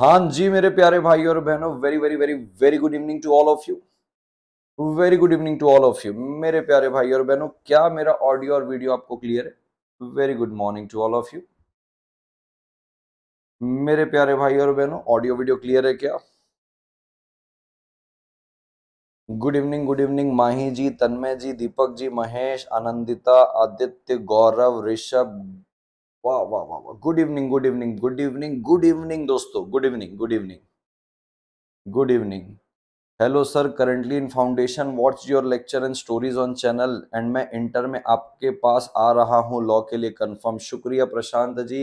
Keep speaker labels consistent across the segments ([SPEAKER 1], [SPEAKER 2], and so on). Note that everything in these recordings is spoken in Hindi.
[SPEAKER 1] हाँ जी मेरे प्यारे भाई और बहनों very very very very good evening to all of you very good evening to all of you मेरे प्यारे भाई और बहनों क्या मेरा ऑडियो और वीडियो आपको क्लियर है very good morning to all of you मेरे प्यारे भाई और बहनों ऑडियो वीडियो क्लियर है क्या good evening good evening Mahi ji Tanmay ji Deepak ji Mahesh Anandita Aditya Gaurav Rishabh वाह वाह वाह वाह good evening good evening good evening good evening दोस्तों good evening good evening good evening hello sir currently in foundation what's your lecture and stories on channel and मैं इंटर में आपके पास आ रहा हूँ लॉ के लिए कन्फर्म शुक्रिया प्रशांत जी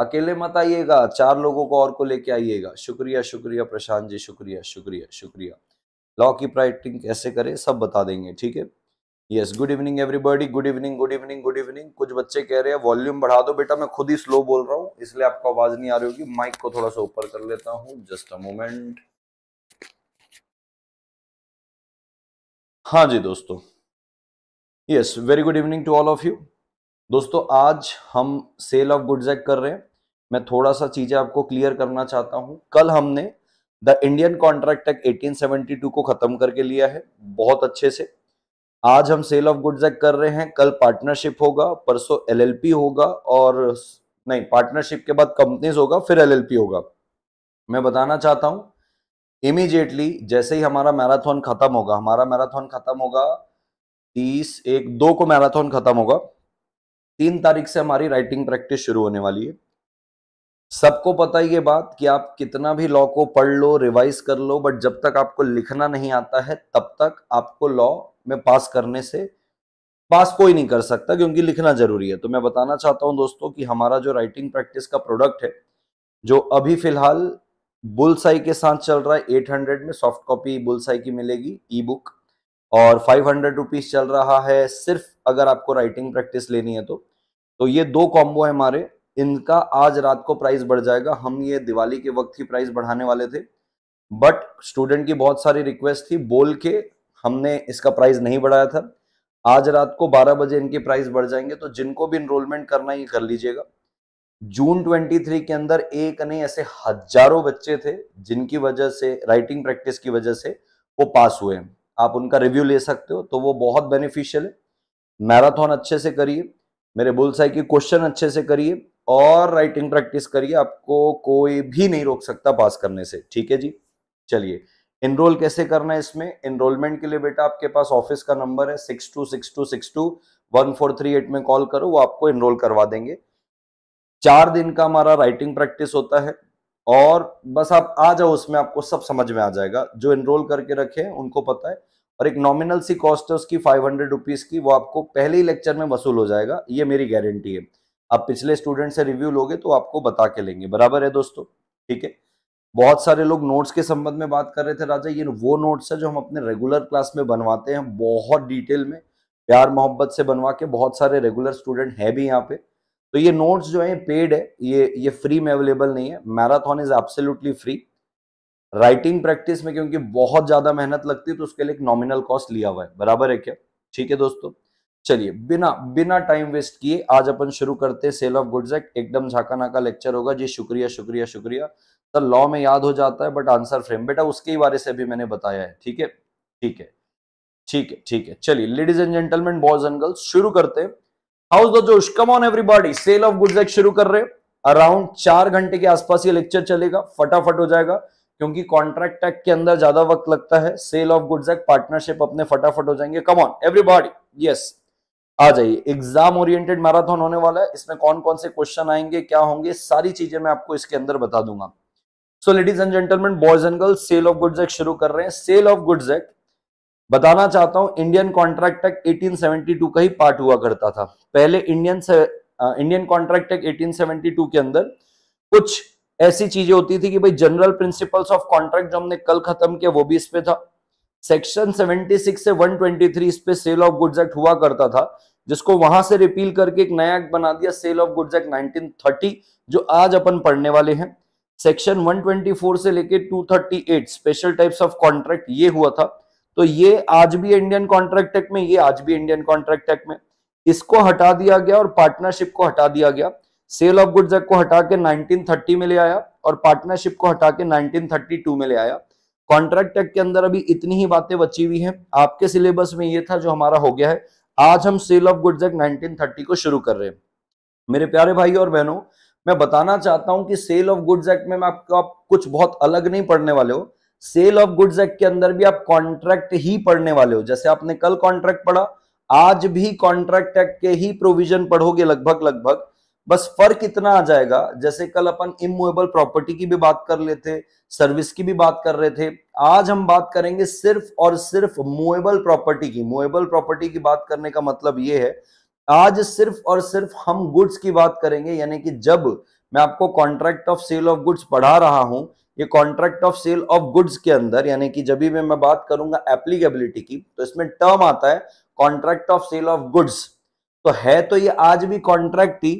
[SPEAKER 1] अकेले मत आइएगा चार लोगों को और को लेके आइएगा शुक्रिया शुक्रिया प्रशांत जी शुक्रिया शुक्रिया शुक्रिया लॉ की प्राइटिंग कैसे करें सब बता देंगे ठीक है yes good evening everybody good evening good evening good evening कुछ बच्चे कह रहे हैं वॉल्यूम बढ़ा दो बेटा मैं खुद ही स्लो बोल रहा हूँ इसलिए आपको आवाज नहीं आ रही होगी माइक को थोड़ा सा ऊपर कर लेता हूँ जस्ट अ मोमेंट हाँ जी दोस्तों yes very good evening to all of you दोस्तों आज हम सेल ऑफ गुड्स एक्ट कर रहे हैं मैं थोड़ा सा चीजें आपको क्लियर करना चाहता हूँ कल हमने द इंडियन कॉन्ट्रैक्ट एक्ट 1872 को खत्म करके लिया है बहुत अच्छे से आज हम सेल ऑफ गुड्स एक्ट कर रहे हैं कल पार्टनरशिप होगा परसों एलएलपी होगा और नहीं पार्टनरशिप के बाद कंपनीज होगा फिर एलएलपी होगा मैं बताना चाहता हूं इमीजिएटली जैसे ही हमारा मैराथन खत्म होगा हमारा मैराथन खत्म होगा तीस एक दो को मैराथन खत्म होगा तीन तारीख से हमारी राइटिंग प्रैक्टिस शुरू होने वाली है सबको पता ही ये बात कि आप कितना भी लॉ को पढ़ लो रिवाइज कर लो बट जब तक आपको लिखना नहीं आता है तब तक आपको लॉ में पास करने से पास कोई नहीं कर सकता क्योंकि लिखना जरूरी है तो मैं बताना चाहता हूं दोस्तों कि हमारा जो राइटिंग प्रैक्टिस का प्रोडक्ट है जो अभी फिलहाल बुलसाई के साथ चल रहा है 800 में सॉफ्ट कॉपी बुलसाई की मिलेगी ई बुक और फाइव हंड्रेड रुपीज चल रहा है सिर्फ अगर आपको राइटिंग प्रैक्टिस लेनी है तो तो ये दो कॉम्बो है हमारे इनका आज रात को प्राइस बढ़ जाएगा हम ये दिवाली के वक्त ही प्राइस बढ़ाने वाले थे बट स्टूडेंट की बहुत सारी रिक्वेस्ट थी बोल के हमने इसका प्राइस नहीं बढ़ाया था आज रात को 12 बजे इनके प्राइस बढ़ जाएंगे तो जिनको भी इनरोलमेंट करना ये कर लीजिएगा जून 23 के अंदर एक नहीं ऐसे हजारों बच्चे थे जिनकी वजह से राइटिंग प्रैक्टिस की वजह से वो पास हुए हैं आप उनका रिव्यू ले सकते हो तो वो बहुत बेनिफिशियल है मैराथन अच्छे से करिए मेरे बोल साई क्वेश्चन अच्छे से करिए और राइटिंग प्रैक्टिस करिए आपको कोई भी नहीं रोक सकता पास करने से ठीक है जी चलिए इनरोल कैसे करना है इसमें इनरोलमेंट के लिए बेटा आपके पास ऑफिस का नंबर है six two six two six two one four three eight में कॉल करो वो आपको इनरोल करवा देंगे चार दिन का हमारा राइटिंग प्रैक्टिस होता है और बस आप आ जाओ उसमें आपको सब समझ में आ जाएगा जो इनरोल करके रखे उनको पता है और एक नॉमिनल सी कॉस्ट है उसकी फाइव हंड्रेड रुपीज़ की वो आपको पहले ही लेक्चर में वसूल हो जाएगा ये मेरी गारंटी है आप पिछले स्टूडेंट से रिव्यू लोगे तो आपको बता के लेंगे बराबर है दोस्तों ठीक है बहुत सारे लोग नोट्स के संबंध में बात कर रहे थे राजा ये वो नोट्स है जो हम अपने रेगुलर क्लास में बनवाते हैं बहुत डिटेल में प्यार मोहब्बत से बनवा के बहुत सारे रेगुलर स्टूडेंट है भी यहाँ पे तो ये नोट्स जो है पेड है ये ये फ्री में अवेलेबल नहीं है marathon is absolutely free writing practice में क्योंकि बहुत ज़्यादा मेहनत लगती है तो उसके लिए एक नॉमिनल कॉस्ट लिया हुआ है बराबर है क्या ठीक है दोस्तों चलिए बिना बिना टाइम वेस्ट किए आज अपन शुरू करते हैं सेल ऑफ गुड्स एक्ट एकदम झाका नाका लेक्चर होगा जी शुक्रिया शुक्रिया शुक्रिया सर लॉ में याद हो जाता है बट आंसर फ्रेम बेटा उसके ही बारे से भी मैंने बताया है ठीक है ठीक है ठीक है ठीक है चलिए ladies and gentleman boys and girls शुरू करते हैं how's the josh come on everybody sale of goods act शुरू कर रहे अराउंड चार घंटे के आसपास ये लेक्चर चलेगा फटाफट हो जाएगा क्योंकि कॉन्ट्रैक्ट एक्ट के अंदर ज्यादा वक्त लगता है sale of goods act partnership अपने फटाफट हो जाएंगे कम ऑन एवरीबॉडी यस आ जाइए एग्जाम ओरिएंटेड मैराथन होने वाला है इसमें कौन कौन से क्वेश्चन आएंगे क्या होंगे सारी चीजें मैं आपको इसके अंदर बता दूंगा so ladies and gentleman boys and girls sale of goods act शुरू कर रहे हैं सेल ऑफ गुड्स एक्ट बताना चाहता हूं Indian contract act eighteen two का ही पार्ट हुआ करता था पहले Indian Indian contract act two के अंदर कुछ ऐसी चीजें होती थी कि भाई जनरल प्रिंसिपल्स ऑफ कॉन्ट्रैक्ट जो हमने कल खत्म किया वो भी इस पे था सेक्शन 76 से 123 इस पे सेल ऑफ गुड्स एक्ट हुआ करता था जिसको वहां से रिपील करके एक नया एक्ट बना दिया सेल ऑफ गुड्स एक्ट 1930 जो आज अपन पढ़ने वाले हैं सेक्शन 124 से लेके 238 स्पेशल टाइप्स ऑफ कॉन्ट्रैक्ट ये हुआ था तो ये आज भी इंडियन कॉन्ट्रैक्ट एक्ट में ये आज भी इंडियन कॉन्ट्रैक्ट एक्ट में इसको हटा दिया गया और पार्टनरशिप को हटा दिया गया सेल ऑफ गुड्स एक्ट को हटा के 1930 में ले आया और पार्टनरशिप को हटा के 1932 में ले आया कॉन्ट्रैक्ट एक्ट के अंदर अभी इतनी ही बातें बची हुई हैं आपके सिलेबस में ये था जो हमारा हो गया है आज हम सेल ऑफ गुड्स एक्ट 1930 को शुरू कर रहे हैं मेरे प्यारे भाई और बहनों मैं बताना चाहता हूं कि सेल ऑफ गुड्स एक्ट में आपको आप कुछ बहुत अलग नहीं पढ़ने वाले हो सेल ऑफ गुड्स एक्ट के अंदर भी आप कॉन्ट्रैक्ट ही पढ़ने वाले हो जैसे आपने कल कॉन्ट्रैक्ट पढ़ा आज भी कॉन्ट्रैक्ट एक्ट के ही प्रोविजन पढ़ोगे लगभग लगभग बस फर्क इतना आ जाएगा जैसे कल अपन इमूवेबल प्रॉपर्टी की भी बात कर थे सर्विस की भी बात कर रहे थे आज हम बात करेंगे सिर्फ और सिर्फ मूवेबल प्रॉपर्टी की मूवेबल प्रॉपर्टी की बात करने का मतलब यह है आज सिर्फ और सिर्फ हम गुड्स की बात करेंगे यानी कि जब मैं आपको contract of sale of goods पढ़ा रहा हूं ये contract of sale of goods के अंदर यानी कि जब भी मैं बात करूंगा एप्लीकेबिलिटी की तो इसमें टर्म आता है contract of sale of goods तो है तो ये आज भी कॉन्ट्रैक्ट ही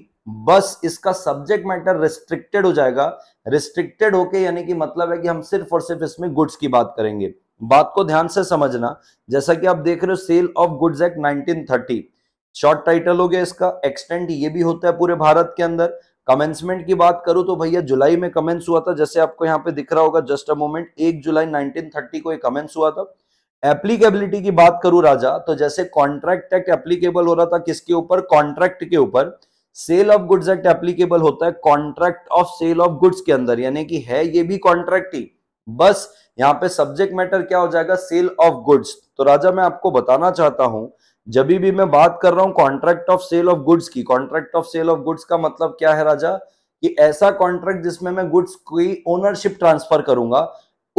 [SPEAKER 1] बस इसका सब्जेक्ट मैटर रिस्ट्रिक्टेड हो जाएगा रिस्ट्रिक्टेड होके यानी कि मतलब है कि हम सिर्फ और सिर्फ इसमें गुड्स की बात करेंगे बात को ध्यान से समझना जैसा कि आप देख रहे हो sale of goods act thirty short title हो गया इसका एक्सटेंड ये भी होता है पूरे भारत के अंदर कमेंसमेंट की बात करूं तो भैया जुलाई में कमेंस हुआ था जैसे आपको यहाँ पे दिख रहा होगा जस्ट अ मोमेंट एक जुलाई 1930 को ये कमेंस हुआ था एप्लीकेबिलिटी की बात करूं राजा तो जैसे कॉन्ट्रैक्ट एक्ट एप्लीकेबल हो रहा था किसके ऊपर कॉन्ट्रैक्ट के ऊपर sale of goods act applicable होता है contract of sale of goods के अंदर यानी कि है ये भी कॉन्ट्रैक्ट ही बस यहाँ पे सब्जेक्ट मैटर क्या हो जाएगा सेल ऑफ गुड्स तो राजा मैं आपको बताना चाहता हूं जब भी मैं बात कर रहा हूं contract of sale of goods की contract of sale of goods का मतलब क्या है राजा कि ऐसा कॉन्ट्रैक्ट जिसमें मैं गुड्स की ओनरशिप ट्रांसफर करूंगा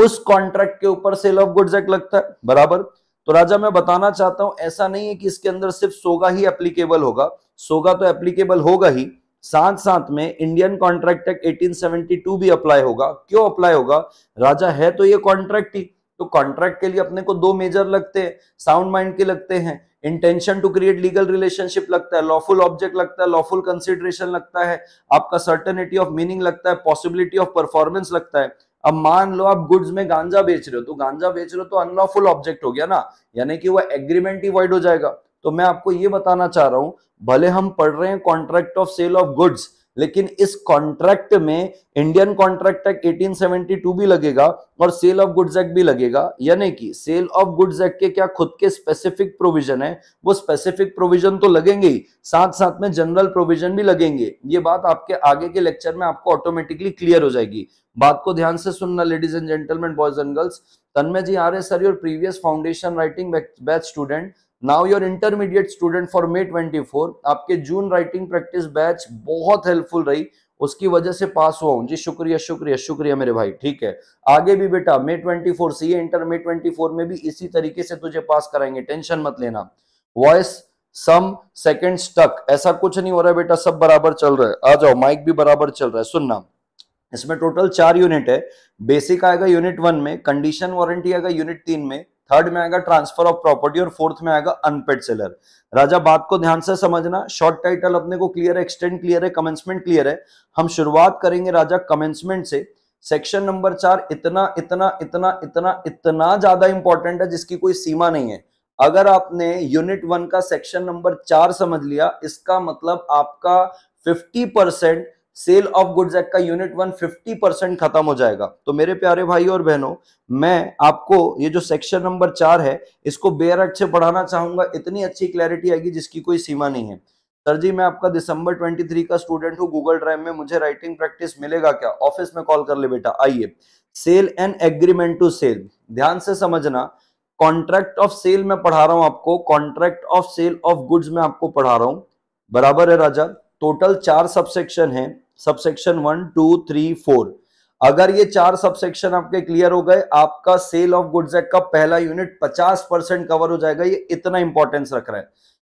[SPEAKER 1] उस कॉन्ट्रैक्ट के ऊपर सेल ऑफ गुड्स एक्ट लगता है बराबर तो राजा मैं बताना चाहता हूं ऐसा नहीं है कि इसके अंदर सिर्फ सोगा ही एप्लीकेबल होगा सोगा तो एप्लीकेबल होगा ही साथ साथ में इंडियन कॉन्ट्रैक्ट एक्ट 1872 भी अप्लाई होगा क्यों अप्लाई होगा राजा है तो ये कॉन्ट्रैक्ट ही तो कॉन्ट्रैक्ट के लिए अपने को दो मेजर लगते हैं साउंड माइंड के लगते हैं intention to create legal relationship लगता है लॉफुल ऑब्जेक्ट लगता है लॉफुल कंसिडरेशन लगता है आपका सर्टनिटी ऑफ मीनिंग लगता है पॉसिबिलिटी ऑफ परफॉर्मेंस लगता है अब मान लो आप गुड्स में गांजा बेच रहे हो तो गांजा बेच रहे हो तो अनलॉफुल ऑब्जेक्ट हो गया ना यानी कि वह एग्रीमेंट ही वाइड हो जाएगा तो मैं आपको ये बताना चाह रहा हूं भले हम पढ़ रहे हैं contract of sale of goods लेकिन इस कॉन्ट्रैक्ट में इंडियन कॉन्ट्रैक्ट एक्ट 1872 भी लगेगा और सेल ऑफ गुड्स एक्ट भी लगेगा यानी कि सेल ऑफ गुड्स एक्ट के क्या खुद के स्पेसिफिक प्रोविजन है वो स्पेसिफिक प्रोविजन तो लगेंगे ही साथ साथ में जनरल प्रोविजन भी लगेंगे ये बात आपके आगे के लेक्चर में आपको ऑटोमेटिकली क्लियर हो जाएगी बात को ध्यान से सुनना ladies and gentleman boys and girls Tanmay ji Arya sir your previous foundation writing batch student now your intermediate student for May twenty four आपके जून राइटिंग प्रैक्टिस बैच बहुत हेल्पफुल रही उसकी वजह से पास हुआ हूं जी शुक्रिया शुक्रिया शुक्रिया मेरे भाई ठीक है आगे भी बेटा May twenty four CA inter मे ट्वेंटी फोर में भी इसी तरीके से तुझे पास कराएंगे टेंशन मत लेना वॉइस सम सेकेंड स्टक ऐसा कुछ नहीं हो रहा है बेटा सब बराबर चल रहा है आ जाओ माइक भी बराबर चल रहा है सुनना इसमें टोटल चार यूनिट है बेसिक आएगा यूनिट वन में कंडीशन वारंटी आएगा यूनिट तीन में थर्ड में आएगा ट्रांसफर ऑफ प्रॉपर्टी और फोर्थ में आएगा अनपेड सेलर राजा बात को ध्यान से समझना शॉर्ट टाइटल अपने को क्लियर है एक्सटेंड क्लियर है कमेंसमेंट क्लियर है हम शुरुआत करेंगे राजा कमेंसमेंट से सेक्शन नंबर चार इतना इतना इतना इतना इतना ज्यादा इंपॉर्टेंट है जिसकी कोई सीमा नहीं है अगर आपने यूनिट वन का सेक्शन नंबर चार समझ लिया इसका मतलब आपका fifty percent sale of goods act का यूनिट वन फिफ्टी परसेंट खत्म हो जाएगा तो मेरे प्यारे भाई और बहनों मैं आपको ये जो सेक्शन नंबर चार है इसको बेयर एक्ट से पढ़ाना चाहूंगा इतनी अच्छी क्लैरिटी आएगी जिसकी कोई सीमा नहीं है सर जी मैं आपका दिसंबर 23 का स्टूडेंट हूँ गूगल ड्राइव में मुझे राइटिंग प्रैक्टिस मिलेगा क्या ऑफिस में कॉल कर ले बेटा आइए sale and agreement to sale ध्यान से समझना कॉन्ट्रैक्ट ऑफ सेल में पढ़ा रहा हूं आपको contract of sale of goods में आपको पढ़ा रहा हूं बराबर है राजा टोटल चार सबसेक्शन है subsection one two three four अगर ये चार सबसेक्शन आपके क्लियर हो गए आपका सेल ऑफ गुड्स एक्ट का पहला यूनिट 50 परसेंट कवर हो जाएगा ये इतना इंपॉर्टेंस रख रहा है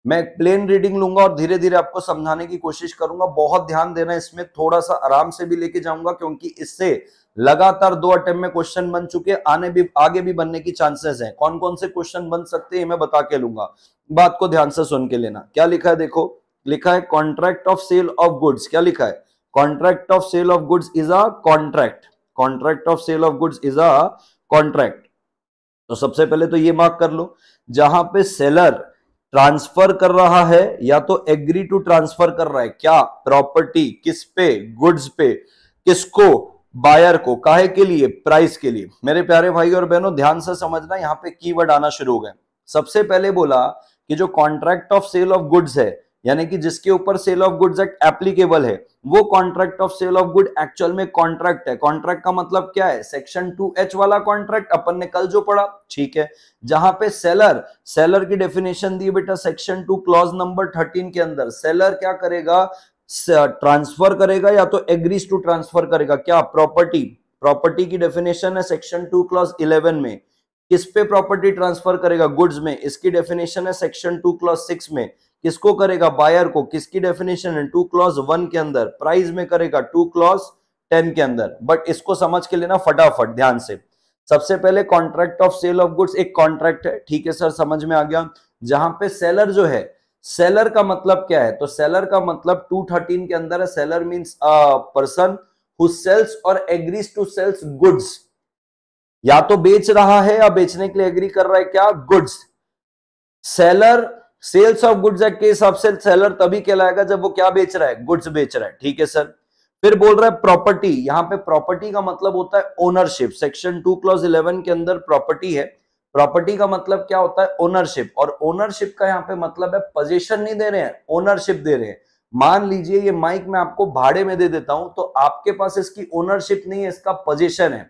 [SPEAKER 1] मैं प्लेन रीडिंग लूंगा और धीरे धीरे आपको समझाने की कोशिश करूंगा बहुत ध्यान देना इसमें थोड़ा सा आराम से भी लेके जाऊंगा क्योंकि इससे लगातार दो अटेम्प्ट में क्वेश्चन बन चुके आने भी आगे भी बनने की चांसेस हैं कौन कौन से क्वेश्चन बन सकते हैं मैं बता के लूंगा बात को ध्यान से सुन के लेना क्या लिखा है देखो लिखा है contract of sale of goods क्या लिखा है contract of sale of goods is a contract contract of sale of goods is a contract तो सबसे पहले तो ये मार्क कर लो जहां पे सेलर ट्रांसफर कर रहा है या तो एग्री टू ट्रांसफर कर रहा है क्या प्रॉपर्टी किस पे गुड्स पे किसको बायर को काहे के लिए प्राइस के लिए मेरे प्यारे भाई और बहनों ध्यान से समझना यहाँ पे कीवर्ड आना शुरू हो गए सबसे पहले बोला कि जो contract of sale of goods है यानी कि जिसके ऊपर sale of goods act applicable है वो contract of sale of good actual में कॉन्ट्रैक्ट है कॉन्ट्रैक्ट का मतलब क्या है सेक्शन टू एच वाला कॉन्ट्रैक्ट अपन ने कल जो पढ़ा ठीक है जहां पे सेलर सेलर की डेफिनेशन दी बेटा section two clause number thirteen के अंदर सेलर क्या करेगा ट्रांसफर करेगा या तो एग्रीज टू ट्रांसफर करेगा क्या प्रॉपर्टी प्रॉपर्टी की डेफिनेशन है सेक्शन टू क्लॉज इलेवन में किस पे प्रॉपर्टी ट्रांसफर करेगा गुड्स में इसकी डेफिनेशन है सेक्शन टू क्लॉज सिक्स में किसको करेगा बायर को किसकी डेफिनेशन है टू क्लॉज वन के अंदर प्राइस में करेगा टू क्लॉज टेन के अंदर बट इसको समझ के लेना फटाफट ध्यान से सबसे पहले contract of sale of goods एक कॉन्ट्रैक्ट है ठीक है सर समझ में आ गया जहां पे सेलर जो है सेलर का मतलब क्या है तो सेलर का मतलब 213 के अंदर है seller means person who sells और एग्रीज टू सेल्स गुड्स या तो बेच रहा है या बेचने के लिए एग्री कर रहा है क्या goods seller sales of goods act के हिसाब से सेलर तभी कहलाएगा जब वो क्या बेच रहा है गुड्स बेच रहा है ठीक है सर फिर बोल रहा है प्रॉपर्टी यहाँ पे प्रॉपर्टी का मतलब होता है ownership section two clause eleven के अंदर प्रॉपर्टी है प्रॉपर्टी का मतलब क्या होता है ओनरशिप और ओनरशिप का यहाँ पे मतलब है पोजेशन नहीं दे रहे हैं ओनरशिप दे रहे हैं मान लीजिए ये माइक मैं आपको भाड़े में दे देता हूं तो आपके पास इसकी ओनरशिप नहीं है इसका पोजेशन है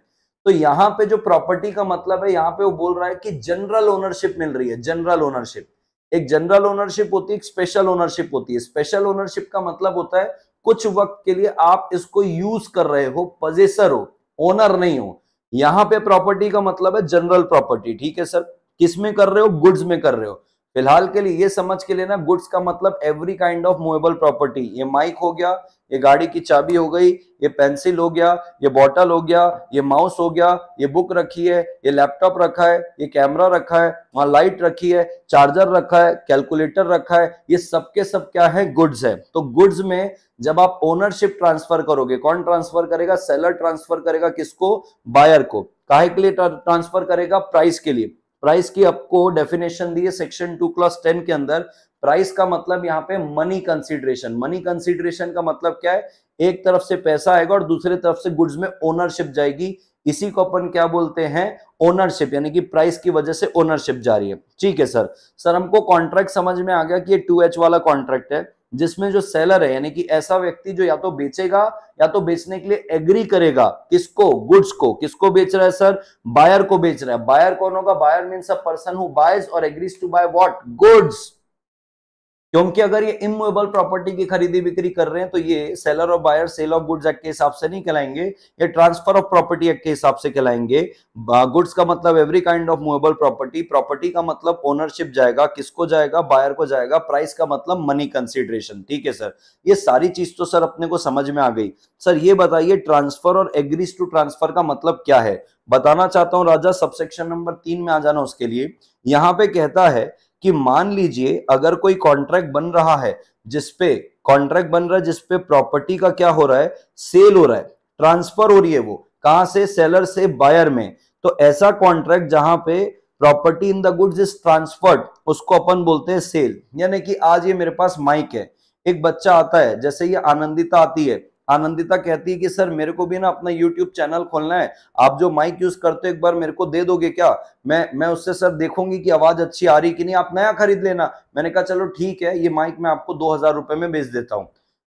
[SPEAKER 1] तो यहाँ पे जो प्रॉपर्टी का मतलब है यहाँ पे वो बोल रहा है कि जनरल ओनरशिप मिल रही है जनरल ओनरशिप एक जनरल ओनरशिप होती है एक स्पेशल ओनरशिप होती है स्पेशल ओनरशिप का मतलब होता है कुछ वक्त के लिए आप इसको यूज कर रहे हो पजेसर हो ओनर नहीं हो यहां पे प्रॉपर्टी का मतलब है जनरल प्रॉपर्टी ठीक है सर किस में कर रहे हो गुड्स में कर रहे हो फिलहाल के लिए ये समझ के लेना गुड्स का मतलब every kind of movable property ये माइक हो गया ये गाड़ी की चाबी हो गई ये पेंसिल हो गया ये बॉटल हो गया ये माउस हो गया ये बुक रखी है ये लैपटॉप रखा है ये कैमरा रखा है वहां लाइट रखी है चार्जर रखा है कैलकुलेटर रखा है ये सब के सब क्या है गुड्स है तो गुड्स में जब आप ओनरशिप ट्रांसफर करोगे कौन ट्रांसफर करेगा सेलर ट्रांसफर करेगा किसको बायर को काहे के लिए ट्रांसफर करेगा प्राइस के लिए प्राइस की आपको डेफिनेशन दी है सेक्शन टू क्लास टेन के अंदर प्राइस का मतलब यहाँ पे मनी कंसिडरेशन मनी कंसिडरेशन का मतलब क्या है एक तरफ से पैसा आएगा और दूसरे तरफ से गुड्स में ओनरशिप जाएगी इसी को अपन क्या बोलते हैं ओनरशिप यानी कि प्राइस की वजह से ओनरशिप जा रही है ठीक है सर सर हमको कॉन्ट्रैक्ट समझ में आ गया कि ये टू एच वाला कॉन्ट्रैक्ट है जिसमें जो सेलर है यानी कि ऐसा व्यक्ति जो या तो बेचेगा या तो बेचने के लिए एग्री करेगा किसको गुड्स को किसको बेच रहा है सर बायर को बेच रहा है बायर कौन होगा buyer means a person who buys और agrees to buy what goods क्योंकि अगर ये इमूवेबल प्रॉपर्टी की खरीदी बिक्री कर रहे हैं तो ये सेलर और buyer sale of goods act के हिसाब से नहीं कहलाएंगे ये ट्रांसफर ऑफ प्रॉपर्टी एक्ट के हिसाब से कहलाएंगे गुड्स का मतलब every kind of movable property property का मतलब ओनरशिप जाएगा किसको जाएगा बायर को जाएगा प्राइस का मतलब मनी कंसिडरेशन ठीक है सर ये सारी चीज तो सर अपने को समझ में आ गई सर ये बताइए ट्रांसफर और एग्रीज टू ट्रांसफर का मतलब क्या है बताना चाहता हूं राजा सबसेक्शन नंबर तीन में आ जाना उसके लिए यहां पे कहता है कि मान लीजिए अगर कोई कॉन्ट्रैक्ट बन रहा है जिसपे कॉन्ट्रैक्ट बन रहा है जिसपे प्रॉपर्टी का क्या हो रहा है सेल हो रहा है ट्रांसफर हो रही है वो कहां से सेलर से बायर में तो ऐसा कॉन्ट्रैक्ट जहां पे property in the goods is transferred उसको अपन बोलते हैं सेल यानी कि आज ये मेरे पास माइक है एक बच्चा आता है जैसे ये आनंदिता आती है आनंदिता कहती है कि सर मेरे को भी ना अपना यूट्यूब चैनल खोलना है आप जो माइक यूज करते हो एक बार मेरे को दे दोगे क्या मैं मैं उससे सर देखूंगी कि आवाज अच्छी आ रही कि नहीं आप नया खरीद लेना मैंने कहा चलो ठीक है ये माइक मैं आपको दो हजार रुपए में बेच देता हूँ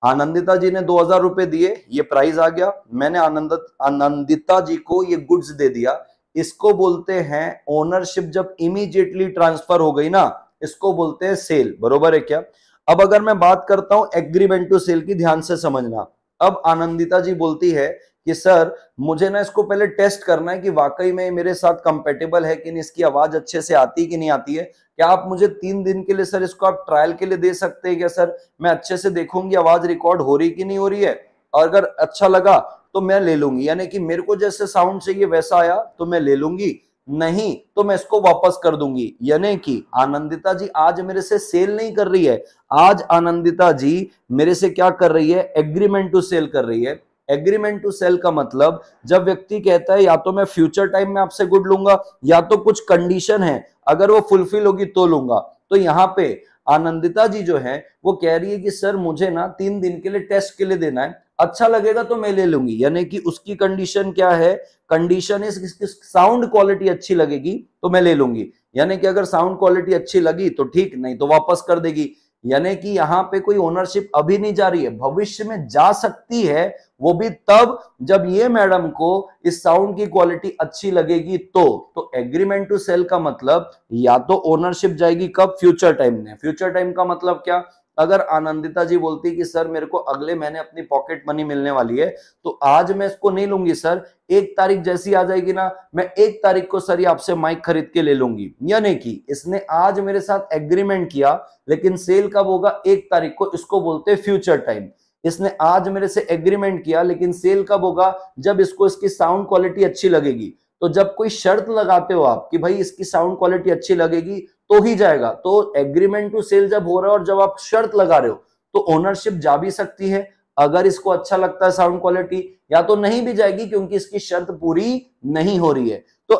[SPEAKER 1] आनंदिता जी ने दो हजार रुपए दिए ये प्राइज आ गया मैंने आनंद आनंदिता जी को ये गुड्स दे दिया इसको बोलते हैं ओनरशिप जब इमीजिएटली ट्रांसफर हो गई ना इसको बोलते हैं सेल बरोबर है क्या अब अगर मैं बात करता हूं एग्रीमेंट टू सेल की ध्यान से समझना अब आनंदिता जी बोलती है कि सर मुझे ना इसको पहले टेस्ट करना है कि वाकई में मेरे साथ कंपेटेबल है कि नहीं इसकी आवाज अच्छे से आती कि नहीं आती है क्या आप मुझे तीन दिन के लिए सर इसको आप ट्रायल के लिए दे सकते हैं क्या सर मैं अच्छे से देखूंगी आवाज रिकॉर्ड हो रही कि नहीं हो रही है और अगर अच्छा लगा तो मैं ले लूंगी यानी कि मेरे को जैसे साउंड चाहिए वैसा आया तो मैं ले लूंगी नहीं तो मैं इसको वापस कर दूंगी यानी कि आनंदिता जी आज मेरे से सेल नहीं कर रही है आज आनंदिता जी मेरे से क्या कर रही है एग्रीमेंट टू सेल कर रही है एग्रीमेंट टू सेल का मतलब जब व्यक्ति कहता है या तो मैं फ्यूचर टाइम में आपसे गुड लूंगा या तो कुछ कंडीशन है अगर वो फुलफिल होगी तो लूंगा तो यहाँ पे आनंदिता जी जो है वो कह रही है कि सर मुझे ना तीन दिन के लिए टेस्ट के लिए देना है अच्छा लगेगा तो मैं ले लूंगी यानी कि उसकी कंडीशन क्या है कंडीशन इस इसकी साउंड क्वालिटी अच्छी लगेगी तो मैं ले लूंगी यानी कि अगर साउंड क्वालिटी अच्छी लगी तो ठीक नहीं तो वापस कर देगी यानी कि यहाँ पे कोई ओनरशिप अभी नहीं जा रही है भविष्य में जा सकती है वो भी तब जब ये मैडम को इस साउंड की क्वालिटी अच्छी लगेगी तो तो एग्रीमेंट टू सेल का मतलब या तो ओनरशिप जाएगी कब फ्यूचर टाइम में फ्यूचर टाइम का मतलब क्या अगर आनंदिता जी बोलती कि सर मेरे को अगले महीने अपनी पॉकेट मनी मिलने वाली है तो आज मैं इसको नहीं लूंगी सर एक तारीख जैसी आ जाएगी ना मैं एक तारीख को सर आपसे माइक खरीद के ले लूंगी यानी कि इसने आज मेरे साथ एग्रीमेंट किया लेकिन सेल कब होगा एक तारीख को इसको बोलते फ्यूचर टाइम इसने आज मेरे से एग्रीमेंट किया लेकिन सेल कब होगा जब इसको इसकी साउंड क्वालिटी अच्छी लगेगी तो जब कोई शर्त लगाते हो आप कि भाई इसकी साउंड क्वालिटी अच्छी लगेगी तो ही जाएगा तो एग्रीमेंट टू सेल जब हो रहा है और जब आप शर्त लगा रहे हो तो ओनरशिप जा भी सकती है अगर इसको अच्छा लगता है साउंड क्वालिटी या तो नहीं भी जाएगी क्योंकि इसकी शर्त पूरी नहीं हो रही है तो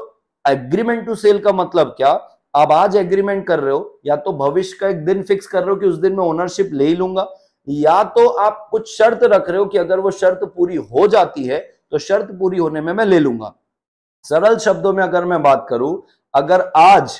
[SPEAKER 1] एग्रीमेंट टू सेल का मतलब क्या आप आज एग्रीमेंट कर रहे हो या तो भविष्य का एक दिन फिक्स कर रहे हो कि उस दिन में ओनरशिप ले ही लूंगा या तो आप कुछ शर्त रख रहे हो कि अगर वो शर्त पूरी हो जाती है तो शर्त पूरी होने में मैं ले लूंगा सरल शब्दों में अगर मैं बात करूं अगर आज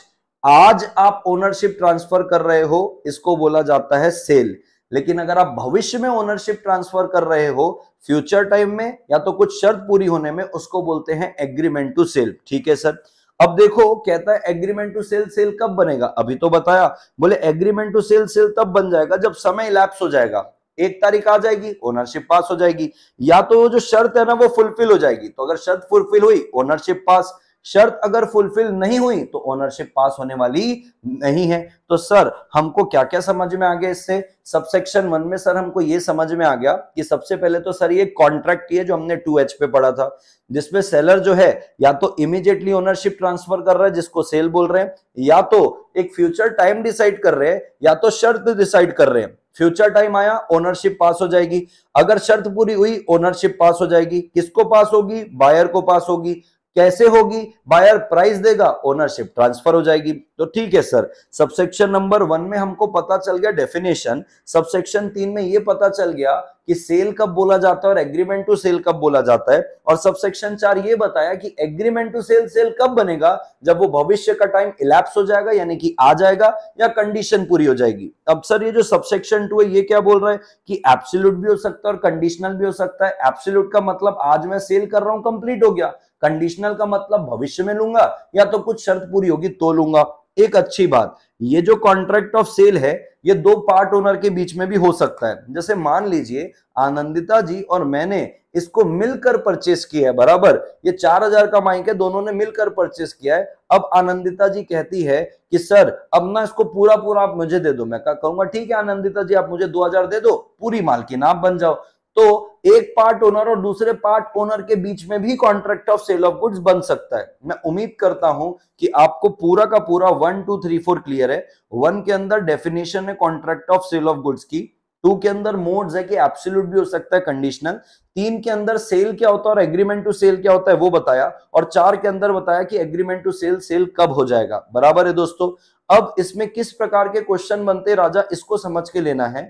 [SPEAKER 1] आज आप ओनरशिप ट्रांसफर कर रहे हो इसको बोला जाता है सेल लेकिन अगर आप भविष्य में ओनरशिप ट्रांसफर कर रहे हो फ्यूचर टाइम में या तो कुछ शर्त पूरी होने में उसको बोलते हैं एग्रीमेंट टू सेल ठीक है सर अब देखो कहता है एग्रीमेंट टू सेल सेल कब बनेगा अभी तो बताया बोले एग्रीमेंट टू सेल सेल तब बन जाएगा जब समय इलेप्स हो जाएगा एक तारीख आ जाएगी ओनरशिप पास हो जाएगी या तो जो शर्त है ना वो फुलफिल हो जाएगी तो अगर शर्त फुलफिल हुई ओनरशिप पास शर्त अगर फुलफिल नहीं हुई तो ओनरशिप पास होने वाली नहीं है तो सर हमको क्या क्या समझ में आ गया इससे सबसेक्शन वन में सर हमको ये समझ में आ गया कि सबसे पहले तो सर ये कॉन्ट्रैक्ट ही है जो हमने टू एच पे पढ़ा था जिसमें सेलर जो है या तो इमीडिएटली ओनरशिप ट्रांसफर कर रहा है जिसको सेल बोल रहे हैं या तो एक फ्यूचर टाइम डिसाइड कर रहे हैं या तो शर्त डिसाइड कर रहे हैं फ्यूचर टाइम आया ओनरशिप पास हो जाएगी अगर शर्त पूरी हुई ओनरशिप पास हो जाएगी किसको पास होगी बायर को पास होगी कैसे होगी बायर प्राइस देगा ओनरशिप ट्रांसफर हो जाएगी तो ठीक है सर सबसेक्शन नंबर वन में हमको पता चल गया डेफिनेशन सबसेक्शन तीन में ये पता चल गया कि सेल कब बोला जाता है और एग्रीमेंट टू सेल कब बोला जाता है और सबसेक्शन चार ये बताया कि एग्रीमेंट टू सेल सेल कब बनेगा जब वो भविष्य का टाइम इलेप्स हो जाएगा यानी कि आ जाएगा या कंडीशन पूरी हो जाएगी अब सर ये जो सबसेक्शन टू है ये क्या बोल रहा है कि एप्सिल्यूट भी हो सकता है और कंडीशनल भी हो सकता है एप्सिल्यूट का मतलब आज मैं सेल कर रहा हूं कंप्लीट हो गया कंडीशनल का मतलब भविष्य में लूंगा या तो कुछ शर्त पूरी होगी तो लूंगा एक अच्छी बात ये जो कॉन्ट्रैक्ट ऑफ सेल है ये दो पार्ट ओनर के बीच में भी हो सकता है जैसे मान लीजिए आनंदिता जी और मैंने इसको मिलकर परचेस किया है बराबर ये चार हजार का माइक है दोनों ने मिलकर परचेस किया है अब आनंदिता जी कहती है कि सर अब ना इसको पूरा पूरा आप मुझे दे दो मैं कहूंगा ठीक है आनंदिता जी आप मुझे दो हजार दे दो पूरी मालकिन आप बन जाओ तो एक पार्ट ओनर और दूसरे पार्ट ओनर के बीच में भी contract of sale of goods बन सकता है मैं उम्मीद करता हूं कि आपको पूरा का पूरा one two three four clear है वन के अंदर डेफिनेशन है contract of sale of goods की टू के अंदर मोड्स है कि एब्सोल्यूट भी हो सकता है कंडीशनल तीन के अंदर सेल क्या होता है और एग्रीमेंट टू सेल क्या होता है वो बताया और चार के अंदर बताया कि एग्रीमेंट टू सेल सेल कब हो जाएगा बराबर है दोस्तों अब इसमें किस प्रकार के क्वेश्चन बनते राजा इसको समझ के लेना है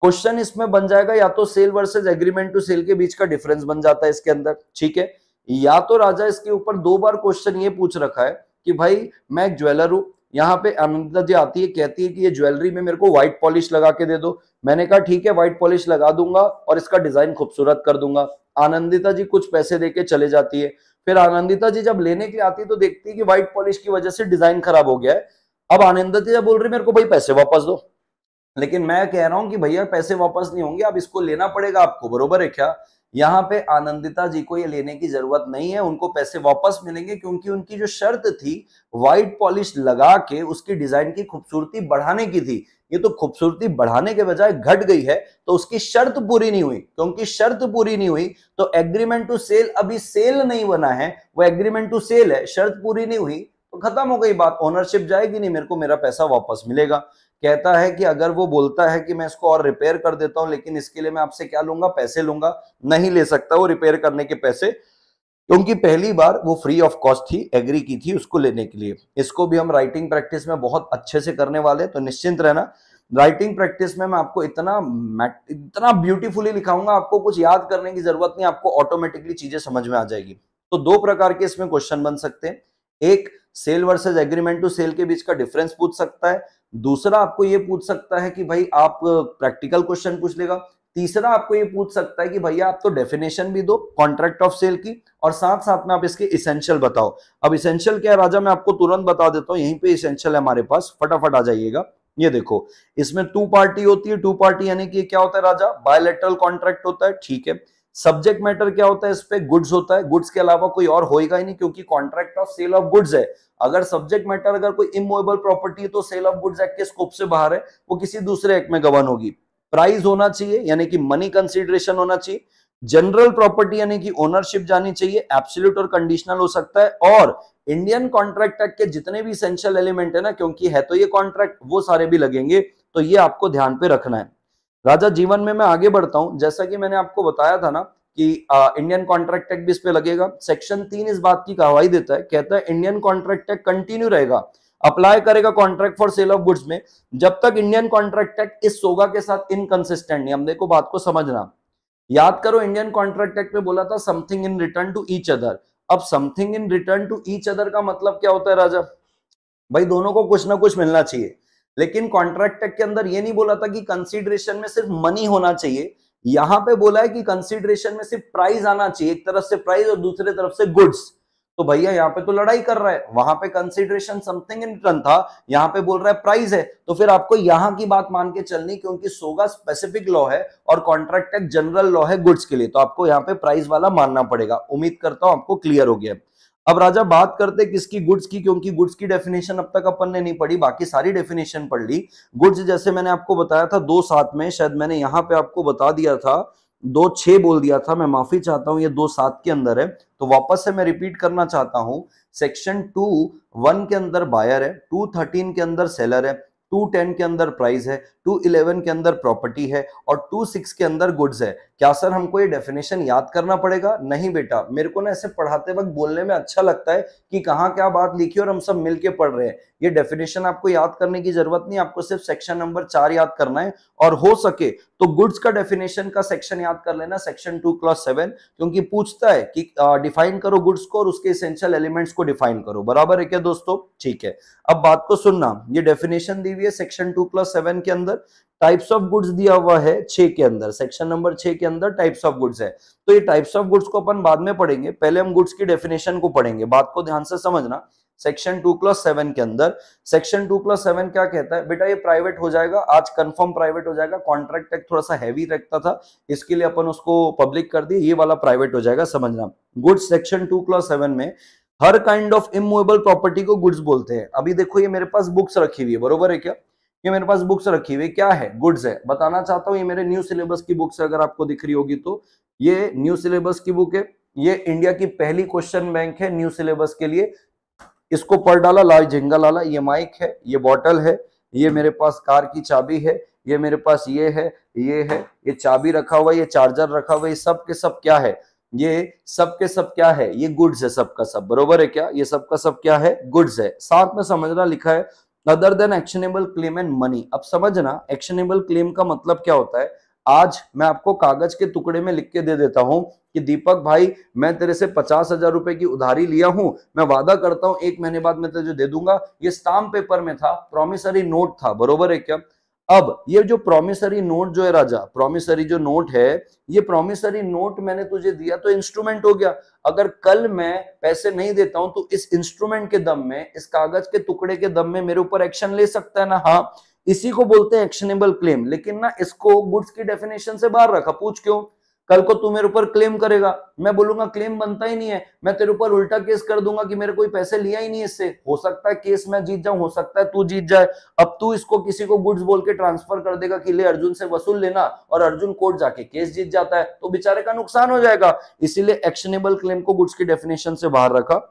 [SPEAKER 1] क्वेश्चन इसमें बन जाएगा या तो sale versus agreement to sale के बीच का डिफरेंस बन जाता है इसके अंदर ठीक है या तो राजा इसके ऊपर दो बार क्वेश्चन ये पूछ रखा है कि भाई मैं एक ज्वेलर हूं यहाँ पे अनंता जी आती है कहती है कि ये ज्वेलरी में मेरे को व्हाइट पॉलिश लगा के दे दो मैंने कहा ठीक है व्हाइट पॉलिश लगा दूंगा और इसका डिजाइन खूबसूरत कर दूंगा आनंदिता जी कुछ पैसे देके चले जाती है फिर आनंदिता जी जब लेने के लिए आती है तो देखती है कि व्हाइट पॉलिश की वजह से डिजाइन खराब हो गया है अब आनंदिता जी बोल रही मेरे को भाई पैसे वापस दो लेकिन मैं कह रहा हूं कि भैया पैसे वापस नहीं होंगे अब इसको लेना पड़ेगा आपको बरोबर है क्या यहाँ पे आनंदिता जी को ये लेने की जरूरत नहीं है उनको पैसे वापस मिलेंगे क्योंकि उनकी जो शर्त थी व्हाइट पॉलिश लगा के उसकी डिजाइन की खूबसूरती बढ़ाने की थी ये तो खूबसूरती बढ़ाने के बजाय घट गई है तो उसकी शर्त पूरी नहीं हुई क्योंकि शर्त पूरी नहीं हुई तो एग्रीमेंट टू सेल अभी सेल नहीं बना है वो एग्रीमेंट टू सेल है शर्त पूरी नहीं हुई तो खत्म हो गई बात ओनरशिप जाएगी नहीं मेरे को मेरा पैसा वापस मिलेगा कहता है कि अगर वो बोलता है कि मैं इसको और रिपेयर कर देता हूं लेकिन इसके लिए मैं आपसे क्या लूंगा पैसे लूंगा नहीं ले सकता वो रिपेयर करने के पैसे क्योंकि पहली बार वो फ्री ऑफ कॉस्ट थी एग्री की थी उसको लेने के लिए इसको भी हम राइटिंग प्रैक्टिस में बहुत अच्छे से करने वाले तो निश्चिंत रहना राइटिंग प्रैक्टिस में मैं आपको इतना इतना ब्यूटीफुली लिखाऊंगा आपको कुछ याद करने की जरूरत नहीं आपको ऑटोमेटिकली चीजें समझ में आ जाएगी तो दो प्रकार के इसमें क्वेश्चन बन सकते हैं एक sale versus agreement to sale के बीच का डिफरेंस पूछ सकता है दूसरा आपको ये पूछ सकता है कि भाई आप प्रैक्टिकल क्वेश्चन पूछ लेगा तीसरा आपको ये पूछ सकता है कि भैया आप तो डेफिनेशन भी दो कॉन्ट्रैक्ट ऑफ सेल की और साथ साथ में आप इसके इसेंशियल बताओ अब इसेंशियल क्या है राजा मैं आपको तुरंत बता देता हूं यहीं पे इसेंशियल है हमारे पास फटाफट आ जाइएगा ये देखो इसमें टू पार्टी होती है टू पार्टी यानी कि क्या होता है राजा बायोलेट्रल कॉन्ट्रैक्ट होता है ठीक है सब्जेक्ट मैटर क्या होता है इस पे गुड्स होता है गुड्स के अलावा कोई और होएगा ही नहीं क्योंकि contract of sale of goods है अगर सब्जेक्ट मैटर अगर कोई इमोबल प्रॉपर्टी है तो सेल ऑफ गुड्स एक्ट के स्कोप से बाहर है वो किसी दूसरे एक्ट में गवर्न होगी प्राइस होना चाहिए यानी कि मनी कंसिडरेशन होना चाहिए जनरल प्रॉपर्टी यानी कि ओनरशिप जानी चाहिए एब्सोल्यूट और कंडीशनल हो सकता है और इंडियन कॉन्ट्रैक्ट एक्ट के जितने भी इसेंशियल एलिमेंट है ना क्योंकि है तो ये कॉन्ट्रैक्ट वो सारे भी लगेंगे तो ये आपको ध्यान पे रखना है राजा जीवन में मैं आगे बढ़ता हूं जैसा कि मैंने आपको बताया था ना कि इंडियन कॉन्ट्रैक्ट एक्ट भी इस पे लगेगा सेक्शन तीन इस बात की कार्रवाई देता है कहता है इंडियन कॉन्ट्रैक्ट एक्ट कंटिन्यू रहेगा अप्लाई करेगा contract for sale of goods में जब तक इंडियन कॉन्ट्रैक्ट एक्ट इस सोगा के साथ इनकंसिस्टेंट नहीं हम देखो बात को समझना याद करो इंडियन कॉन्ट्रैक्ट एक्ट में बोला था something in return to each other अब something in return to each other का मतलब क्या होता है राजा भाई दोनों को कुछ ना कुछ मिलना चाहिए लेकिन कॉन्ट्रैक्ट एक्ट के अंदर ये नहीं बोला था कि कंसिडरेशन में सिर्फ मनी होना चाहिए यहां पे बोला है कि कंसिडरेशन में सिर्फ प्राइस आना चाहिए एक तरफ से प्राइस और दूसरे तरफ से गुड्स तो भैया यहाँ पे तो लड़ाई कर रहा है वहां पे कंसिडरेशन समथिंग इन रिटर्न था यहाँ पे बोल रहा है प्राइस है तो फिर आपको यहाँ की बात मान के चलनी क्योंकि सोगा स्पेसिफिक लॉ है और कॉन्ट्रैक्ट एक्ट जनरल लॉ है गुड्स के लिए तो आपको यहाँ पे प्राइस वाला मानना पड़ेगा उम्मीद करता हूं आपको क्लियर हो गया अब राजा बात करते किसकी गुड्स की क्योंकि गुड्स की डेफिनेशन अब तक अपन ने नहीं पढ़ी बाकी सारी डेफिनेशन पढ़ ली गुड्स जैसे मैंने आपको बताया था दो सात में शायद मैंने यहाँ पे आपको बता दिया था दो छह बोल दिया था मैं माफी चाहता हूँ ये दो सात के अंदर है तो वापस से मैं रिपीट करना चाहता हूँ सेक्शन टू वन के अंदर बायर है टू थर्टीन के अंदर सेलर है टू टेन के अंदर प्राइस है टू इलेवन के अंदर प्रॉपर्टी है और टू सिक्स के अंदर गुड्स है क्या सर हमको ये डेफिनेशन याद करना पड़ेगा नहीं बेटा मेरे को ना ऐसे पढ़ाते वक्त बोलने में अच्छा लगता है कि कहाँ क्या बात लिखी और हम सब मिलके पढ़ रहे हैं ये डेफिनेशन आपको याद करने की जरूरत नहीं आपको सिर्फ सेक्शन नंबर चार याद करना है और हो सके तो गुड्स का डेफिनेशन का सेक्शन याद कर लेना सेक्शन टू क्लास सेवन क्योंकि पूछता है कि डिफाइन करो गुड्स को और उसके इसेंशियल एलिमेंट्स को डिफाइन करो बराबर है क्या दोस्तों ठीक है अब बात को सुनना ये डेफिनेशन दी हुई है सेक्शन टू क्लास सेवन के अंदर टाइप्स ऑफ गुड्स दिया हुआ है छे के अंदर सेक्शन नंबर छे के अंदर टाइप्स ऑफ गुड्स है तो ये टाइप्स ऑफ गुड्स को अपन बाद में पढ़ेंगे पहले हम गुड्स की डेफिनेशन को पढ़ेंगे बात को ध्यान से समझना सेक्शन टू क्लस सेवन के अंदर सेक्शन टू क्लस सेवन क्या कहता है बेटा ये प्राइवेट हो जाएगा आज कंफर्म प्राइवेट हो जाएगा कॉन्ट्रैक्ट एक्ट थोड़ा सा हैवी रखता था इसके लिए अपन उसको पब्लिक कर दिए ये वाला प्राइवेट हो जाएगा समझना goods section two clause seven में हर काइंड ऑफ इमूवेबल प्रॉपर्टी को गुड्स बोलते हैं अभी देखो ये मेरे पास बुक्स रखी हुई है बरोबर है क्या ये मेरे पास बुक्स रखी हुई क्या है गुड्स है बताना चाहता हूँ ये मेरे न्यू सिलेबस की बुक्स अगर आपको दिख रही होगी तो ये न्यू सिलेबस की बुक है ये इंडिया की पहली क्वेश्चन बैंक है न्यू सिलेबस के लिए इसको पढ़ डाला लाल झिंगा लाला ये माइक है ये बॉटल है ये मेरे पास कार की चाबी है ये मेरे पास ये है ये है ये चाबी रखा हुआ ये चार्जर रखा हुआ ये सब के सब क्या है ये सब के सब क्या है ये गुड्स है सबका सब बरोबर है क्या ये सबका सब क्या है गुड्स है साथ में समझना लिखा है other than actionable claim and money अब समझना एक्शनेबल क्लेम का मतलब क्या होता है आज मैं आपको कागज के टुकड़े में लिख के दे देता हूं कि दीपक भाई मैं तेरे से पचास हजार रुपए की उधारी लिया हूं मैं वादा करता हूं एक महीने बाद मैं तुझे दे दूंगा ये स्टाम्प पेपर में था प्रोमिसरी नोट था बरोबर है क्या अब ये जो प्रोमिसरी नोट जो है राजा प्रोमिसरी जो नोट है ये प्रोमिसरी नोट मैंने तुझे दिया तो इंस्ट्रूमेंट हो गया अगर कल मैं पैसे नहीं देता हूं तो इस इंस्ट्रूमेंट के दम में इस कागज के टुकड़े के दम में मेरे ऊपर एक्शन ले सकता है ना हाँ इसी को बोलते हैं एक्शनेबल क्लेम लेकिन ना इसको गुड्स की डेफिनेशन से बाहर रखा पूछ क्यों कल को तू मेरे ऊपर क्लेम करेगा मैं बोलूंगा क्लेम बनता ही नहीं है मैं तेरे ऊपर उल्टा केस कर दूंगा कि मेरे कोई पैसे लिया ही नहीं इससे हो सकता है केस मैं जीत जाऊं हो सकता है तू जीत जाए अब तू इसको किसी को गुड्स बोल के ट्रांसफर कर देगा कि ले अर्जुन से वसूल लेना और अर्जुन कोर्ट जाके केस जीत जाता है तो बेचारे का नुकसान हो जाएगा इसीलिए एक्शनेबल क्लेम को गुड्स की डेफिनेशन से बाहर रखा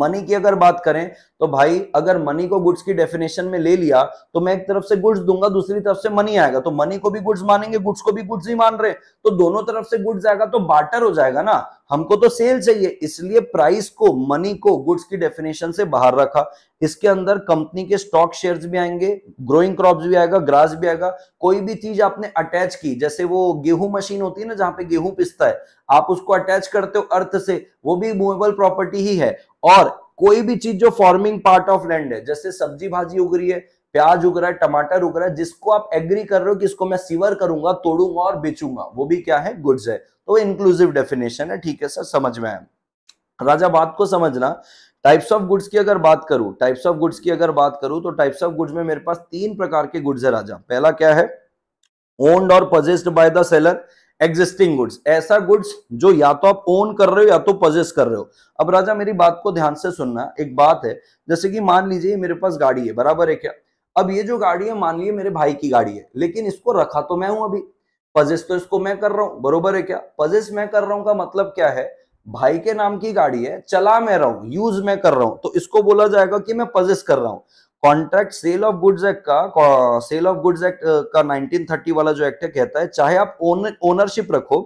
[SPEAKER 1] मनी की अगर बात करें तो भाई अगर मनी को गुड्स की डेफिनेशन में ले लिया तो मैं एक तरफ से गुड्स दूंगा दूसरी तरफ से मनी आएगा तो मनी को भी गुड्स मानेंगे गुड्स को भी गुड्स ही मान रहे तो दोनों तरफ से गुड्स आएगा तो बाटर हो जाएगा ना हमको तो सेल चाहिए इसलिए प्राइस को मनी को गुड्स की डेफिनेशन से बाहर रखा इसके अंदर कंपनी के स्टॉक शेयर्स भी आएंगे ग्रोइंग क्रॉप्स भी आएगा ग्रास भी आएगा कोई भी चीज आपने अटैच की जैसे वो गेहूं मशीन होती है ना जहां पे गेहूं पिसता है आप उसको अटैच करते हो अर्थ से वो भी मूवेबल प्रॉपर्टी ही है और कोई भी चीज जो फॉर्मिंग पार्ट ऑफ लैंड है जैसे सब्जी भाजी उग रही है प्याज उग रहा है टमाटर उग रहा है जिसको आप एग्री कर रहे हो कि इसको मैं सीवर करूंगा तोड़ूंगा और बेचूंगा वो भी क्या है गुड्स है तो इंक्लूसिव डेफिनेशन है ठीक है सर समझ में राजा बात को समझना टाइप्स ऑफ गुड्स की अगर बात करूं टाइप्स ऑफ गुड्स की अगर बात करूं तो टाइप्स ऑफ गुड्स में मेरे पास तीन प्रकार के गुड्स है राजा पहला क्या है ओन्ड और possessed by the seller existing goods ऐसा गुड्स जो या तो आप ओन कर रहे हो या तो पजेस कर रहे हो अब राजा मेरी बात को ध्यान से सुनना एक बात है जैसे कि मान लीजिए मेरे पास गाड़ी है बराबर है क्या अब ये जो गाड़ी है मान लीजिए मेरे भाई की गाड़ी है लेकिन इसको रखा तो मैं हूं अभी पजेस तो इसको मैं कर रहा हूं बरोबर है क्या पजेस मैं कर रहा हूं का मतलब क्या है भाई के नाम की गाड़ी है चला मैं रहा हूं यूज मैं कर रहा हूं तो इसको बोला जाएगा कि मैं पजेस कर रहा हूं contract sale of goods act का सेल ऑफ गुड्स एक्ट का 1930 वाला जो एक्ट है कहता है चाहे आप ओनरशिप रखो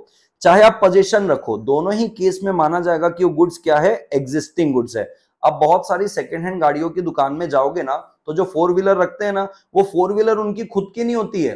[SPEAKER 1] चाहे आप पोजेशन रखो दोनों ही केस में माना जाएगा कि वो गुड्स क्या है एग्जिस्टिंग गुड्स है अब बहुत सारी सेकेंड हैंड गाड़ियों की दुकान में जाओगे ना तो जो फोर व्हीलर रखते हैं ना वो फोर व्हीलर उनकी खुद की नहीं होती है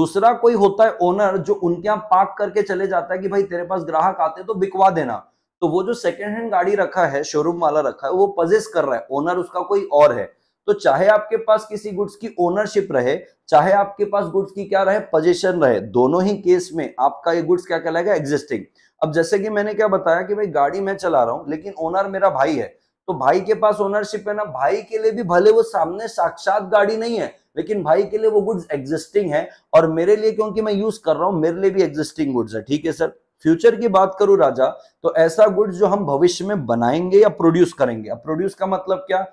[SPEAKER 1] दूसरा कोई होता है ओनर जो उनके यहाँ पार्क करके चले जाता है कि भाई तेरे पास ग्राहक आते तो बिकवा देना तो वो जो सेकेंड हैंड गाड़ी रखा है शोरूम वाला रखा है वो पजेस कर रहा है ओनर उसका कोई और है तो चाहे आपके पास किसी गुड्स की ओनरशिप रहे चाहे आपके पास गुड्स की क्या रहे पोजेशन रहे दोनों ही केस में आपका ये गुड्स क्या कहलाएगा एग्जिस्टिंग अब जैसे कि मैंने क्या बताया कि भाई गाड़ी मैं चला रहा हूँ लेकिन ओनर मेरा भाई है तो भाई के पास ओनरशिप है ना भाई के लिए भी भले वो सामने साक्षात गाड़ी नहीं है लेकिन भाई के लिए वो गुड्स एग्जिस्टिंग है और मेरे लिए क्योंकि मैं यूज कर रहा हूँ मेरे लिए भी एग्जिस्टिंग गुड्स है ठीक है सर फ्यूचर की बात करूं राजा तो ऐसा गुड्स जो हम भविष्य में बनाएंगे या प्रोड्यूस करेंगे अब प्रोड्यूस का मतलब क्या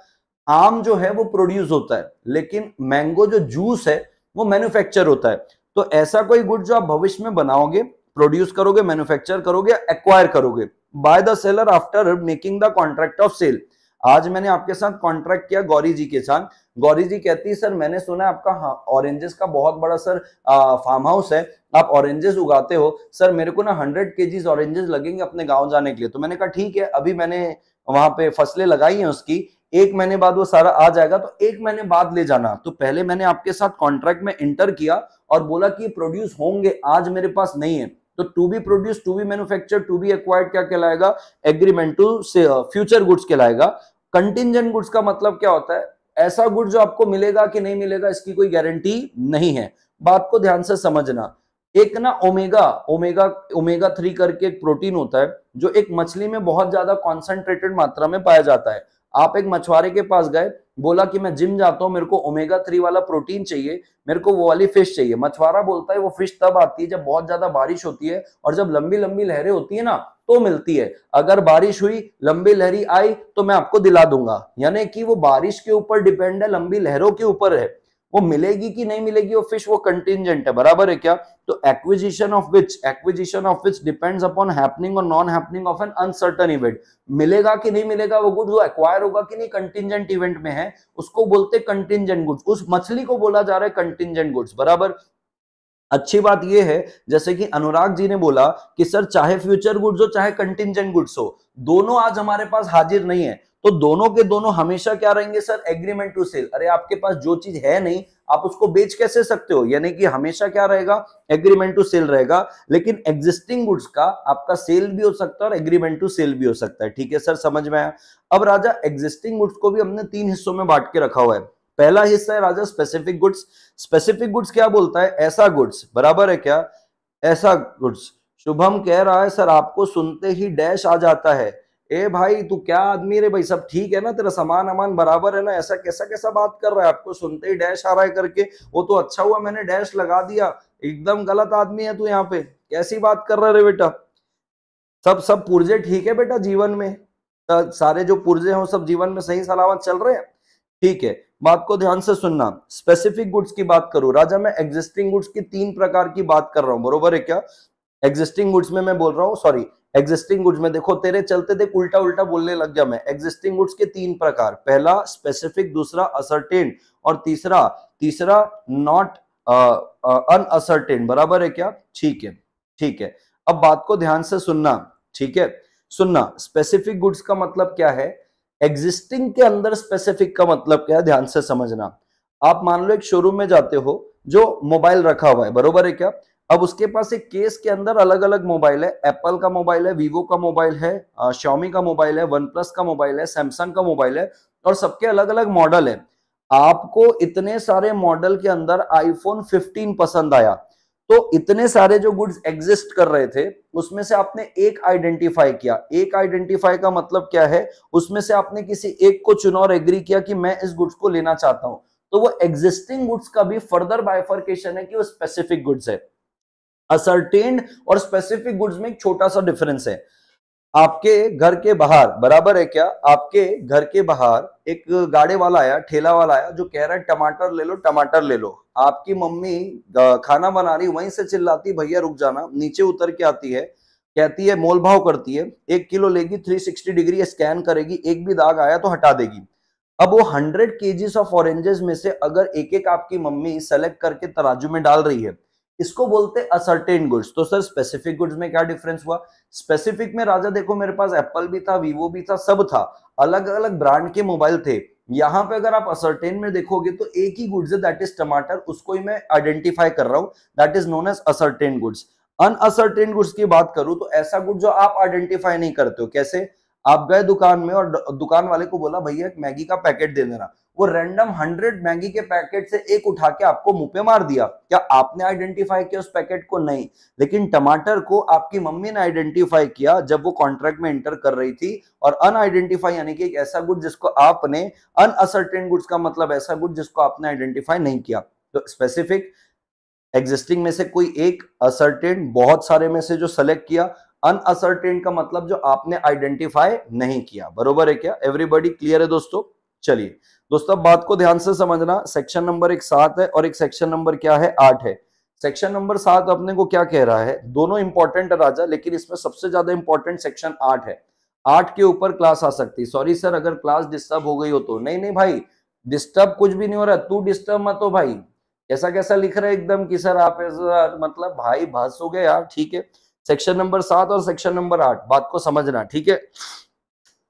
[SPEAKER 1] आम जो है वो प्रोड्यूस होता है लेकिन मैंगो जो जूस है वो मैन्युफैक्चर होता है तो ऐसा कोई गुड जो आप भविष्य में बनाओगे प्रोड्यूस करोगे मैन्युफैक्चर करोगे एक्वायर करोगे by the seller after making the contract of sale आज मैंने आपके साथ कॉन्ट्रैक्ट किया गौरी जी के साथ गौरी जी कहती है सर मैंने सुना आपका ऑरेंजेस का बहुत बड़ा सर आ, फार्म हाउस है आप ऑरेंजेस उगाते हो सर मेरे को ना हंड्रेड के ऑरेंजेस लगेंगे अपने गांव जाने के लिए तो मैंने कहा ठीक है अभी मैंने वहां पे फसलें लगाई हैं उसकी एक महीने बाद वो सारा आ जाएगा तो एक महीने बाद ले जाना तो पहले मैंने आपके साथ कॉन्ट्रैक्ट में एंटर किया और बोला कि प्रोड्यूस होंगे आज मेरे पास नहीं है तो to be produce to be manufacture to be acquired क्या कहलाएगा एग्रीमेंट टू से फ्यूचर गुड्स कहलाएगा कंटिजेंट गुड्स का मतलब क्या होता है ऐसा गुड जो आपको मिलेगा कि नहीं मिलेगा इसकी कोई गारंटी नहीं है बात को ध्यान से समझना एक ना ओमेगा ओमेगा ओमेगा थ्री करके एक प्रोटीन होता है जो एक मछली में बहुत ज्यादा कॉन्सेंट्रेटेड मात्रा में पाया जाता है आप एक मछुआरे के पास गए बोला कि मैं जिम जाता हूँ मेरे को ओमेगा थ्री वाला प्रोटीन चाहिए मेरे को वो वाली फिश चाहिए मछुआरा बोलता है वो फिश तब आती है जब बहुत ज्यादा बारिश होती है और जब लंबी लंबी लहरें होती है ना तो मिलती है अगर बारिश हुई लंबी लहरी आई तो मैं आपको दिला दूंगा यानी कि वो बारिश के ऊपर डिपेंड है लंबी लहरों के ऊपर है वो मिलेगी कि नहीं मिलेगी वो फिश वो कंटिजेंट है बराबर है क्या तो acquisition of which acquisition of which depends upon happening और non happening of an uncertain event मिलेगा कि नहीं मिलेगा वो गुड्स वो एक्वायर होगा कि नहीं कंटिजेंट इवेंट में है उसको बोलते कंटिजेंट गुड्स उस मछली को बोला जा रहा है कंटिजेंट गुड्स बराबर अच्छी बात यह है जैसे कि अनुराग जी ने बोला कि सर चाहे फ्यूचर गुड्स हो चाहे कंटिजेंट गुड्स हो दोनों आज हमारे पास हाजिर नहीं है तो दोनों के दोनों हमेशा क्या रहेंगे सर एग्रीमेंट टू सेल अरे आपके पास जो चीज है नहीं आप उसको बेच कैसे सकते हो यानी कि हमेशा क्या रहेगा एग्रीमेंट टू सेल रहेगा लेकिन एग्जिस्टिंग गुड्स का आपका सेल भी हो सकता है और एग्रीमेंट टू सेल भी हो सकता है ठीक है सर समझ में आया अब राजा एग्जिस्टिंग गुड्स को भी हमने तीन हिस्सों में बांट के रखा हुआ है पहला हिस्सा है राजा स्पेसिफिक गुड्स स्पेसिफिक गुड्स क्या बोलता है ऐसा गुड्स बराबर है क्या ऐसा गुड्स शुभम कह रहा है सर आपको सुनते ही डैश आ जाता है ए भाई तू क्या आदमी रे भाई सब ठीक है ना तेरा सामान अमान बराबर है ना ऐसा कैसा कैसा बात कर रहा है आपको सुनते ही डैश आ रहा है करके वो तो अच्छा हुआ मैंने डैश लगा दिया एकदम गलत आदमी है तू यहाँ पे कैसी बात कर रहा है बेटा सब सब पुर्जे ठीक है बेटा जीवन में सारे जो पुर्जे हैं वो सब जीवन में सही सलामत चल रहे हैं ठीक है बात को ध्यान से सुनना स्पेसिफिक गुड्स की बात करूं राजा मैं एग्जिस्टिंग गुड्स की तीन प्रकार की बात कर रहा हूं बरोबर है क्या एग्जिस्टिंग गुड्स में मैं बोल रहा हूँ सॉरी एग्जिस्टिंग गुड्स में देखो तेरे चलते देख उल्टा उल्टा बोलने लग गया मैं एग्जिस्टिंग गुड्स के तीन प्रकार पहला स्पेसिफिक दूसरा असरटेन और तीसरा तीसरा नॉट अनअसरटेन बराबर है क्या ठीक है ठीक है अब बात को ध्यान से सुनना ठीक है सुनना स्पेसिफिक गुड्स का मतलब क्या है एग्जिस्टिंग के अंदर स्पेसिफिक का मतलब क्या है ध्यान से समझना आप मान लो एक शोरूम में जाते हो जो मोबाइल रखा हुआ है बरोबर है क्या अब उसके पास एक केस के अंदर अलग अलग मोबाइल है एप्पल का मोबाइल है वीवो का मोबाइल है शॉमी का मोबाइल है वन प्लस का मोबाइल है सैमसंग का मोबाइल है और सबके अलग अलग मॉडल है आपको इतने सारे मॉडल के अंदर आईफोन 15 पसंद आया तो इतने सारे जो गुड्स एग्जिस्ट कर रहे थे उसमें से आपने एक आइडेंटिफाई किया एक आइडेंटिफाई का मतलब क्या है उसमें से आपने किसी एक को चुनाव और एग्री किया कि मैं इस गुड्स को लेना चाहता हूं तो वो एग्जिस्टिंग गुड्स का भी फर्दर बाइफर्केशन है कि वो स्पेसिफिक गुड्स है असरटेन्ड और स्पेसिफिक गुड्स में एक छोटा सा डिफरेंस है आपके घर के बाहर बराबर है क्या आपके घर के बाहर एक गाड़े वाला आया ठेला वाला आया जो कह रहा है टमाटर ले लो टमाटर ले लो आपकी मम्मी खाना बना रही वहीं से चिल्लाती भैया रुक जाना नीचे उतर के आती है कहती है मोल भाव करती है एक किलो लेगी 360 डिग्री स्कैन करेगी एक भी दाग आया तो हटा देगी अब वो 100 केजीस ऑफ ऑरेंजेस में से अगर एक एक आपकी मम्मी सेलेक्ट करके तराजू में डाल रही है इसको बोलते हैं असर्टेन गुड्स तो सर स्पेसिफिक गुड्स में क्या डिफरेंस हुआ स्पेसिफिक में राजा देखो मेरे पास एप्पल भी था वीवो भी था सब था अलग अलग ब्रांड के मोबाइल थे यहां पे अगर आप असर्टेन में देखोगे तो एक ही गुड्स है दैट इज टमाटर उसको ही मैं आइडेंटिफाई कर रहा हूं that is known as ascertain goods unascertain goods की बात करूं तो ऐसा गुड जो आप आइडेंटिफाई नहीं करते हो कैसे आप गए दुकान में और दुकान वाले को बोला भैया मैगी का पैकेट दे देना वो रैंडम हंड्रेड मैगी के पैकेट से एक उठा के आपको मुंह पे मार दिया क्या आपने आइडेंटिफाई किया उस पैकेट को नहीं लेकिन टमाटर को आपकी मम्मी ने आइडेंटिफाई किया जब वो कॉन्ट्रैक्ट में एंटर कर रही थी और अनआइडेंटिफाई यानी कि एक ऐसा गुड जिसको आपने अनअसर्टेन गुड्स का मतलब ऐसा गुड जिसको आपने आइडेंटिफाई नहीं किया तो स्पेसिफिक एग्जिस्टिंग में से कोई एक असर्टेन बहुत सारे में से जो सेलेक्ट किया अनअसर्टेन का मतलब जो आपने आइडेंटिफाई नहीं किया बरोबर है क्या एवरीबॉडी क्लियर है दोस्तों चलिए दोस्तों बात को ध्यान से समझना सेक्शन नंबर एक सात है और एक सेक्शन नंबर क्या है आठ है सेक्शन नंबर सात अपने को क्या कह रहा है दोनों इंपॉर्टेंट है राजा लेकिन इसमें सबसे ज्यादा इंपॉर्टेंट सेक्शन आठ है आठ के ऊपर क्लास आ सकती सॉरी सर अगर क्लास डिस्टर्ब हो गई हो तो नहीं नहीं भाई डिस्टर्ब कुछ भी नहीं हो रहा तू डिस्टर्ब मत हो भाई कैसा कैसा लिख रहा है एकदम कि सर आप ऐसा मतलब भाई भाष हो गया यार ठीक है सेक्शन नंबर सात और सेक्शन नंबर आठ बात को समझना ठीक है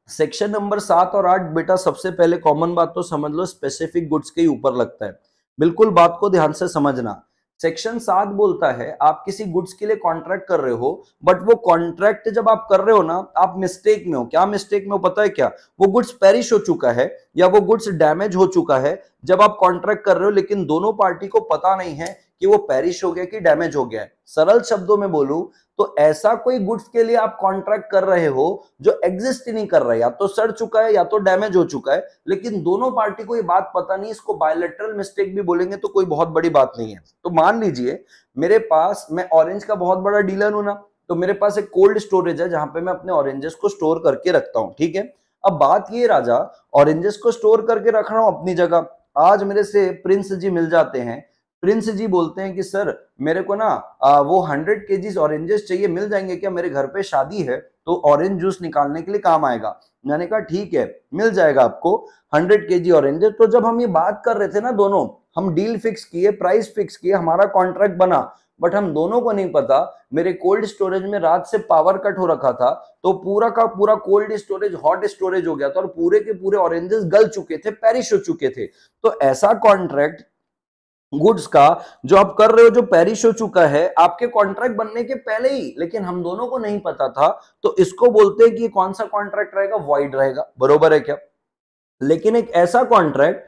[SPEAKER 1] सेक्शन नंबर सात और आठ बेटा सबसे पहले कॉमन बात तो समझ लो स्पेसिफिक गुड्स के ऊपर लगता है बिल्कुल बात को ध्यान से समझना सेक्शन सात बोलता है आप किसी गुड्स के लिए कॉन्ट्रैक्ट कर रहे हो बट वो कॉन्ट्रैक्ट जब आप कर रहे हो ना आप मिस्टेक में हो क्या मिस्टेक में हो पता है क्या वो गुड्स पेरिश हो चुका है या वो गुड्स डैमेज हो चुका है जब आप कॉन्ट्रैक्ट कर रहे हो लेकिन दोनों पार्टी को पता नहीं है कि वो पेरिश हो गया कि डैमेज हो गया है सरल शब्दों में बोलूं तो ऐसा कोई गुड्स के लिए आप कॉन्ट्रैक्ट कर रहे हो जो एग्जिस्ट ही नहीं कर रहा या तो सड़ चुका है या तो डैमेज हो चुका है लेकिन दोनों पार्टी को ये बात पता नहीं इसको बायोलेटरल मिस्टेक भी बोलेंगे तो कोई बहुत बड़ी बात नहीं है तो मान लीजिए मेरे पास मैं ऑरेंज का बहुत बड़ा डीलर हूं ना तो मेरे पास एक कोल्ड स्टोरेज है जहां पे मैं अपने ऑरेंजेस को स्टोर करके रखता हूँ ठीक है अब बात ये राजा ऑरेंजेस को स्टोर करके रख रहा हूं अपनी जगह आज मेरे से प्रिंस जी मिल जाते हैं प्रिंस जी बोलते हैं कि सर मेरे को ना वो हंड्रेड के जीज ऑरेंजेस चाहिए मिल जाएंगे क्या मेरे घर पे शादी है तो ऑरेंज जूस निकालने के लिए काम आएगा मैंने कहा ठीक है मिल जाएगा आपको हंड्रेड के जी ऑरेंजेस तो जब हम ये बात कर रहे थे ना दोनों हम डील फिक्स किए प्राइस फिक्स किए हमारा कॉन्ट्रैक्ट बना बट हम दोनों को नहीं पता मेरे कोल्ड स्टोरेज में रात से पावर कट हो रखा था तो पूरा का पूरा कोल्ड स्टोरेज हॉट स्टोरेज हो गया था और पूरे के पूरे ऑरेंजेस गल चुके थे पैरिश हो चुके थे तो ऐसा कॉन्ट्रैक्ट गुड्स का जो आप कर रहे हो जो पेरिश हो चुका है आपके कॉन्ट्रैक्ट बनने के पहले ही लेकिन हम दोनों को नहीं पता था तो इसको बोलते हैं कि कौन सा कॉन्ट्रैक्ट रहेगा वॉइड रहेगा बरोबर है क्या लेकिन एक ऐसा कॉन्ट्रैक्ट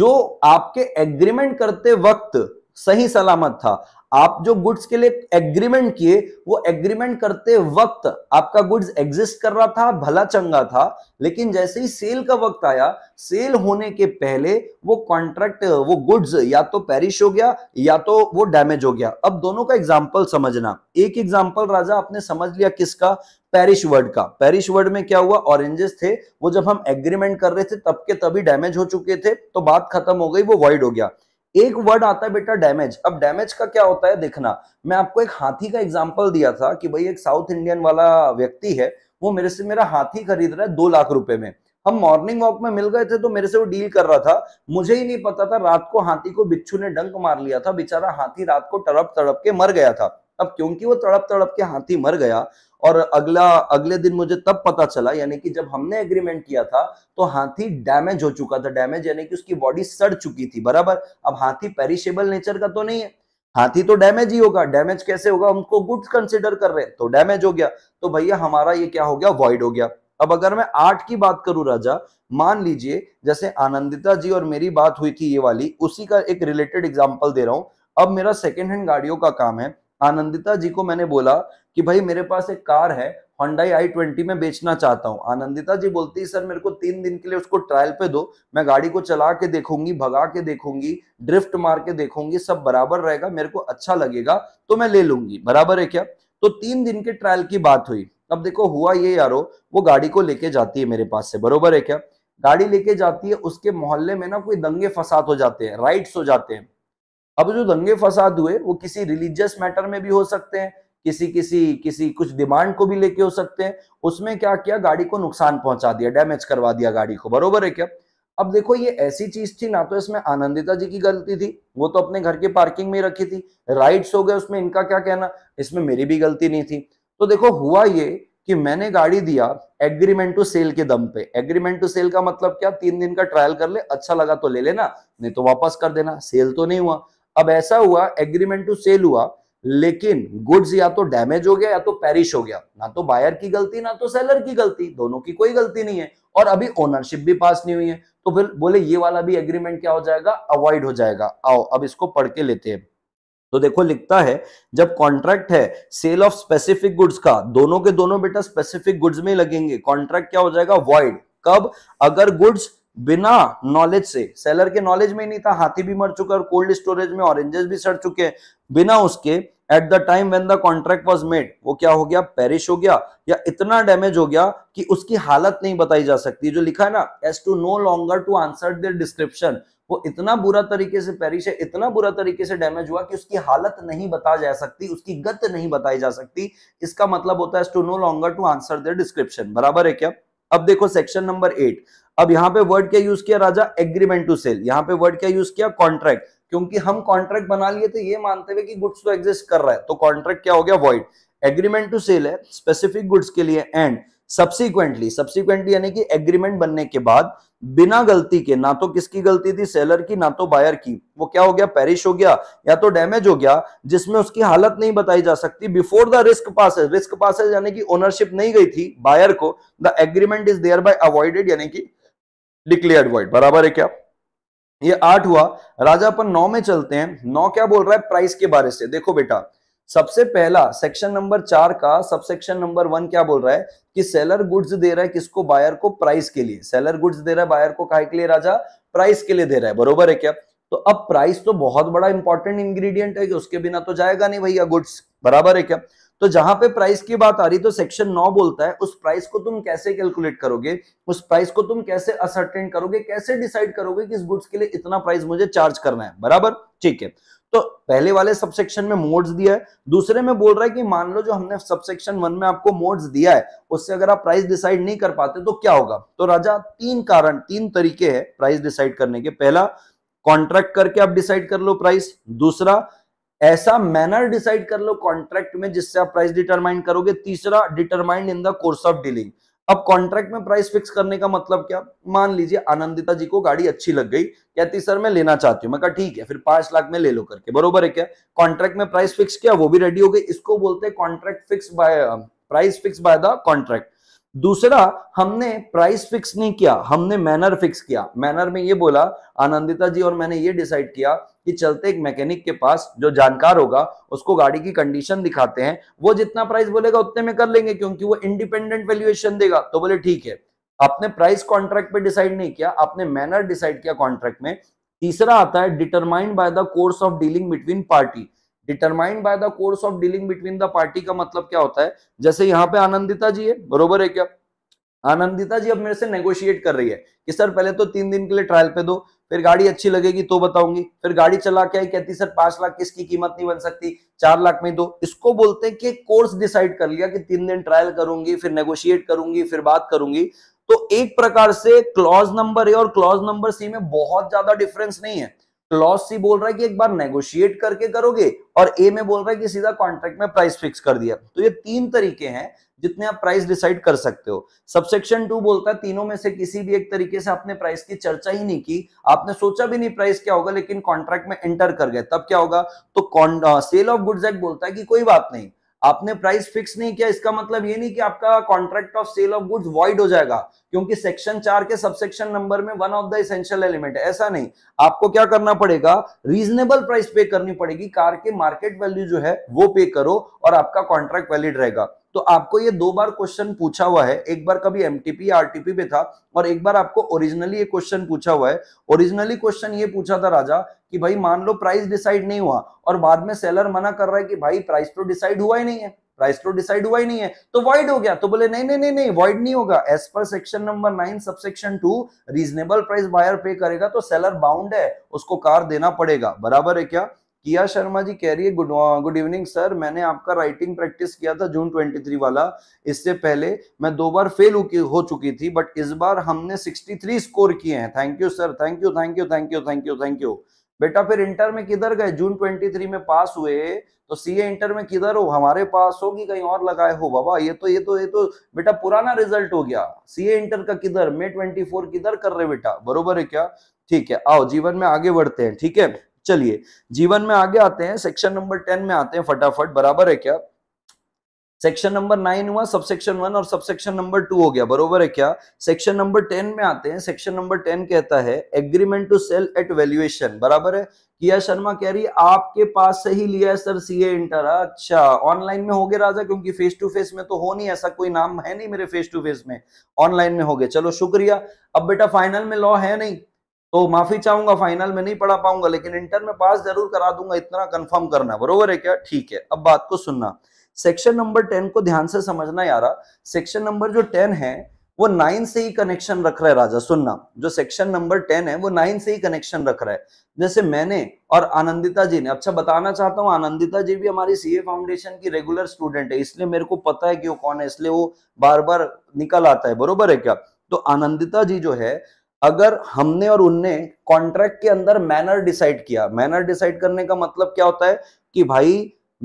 [SPEAKER 1] जो आपके एग्रीमेंट करते वक्त सही सलामत था आप जो गुड्स के लिए एग्रीमेंट किए वो एग्रीमेंट करते वक्त आपका गुड्स एग्जिस्ट कर रहा था भला चंगा था लेकिन जैसे ही सेल का वक्त आया सेल होने के पहले वो कॉन्ट्रैक्ट वो गुड्स या तो पैरिश हो गया या तो वो डैमेज हो गया अब दोनों का एग्जाम्पल समझना एक एग्जाम्पल राजा आपने समझ लिया किसका पैरिश वर्ड का पेरिश वर्ड में क्या हुआ ऑरेंजेस थे वो जब हम एग्रीमेंट कर रहे थे तब के तभी डैमेज हो चुके थे तो बात खत्म हो गई वो वॉइड हो गया एक वर्ड आता है बेटा डैमेज अब डैमेज का क्या होता है देखना मैं आपको एक हाथी का एग्जाम्पल दिया था कि भाई एक साउथ इंडियन वाला व्यक्ति है वो मेरे से मेरा हाथी खरीद रहा है दो लाख रुपए में हम मॉर्निंग वॉक में मिल गए थे तो मेरे से वो डील कर रहा था मुझे ही नहीं पता था रात को हाथी को बिच्छू ने डंक मार लिया था बेचारा हाथी रात को तड़प तड़प के मर गया था अब क्योंकि वो तड़प तड़प के हाथी मर गया और अगला अगले दिन मुझे तब पता चला यानी कि जब हमने एग्रीमेंट किया था तो हाथी डैमेज हो चुका था डैमेज यानी कि उसकी बॉडी सड़ चुकी थी बराबर अब हाथी पेरिशेबल नेचर का तो नहीं है हाथी तो डैमेज ही होगा डैमेज कैसे होगा उनको गुड कंसिडर कर रहे हैं तो डैमेज हो गया तो भैया हमारा ये क्या हो गया वॉइड हो गया अब अगर मैं आर्ट की बात करूं राजा मान लीजिए जैसे आनंदिता जी और मेरी बात हुई थी ये वाली उसी का एक रिलेटेड एग्जाम्पल दे रहा हूं अब मेरा सेकेंड हैंड गाड़ियों का काम है आनंदिता जी को मैंने बोला कि भाई मेरे पास एक कार है होंडाई आई ट्वेंटी में बेचना चाहता हूँ आनंदिता जी बोलती है सर मेरे को तीन दिन के लिए उसको ट्रायल पे दो मैं गाड़ी को चला के देखूंगी भगा के देखूंगी ड्रिफ्ट मार के देखूंगी सब बराबर रहेगा मेरे को अच्छा लगेगा तो मैं ले लूंगी बराबर है क्या तो तीन दिन के ट्रायल की बात हुई अब देखो हुआ ये यारो वो गाड़ी को लेके जाती है मेरे पास से बरोबर है क्या गाड़ी लेके जाती है उसके मोहल्ले में ना कोई दंगे फसाद हो जाते हैं राइट्स हो जाते हैं अब जो दंगे फसाद हुए वो किसी रिलीजियस मैटर में भी हो सकते हैं किसी किसी किसी कुछ डिमांड को भी लेके हो सकते हैं उसमें क्या किया गाड़ी को नुकसान पहुंचा दिया डैमेज करवा दिया गाड़ी को बरोबर है क्या अब देखो ये ऐसी चीज थी ना तो इसमें आनंदिता जी की गलती थी वो तो अपने घर के पार्किंग में रखी थी राइड्स हो गए उसमें इनका क्या कहना इसमें मेरी भी गलती नहीं थी तो देखो हुआ ये कि मैंने गाड़ी दिया एग्रीमेंट टू सेल के दम पे एग्रीमेंट टू सेल का मतलब क्या तीन दिन का ट्रायल कर ले अच्छा लगा तो ले लेना नहीं तो वापस कर देना सेल तो नहीं हुआ अब ऐसा हुआ एग्रीमेंट टू सेल हुआ लेकिन गुड्स या तो डैमेज हो गया या तो पैरिश हो गया ना तो बायर की गलती ना तो सेलर की गलती दोनों की कोई गलती नहीं है और अभी ओनरशिप भी पास नहीं हुई है तो फिर बोले ये वाला भी एग्रीमेंट क्या हो जाएगा अवॉइड हो जाएगा आओ अब इसको पढ़ के लेते हैं तो देखो लिखता है जब कॉन्ट्रैक्ट है सेल ऑफ स्पेसिफिक गुड्स का दोनों के दोनों बेटा स्पेसिफिक गुड्स में लगेंगे कॉन्ट्रैक्ट क्या हो जाएगा वॉइड कब अगर गुड्स बिना नॉलेज से सेलर के नॉलेज में ही नहीं था हाथी भी मर चुका और कोल्ड स्टोरेज में ऑरेंजेस भी सड़ चुके हैं बिना उसके at the time when the contract was made वो क्या हो गया पेरिश हो गया या इतना डैमेज हो गया कि उसकी हालत नहीं बताई जा सकती जो लिखा है ना as to no longer to answer their description वो इतना बुरा तरीके से पेरिश है इतना बुरा तरीके से डैमेज हुआ कि उसकी हालत नहीं बता जा सकती उसकी गत नहीं बताई जा सकती इसका मतलब होता है as to no longer to answer their description बराबर है क्या अब देखो सेक्शन नंबर एट अब यहाँ पे वर्ड क्या यूज किया राजा एग्रीमेंट टू सेल यहाँ पे वर्ड क्या यूज किया कॉन्ट्रैक्ट क्योंकि हम कॉन्ट्रैक्ट बना लिए थे ये मानते हुए कि गुड्स तो एग्जिस्ट कर रहा है तो कॉन्ट्रैक्ट क्या हो गया वॉइड एग्रीमेंट टू सेल है स्पेसिफिक गुड्स के लिए एंड सब्सिक्वेंटली सब्सिक्वेंटली यानी कि एग्रीमेंट बनने के बाद बिना गलती के ना तो किसकी गलती थी सेलर की ना तो बायर की वो क्या हो गया पेरिश हो गया या तो डैमेज हो गया जिसमें उसकी हालत नहीं बताई जा सकती before the risk passes risk passes यानी कि ओनरशिप नहीं गई थी बायर को the agreement is thereby avoided यानी कि डिक्लेयर वर्ड बराबर है क्या ये आठ हुआ राजा अपन नौ में चलते हैं नौ क्या बोल रहा है प्राइस के बारे से देखो बेटा सबसे पहला सेक्शन नंबर चार का सबसेक्शन नंबर वन क्या बोल रहा है कि सेलर गुड्स दे रहा है किसको बायर को प्राइस के लिए सेलर गुड्स दे रहा है बायर को काहे के लिए राजा प्राइस के लिए दे रहा है बरोबर है क्या तो अब प्राइस तो बहुत बड़ा इंपॉर्टेंट इंग्रेडिएंट है कि उसके बिना तो जाएगा नहीं भैया गुड्स बराबर है क्या तो जहां पे प्राइस की बात आ रही तो सेक्शन नौ बोलता है उस प्राइस को तुम कैसे कैलकुलेट करोगे उस प्राइस को तुम कैसे असरटेन करोगे कैसे डिसाइड करोगे कि इस गुड्स के लिए इतना प्राइस मुझे चार्ज करना है बराबर ठीक है तो पहले वाले सबसेक्शन में मोड्स दिया है दूसरे में बोल रहा है कि मान लो जो हमने सबसेक्शन वन में आपको मोड्स दिया है उससे अगर आप प्राइस डिसाइड नहीं कर पाते तो क्या होगा तो राजा तीन कारण तीन तरीके हैं प्राइस डिसाइड करने के पहला कॉन्ट्रैक्ट करके आप डिसाइड कर लो प्राइस दूसरा ऐसा मैनर डिसाइड कर लो कॉन्ट्रैक्ट में जिससे आप प्राइस डिटरमाइन करोगे तीसरा determined in the course of dealing अब कॉन्ट्रैक्ट में प्राइस फिक्स करने का मतलब क्या मान लीजिए आनंदिता जी को गाड़ी अच्छी लग गई कहती सर मैं लेना चाहती हूं मैं कहा ठीक है फिर पांच लाख में ले लो करके बरोबर है क्या कॉन्ट्रैक्ट में प्राइस फिक्स किया वो भी रेडी हो गई इसको बोलते हैं contract fix by price fix by the contract दूसरा हमने प्राइस फिक्स नहीं किया हमने मैनर फिक्स किया मैनर में ये बोला आनंदिता जी और मैंने ये डिसाइड किया कि चलते एक मैकेनिक के पास जो जानकार होगा उसको गाड़ी की कंडीशन दिखाते हैं वो जितना प्राइस बोलेगा उतने में कर लेंगे क्योंकि वो इंडिपेंडेंट वैल्यूएशन देगा तो बोले ठीक है आपने प्राइस कॉन्ट्रैक्ट पे डिसाइड नहीं किया आपने मैनर डिसाइड किया कॉन्ट्रैक्ट में तीसरा आता है determined by the course of dealing between party determined by the course of dealing between the party का मतलब क्या होता है जैसे यहाँ पे आनंदिता जी है बरोबर है क्या आनंदिता जी अब मेरे से नेगोशिएट कर रही है कि सर पहले तो तीन दिन के लिए ट्रायल पे दो फिर गाड़ी अच्छी लगेगी तो बताऊंगी फिर गाड़ी चला के आई कहती सर पांच लाख किसकी कीमत नहीं बन सकती चार लाख में दो इसको बोलते हैं कि कोर्स डिसाइड कर लिया कि तीन दिन ट्रायल करूंगी फिर नेगोशिएट करूंगी फिर बात करूंगी तो एक प्रकार से क्लॉज नंबर ए और क्लॉज नंबर सी में बहुत ज्यादा डिफरेंस नहीं है क्लॉज सी बोल रहा है कि एक बार नेगोशिएट करके करोगे और ए में बोल रहा है कि सीधा कॉन्ट्रैक्ट में प्राइस फिक्स कर दिया तो ये तीन तरीके हैं जितने आप प्राइस डिसाइड कर सकते हो सबसेक्शन टू बोलता है तीनों में से किसी भी एक तरीके से आपने प्राइस की चर्चा ही नहीं की आपने सोचा भी नहीं प्राइस क्या होगा लेकिन कॉन्ट्रैक्ट में एंटर कर गए तब क्या होगा तो सेल ऑफ गुड्स एक्ट बोलता है कि कोई बात नहीं आपने प्राइस फिक्स नहीं किया इसका मतलब ये नहीं कि आपका contract of sale of goods void हो जाएगा क्योंकि सेक्शन चार के सबसेक्शन नंबर में one of the essential element है ऐसा नहीं आपको क्या करना पड़ेगा रीजनेबल प्राइस पे करनी पड़ेगी कार के मार्केट वैल्यू जो है वो पे करो और आपका कॉन्ट्रैक्ट वैलिड रहेगा तो आपको ये दो बार क्वेश्चन पूछा हुआ है एक बार कभी एमटीपी आरटीपी पे था और एक बार आपको ओरिजिनली ये क्वेश्चन पूछा हुआ है ओरिजिनली क्वेश्चन ये पूछा था राजा कि भाई मान लो प्राइस डिसाइड नहीं हुआ और बाद में सेलर मना कर रहा है कि भाई प्राइस तो डिसाइड हुआ ही नहीं है प्राइस तो डिसाइड हुआ ही नहीं है तो वॉइड हो गया तो बोले नहीं नहीं नहीं नहीं वॉइड नहीं होगा एज पर सेक्शन नंबर nine subsection two reasonable price buyer pay करेगा तो सेलर बाउंड है उसको कार देना पड़ेगा बराबर है क्या किया शर्मा जी कह रही है गुड गुड इवनिंग सर मैंने आपका राइटिंग प्रैक्टिस किया था जून 23 वाला इससे पहले मैं दो बार फेल हो चुकी थी बट इस बार हमने 63 स्कोर किए हैं thank you sir thank you thank you thank you thank you thank you बेटा फिर इंटर में किधर गए जून 23 में पास हुए तो सीए इंटर में किधर हो हमारे पास होगी कहीं और लगाए हो बाबा ये तो ये तो ये तो बेटा पुराना रिजल्ट हो गया सीए इंटर का किधर मे 24 किधर कर रहे बेटा बरोबर है क्या ठीक है आओ जीवन में आगे बढ़ते हैं ठीक है चलिए जीवन में आगे आते हैं सेक्शन नंबर टेन में आते हैं फटाफट बराबर है क्या सेक्शन नंबर नाइन हुआ सबसेक्शन वन और सबसेक्शन नंबर टू हो गया बरोबर है क्या सेक्शन नंबर टेन में आते हैं सेक्शन नंबर टेन कहता है agreement to sell at valuation बराबर है किया शर्मा कह रही आपके पास से ही लिया है सर सीए इंटर अच्छा ऑनलाइन में हो गए राजा क्योंकि फेस टू फेस में तो हो नहीं ऐसा कोई नाम है नहीं मेरे फेस टू फेस में ऑनलाइन में हो गए चलो शुक्रिया अब बेटा फाइनल में लॉ है नहीं तो माफी चाहूंगा फाइनल में नहीं पढ़ा पाऊंगा लेकिन इंटर में पास जरूर करा दूंगा इतना कंफर्म करना बरोबर है क्या ठीक है अब बात को सुनना सेक्शन नंबर टेन को ध्यान से समझना यारा सेक्शन नंबर जो टेन है वो नाइन से ही कनेक्शन रख रहा है राजा सुनना जो सेक्शन नंबर टेन है वो नाइन से ही कनेक्शन रख रहा है जैसे मैंने और आनंदिता जी ने अच्छा बताना चाहता हूँ आनंदिता जी भी हमारी सीए फाउंडेशन की रेगुलर स्टूडेंट है इसलिए मेरे को पता है कि वो कौन है इसलिए वो बार बार निकल आता है बरोबर है क्या तो आनंदिता जी जो है अगर हमने और उनने कॉन्ट्रैक्ट के अंदर मैनर डिसाइड किया मैनर डिसाइड करने का मतलब क्या होता है कि भाई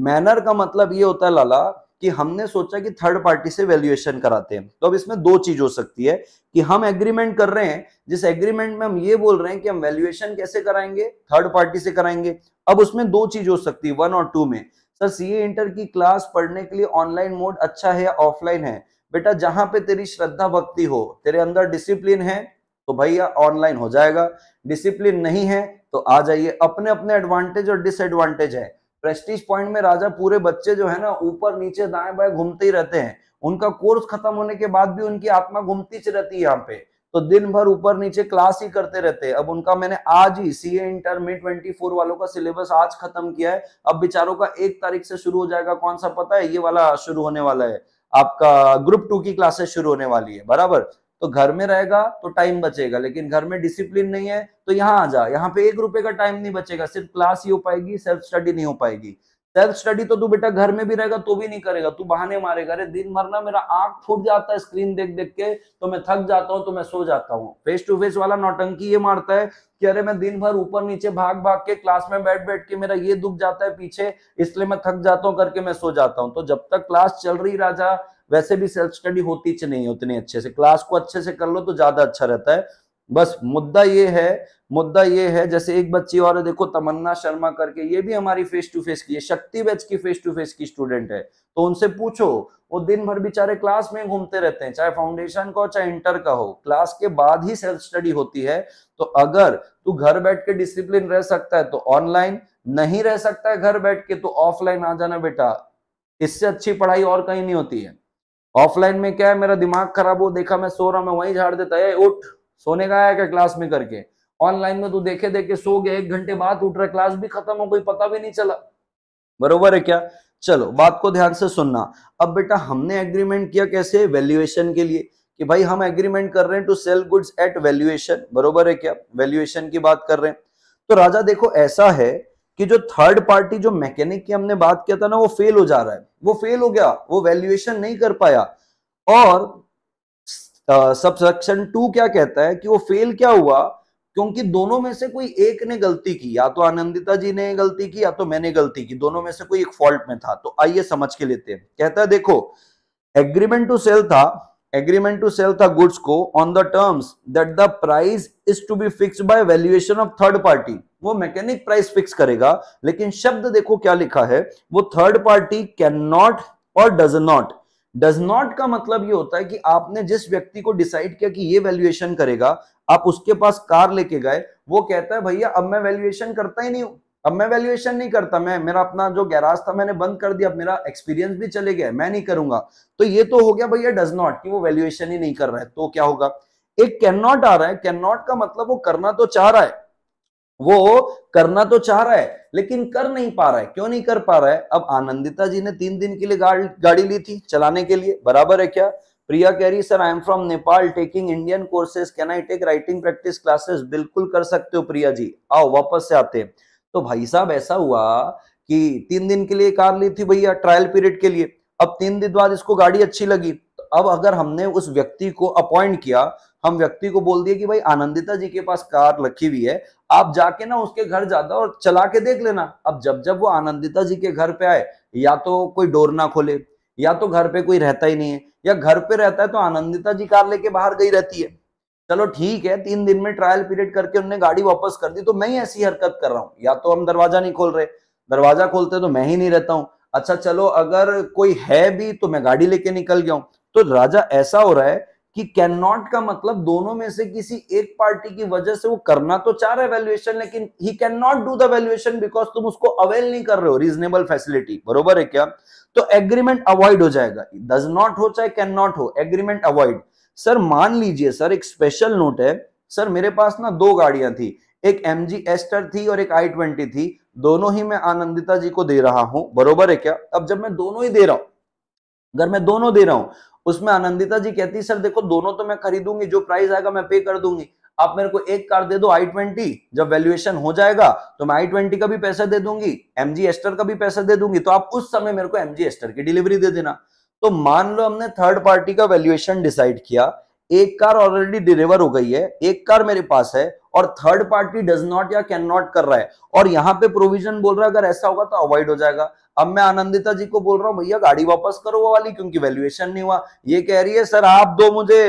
[SPEAKER 1] मैनर का मतलब ये होता है लाला कि हमने सोचा कि थर्ड पार्टी से वैल्यूएशन कराते हैं तो अब इसमें दो चीज हो सकती है कि हम एग्रीमेंट कर रहे हैं जिस एग्रीमेंट में हम ये बोल रहे हैं कि हम वैल्यूएशन कैसे कराएंगे थर्ड पार्टी से कराएंगे अब उसमें दो चीज हो सकती है वन और टू में सर सी इंटर की क्लास पढ़ने के लिए ऑनलाइन मोड अच्छा है या ऑफलाइन है बेटा जहां पे तेरी श्रद्धा भक्ति हो तेरे अंदर डिसिप्लिन है तो भैया ऑनलाइन हो जाएगा डिसिप्लिन नहीं है तो आ जाइए अपने अपने एडवांटेज और डिसएडवांटेज है प्रेस्टीज पॉइंट में राजा पूरे बच्चे जो है ना ऊपर नीचे दाएं बाएं घूमते ही रहते हैं उनका कोर्स खत्म होने के बाद भी उनकी आत्मा घूमती रहती है यहाँ पे तो दिन भर ऊपर नीचे क्लास ही करते रहते हैं अब उनका मैंने आज ही C A inter may twenty four वालों का सिलेबस आज खत्म किया है अब बिचारों का एक तारीख से शुरू हो जाएगा कौन सा पता है ये वाला शुरू होने वाला है आपका ग्रुप टू की क्लासेस शुरू होने वाली है बराबर तो घर में रहेगा तो टाइम बचेगा लेकिन घर में डिसिप्लिन नहीं है तो यहाँ आ जा यहाँ पे एक रुपए का टाइम नहीं बचेगा सिर्फ क्लास ही हो पाएगी सेल्फ स्टडी नहीं हो पाएगी सेल्फ स्टडी तो तू बेटा घर में भी रहेगा तो भी नहीं करेगा तू बहाने मारेगा अरे दिन भर ना मेरा आंख फूट जाता है स्क्रीन देख देख के तो मैं थक जाता हूँ तो मैं सो जाता हूँ फेस टू फेस वाला नौटंकी ये मारता है कि अरे मैं दिन भर ऊपर नीचे भाग भाग के क्लास में बैठ बैठ के मेरा ये दुख जाता है पीछे इसलिए मैं थक जाता हूँ करके मैं सो जाता हूँ तो जब तक क्लास चल रही राजा वैसे भी सेल्फ स्टडी होती च नहीं उतने अच्छे से क्लास को अच्छे से कर लो तो ज्यादा अच्छा रहता है बस मुद्दा ये है मुद्दा ये है जैसे एक बच्ची और देखो तमन्ना शर्मा करके ये भी हमारी फेस टू फेस की है शक्ति बैच की फेस टू फेस की स्टूडेंट है तो उनसे पूछो वो दिन भर बेचारे क्लास में घूमते रहते हैं चाहे फाउंडेशन का हो चाहे इंटर का हो क्लास के बाद ही सेल्फ स्टडी होती है तो अगर तू घर बैठ के डिसिप्लिन रह सकता है तो ऑनलाइन नहीं रह सकता है घर बैठ के तो ऑफलाइन आ जाना बेटा इससे अच्छी पढ़ाई और कहीं नहीं होती है ऑफलाइन में क्या है मेरा दिमाग खराब हो देखा मैं सो रहा मैं वहीं झाड़ देता है उठ सोने का आया क्या क्लास में करके ऑनलाइन में तू देखे देखे सो गया एक घंटे बाद उठ रहा क्लास भी खत्म हो गई पता भी नहीं चला बरोबर है क्या चलो बात को ध्यान से सुनना अब बेटा हमने एग्रीमेंट किया कैसे वैल्यूएशन के लिए कि भाई हम एग्रीमेंट कर रहे हैं to sell goods at valuation बरोबर है क्या वैल्यूएशन की बात कर रहे हैं तो राजा देखो ऐसा है कि जो थर्ड पार्टी जो मैकेनिक की हमने बात किया था ना वो फेल हो जा रहा है वो फेल हो गया वो वैल्यूएशन नहीं कर पाया और सबसेक्शन टू क्या कहता है कि वो फेल क्या हुआ क्योंकि दोनों में से कोई एक ने गलती की या तो आनंदिता जी ने गलती की या तो मैंने गलती की दोनों में से कोई एक फॉल्ट में था तो आइए समझ के लेते हैं कहता है देखो एग्रीमेंट टू सेल था agreement to sell the goods को on the terms that the price is to be fix by valuation of third party वो मैकेनिक प्राइस फिक्स करेगा लेकिन शब्द देखो क्या लिखा है वो थर्ड पार्टी कैन नॉट और डज नॉट डज नॉट का मतलब ये होता है कि आपने जिस व्यक्ति को डिसाइड किया कि ये वैल्यूएशन करेगा आप उसके पास कार लेके गए वो कहता है भैया अब मैं वैल्यूएशन करता ही नहीं हूं अब मैं वैल्यूएशन नहीं करता मैं मेरा अपना जो गैराज था मैंने बंद कर दिया अब मेरा एक्सपीरियंस भी चले गया मैं नहीं करूंगा तो ये तो हो गया भैया डज नॉट कि वो वैल्यूएशन ही नहीं कर रहा है तो क्या होगा एक कैन नॉट आ रहा है कैन नॉट का मतलब वो करना तो चाह रहा है वो करना तो चाह रहा है लेकिन कर नहीं पा रहा है क्यों नहीं कर पा रहा है अब आनंदिता जी ने तीन दिन के लिए गाड़ी ली थी चलाने के लिए बराबर है क्या प्रिया कह रही sir I am from Nepal taking Indian courses can I take writing practice classes बिल्कुल कर सकते हो प्रिया जी आओ वापस से आते हैं तो भाई साहब ऐसा हुआ कि तीन दिन के लिए कार ली थी भैया ट्रायल पीरियड के लिए अब तीन दिन बाद इसको गाड़ी अच्छी लगी तो अब अगर हमने उस व्यक्ति को अपॉइंट किया हम व्यक्ति को बोल दिया कि भाई आनंदिता जी के पास कार रखी हुई है आप जाके ना उसके घर जाता और चला के देख लेना अब जब जब वो आनंदिता जी के घर पे आए या तो कोई डोर ना खोले या तो घर पे कोई रहता ही नहीं है या घर पे रहता है तो आनंदिता जी कार लेके बाहर गई रहती है चलो ठीक है तीन दिन में ट्रायल पीरियड करके उन्होंने गाड़ी वापस कर दी तो मैं ही ऐसी हरकत कर रहा हूँ या तो हम दरवाजा नहीं खोल रहे दरवाजा खोलते तो मैं ही नहीं रहता हूँ अच्छा चलो अगर कोई है भी तो मैं गाड़ी लेके निकल गया हूं तो राजा ऐसा हो रहा है कि कैन नॉट का मतलब दोनों में से किसी एक पार्टी की वजह से वो करना तो चाह रहा है वैल्यूएशन लेकिन he can not do the valuation because तुम उसको अवेल नहीं कर रहे हो रीजनेबल फैसिलिटी बरोबर है क्या तो एग्रीमेंट अवॉइड हो जाएगा डज नॉट हो चाहे कैन नॉट हो एग्रीमेंट अवॉइड सर मान लीजिए सर एक स्पेशल नोट है सर मेरे पास ना दो गाड़ियां थी एक एम जी एस्टर थी और एक आई ट्वेंटी थी दोनों ही मैं आनंदिता जी को दे रहा हूं बरोबर है क्या अब जब मैं दोनों ही दे रहा हूं अगर मैं दोनों दे रहा हूं उसमें आनंदिता जी कहती सर देखो दोनों तो मैं खरीदूंगी जो प्राइस आएगा मैं पे कर दूंगी आप मेरे को एक कार दे दो आई ट्वेंटी जब वैल्यूएशन हो जाएगा तो मैं आई ट्वेंटी का भी पैसा दे दूंगी एमजी एस्टर का भी पैसा दे दूंगी तो आप उस समय मेरे को एमजी एस्टर की डिलीवरी दे देना तो मान लो हमने थर्ड पार्टी का वैल्यूएशन डिसाइड किया एक कार ऑलरेडी डिलीवर हो गई है एक कार मेरे पास है और थर्ड पार्टी डज नॉट या कैन नॉट कर रहा है और यहां पे प्रोविजन बोल रहा है अगर ऐसा होगा तो अवॉइड हो जाएगा अब मैं आनंदिता जी को बोल रहा हूं भैया गाड़ी वापस करो वो वाली क्योंकि वैल्यूएशन नहीं हुआ ये कह रही है सर आप दो मुझे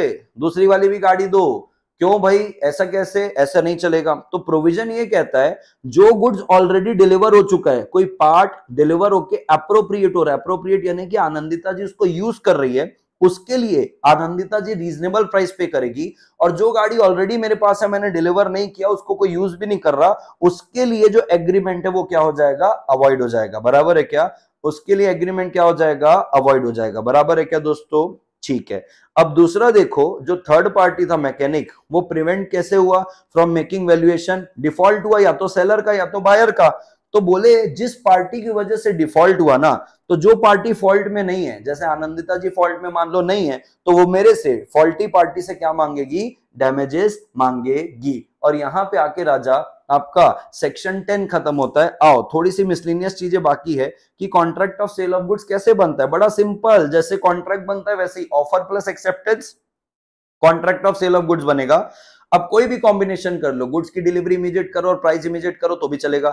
[SPEAKER 1] दूसरी वाली भी गाड़ी दो क्यों भाई ऐसा कैसे ऐसा नहीं चलेगा तो प्रोविजन ये कहता है जो गुड्स ऑलरेडी डिलीवर हो चुका है कोई पार्ट डिलीवर होके अप्रोप्रिएट हो रहा है अप्रोप्रिएट यानी कि आनंदिता जी उसको यूज कर रही है उसके लिए आनंदिता जी रीजनेबल प्राइस पे करेगी और जो गाड़ी ऑलरेडी मेरे पास है मैंने डिलीवर नहीं किया उसको कोई यूज भी नहीं कर रहा उसके लिए जो एग्रीमेंट है वो क्या हो जाएगा अवॉइड हो जाएगा बराबर है क्या उसके लिए एग्रीमेंट क्या हो जाएगा अवॉइड हो जाएगा बराबर है क्या दोस्तों ठीक है अब दूसरा देखो जो थर्ड पार्टी था मैकेनिक वो प्रिवेंट कैसे हुआ फ्रॉम मेकिंग वैल्यूएशन डिफॉल्ट हुआ या तो सेलर का या तो बायर का तो बोले जिस पार्टी की वजह से डिफॉल्ट हुआ ना तो जो पार्टी फॉल्ट में नहीं है जैसे आनंदिता जी फॉल्ट में मान लो नहीं है तो वो मेरे से फॉल्टी पार्टी से क्या मांगेगी डैमेजेस मांगेगी और यहां पे आके राजा आपका सेक्शन टेन खत्म होता है आओ थोड़ी सी मिसलिनियस चीजें बाकी है कि contract of sale of goods कैसे बनता है बड़ा सिंपल जैसे कॉन्ट्रैक्ट बनता है वैसे ही offer plus acceptance contract of sale of goods बनेगा अब कोई भी कॉम्बिनेशन कर लो गुड्स की डिलीवरी इमीजिएट करो और प्राइस इमीजिएट करो तो भी चलेगा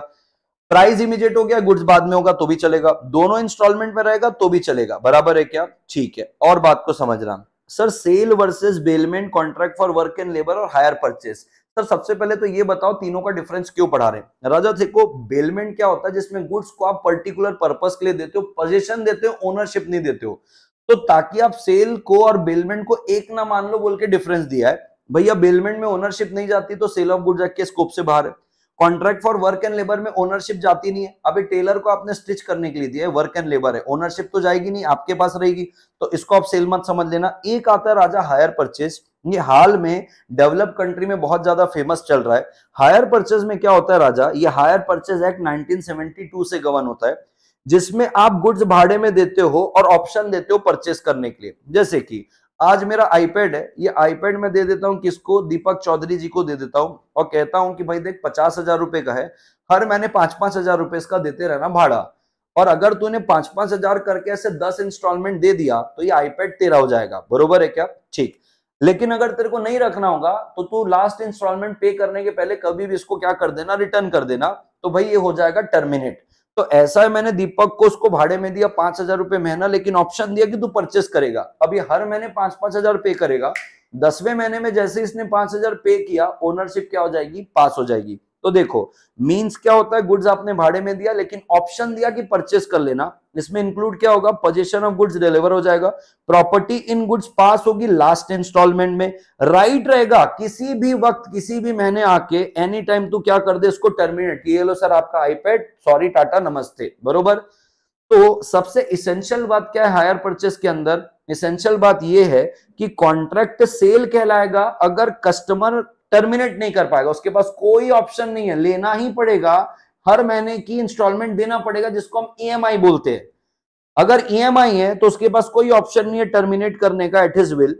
[SPEAKER 1] प्राइस इमीजिएट हो गया गुड्स बाद में होगा तो भी चलेगा दोनों इंस्टॉलमेंट में रहेगा तो भी चलेगा बराबर है क्या ठीक है और बात को समझ रहा हूं sir sale versus bailment contract for work and labour और हायर परचेस सर सबसे पहले तो ये बताओ तीनों का डिफरेंस क्यों पढ़ा रहे हैं रजत देखो बेलमेंट क्या होता है जिसमें गुड्स को आप पर्टिकुलर पर्पज के लिए देते हो पोजेशन देते हो ओनरशिप नहीं देते हो तो ताकि आप सेल को और बेलमेंट को एक ना मान लो बोल के डिफरेंस दिया है भैया बेलमेंट में ओनरशिप नहीं जाती तो सेल ऑफ एक्ट के स्कोप से बाहर है contract for work and labour में ओनरशिप जाती नहीं है अभी टेलर को आपने स्टिच करने के लिए दिया है वर्क एंड लेबर है ओनरशिप तो जाएगी नहीं आपके पास रहेगी तो इसको आप सेल मत समझ लेना एक आता है राजा हायर परचेज ये हाल में डेवलप कंट्री में बहुत ज्यादा फेमस चल रहा है हायर परचेज में क्या होता है राजा ये हायर परचेज एक्ट 1972 से गवर्न होता है जिसमें आप गुड्स भाड़े में देते हो और ऑप्शन देते हो परचेज करने के लिए जैसे कि आज मेरा आईपैड है ये आईपैड में दे देता हूँ किसको दीपक चौधरी जी को दे देता हूँ और कहता हूँ कि भाई देख पचास हजार रुपए का है हर महीने पांच पांच हजार रुपए इसका देते रहना भाड़ा और अगर तूने पांच पांच हजार करके ऐसे दस इंस्टॉलमेंट दे दिया तो ये आईपैड तेरा हो जाएगा बरोबर है क्या ठीक लेकिन अगर तेरे को नहीं रखना होगा तो तू लास्ट इंस्टॉलमेंट पे करने के पहले कभी भी इसको क्या कर देना रिटर्न कर देना तो भाई ये हो जाएगा टर्मिनेट तो ऐसा है मैंने दीपक को उसको भाड़े में दिया पांच हजार रुपए महीना लेकिन ऑप्शन दिया कि तू परचेस करेगा अभी हर महीने पांच पांच हजार पे करेगा दसवें महीने में जैसे इसने पांच हजार पे किया ओनरशिप क्या हो जाएगी पास हो जाएगी तो देखो मींस क्या होता है गुड्स आपने भाड़े में दिया लेकिन ऑप्शन दिया कि परचेस कर लेना इसमें इंक्लूड क्या होगा पोजेशन ऑफ गुड्स डिलीवर हो जाएगा प्रॉपर्टी इन गुड्स पास होगी लास्ट इंस्टॉलमेंट में राइट right रहेगा किसी भी वक्त किसी भी महीने आके एनी टाइम तू क्या कर दे इसको टर्मिनेट ये लो सर आपका आईपैड सॉरी टाटा नमस्ते बरोबर तो सबसे इसेंशियल बात क्या है हायर परचेस के अंदर इसेंशियल बात यह है कि कॉन्ट्रैक्ट सेल कहलाएगा अगर कस्टमर टर्मिनेट नहीं कर पाएगा उसके पास कोई ऑप्शन नहीं है लेना ही पड़ेगा हर महीने की इंस्टॉलमेंट देना पड़ेगा जिसको हम ई e बोलते हैं अगर ई e है तो उसके पास कोई ऑप्शन नहीं है टर्मिनेट करने का एट हिज विल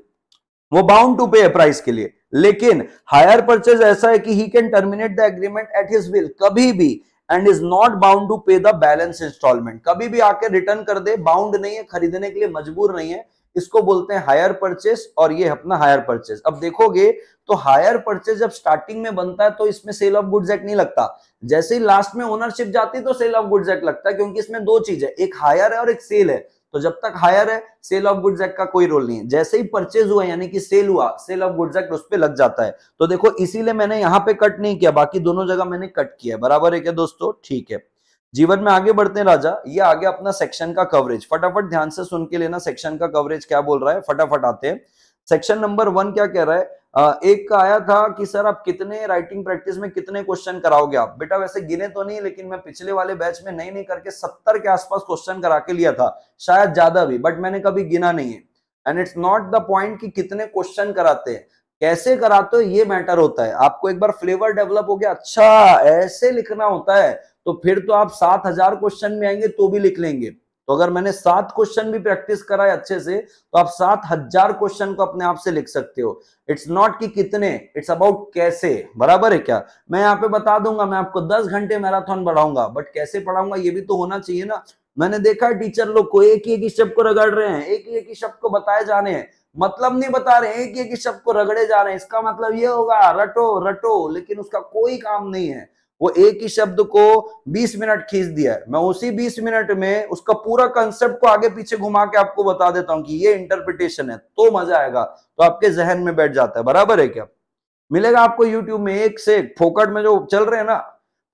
[SPEAKER 1] वो बाउंड टू पे है प्राइस के लिए लेकिन हायर परचेज ऐसा है कि he can terminate the agreement at his will कभी भी and is not bound to pay the balance installment कभी भी आके रिटर्न कर दे बाउंड नहीं है खरीदने के लिए मजबूर नहीं है इसको बोलते हैं हायर परचेस और ये अपना हायर परचेस अब देखोगे तो हायर परचेस जब स्टार्टिंग में बनता है तो इसमें सेल ऑफ गुड्स एक्ट नहीं लगता जैसे ही लास्ट में ओनरशिप जाती है तो सेल ऑफ गुड्स एक्ट लगता है क्योंकि इसमें दो चीज है एक हायर है और एक सेल है तो जब तक हायर है सेल ऑफ गुड्स एक्ट का कोई रोल नहीं है जैसे ही परचेज हुआ यानी कि सेल हुआ सेल ऑफ गुड्स एक्ट उस पर लग जाता है तो देखो इसीलिए मैंने यहाँ पे कट नहीं किया बाकी दोनों जगह मैंने कट किया है बराबर है क्या दोस्तों ठीक है जीवन में आगे बढ़ते हैं राजा ये आगे अपना सेक्शन का कवरेज फटाफट ध्यान से सुन के लेना सेक्शन का कवरेज क्या बोल रहा है फटाफट आते हैं सेक्शन नंबर वन क्या कह रहा है एक का आया था कि सर आप कितने राइटिंग प्रैक्टिस में कितने क्वेश्चन कराओगे आप बेटा वैसे गिने तो नहीं लेकिन मैं पिछले वाले बैच में नहीं नहीं करके सत्तर के आसपास क्वेश्चन करा के लिया था शायद ज्यादा भी बट मैंने कभी गिना नहीं है and it's not the point कि कितने क्वेश्चन कराते हैं कैसे कराते हो ये मैटर होता है आपको एक बार फ्लेवर डेवलप हो गया अच्छा ऐसे लिखना होता है तो फिर तो आप सात हजार क्वेश्चन में आएंगे तो भी लिख लेंगे तो अगर मैंने सात क्वेश्चन भी प्रैक्टिस कराए अच्छे से तो आप सात हजार क्वेश्चन को अपने आप से लिख सकते हो इट्स नॉट कि कितने इट्स अबाउट कैसे बराबर है क्या मैं यहाँ पे बता दूंगा मैं आपको दस घंटे मैराथन बढ़ाऊंगा बट कैसे पढ़ाऊंगा ये भी तो होना चाहिए ना मैंने देखा है टीचर लोग को एक ही एक ही शब्द को रगड़ रहे हैं एक ही एक ही शब्द को बताए जा रहे हैं मतलब नहीं बता रहे एक ही एक शब्द को रगड़े जा रहे हैं इसका मतलब ये होगा रटो रटो लेकिन उसका कोई काम नहीं है वो एक ही शब्द को 20 मिनट खींच दिया है मैं उसी 20 मिनट में उसका पूरा कंसेप्ट को आगे पीछे घुमा के आपको बता देता हूं कि ये इंटरप्रिटेशन है तो मजा आएगा तो आपके जहन में बैठ जाता है बराबर है क्या मिलेगा आपको यूट्यूब में एक से एक फोकट में जो चल रहे हैं ना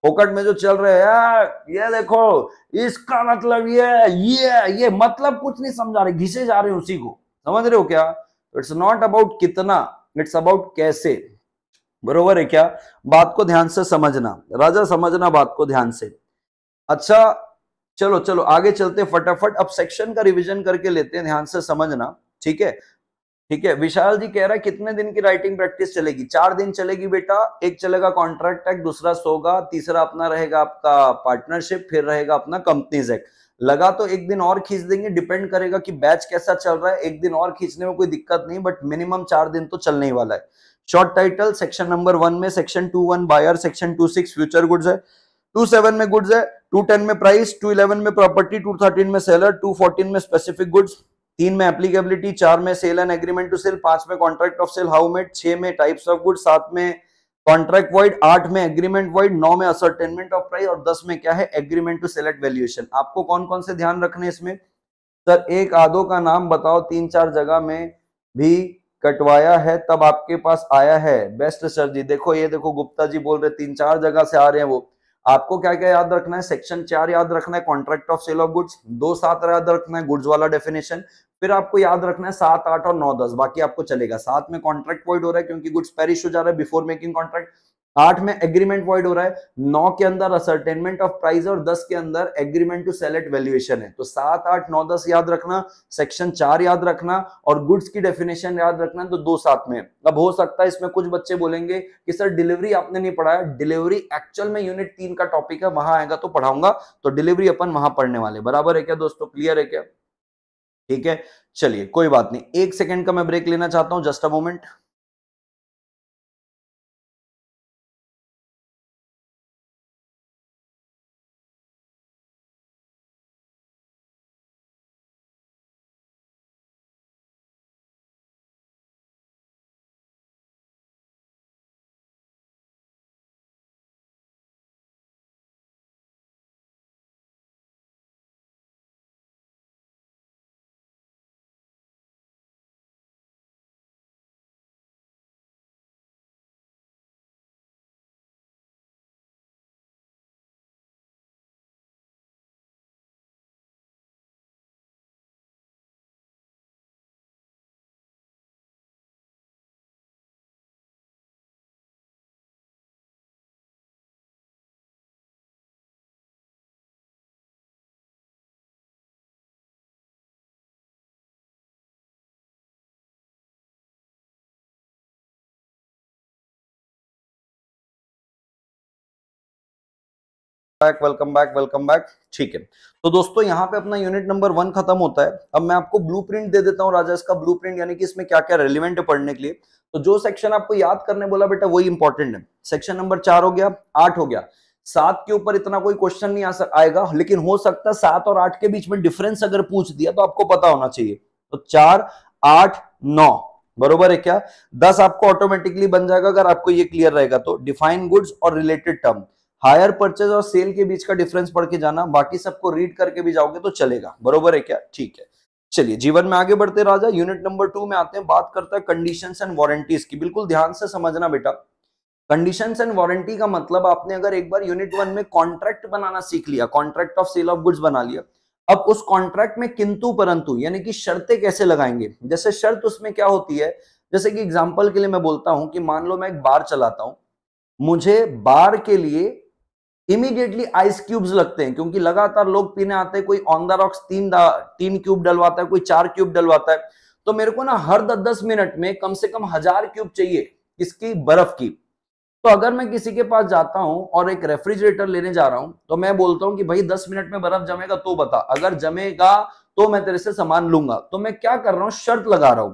[SPEAKER 1] फोकट में जो चल रहे हैं ये देखो इसका मतलब ये ये ये मतलब कुछ नहीं समझा रहे घिसे जा रहे उसी को समझ रहे हो क्या इट्स नॉट अबाउट कितना इट्स अबाउट कैसे बरोबर है क्या बात को ध्यान से समझना राजा समझना बात को ध्यान से अच्छा चलो चलो आगे चलते फटाफट अब सेक्शन का रिवीजन करके लेते हैं ध्यान से समझना ठीक है ठीक है विशाल जी कह रहा है कितने दिन की राइटिंग प्रैक्टिस चलेगी चार दिन चलेगी बेटा एक चलेगा कॉन्ट्रैक्ट एक्ट दूसरा सोगा तीसरा अपना रहेगा आपका पार्टनरशिप फिर रहेगा अपना कंपनीज एक्ट लगा तो एक दिन और खींच देंगे डिपेंड करेगा कि बैच कैसा चल रहा है एक दिन और खींचने में कोई दिक्कत नहीं बट मिनिमम चार दिन तो चलने ही वाला है short title section number one में section two one buyer section two six future goods है टू सेवन में गुड्स है टू टेन में प्राइस टू इलेवन में प्रॉपर्टी टू थर्टीन में सेलर टू फोर्टीन में स्पेसिफिक गुड्स तीन में एप्लीकेबिलिटी चार में sale and agreement to sell पांच में contract of sale how made छह में टाइप्स ऑफ गुड्स सात में कॉन्ट्रैक्ट वाइड आठ में एग्रीमेंट वाइड नौ में असरटेनमेंट ऑफ प्राइस और दस में क्या है एग्रीमेंट टू सेलेक्ट वैल्यूएशन आपको कौन कौन से ध्यान रखने इसमें सर एक आधो का नाम बताओ तीन चार जगह में भी कटवाया है तब आपके पास आया है बेस्ट सर जी देखो ये देखो गुप्ता जी बोल रहे तीन चार जगह से आ रहे हैं वो आपको क्या क्या याद रखना है सेक्शन चार याद रखना है contract of sale of goods दो सात याद रखना है गुड्स वाला डेफिनेशन फिर आपको याद रखना है सात आठ और नौ दस बाकी आपको चलेगा सात में कॉन्ट्रैक्ट वॉइड हो रहा है क्योंकि गुड्स पेरिश हो जा रहा है बिफोर मेकिंग कॉन्ट्रैक्ट आठ में एग्रीमेंट वॉइड हो रहा है नौ के अंदर असरटेनमेंट ऑफ प्राइस और दस के अंदर एग्रीमेंट टू सेलेक्ट वैल्यूएशन है तो सात आठ नौ दस याद रखना सेक्शन चार याद रखना और गुड्स की डेफिनेशन याद रखना तो दो सात में अब हो सकता है इसमें कुछ बच्चे बोलेंगे कि सर डिलीवरी आपने नहीं पढ़ाया डिलीवरी एक्चुअल में यूनिट तीन का टॉपिक है वहां आएगा तो पढ़ाऊंगा तो डिलीवरी अपन वहां पढ़ने वाले बराबर है क्या दोस्तों क्लियर है क्या ठीक है चलिए कोई बात नहीं एक सेकेंड का मैं ब्रेक लेना चाहता हूं just a moment back welcome back welcome back ठीक है तो दोस्तों यहाँ पे अपना यूनिट नंबर वन खत्म होता है अब मैं आपको ब्लूप्रिंट दे देता हूँ राजा इसका ब्लूप्रिंट यानी कि इसमें क्या क्या रेलिवेंट है पढ़ने के लिए तो जो सेक्शन आपको याद करने बोला बेटा वही इंपॉर्टेंट है सेक्शन नंबर चार हो गया आठ हो गया सात के ऊपर इतना कोई क्वेश्चन नहीं आ सक, आएगा लेकिन हो सकता है सात और आठ के बीच में डिफरेंस अगर पूछ दिया तो आपको पता होना चाहिए तो चार आठ नौ बरोबर है क्या दस आपको ऑटोमेटिकली बन जाएगा अगर आपको ये क्लियर रहेगा तो डिफाइन गुड्स और रिलेटेड टर्म हायर परचेज और सेल के बीच का डिफरेंस पढ़ के जाना बाकी सबको रीड करके भी जाओगे तो चलेगा बरोबर है क्या ठीक है चलिए जीवन में आगे बढ़ते राजा यूनिट नंबर टू में आते हैं बात करता है कंडीशंस एंड वारंटीज की बिल्कुल ध्यान से समझना बेटा कंडीशंस एंड वारंटी का मतलब आपने अगर एक बार यूनिट वन में कॉन्ट्रैक्ट बनाना सीख लिया contract of sale of goods बना लिया अब उस कॉन्ट्रैक्ट में किंतु परंतु यानी कि शर्तें कैसे लगाएंगे जैसे शर्त उसमें क्या होती है जैसे कि एग्जाम्पल के लिए मैं बोलता हूं कि मान लो मैं एक बार चलाता हूं मुझे बार के लिए इमीडिएटली आइस क्यूब्स लगते हैं क्योंकि लगातार लोग पीने आते हैं कोई ऑन द रॉक्स तीन तीन क्यूब डलवाता है कोई चार क्यूब डलवाता है तो मेरे को ना हर दस दस मिनट में कम से कम हजार क्यूब चाहिए किसकी बर्फ की तो अगर मैं किसी के पास जाता हूं और एक रेफ्रिजरेटर लेने जा रहा हूं तो मैं बोलता हूं कि भाई दस मिनट में बर्फ जमेगा तो बता अगर जमेगा तो मैं तेरे से सामान लूंगा तो मैं क्या कर रहा हूं शर्त लगा रहा हूं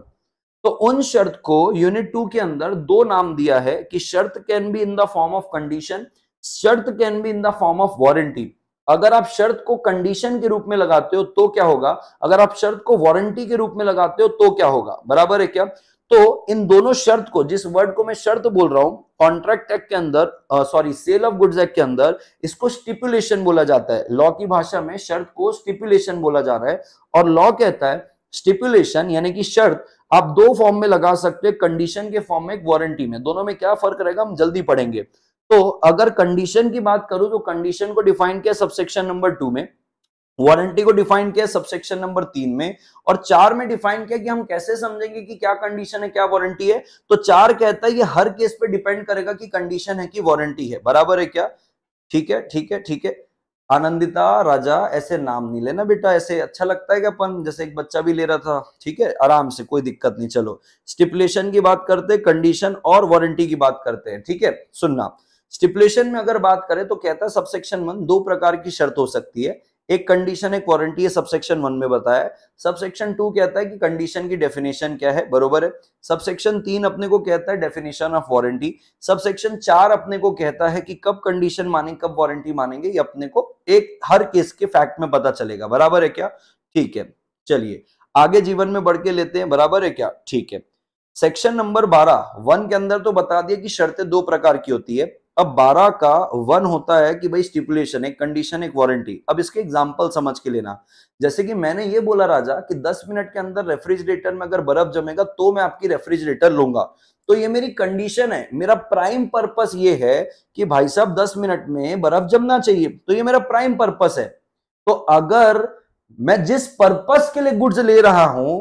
[SPEAKER 1] तो उन शर्त को यूनिट टू के अंदर दो नाम दिया है कि शर्त can be in the form of condition शर्त can be in the form of warranty अगर आप शर्त को कंडीशन के रूप में लगाते हो तो क्या होगा अगर आप शर्त को वारंटी के रूप में लगाते हो तो क्या होगा बराबर है क्या तो इन दोनों शर्त को जिस वर्ड को मैं शर्त बोल रहा हूं कॉन्ट्रैक्ट एक्ट के अंदर sorry sale of goods act के अंदर इसको स्टिपुलेशन बोला जाता है लॉ की भाषा में शर्त को स्टिपुलेशन बोला जा रहा है और लॉ कहता है स्टिपुलेशन यानी कि शर्त आप दो फॉर्म में लगा सकते हैं कंडीशन के फॉर्म में एक वारंटी में दोनों में क्या फर्क रहेगा हम जल्दी पढ़ेंगे तो अगर कंडीशन की बात करूं तो कंडीशन को डिफाइन किया सबसेक्शन नंबर टू में वारंटी को डिफाइन किया सबसेक्शन नंबर तीन में और चार में डिफाइन किया कि हम कैसे समझेंगे कि क्या कंडीशन है क्या वारंटी है तो चार कहता है ये हर केस पे डिपेंड करेगा कि कंडीशन है कि वारंटी है बराबर है क्या ठीक है ठीक है ठीक है आनंदिता राजा ऐसे नाम नहीं लेना बेटा ऐसे अच्छा लगता है कि अपन जैसे एक बच्चा भी ले रहा था ठीक है आराम से कोई दिक्कत नहीं चलो स्टिपुलेशन की बात करते कंडीशन और वारंटी की बात करते हैं ठीक है सुनना स्टिपुलेशन में अगर बात करें तो कहता है सबसेक्शन वन दो प्रकार की शर्त हो सकती है एक कंडीशन एक वारंटी है सबसेक्शन वन में बताया है सबसेक्शन टू कहता है कि कंडीशन की डेफिनेशन क्या है बरोबर है सबसेक्शन तीन अपने को कहता है डेफिनेशन ऑफ वारंटी सबसेक्शन चार अपने को कहता है कि कब कंडीशन माने कब वारंटी मानेंगे ये अपने को एक हर केस के फैक्ट में पता चलेगा बराबर है क्या ठीक है चलिए आगे जीवन में बढ़ के लेते हैं बराबर है क्या ठीक है सेक्शन नंबर बारह वन के अंदर तो बता दिया कि शर्तें दो प्रकार की होती है अब 12 का वन होता है कि भाई स्टिपुलेशन एक कंडीशन एक वारंटी अब इसके एग्जांपल समझ के लेना जैसे कि मैंने ये बोला राजा कि 10 मिनट के अंदर रेफ्रिजरेटर में अगर बर्फ जमेगा तो मैं आपकी रेफ्रिजरेटर लूंगा तो ये मेरी कंडीशन है मेरा प्राइम पर्पस ये है कि भाई साहब 10 मिनट में बर्फ जमना चाहिए तो ये मेरा प्राइम पर्पस है तो अगर मैं जिस पर्पस के लिए गुड्स ले रहा हूं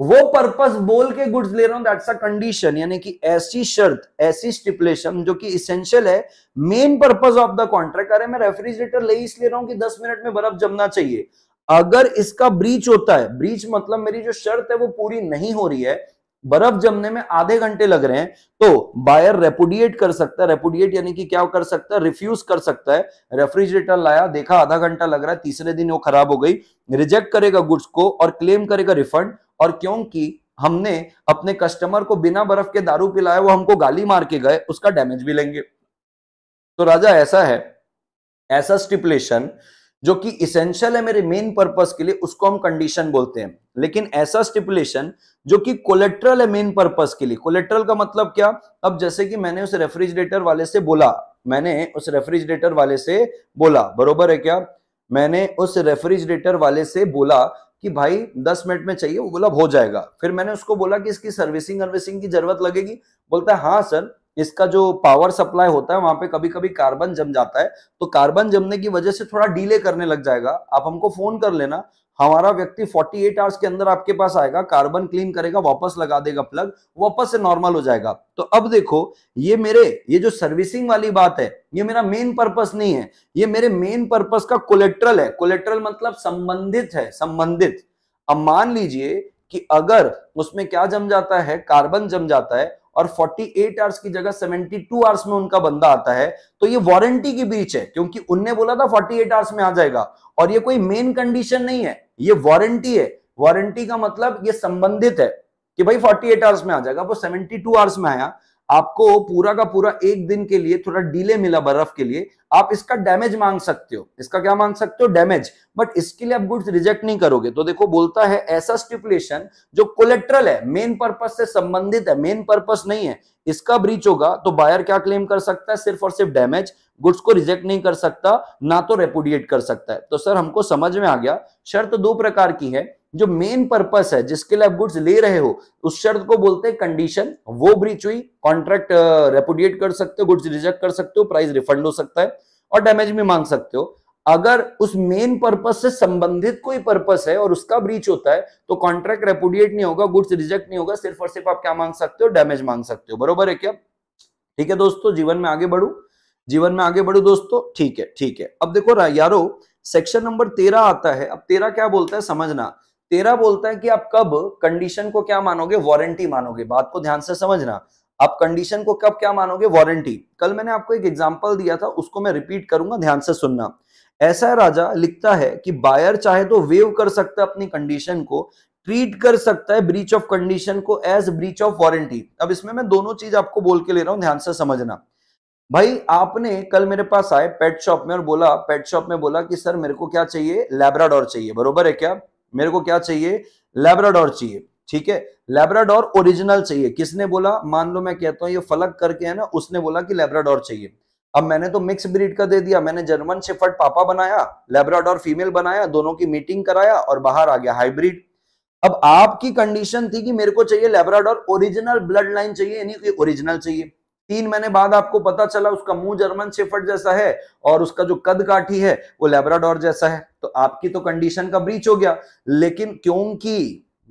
[SPEAKER 1] वो पर्पस बोल के गुड्स ले रहा हूं दैट्स अ कंडीशन यानी कि ऐसी शर्त ऐसी स्टिपुलेशन जो कि इसेंशियल है main purpose of the contract अरे मैं रेफ्रिजरेटर ले इसलिए रहा हूं कि 10 मिनट में बर्फ जमना चाहिए अगर इसका ब्रीच होता है ब्रीच मतलब मेरी जो शर्त है वो पूरी नहीं हो रही है बर्फ जमने में आधे घंटे लग रहे हैं तो बायर रेपुडिएट कर सकता है रेपुडिएट यानी कि क्या कर सकता है रिफ्यूज कर सकता है रेफ्रिजरेटर लाया देखा आधा घंटा लग रहा है तीसरे दिन वो खराब हो गई रिजेक्ट करेगा गुड्स को और क्लेम करेगा रिफंड और क्योंकि हमने अपने कस्टमर को बिना बर्फ के दारू पिलाया वो हमको गाली मार के गए उसका डैमेज भी लेंगे तो राजा ऐसा है ऐसा स्टिपुलेशन जो कि इसेंशियल है मेरे मेन पर्पस के लिए उसको हम कंडीशन बोलते हैं लेकिन ऐसा स्टिपुलेशन जो कि कोलेट्रल है मेन पर्पस के लिए कोलेट्रल का मतलब क्या अब जैसे कि मैंने उस रेफ्रिजरेटर वाले से बोला मैंने उस रेफ्रिजरेटर वाले से बोला बरोबर है क्या मैंने उस रेफ्रिजरेटर वाले से बोला कि भाई दस मिनट में चाहिए वो बोला हो जाएगा फिर मैंने उसको बोला कि इसकी सर्विसिंग अर्विसिंग की जरूरत लगेगी बोलता है हाँ सर इसका जो पावर सप्लाई होता है वहां पे कभी कभी कार्बन जम जाता है तो कार्बन जमने की वजह से थोड़ा डिले करने लग जाएगा आप हमको फोन कर लेना हमारा व्यक्ति 48 आवर्स के अंदर आपके पास आएगा कार्बन क्लीन करेगा वापस लगा देगा प्लग वापस से नॉर्मल हो जाएगा तो अब देखो ये मेरे ये जो सर्विसिंग वाली बात है ये मेरा मेन पर्पस नहीं है ये मेरे मेन पर्पस का कोलेट्रल है कोलेट्रल मतलब संबंधित है संबंधित अब मान लीजिए कि अगर उसमें क्या जम जाता है कार्बन जम जाता है और 48 आवर्स की जगह 72 आवर्स में उनका बंदा आता है तो ये वारंटी के बीच है क्योंकि उनने बोला था 48 आवर्स में आ जाएगा और ये कोई मेन कंडीशन नहीं है ये वारंटी है वारंटी का मतलब ये संबंधित है कि भाई 48 आवर्स में आ जाएगा वो 72 आवर्स में आया आपको पूरा का पूरा एक दिन के लिए थोड़ा डीले मिला बर्फ के लिए आप इसका डैमेज मांग सकते हो इसका क्या मांग सकते हो डैमेज बट इसके लिए आप गुड्स रिजेक्ट नहीं करोगे तो देखो बोलता है ऐसा स्टिपुलेशन जो कोलेट्रल है मेन पर्पस से संबंधित है मेन पर्पस नहीं है इसका ब्रीच होगा तो बायर क्या क्लेम कर सकता है सिर्फ और सिर्फ डैमेज गुड्स को रिजेक्ट नहीं कर सकता ना तो रेपुडिएट कर सकता है तो सर हमको समझ में आ गया शर्त दो प्रकार की है जो मेन पर्पस है जिसके लिए आप गुड्स ले रहे हो उस शर्त को बोलते हैं कंडीशन वो ब्रीच हुई कॉन्ट्रैक्ट रेपुडिएट कर सकते हो गुड्स रिजेक्ट कर सकते हो प्राइस रिफंड हो सकता है और डैमेज भी मांग सकते हो अगर उस मेन पर्पस से संबंधित कोई पर्पस है और उसका ब्रीच होता है तो कॉन्ट्रैक्ट रेपुडिएट नहीं होगा गुड्स रिजेक्ट नहीं होगा सिर्फ और सिर्फ आप क्या मांग सकते हो डैमेज मांग सकते हो बरोबर है क्या ठीक है दोस्तों जीवन में आगे बढ़ू जीवन में आगे बढ़ू दोस्तों ठीक है ठीक है अब देखो यारो सेक्शन नंबर तेरह आता है अब तेरह क्या बोलता है समझना तेरा बोलता है कि आप कब कंडीशन को क्या मानोगे वारंटी मानोगे बात को ध्यान से समझना आप कंडीशन को कब क्या मानोगे वारंटी कल मैंने आपको एक एग्जाम्पल दिया था उसको मैं रिपीट करूंगा ध्यान से सुनना ऐसा राजा लिखता है कि बायर चाहे तो वेव कर सकता है अपनी कंडीशन को ट्रीट कर सकता है ब्रीच ऑफ कंडीशन को एज ब्रीच ऑफ वारंटी अब इसमें मैं दोनों चीज आपको बोल के ले रहा हूं ध्यान से समझना भाई आपने कल मेरे पास आए पेट शॉप में और बोला पेट शॉप में बोला कि सर मेरे को क्या चाहिए लेब्राडोर चाहिए बरोबर है क्या मेरे को क्या चाहिए लेबराडोर चाहिए ठीक है लेबराडोर ओरिजिनल चाहिए किसने बोला मान लो मैं कहता हूं ये फलक करके है ना उसने बोला कि लेबराडोर चाहिए अब मैंने तो मिक्स ब्रीड का दे दिया मैंने जर्मन शेफर्ड पापा बनाया लेबराडोर फीमेल बनाया दोनों की मीटिंग कराया और बाहर आ गया हाइब्रिड अब आपकी कंडीशन थी कि मेरे को चाहिए लेबराडोर ओरिजिनल ब्लड लाइन चाहिए यानी ओरिजिनल चाहिए तीन महीने बाद आपको पता चला उसका मुंह जर्मन शेफर्ड जैसा है और उसका जो कद काठी है वो लेब्राडोर जैसा है तो आपकी तो कंडीशन का ब्रीच हो गया लेकिन क्योंकि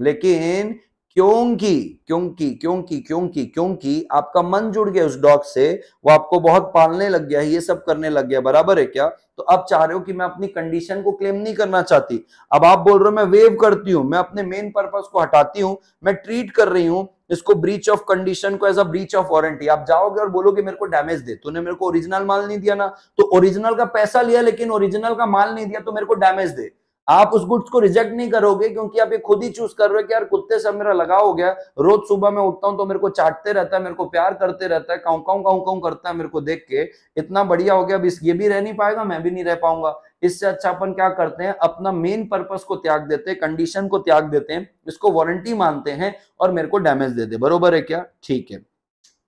[SPEAKER 1] लेकिन क्योंकि क्योंकि क्योंकि क्योंकि क्योंकि आपका मन जुड़ गया उस डॉग से वो आपको बहुत पालने लग गया है ये सब करने लग गया बराबर है क्या तो आप चाह रहे हो कि मैं अपनी कंडीशन को क्लेम नहीं करना चाहती अब आप बोल रहे हो मैं वेव करती हूँ मैं अपने मेन पर्पज को हटाती हूँ मैं ट्रीट कर रही हूँ इसको ब्रीच ऑफ कंडीशन को as a breach of warranty आप जाओगे और बोलोगे मेरे को डैमेज दे तूने मेरे को ओरिजिनल माल नहीं दिया ना तो ओरिजिनल का पैसा लिया लेकिन ओरिजिनल का माल नहीं दिया तो मेरे को डैमेज दे आप उस गुड्स को रिजेक्ट नहीं करोगे क्योंकि आप ये खुद ही चूज कर रहे हो कि यार कुत्ते से मेरा लगा हो गया रोज सुबह मैं उठता हूं तो मेरे को चाटते रहता है मेरे को प्यार करते रहता है काउ काउ काउ काउ करता है मेरे को देख के इतना बढ़िया हो गया अब इस ये भी रह नहीं पाएगा मैं भी नहीं रह पाऊंगा इससे अच्छा अपन क्या करते हैं अपना मेन पर्पस को त्याग देते हैं कंडीशन को त्याग देते हैं इसको वारंटी मानते हैं और मेरे को डैमेज देते दे, बरोबर है क्या ठीक है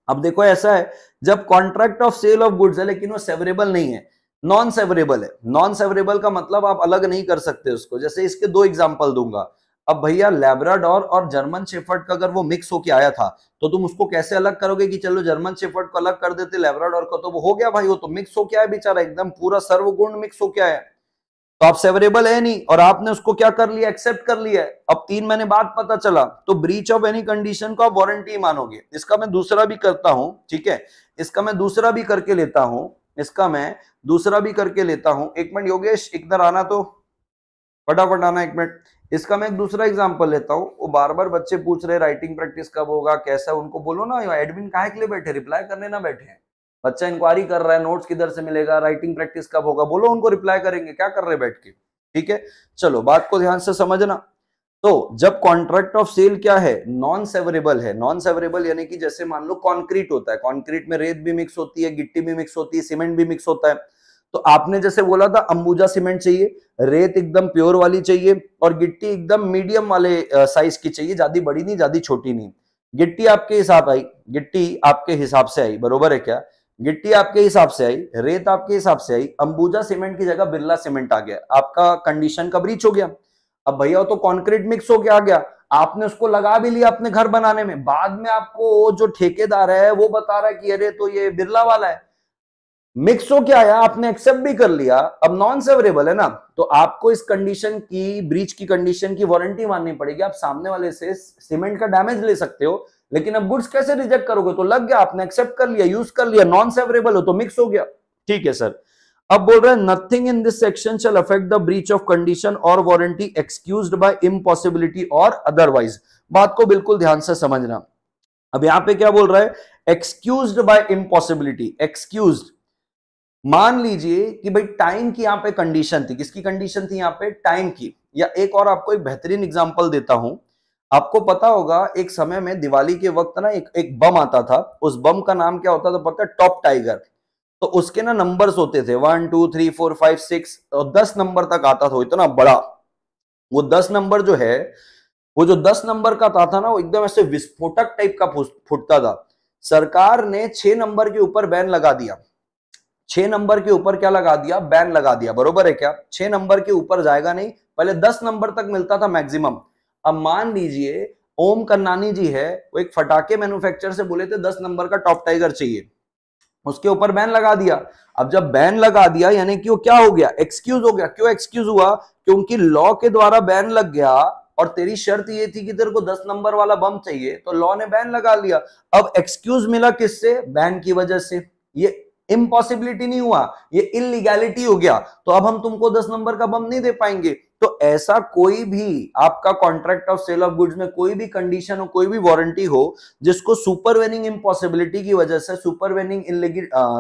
[SPEAKER 1] अब देखो ऐसा है जब contract of sale of goods है लेकिन वो सेवरेबल नहीं है नॉन सेवरेबल है नॉन सेवरेबल का मतलब आप अलग नहीं कर सकते उसको जैसे इसके दो एग्जाम्पल दूंगा अब भैया लेब्राडोर और जर्मन शेफर्ड का अगर वो मिक्स होके आया था तो तुम उसको कैसे अलग करोगे कि चलो जर्मन शेफर्ड को अलग कर देते लेब्राडोर को तो वो हो गया भाई वो तो मिक्स होके आया बेचारा एकदम पूरा सर्वगुण मिक्स होके आया तो आप सेवरेबल है नहीं और आपने उसको क्या कर लिया एक्सेप्ट कर लिया अब तीन महीने बाद पता चला तो ब्रीच ऑफ एनी कंडीशन को आप वारंटी मानोगे इसका मैं दूसरा भी करता हूं ठीक है इसका मैं दूसरा भी करके लेता हूं इसका मैं दूसरा भी करके लेता हूं एक मिनट योगेश इधर आना तो फटाफट आना एक मिनट इसका मैं एक दूसरा एग्जाम्पल लेता हूँ वो बार बार बच्चे पूछ रहे राइटिंग प्रैक्टिस कब होगा कैसा उनको बोलो ना एडमिन कहा के लिए बैठे रिप्लाई करने ना बैठे हैं बच्चा इंक्वायरी कर रहा है नोट्स किधर से मिलेगा राइटिंग प्रैक्टिस कब होगा बोलो उनको रिप्लाई करेंगे क्या कर रहे बैठ के ठीक है चलो बात को ध्यान से समझना तो जब कॉन्ट्रैक्ट ऑफ सेल क्या है नॉन सेवरेबल है नॉन सेवरेबल यानी कि जैसे मान लो कॉन्क्रीट होता है कॉन्क्रीट में रेत भी मिक्स होती है गिट्टी भी मिक्स होती है सीमेंट भी मिक्स होता है तो आपने जैसे बोला था अंबुजा सीमेंट चाहिए रेत एकदम प्योर वाली चाहिए और गिट्टी एकदम मीडियम वाले साइज की चाहिए ज्यादा बड़ी नहीं ज्यादा छोटी नहीं गिट्टी आपके हिसाब आई गिट्टी आपके हिसाब से आई बरोबर है क्या गिट्टी आपके हिसाब से आई रेत आपके हिसाब से आई अंबुजा सीमेंट की जगह बिरला सीमेंट आ गया आपका कंडीशन का ब्रीच हो गया अब भैया तो कॉन्क्रीट मिक्स हो गया आ गया आपने उसको लगा भी लिया अपने घर बनाने में बाद में आपको जो ठेकेदार है वो बता रहा है कि अरे तो ये बिरला वाला है मिक्स हो क्या है आपने एक्सेप्ट भी कर लिया अब नॉन सेवरेबल है ना तो आपको इस कंडीशन की ब्रीच की कंडीशन की वारंटी माननी पड़ेगी आप सामने वाले से सीमेंट का डैमेज ले सकते हो लेकिन अब गुड्स कैसे रिजेक्ट करोगे तो लग गया आपने एक्सेप्ट कर लिया यूज कर लिया नॉन सेवरेबल हो तो मिक्स हो गया ठीक है सर अब बोल रहे हैं nothing in this section shall affect the breach of condition और वारंटी एक्सक्यूज बाय इम्पॉसिबिलिटी और अदरवाइज बात को बिल्कुल ध्यान से समझना अब यहां पे क्या बोल रहा है एक्सक्यूज बाय इम्पॉसिबिलिटी एक्सक्यूज मान लीजिए कि भाई टाइम की यहाँ पे कंडीशन थी किसकी कंडीशन थी यहाँ पे टाइम की या एक और आपको एक बेहतरीन एग्जाम्पल देता हूं आपको पता होगा एक समय में दिवाली के वक्त ना एक एक बम आता था उस बम का नाम क्या होता था तो पता है टॉप टाइगर तो उसके ना नंबर्स होते थे one two three four five six और दस नंबर तक आता था इतना बड़ा वो दस नंबर जो है वो जो दस नंबर का था, था ना वो एकदम ऐसे विस्फोटक टाइप का फुटता था सरकार ने छह नंबर के ऊपर बैन लगा दिया छह नंबर के ऊपर क्या लगा दिया बैन लगा दिया बरोबर है क्या छह नंबर के ऊपर जाएगा नहीं पहले दस नंबर तक मिलता था मैक्सिमम अब मान लीजिए ओम कन्नानी जी है वो एक फटाके मैन्युफैक्चर से बोले थे दस नंबर का टॉप टाइगर चाहिए उसके ऊपर बैन लगा दिया अब जब बैन लगा दिया यानी कि वो क्या हो गया एक्सक्यूज हो गया क्यों एक्सक्यूज हुआ क्योंकि लॉ के द्वारा बैन लग गया और तेरी शर्त ये थी कि तेरे को दस नंबर वाला बम चाहिए तो लॉ ने बैन लगा लिया अब एक्सक्यूज मिला किससे बैन की वजह से ये इम्पॉसिबिलिटी नहीं हुआ ये इलीगैलिटी हो गया तो अब हम तुमको दस नंबर का बम नहीं दे पाएंगे तो ऐसा कोई भी आपका contract of sale of goods में कोई भी कंडीशन हो कोई भी वारंटी हो जिसको सुपरवेनिंग इम्पॉसिबिलिटी की वजह से सुपरवेनिंग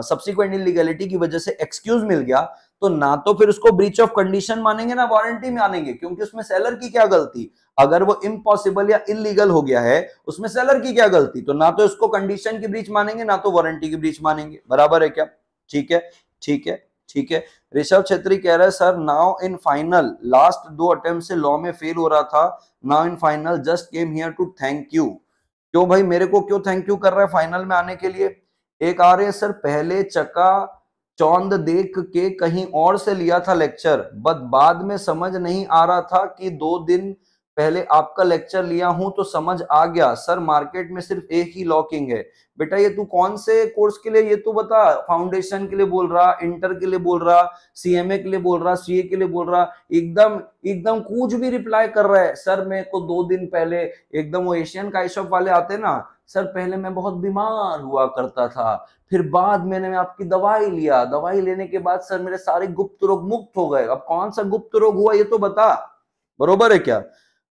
[SPEAKER 1] सब्सिक्वेंट इनलीगलिटी की वजह से एक्सक्यूज मिल गया तो ना तो फिर उसको ब्रीच ऑफ कंडीशन मानेंगे ना वारंटी मानेंगे क्योंकि उसमें सेलर की क्या गलती अगर वो इम्पॉसिबल या इनलीगल हो गया है उसमें सेलर की क्या गलती तो ना तो इसको कंडीशन की ब्रीच मानेंगे ना तो वारंटी की ब्रीच मानेंगे बराबर है क्या ठीक है ठीक है ठीक है ऋषभ छेत्री कह रहे हैं sir now in final last दो अटेम्प्ट से लॉ में फेल हो रहा था now in final just came here to thank you क्यों भाई मेरे को क्यों थैंक यू कर रहा है फाइनल में आने के लिए एक आ रहे हैं सर पहले चका चौंद देख के कहीं और से लिया था लेक्चर बट बाद में समझ नहीं आ रहा था कि दो दिन पहले आपका लेक्चर लिया हूं तो समझ आ गया सर मार्केट में सिर्फ एक ही लॉकिंग है बेटा ये तू कौन से कोर्स के लिए ये तो बता फाउंडेशन के लिए बोल रहा इंटर के लिए बोल रहा सीएमए के लिए बोल रहा सीए के लिए बोल रहा एकदम एकदम कुछ भी रिप्लाई कर रहा है सर मेरे को दो दिन पहले एकदम वो एशियन का शॉप वाले आते ना सर पहले मैं बहुत बीमार हुआ करता था फिर बाद मैंने मैं आपकी दवाई लिया दवाई लेने के बाद सर मेरे सारे गुप्त रोग मुक्त हो गए अब कौन सा गुप्त रोग हुआ ये तो बता बरोबर है क्या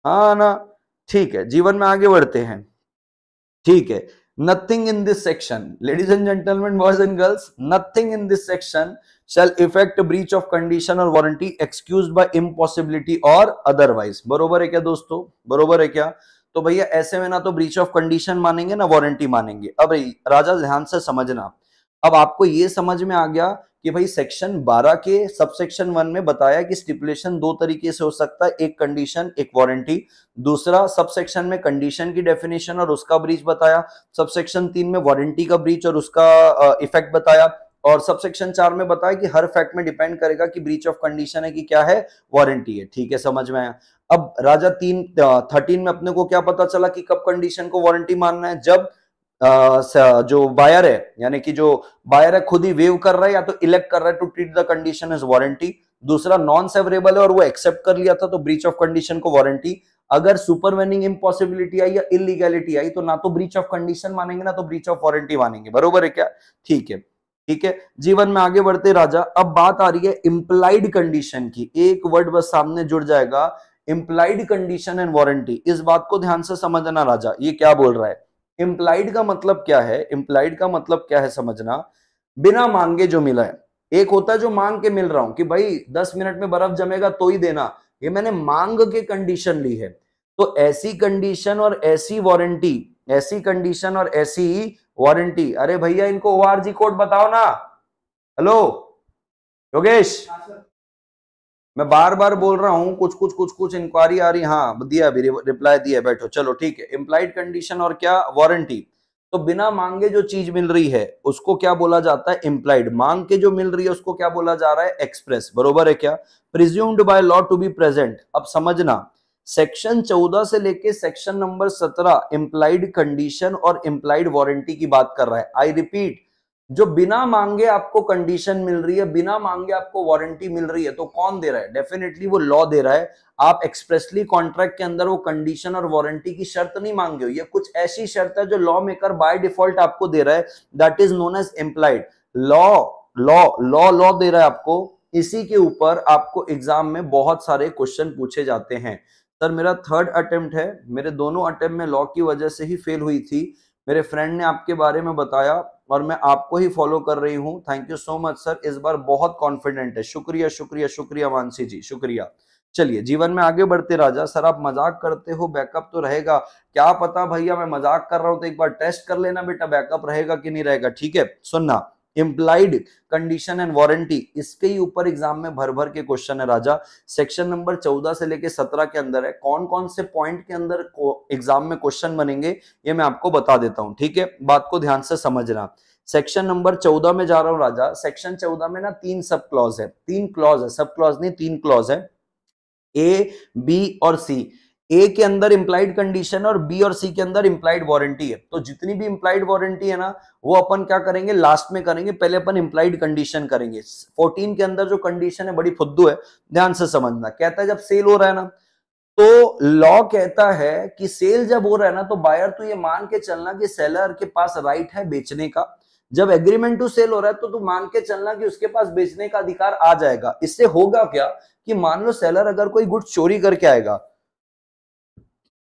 [SPEAKER 1] हा ना ठीक है जीवन में आगे बढ़ते हैं ठीक है nothing in this section ladies and gentleman boys and girls nothing in this section shall effect breach of condition और वारंटी एक्सक्यूज बाय इम्पॉसिबिलिटी और अदरवाइज बरोबर है क्या दोस्तों बरोबर है क्या तो भैया ऐसे में ना तो ब्रीच ऑफ कंडीशन मानेंगे ना वॉरंटी मानेंगे अब राजा ध्यान से समझना आप अब आपको ये समझ में आ गया कि भाई सेक्शन 12 के सब सेक्शन वन में बताया कि स्टिपुलेशन दो तरीके से हो सकता है एक कंडीशन एक वारंटी दूसरा सब सेक्शन में कंडीशन की डेफिनेशन और उसका ब्रीच बताया सब सेक्शन तीन में वारंटी का ब्रीच और उसका इफेक्ट बताया और सब सेक्शन चार में बताया कि हर फैक्ट में डिपेंड करेगा कि ब्रीच ऑफ कंडीशन है कि क्या है वारंटी है ठीक है समझ में आया अब राजा तीन थर्टीन में अपने को क्या पता चला कि कब कंडीशन को वारंटी मानना है जब जो बायर है यानी कि जो बायर है खुद ही वेव कर रहा है या तो इलेक्ट कर रहा है to treat the condition is warranty दूसरा नॉन सेवरेबल है और वो एक्सेप्ट कर लिया था तो ब्रीच ऑफ कंडीशन को वारंटी अगर सुपरवेनिंग इम्पॉसिबिलिटी आई या इलीगैलिटी आई तो ना तो ब्रीच ऑफ कंडीशन मानेंगे ना तो ब्रीच ऑफ वारंटी मानेंगे बरोबर है क्या ठीक है ठीक है जीवन में आगे बढ़ते राजा अब बात आ रही है इम्प्लाइड कंडीशन की एक वर्ड बस सामने जुड़ जाएगा इम्प्लाइड कंडीशन एंड वारंटी इस बात को ध्यान से समझना राजा ये क्या बोल रहा है इम्प्लाइड का मतलब क्या है इम्प्लाइड का मतलब क्या है समझना बिना मांगे जो मिला है एक होता है जो मांग के मिल रहा हूं कि भाई दस मिनट में बर्फ जमेगा तो ही देना ये मैंने मांग के कंडीशन ली है तो ऐसी कंडीशन और ऐसी वारंटी ऐसी कंडीशन और ऐसी वारंटी अरे भैया इनको ओ कोड बताओ ना हेलो योगेश हाँ, मैं बार बार बोल रहा हूं कुछ कुछ कुछ कुछ इंक्वायरी आ रही हाँ दिया अभी रिप्लाई दिया बैठो चलो ठीक है इम्प्लाइड कंडीशन और क्या वारंटी तो बिना मांगे जो चीज मिल रही है उसको क्या बोला जाता है इम्प्लाइड मांग के जो मिल रही है उसको क्या बोला जा रहा है एक्सप्रेस बरोबर है क्या presumed by law to be present अब समझना सेक्शन 14 से लेके सेक्शन नंबर 17 इम्प्लाइड कंडीशन और इम्प्लाइड वारंटी की बात कर रहा है आई रिपीट जो बिना मांगे आपको कंडीशन मिल रही है बिना मांगे आपको वारंटी मिल रही है तो कौन दे रहा है डेफिनेटली वो लॉ दे रहा है आप एक्सप्रेसली कॉन्ट्रैक्ट के अंदर वो कंडीशन और वारंटी की शर्त नहीं मांगे हो ये कुछ ऐसी शर्त है जो लॉ मेकर बाय डिफॉल्ट आपको दे रहा है that is known as implied law law law law दे रहा है आपको इसी के ऊपर आपको एग्जाम में बहुत सारे क्वेश्चन पूछे जाते हैं सर मेरा थर्ड अटेम्प्ट है मेरे दोनों अटेम्प्ट में लॉ की वजह से ही फेल हुई थी मेरे फ्रेंड ने आपके बारे में बताया और मैं आपको ही फॉलो कर रही हूँ thank you so much sir इस बार बहुत कॉन्फिडेंट है शुक्रिया शुक्रिया शुक्रिया मानसी जी शुक्रिया चलिए जीवन में आगे बढ़ते राजा सर आप मजाक करते हो बैकअप तो रहेगा क्या पता भैया मैं मजाक कर रहा हूं तो एक बार टेस्ट कर लेना बेटा बैकअप रहेगा कि नहीं रहेगा ठीक है सुनना इम्प्लाइड कंडीशन एंड वारंटी इसके ही ऊपर एग्जाम में भर भर के क्वेश्चन है राजा सेक्शन नंबर चौदह से लेके सत्रह के अंदर है कौन कौन से पॉइंट के अंदर एग्जाम में क्वेश्चन बनेंगे ये मैं आपको बता देता हूँ ठीक है बात को ध्यान से समझना सेक्शन नंबर चौदह में जा रहा हूं राजा सेक्शन चौदह में ना तीन सब क्लॉज है तीन क्लॉज है सब क्लॉज नहीं तीन क्लॉज है ए बी और सी ए के अंदर इंप्लाइड कंडीशन और बी और सी के अंदर इंप्लाइड वारंटी है तो जितनी भी इंप्लाइड वारंटी है ना वो अपन क्या करेंगे लास्ट में करेंगे पहले अपन इंप्लाइड कंडीशन करेंगे 14 के अंदर जो कंडीशन है बड़ी फुद्दू है ध्यान से समझना कहता है जब सेल हो रहा है ना तो लॉ कहता है कि सेल जब हो रहा है ना तो बायर तो ये मान के चलना कि सेलर के पास राइट है बेचने का जब एग्रीमेंट टू सेल हो रहा है तो तू मान के चलना कि उसके पास बेचने का अधिकार आ जाएगा इससे होगा क्या कि मान लो सेलर अगर कोई गुड चोरी करके आएगा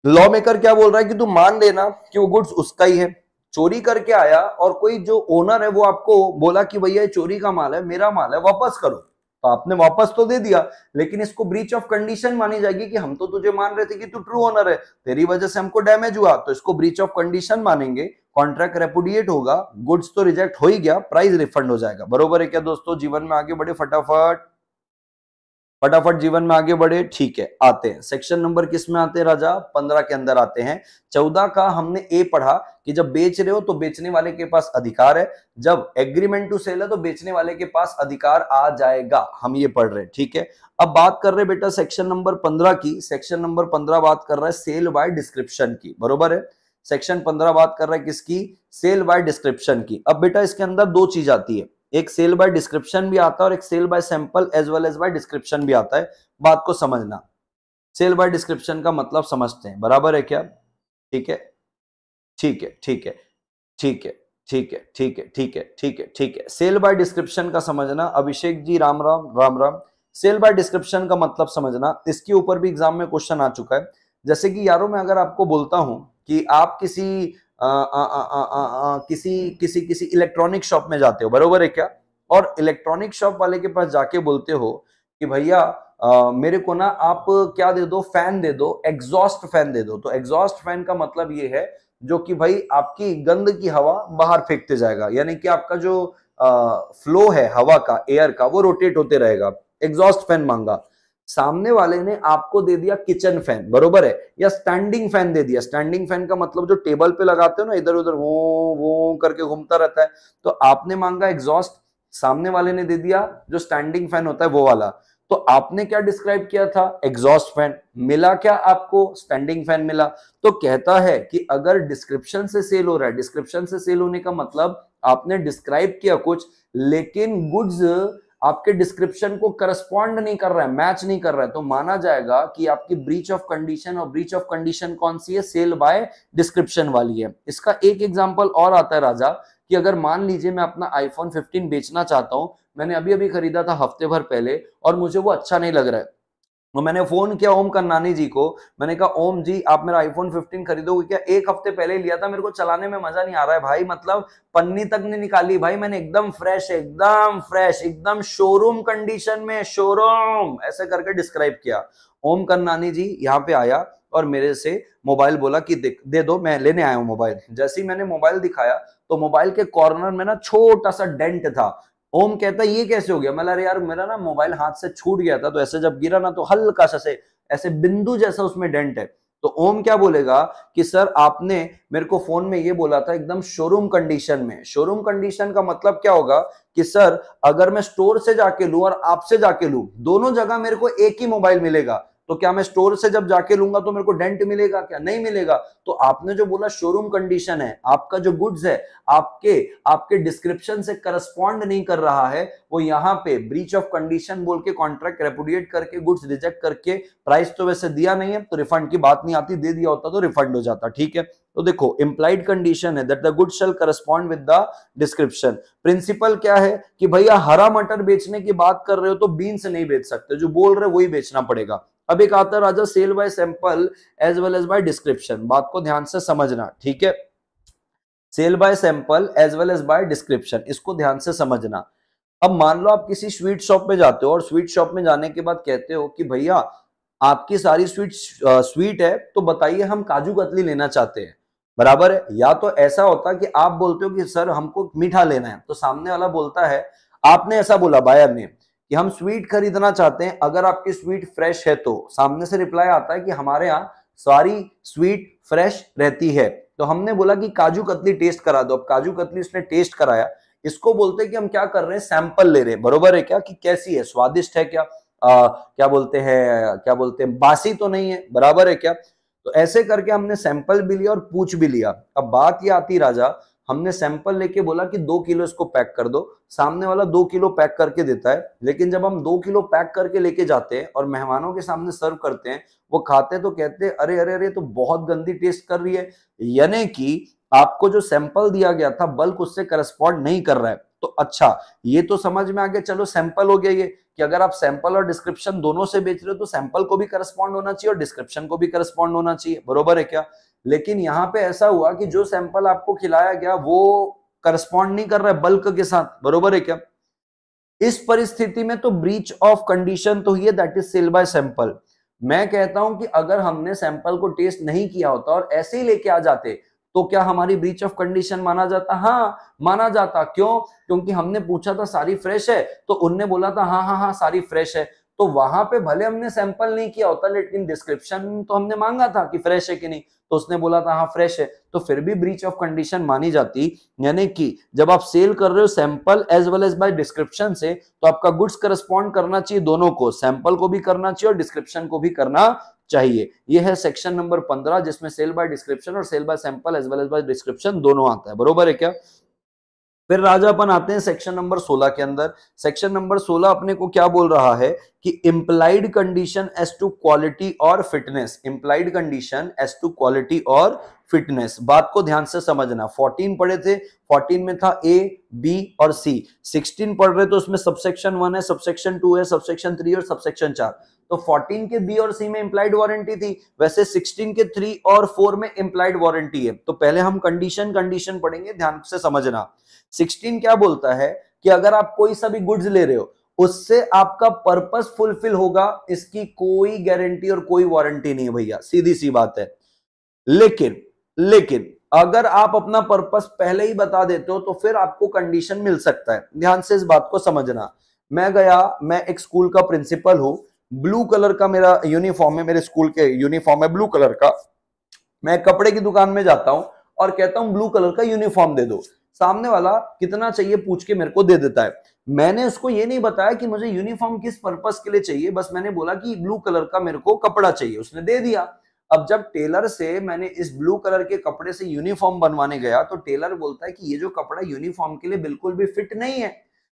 [SPEAKER 1] लॉ मेकर क्या बोल रहा है कि तू मान लेना कि वो गुड्स उसका ही है चोरी करके आया और कोई जो ओनर है वो आपको बोला कि भैया चोरी का माल है मेरा माल है वापस करो तो आपने वापस तो दे दिया लेकिन इसको ब्रीच ऑफ कंडीशन मानी जाएगी कि हम तो तुझे मान रहे थे कि तू ट्रू ओनर है तेरी वजह से हमको डैमेज हुआ तो इसको ब्रीच ऑफ कंडीशन मानेंगे कॉन्ट्रैक्ट रेपुडिएट होगा गुड्स तो रिजेक्ट हो ही गया प्राइस रिफंड हो जाएगा बरोबर है क्या दोस्तों जीवन में आगे बढ़े फटाफट फटाफट जीवन में आगे बढ़े ठीक है आते हैं सेक्शन नंबर किस में आते हैं राजा पंद्रह के अंदर आते हैं चौदह का हमने ए पढ़ा कि जब बेच रहे हो तो बेचने वाले के पास अधिकार है जब एग्रीमेंट टू सेल है तो बेचने वाले के पास अधिकार आ जाएगा हम ये पढ़ रहे हैं ठीक है अब बात कर रहे बेटा सेक्शन नंबर पंद्रह की सेक्शन नंबर पंद्रह बात कर रहा है सेल बाय डिस्क्रिप्शन की बरोबर है सेक्शन पंद्रह बात कर रहा है किसकी सेल बाय डिस्क्रिप्शन की अब बेटा इसके अंदर दो चीज आती है एक सेल बाय डिस्क्रिप्शन भी आता है और एक sale by sample as well as by description भी आता है बात को समझना सेल बाय डिस्क्रिप्शन का मतलब समझते हैं बराबर है क्या ठीक है ठीक है ठीक है ठीक है ठीक है ठीक है ठीक है ठीक है ठीक है सेल बाय डिस्क्रिप्शन का समझना Abhishek ji Ram Ram Ram Ram sale by description का मतलब समझना इसके ऊपर भी एग्जाम में क्वेश्चन आ चुका है जैसे कि यारों मैं अगर आपको बोलता हूं कि आप किसी किसी किसी किसी इलेक्ट्रॉनिक शॉप में जाते हो बरोबर है क्या और इलेक्ट्रॉनिक शॉप वाले के पास जाके बोलते हो कि भैया मेरे को ना आप क्या दे दो फैन दे दो एग्जॉस्ट फैन दे दो तो एग्जॉस्ट फैन का मतलब ये है जो कि भाई आपकी गंद की हवा बाहर फेंकते जाएगा यानी कि आपका जो आ, फ्लो है हवा का एयर का वो रोटेट होते रहेगा एग्जॉस्ट फैन मांगा सामने वाले ने आपको दे दिया किचन फैन बरोबर है या स्टैंडिंग फैन दे दिया स्टैंडिंग फैन का मतलब जो टेबल पे लगाते हो ना इधर उधर वो वो करके घूमता रहता है तो आपने मांगा एग्जॉस्ट सामने वाले ने दे दिया जो स्टैंडिंग फैन होता है वो वाला तो आपने क्या डिस्क्राइब किया था एग्जॉस्ट फैन मिला क्या आपको स्टैंडिंग फैन मिला तो कहता है कि अगर डिस्क्रिप्शन से सेल हो रहा है डिस्क्रिप्शन से सेल होने का मतलब आपने डिस्क्राइब किया कुछ लेकिन गुड्स आपके डिस्क्रिप्शन को करस्पॉन्ड नहीं कर रहा है मैच नहीं कर रहा है तो माना जाएगा कि आपकी ब्रीच ऑफ कंडीशन और ब्रीच ऑफ कंडीशन कौन सी है सेल बाय डिस्क्रिप्शन वाली है इसका एक एग्जाम्पल और आता है राजा कि अगर मान लीजिए मैं अपना आईफोन 15 बेचना चाहता हूं मैंने अभी अभी खरीदा था हफ्ते भर पहले और मुझे वो अच्छा नहीं लग रहा है और मैंने फोन किया ओम कन्नानी जी को मैंने कहा ओम जी आप मेरा आईफोन 15 खरीदोगे क्या एक हफ्ते पहले लिया था मेरे को चलाने में मजा नहीं आ रहा है भाई मतलब पन्नी तक नहीं निकाली भाई मैंने एकदम फ्रेश एकदम फ्रेश एकदम शोरूम कंडीशन में शोरूम ऐसे करके डिस्क्राइब किया ओम कन्नानी जी यहाँ पे आया और मेरे से मोबाइल बोला कि देख दे दो मैं लेने आया हूँ मोबाइल जैसे ही मैंने मोबाइल दिखाया तो मोबाइल के कॉर्नर में ना छोटा सा डेंट था ओम कहता ये कैसे हो गया मैं अरे यार मेरा ना मोबाइल हाथ से छूट गया था तो ऐसे जब गिरा ना तो हल्का सा से ऐसे बिंदु जैसा उसमें डेंट है तो ओम क्या बोलेगा कि सर आपने मेरे को फोन में ये बोला था एकदम शोरूम कंडीशन में शोरूम कंडीशन का मतलब क्या होगा कि सर अगर मैं स्टोर से जाके लू और आपसे जाके लू दोनों जगह मेरे को एक ही मोबाइल मिलेगा तो क्या मैं स्टोर से जब जाके लूंगा तो मेरे को डेंट मिलेगा क्या नहीं मिलेगा तो आपने जो बोला शोरूम कंडीशन है आपका जो गुड्स है आपके आपके डिस्क्रिप्शन से करस्पॉन्ड नहीं कर रहा है वो यहाँ पे ब्रीच ऑफ कंडीशन बोल के कॉन्ट्रैक्ट रेपुडिएट करके गुड्स रिजेक्ट करके प्राइस तो वैसे दिया नहीं है तो रिफंड की बात नहीं आती दे दिया होता तो रिफंड हो जाता ठीक है तो देखो इंप्लाइड कंडीशन है that the good shall correspond with the description principle क्या है कि भैया हरा मटर बेचने की बात कर रहे हो तो बीन्स नहीं बेच सकते जो बोल रहे वही बेचना पड़ेगा अब एक आता है राजा sale by sample as well as by description बात को ध्यान से समझना ठीक है sale by sample as well as by description इसको ध्यान से समझना अब मान लो आप किसी स्वीट शॉप में जाते हो और स्वीट शॉप में जाने के बाद कहते हो कि भैया आपकी सारी स्वीट स्वीट है तो बताइए हम काजू कतली लेना चाहते हैं बराबर है या तो ऐसा होता कि आप बोलते हो कि सर हमको मीठा लेना है तो सामने वाला बोलता है आपने ऐसा बोला बायर ने कि हम स्वीट खरीदना चाहते हैं अगर आपकी स्वीट फ्रेश है तो सामने से रिप्लाई आता है कि हमारे यहाँ सारी स्वीट फ्रेश रहती है तो हमने बोला कि काजू कतली टेस्ट करा दो अब काजू कतली उसने टेस्ट कराया इसको बोलते हैं कि हम क्या कर रहे हैं सैंपल ले रहे हैं बरोबर है क्या कि कैसी है स्वादिष्ट है क्या आ, क्या बोलते हैं क्या बोलते हैं बासी तो नहीं है बराबर है क्या तो ऐसे करके हमने सैंपल भी लिया और पूछ भी लिया अब बात यह आती राजा हमने सैंपल लेके बोला कि दो किलो इसको पैक कर दो सामने वाला दो किलो पैक करके देता है लेकिन जब हम दो किलो पैक करके लेके जाते हैं और मेहमानों के सामने सर्व करते हैं वो खाते हैं तो कहते हैं अरे अरे अरे तो बहुत गंदी टेस्ट कर रही है यानी कि आपको जो सैंपल दिया गया था बल्क उससे करस्पॉन्ड नहीं कर रहा है तो अच्छा ये तो समझ में आ गया चलो सैंपल हो गया ये कि अगर आप सैंपल और डिस्क्रिप्शन दोनों से बेच रहे हो तो सैंपल को भी करस्पॉन्ड होना चाहिए और डिस्क्रिप्शन को भी करस्पॉन्ड होना चाहिए बरोबर है क्या लेकिन यहाँ पे ऐसा हुआ कि जो सैंपल आपको खिलाया गया वो करस्पॉन्ड नहीं कर रहा है बल्क के साथ बरोबर है क्या इस परिस्थिति में तो ब्रीच ऑफ कंडीशन तो ही है that is sale by sample मैं कहता हूं कि अगर हमने सैंपल को टेस्ट नहीं किया होता और ऐसे ही लेके आ जाते तो क्या हमारी ब्रीच ऑफ कंडीशन माना जाता हाँ माना जाता क्यों क्योंकि हमने पूछा था सारी फ्रेश है तो उनने बोला था हाँ हाँ हाँ सारी फ्रेश है तो वहां पे भले हमने सैंपल नहीं किया होता लेकिन डिस्क्रिप्शन तो हमने मांगा था कि फ्रेश है कि नहीं तो उसने बोला था हाँ फ्रेश है तो फिर भी ब्रीच ऑफ कंडीशन मानी जाती यानी कि जब आप सेल कर रहे हो sample as well as by description से तो आपका गुड्स करस्पॉन्ड करना चाहिए दोनों को सैंपल को भी करना चाहिए और डिस्क्रिप्शन को भी करना चाहिए ये है सेक्शन नंबर पंद्रह जिसमें सेल बाय डिस्क्रिप्शन और sale by sample as well as by description दोनों आता है बरोबर है क्या फिर राजा अपन आते हैं सेक्शन नंबर 16 के अंदर सेक्शन नंबर 16 अपने को क्या बोल रहा है कि implied condition as to quality और fitness implied condition as to quality और फिटनेस बात को ध्यान से समझना 14 पढ़े थे 14 में था ए बी और सी 16 पढ़ रहे तो उसमें सबसेक्शन वन है सबसेक्शन टू है सबसेक्शन थ्री और सबसेक्शन चार तो 14 के बी और सी में इंप्लाइड वारंटी थी वैसे 16 के थ्री और फोर में इंप्लाइड वारंटी है तो पहले हम कंडीशन कंडीशन पढ़ेंगे ध्यान से समझना 16 क्या बोलता है कि अगर आप कोई सा भी गुड्स ले रहे हो उससे आपका पर्पस फुलफिल होगा इसकी कोई गारंटी और कोई वारंटी नहीं है भैया सीधी सी बात है लेकिन लेकिन अगर आप अपना पर्पस पहले ही बता देते हो तो फिर आपको कंडीशन मिल सकता है ध्यान से इस बात को समझना मैं गया मैं एक स्कूल का प्रिंसिपल हूं ब्लू कलर का मेरा यूनिफॉर्म है मेरे स्कूल के यूनिफॉर्म है ब्लू कलर का मैं कपड़े की दुकान में जाता हूं और कहता हूं ब्लू कलर का यूनिफॉर्म दे दो सामने वाला कितना चाहिए पूछ के मेरे को दे देता है मैंने उसको ये नहीं बताया कि मुझे यूनिफॉर्म किस परपज के लिए चाहिए बस मैंने बोला कि ब्लू कलर का मेरे को कपड़ा चाहिए उसने दे दिया अब जब टेलर से मैंने इस ब्लू कलर के कपड़े से यूनिफॉर्म बनवाने गया तो टेलर बोलता है कि ये जो कपड़ा यूनिफॉर्म के लिए बिल्कुल भी फिट नहीं है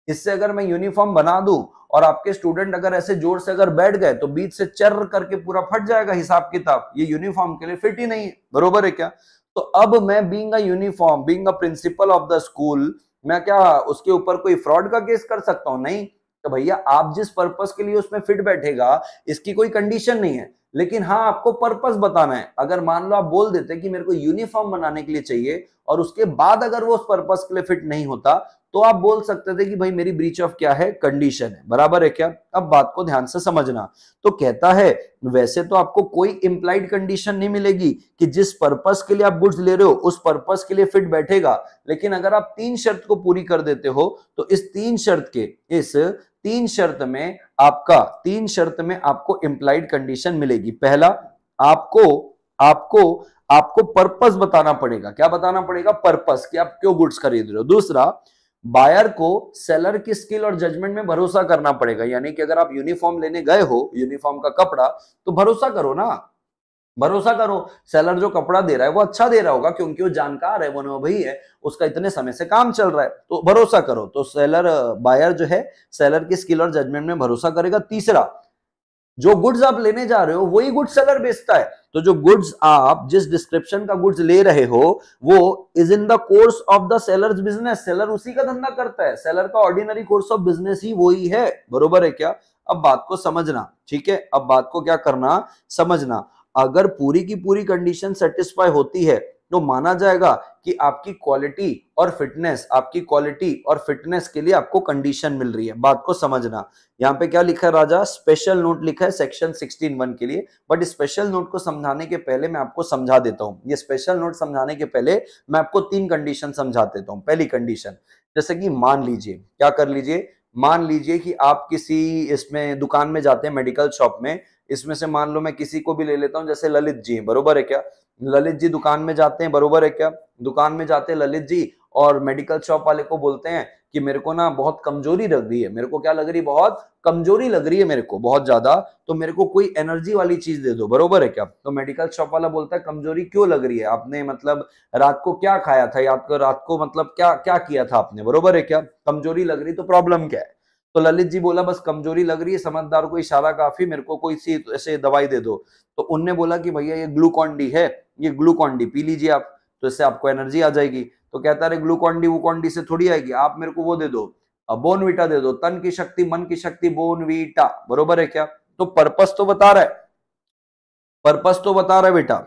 [SPEAKER 1] इससे अगर मैं यूनिफॉर्म बना दू और आपके स्टूडेंट अगर ऐसे जोर से अगर बैठ गए तो बीच से चर करके पूरा फट जाएगा हिसाब किताब ये यूनिफॉर्म के लिए फिट ही नहीं है बरोबर है क्या तो अब मैं being uniform being principal of the school मैं क्या उसके ऊपर कोई फ्रॉड का केस कर सकता हूं नहीं तो भैया आप जिस पर्पस के लिए उसमें फिट बैठेगा इसकी कोई कंडीशन नहीं है लेकिन हाँ आपको पर्पस बताना है अगर मान लो आप बोल देते कि मेरे को यूनिफॉर्म बनाने के लिए चाहिए और उसके बाद अगर वो उस पर्पस के लिए फिट नहीं होता तो आप बोल सकते थे कि भाई मेरी ब्रीच ऑफ क्या है कंडीशन है बराबर है क्या अब बात को ध्यान से समझना तो कहता है वैसे तो आपको कोई इंप्लाइड कंडीशन नहीं मिलेगी कि जिस पर्पस के लिए आप गुड्स ले रहे हो उस पर्पस के लिए फिट बैठेगा लेकिन अगर आप तीन शर्त को पूरी कर देते हो तो इस तीन शर्त के इस तीन शर्त में आपका तीन शर्त में आपको इंप्लाइड कंडीशन मिलेगी पहला आपको आपको आपको पर्पस बताना पड़ेगा क्या बताना पड़ेगा पर्पस कि आप क्यों गुड्स खरीद रहे हो दूसरा बायर को सेलर की स्किल और जजमेंट में भरोसा करना पड़ेगा यानी कि अगर आप यूनिफॉर्म लेने गए हो यूनिफॉर्म का कपड़ा तो भरोसा करो ना भरोसा करो सेलर जो कपड़ा दे रहा है वो अच्छा दे रहा होगा क्योंकि वो जानकार है वो अनुभवी है उसका इतने समय से काम चल रहा है तो भरोसा करो तो सेलर बायर जो है सेलर की स्किल और जजमेंट में भरोसा करेगा तीसरा जो गुड्स आप लेने जा रहे हो वही गुड्स सेलर बेचता है तो जो गुड्स आप जिस डिस्क्रिप्शन का गुड्स ले रहे हो वो is in the course of the seller business seller उसी का धंधा करता है सेलर का ऑर्डिनरी कोर्स ऑफ बिजनेस ही वही है बरोबर है क्या अब बात को समझना ठीक है अब बात को क्या करना समझना अगर पूरी की पूरी कंडीशन सेटिस्फाई होती है तो माना जाएगा कि आपकी क्वालिटी और फिटनेस आपकी क्वालिटी और फिटनेस के लिए आपको कंडीशन मिल रही है बात को समझना यहाँ पे क्या लिखा है राजा स्पेशल नोट लिखा है सेक्शन सिक्सटीन वन के लिए बट स्पेशल नोट को समझाने के पहले मैं आपको समझा देता हूँ ये स्पेशल नोट समझाने के पहले मैं आपको तीन कंडीशन समझा देता हूँ पहली कंडीशन जैसे कि मान लीजिए क्या कर लीजिए मान लीजिए कि आप किसी इसमें दुकान में जाते हैं मेडिकल शॉप में इसमें से मान लो मैं किसी को भी ले लेता हूँ जैसे ललित जी बरोबर है क्या ललित जी दुकान में जाते हैं बरोबर है क्या दुकान में जाते हैं ललित जी और मेडिकल शॉप वाले को बोलते हैं कि मेरे को ना बहुत कमजोरी लग रही है मेरे को क्या लग रही है बहुत कमजोरी लग रही है मेरे को बहुत ज्यादा तो मेरे को कोई एनर्जी वाली चीज दे दो बरोबर है क्या तो मेडिकल शॉप वाला बोलता है कमजोरी क्यों लग रही है आपने मतलब रात को क्या खाया था या आपको रात को मतलब क्या क्या किया था आपने बरोबर है क्या कमजोरी लग रही तो प्रॉब्लम क्या है तो ललित जी बोला बस कमजोरी लग रही है समझदार को इशारा काफी मेरे को कोई सी ऐसे दवाई दे दो तो उनने बोला कि भैया ये ग्लूकॉन डी है ये ग्लूकॉन डी पी लीजिए आप तो इससे आपको एनर्जी आ जाएगी तो कहता है ग्लूकॉन डी वूकॉन डी से थोड़ी आएगी आप मेरे को वो दे दो बोनवीटा दे दो तन की शक्ति मन की शक्ति बोनवीटा बरोबर है क्या तो पर्पस तो बता रहा है पर्पस तो बता रहा है बेटा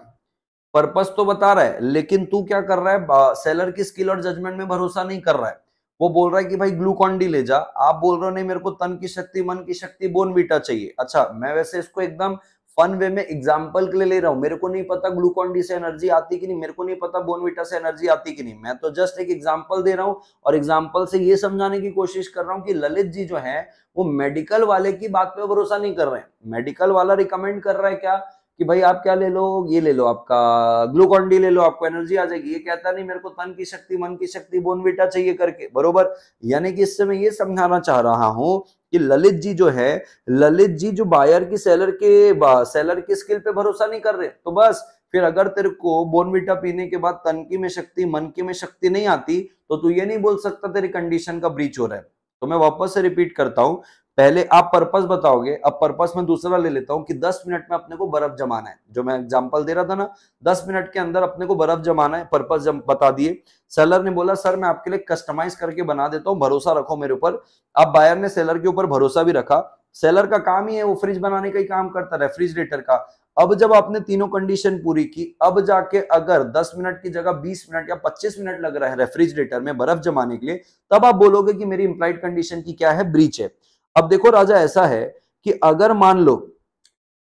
[SPEAKER 1] पर्पस तो बता रहा है लेकिन तू क्या कर रहा है सेलर की स्किल और जजमेंट में भरोसा नहीं कर रहा है वो बोल रहा है कि भाई ग्लूकॉन डी ले जा आप बोल रहे हो नहीं मेरे को तन की शक्ति मन की शक्ति बोन बीटा चाहिए अच्छा मैं वैसे इसको एकदम फन वे में एग्जाम्पल के लिए ले रहा हूँ मेरे को नहीं पता ग्लूकॉन डी से एनर्जी आती कि नहीं मेरे को नहीं पता बोनविटा से एनर्जी आती कि नहीं मैं तो जस्ट एक एग्जाम्पल दे रहा हूँ और एग्जाम्पल से ये समझाने की कोशिश कर रहा हूँ कि ललित जी जो है वो मेडिकल वाले की बात पे भरोसा नहीं कर रहे हैं मेडिकल वाला रिकमेंड कर रहा है क्या कि भाई आप क्या ले लो ये ले लो आपका ग्लूकॉन डी ले लो आपको एनर्जी आ जाएगी ये कहता नहीं मेरे को तन की शक्ति मन की शक्ति बोनविटा चाहिए करके बरोबर यानी कि इससे मैं ये समझाना चाह रहा हूं कि ललित जी जो है ललित जी जो बायर की सेलर के सेलर की स्किल पे भरोसा नहीं कर रहे तो बस फिर अगर तेरे को बोनविटा पीने के बाद तन की में शक्ति मन की में शक्ति नहीं आती तो तू ये नहीं बोल सकता तेरी कंडीशन का ब्रीच हो रहा है तो मैं वापस से रिपीट करता हूं पहले आप पर्पस बताओगे अब पर्पस में दूसरा ले लेता हूँ कि 10 मिनट में अपने को बर्फ जमाना है जो मैं एग्जांपल दे रहा था ना 10 मिनट के अंदर अपने को बर्फ जमाना है पर्पस जम बता दिए सेलर ने बोला सर मैं आपके लिए कस्टमाइज करके बना देता हूँ भरोसा रखो मेरे ऊपर अब बायर ने सेलर के ऊपर भरोसा भी रखा सेलर का काम ही है वो फ्रिज बनाने का ही काम करता है रेफ्रिजरेटर का अब जब आपने तीनों कंडीशन पूरी की अब जाके अगर 10 मिनट की जगह 20 मिनट या 25 मिनट लग रहा है रेफ्रिजरेटर में बर्फ जमाने के लिए तब आप बोलोगे कि मेरी इंप्लाइड कंडीशन की क्या है ब्रीच है अब देखो राजा ऐसा है कि अगर मान लो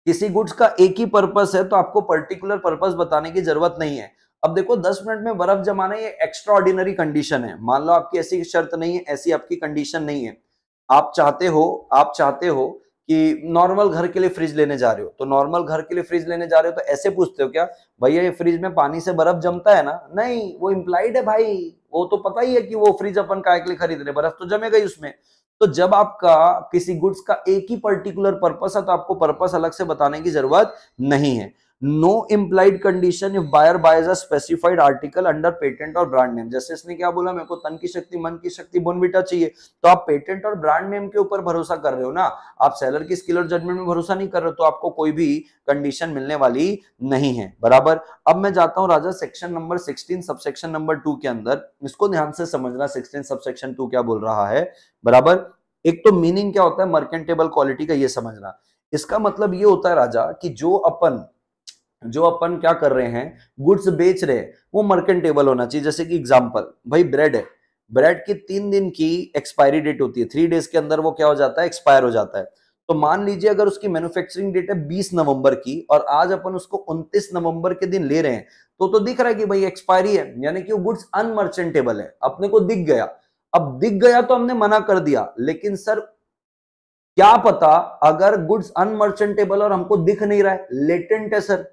[SPEAKER 1] किसी गुड्स का एक ही पर्पस है तो आपको पर्टिकुलर पर्पस बताने की जरूरत नहीं है अब देखो 10 मिनट में बर्फ जमाना ये एक्स्ट्रा कंडीशन है मान लो आपकी ऐसी शर्त नहीं है ऐसी आपकी कंडीशन नहीं है आप चाहते हो आप चाहते हो कि नॉर्मल घर के लिए फ्रिज लेने जा रहे हो तो नॉर्मल घर के लिए फ्रिज लेने जा रहे हो तो ऐसे पूछते हो क्या भैया ये फ्रिज में पानी से बर्फ जमता है ना नहीं वो इम्प्लाइड है भाई वो तो पता ही है कि वो फ्रिज अपन काय के लिए खरीद रहे बर्फ तो जमेगा ही उसमें तो जब आपका किसी गुड्स का एक ही पर्टिकुलर पर्पस है तो आपको पर्पस अलग से बताने की जरूरत नहीं है no implied condition if buyer buys a specified article under patent और ब्रांड नेम जैसे इसने क्या बोला मेरे को तन की शक्ति मन की शक्ति बोनविटा चाहिए तो आप पेटेंट और ब्रांड नेम के ऊपर भरोसा कर रहे हो ना आप सेलर की स्किल और जजमेंट में भरोसा नहीं कर रहे हो तो आपको कोई भी कंडीशन मिलने वाली नहीं है बराबर अब मैं जाता हूं राजा section number sixteen subsection number two के अंदर इसको ध्यान से समझना सिक्सटीन सबसेक्शन टू क्या बोल रहा है बराबर एक तो मीनिंग क्या होता है मर्केंटेबल क्वालिटी का ये समझना इसका मतलब ये होता है राजा कि जो अपन जो अपन क्या कर रहे हैं गुड्स बेच रहे हैं वो मर्केंटेबल होना चाहिए जैसे कि एग्जाम्पल भाई ब्रेड है ब्रेड की तीन दिन की एक्सपायरी डेट होती है थ्री डेज के अंदर वो क्या हो जाता है एक्सपायर हो जाता है तो मान लीजिए अगर उसकी मैन्युफैक्चरिंग डेट है बीस नवंबर की और आज अपन उसको उनतीस नवंबर के दिन ले रहे हैं तो तो दिख रहा है कि भाई एक्सपायरी है यानी कि वो गुड्स अनमर्चेंटेबल है अपने को दिख गया अब दिख गया तो हमने मना कर दिया लेकिन सर क्या पता अगर गुड्स अनमर्चेंटेबल और हमको दिख नहीं रहा है लेटेंट है सर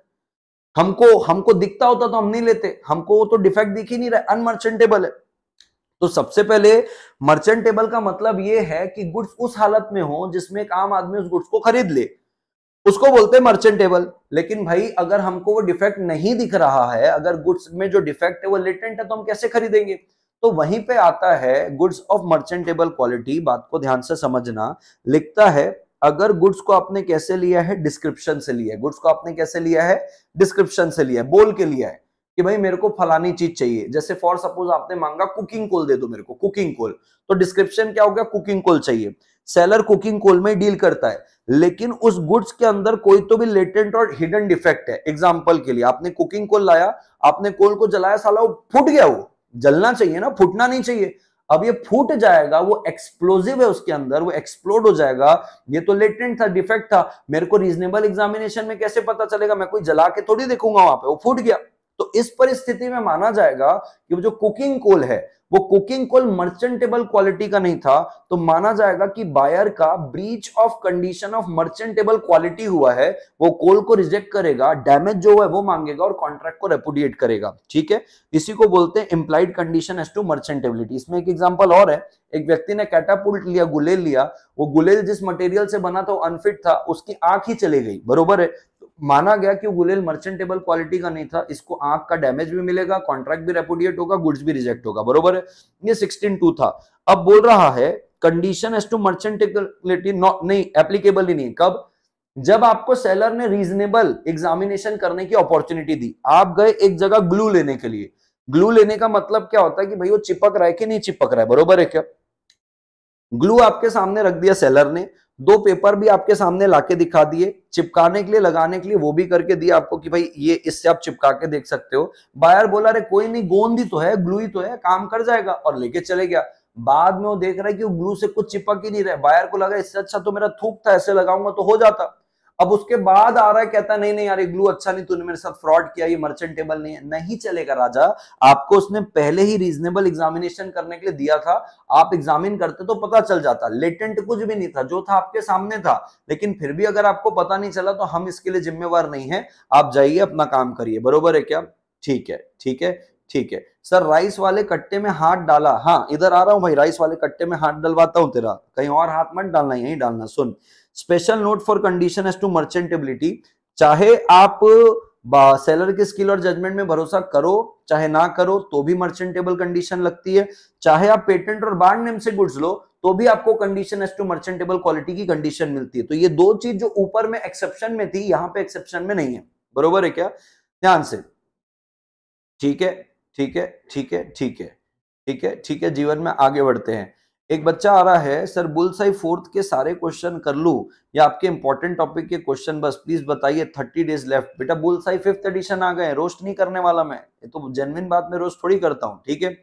[SPEAKER 1] हमको हमको दिखता होता तो हम नहीं लेते हमको तो डिफेक्ट दिख ही नहीं रहा अनमर्चेंटेबल है तो सबसे पहले मर्चेंटेबल का मतलब यह है कि गुड्स उस हालत में हो जिसमें एक आम आदमी उस गुड्स को खरीद ले उसको बोलते हैं मर्चेंटेबल लेकिन भाई अगर हमको वो डिफेक्ट नहीं दिख रहा है अगर गुड्स में जो डिफेक्ट है वो लेटेंट है तो हम कैसे खरीदेंगे तो वहीं पे आता है गुड्स ऑफ मर्चेंटेबल क्वालिटी बात को ध्यान से समझना लिखता है अगर गुड्स को आपने कैसे लिया है डिस्क्रिप्शन से लिया है गुड्स को आपने कैसे लिया है डिस्क्रिप्शन से लिया है बोल के लिया है कि भाई मेरे को फलानी चीज चाहिए जैसे फॉर सपोज आपने मांगा कुकिंग कोल दे दो मेरे को कुकिंग कोल तो डिस्क्रिप्शन क्या हो गया कुकिंग कोल चाहिए सेलर कुकिंग कोल में डील करता है लेकिन उस गुड्स के अंदर कोई तो भी लेटेंट और हिडन डिफेक्ट है एग्जाम्पल के लिए आपने कुकिंग कोल लाया आपने कोल को जलाया साला वो फूट गया वो जलना चाहिए ना फूटना नहीं चाहिए अब ये फूट जाएगा वो एक्सप्लोजिव है उसके अंदर वो एक्सप्लोड हो जाएगा ये तो लेटेंट था डिफेक्ट था मेरे को रीजनेबल एग्जामिनेशन में कैसे पता चलेगा मैं कोई जला के थोड़ी देखूंगा वहां पे वो फूट गया तो इस परिस्थिति में माना जाएगा कि जो कुकिंग कोल है वो कुकिंग कोल मर्चेंटेबल क्वालिटी का नहीं था तो माना जाएगा कि बायर का breach of condition of merchantable quality हुआ है वो कोल को रिजेक्ट करेगा डैमेज जो है वो मांगेगा और कॉन्ट्रैक्ट को रेपुडिएट करेगा ठीक है इसी को बोलते हैं implied condition as to merchantability इसमें एक एग्जाम्पल और है एक व्यक्ति ने कैटापुल्ट लिया गुलेल लिया वो गुलेल जिस मटेरियल से बना था वो अनफिट था उसकी आंख ही चली गई बरोबर है माना गया कि गुलेल मर्चेंटेबल क्वालिटी का नहीं था इसको आंख का डैमेज भी मिलेगा कॉन्ट्रैक्ट भी रेपोडिएट होगा गुड्स भी रिजेक्ट होगा बरोबर है ये सिक्सटीन टू था अब बोल रहा है कंडीशन एस टू मर्चेंटेबिलिटी नहीं एप्लीकेबल ही नहीं कब जब आपको सेलर ने रीजनेबल एग्जामिनेशन करने की अपॉर्चुनिटी दी आप गए एक जगह ग्लू लेने के लिए ग्लू लेने का मतलब क्या होता है कि भाई वो चिपक रहा है कि नहीं चिपक रहा है बरोबर है क्या ग्लू आपके सामने रख दिया सेलर ने दो पेपर भी आपके सामने लाके दिखा दिए चिपकाने के लिए लगाने के लिए वो भी करके दिया आपको कि भाई ये इससे आप चिपका के देख सकते हो बायर बोला अरे कोई नहीं गोंद ही तो है ग्लू ही तो है काम कर जाएगा और लेके चले गया बाद में वो देख रहा है कि वो ग्लू से कुछ चिपक ही नहीं रहा बायर को लगा इससे अच्छा तो मेरा थूक था ऐसे लगाऊंगा तो हो जाता अब उसके बाद आ रहा है कहता नहीं नहीं यार ये ग्लू अच्छा नहीं तूने मेरे साथ फ्रॉड किया ये मर्चेंटेबल नहीं है नहीं चलेगा राजा आपको उसने पहले ही रीजनेबल एग्जामिनेशन करने के लिए दिया था आप एग्जामिन करते तो पता चल जाता लेटेंट कुछ भी नहीं था जो था आपके सामने था लेकिन फिर भी अगर आपको पता नहीं चला तो हम इसके लिए जिम्मेवार नहीं है आप जाइए अपना काम करिए बरोबर है क्या ठीक है ठीक है ठीक है सर राइस वाले कट्टे में हाथ डाला हाँ इधर आ रहा हूं भाई राइस वाले कट्टे में हाथ डलवाता हूं तेरा कहीं और हाथ मत डालना यही डालना सुन special note for condition as to merchantability चाहे आप सेलर के स्किल और जजमेंट में भरोसा करो चाहे ना करो तो भी मर्चेंटेबल कंडीशन लगती है चाहे आप पेटेंट और बार नेम से गुड्स लो तो भी आपको condition as to merchantable quality की कंडीशन मिलती है तो ये दो चीज जो ऊपर में एक्सेप्शन में थी यहां पे एक्सेप्शन में नहीं है बरोबर है क्या ध्यान से ठीक है ठीक है ठीक है ठीक है ठीक है ठीक है जीवन में आगे बढ़ते हैं एक बच्चा आ रहा है सर बुलसाई फोर्थ के सारे क्वेश्चन कर लूँ या आपके इंपॉर्टेंट टॉपिक के क्वेश्चन बस प्लीज बताइए थर्टी डेज लेफ्ट बेटा बुलसाई फिफ्थ एडिशन आ गए रोस्ट नहीं करने वाला मैं ये तो जेनविन बात में रोस्ट थोड़ी करता हूँ ठीक है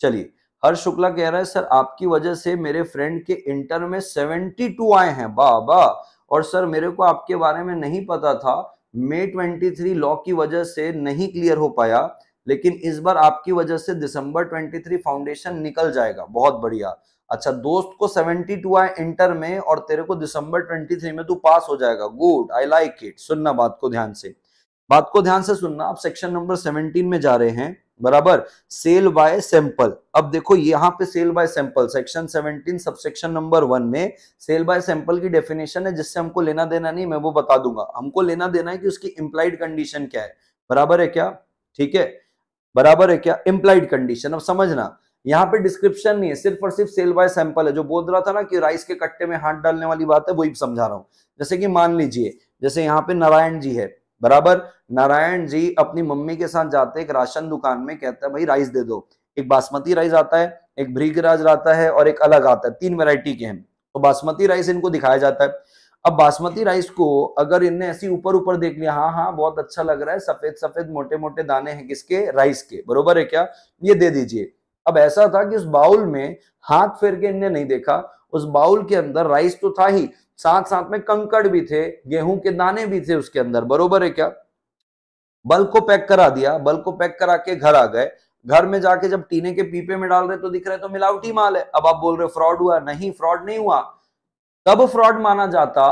[SPEAKER 1] चलिए हर शुक्ला कह रहा है सर आपकी वजह से मेरे फ्रेंड के इंटर में सेवेंटी टू आए हैं बाबा और सर मेरे को आपके बारे में नहीं पता था मे ट्वेंटी थ्री लॉ की वजह से नहीं क्लियर हो पाया लेकिन इस बार आपकी वजह से दिसंबर 23 फाउंडेशन निकल जाएगा बहुत बढ़िया अच्छा दोस्त को 72 आए इंटर में और तेरे को दिसंबर 23 में तू पास हो जाएगा गुड आई लाइक इट सुनना बात को ध्यान से बात को ध्यान से सुनना आप सेक्शन नंबर 17 में जा रहे हैं बराबर सेल बाय सैंपल अब देखो यहां पे sale by sample section 17 subsection number one में सेल बाय सैंपल की डेफिनेशन है जिससे हमको लेना देना नहीं मैं वो बता दूंगा हमको लेना देना है कि उसकी इंप्लाइड कंडीशन क्या है बराबर है क्या ठीक है बराबर है क्या इंप्लाइड कंडीशन अब समझना यहाँ पे डिस्क्रिप्शन नहीं है सिर्फ और सिर्फ सेल बाय सैंपल है जो बोल रहा था ना कि राइस के कट्टे में हाथ डालने वाली बात है वही समझा रहा हूँ जैसे कि मान लीजिए जैसे यहाँ पे नारायण जी है बराबर नारायण जी अपनी मम्मी के साथ जाते एक राशन दुकान में कहता है भाई राइस दे दो एक बासमती राइस आता है एक राज आता है और एक अलग आता है तीन वेराइटी के हैं तो बासमती राइस इनको दिखाया जाता है अब बासमती राइस को अगर इनने ऐसी ऊपर ऊपर देख लिया हाँ हाँ बहुत अच्छा लग रहा है सफेद सफेद मोटे मोटे दाने हैं किसके राइस के बरोबर है क्या ये दे दीजिए अब ऐसा था कि उस बाउल में हाथ फेर के इनने नहीं देखा उस बाउल के अंदर राइस तो था ही साथ साथ में कंकड़ भी थे गेहूं के दाने भी थे उसके अंदर बरोबर है क्या बल को पैक करा दिया बल को पैक करा के घर आ गए घर में जाके जब टीने के पीपे में डाल रहे तो दिख रहे तो मिलावटी माल है अब आप बोल रहे हो फ्रॉड हुआ नहीं फ्रॉड नहीं हुआ तब फ्रॉड माना जाता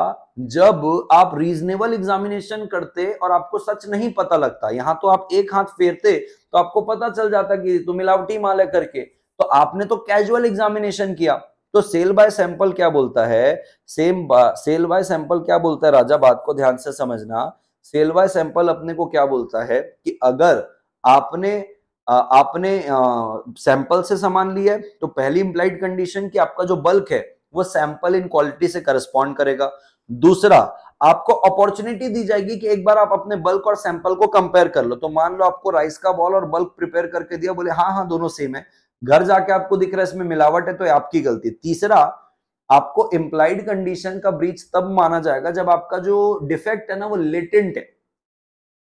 [SPEAKER 1] जब आप रीजनेबल एग्जामिनेशन करते और आपको सच नहीं पता लगता यहां तो आप एक हाथ फेरते तो आपको पता चल जाता कि तुम मिलावटी माल है करके तो आपने तो कैजुअल एग्जामिनेशन किया तो सेल बाय सैंपल क्या बोलता है सेम सेल बाय सैंपल क्या बोलता है राजा बात को ध्यान से समझना सेल बाय सैंपल अपने को क्या बोलता है कि अगर आपने आपने सैंपल से सामान लिया है तो पहली इंप्लाइड कंडीशन कि आपका जो बल्क है वो सैंपल इन क्वालिटी से करस्पॉन्ड करेगा दूसरा आपको अपॉर्चुनिटी दी जाएगी कि एक बार आप अपने बल्क और सैंपल को कंपेयर कर लो तो मान लो आपको राइस का बॉल और बल्क प्रिपेयर करके दिया बोले हाँ हाँ दोनों सेम है घर जाके आपको दिख रहा है इसमें मिलावट है तो आपकी गलती तीसरा आपको इम्प्लाइड कंडीशन का ब्रीच तब माना जाएगा जब आपका जो डिफेक्ट है ना वो लेटेंट है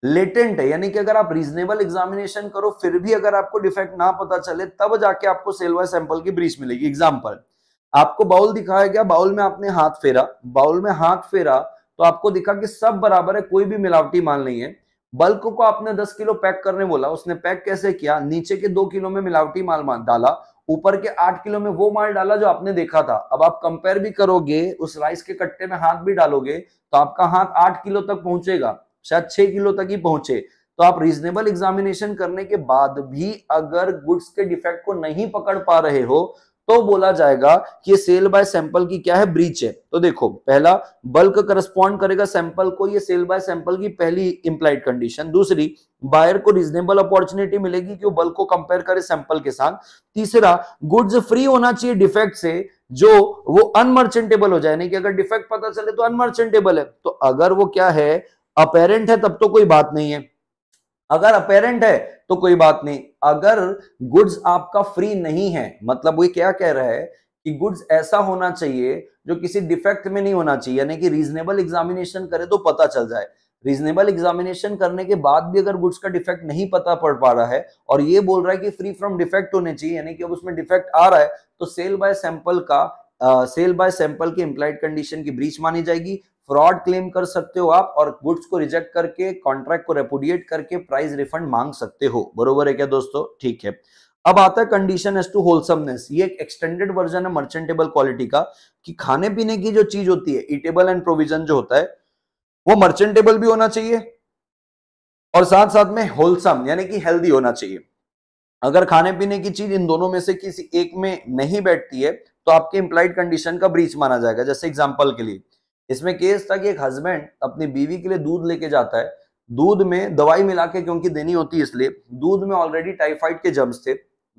[SPEAKER 1] लेटेंट है यानी कि अगर आप रीजनेबल एग्जामिनेशन करो फिर भी अगर आपको डिफेक्ट ना पता चले तब जाके आपको सेल्वा सैंपल की ब्रीच मिलेगी एग्जाम्पल आपको बाउल दिखाया गया बाउल में आपने हाथ फेरा बाउल में हाथ फेरा तो आपको दिखा कि सब बराबर है कोई भी मिलावटी माल नहीं है बल्क को आपने 10 किलो पैक करने बोला उसने पैक कैसे किया नीचे के दो किलो में मिलावटी माल डाला ऊपर के आठ किलो में वो माल डाला जो आपने देखा था अब आप कंपेयर भी करोगे उस राइस के कट्टे में हाथ भी डालोगे तो आपका हाथ आठ किलो तक पहुंचेगा शायद छह किलो तक ही पहुंचे तो आप रीजनेबल एग्जामिनेशन करने के बाद भी अगर गुड्स के डिफेक्ट को नहीं पकड़ पा रहे हो तो बोला जाएगा कि ये सेल बाय सैंपल की क्या है ब्रीच है तो देखो पहला बल्क करस्पॉन्ड करेगा सैंपल को ये सेल बाय सैंपल की पहली इंप्लाइड कंडीशन दूसरी बायर को रीजनेबल अपॉर्चुनिटी मिलेगी कि वो बल्क को कंपेयर करे सैंपल के साथ तीसरा गुड्स फ्री होना चाहिए डिफेक्ट से जो वो अनमर्चेंटेबल हो जाए नहीं कि अगर डिफेक्ट पता चले तो अनमर्चेंटेबल है तो अगर वो क्या है अपेरेंट है तब तो कोई बात नहीं है अगर अपेरेंट है तो कोई बात नहीं अगर गुड्स आपका फ्री नहीं है मतलब वो क्या कह रहा है कि गुड्स ऐसा होना चाहिए जो किसी डिफेक्ट में नहीं होना चाहिए यानी कि रीजनेबल एग्जामिनेशन करे तो पता चल जाए रीजनेबल एग्जामिनेशन करने के बाद भी अगर गुड्स का डिफेक्ट नहीं पता पड़ पा रहा है और ये बोल रहा है कि फ्री फ्रॉम डिफेक्ट होने चाहिए यानी कि अब उसमें डिफेक्ट आ रहा है तो सेल बाय सैंपल का सेल बाय सैंपल की इम्प्लाइड कंडीशन की ब्रीच मानी जाएगी फ्रॉड क्लेम कर सकते हो आप और गुड्स को रिजेक्ट करके कॉन्ट्रैक्ट को रेपुडिएट करके प्राइस रिफंड मांग सकते हो बरोबर है क्या दोस्तों ठीक है अब आता है कंडीशन एज टू होलसमनेस ये एक एक्सटेंडेड वर्जन है मर्चेंटेबल क्वालिटी का कि खाने पीने की जो चीज होती है इटेबल एंड प्रोविजन जो होता है वो मर्चेंटेबल भी होना चाहिए और साथ साथ में होलसम यानी कि हेल्दी होना चाहिए अगर खाने पीने की चीज इन दोनों में से किसी एक में नहीं बैठती है तो आपके इंप्लाइड कंडीशन का ब्रीच माना जाएगा जैसे एग्जाम्पल के लिए इसमें केस था कि एक हस्बैंड अपनी बीवी के लिए दूध लेके जाता है दूध में दवाई मिला के क्योंकि देनी होती है इसलिए दूध में ऑलरेडी टाइफाइड के जम्स थे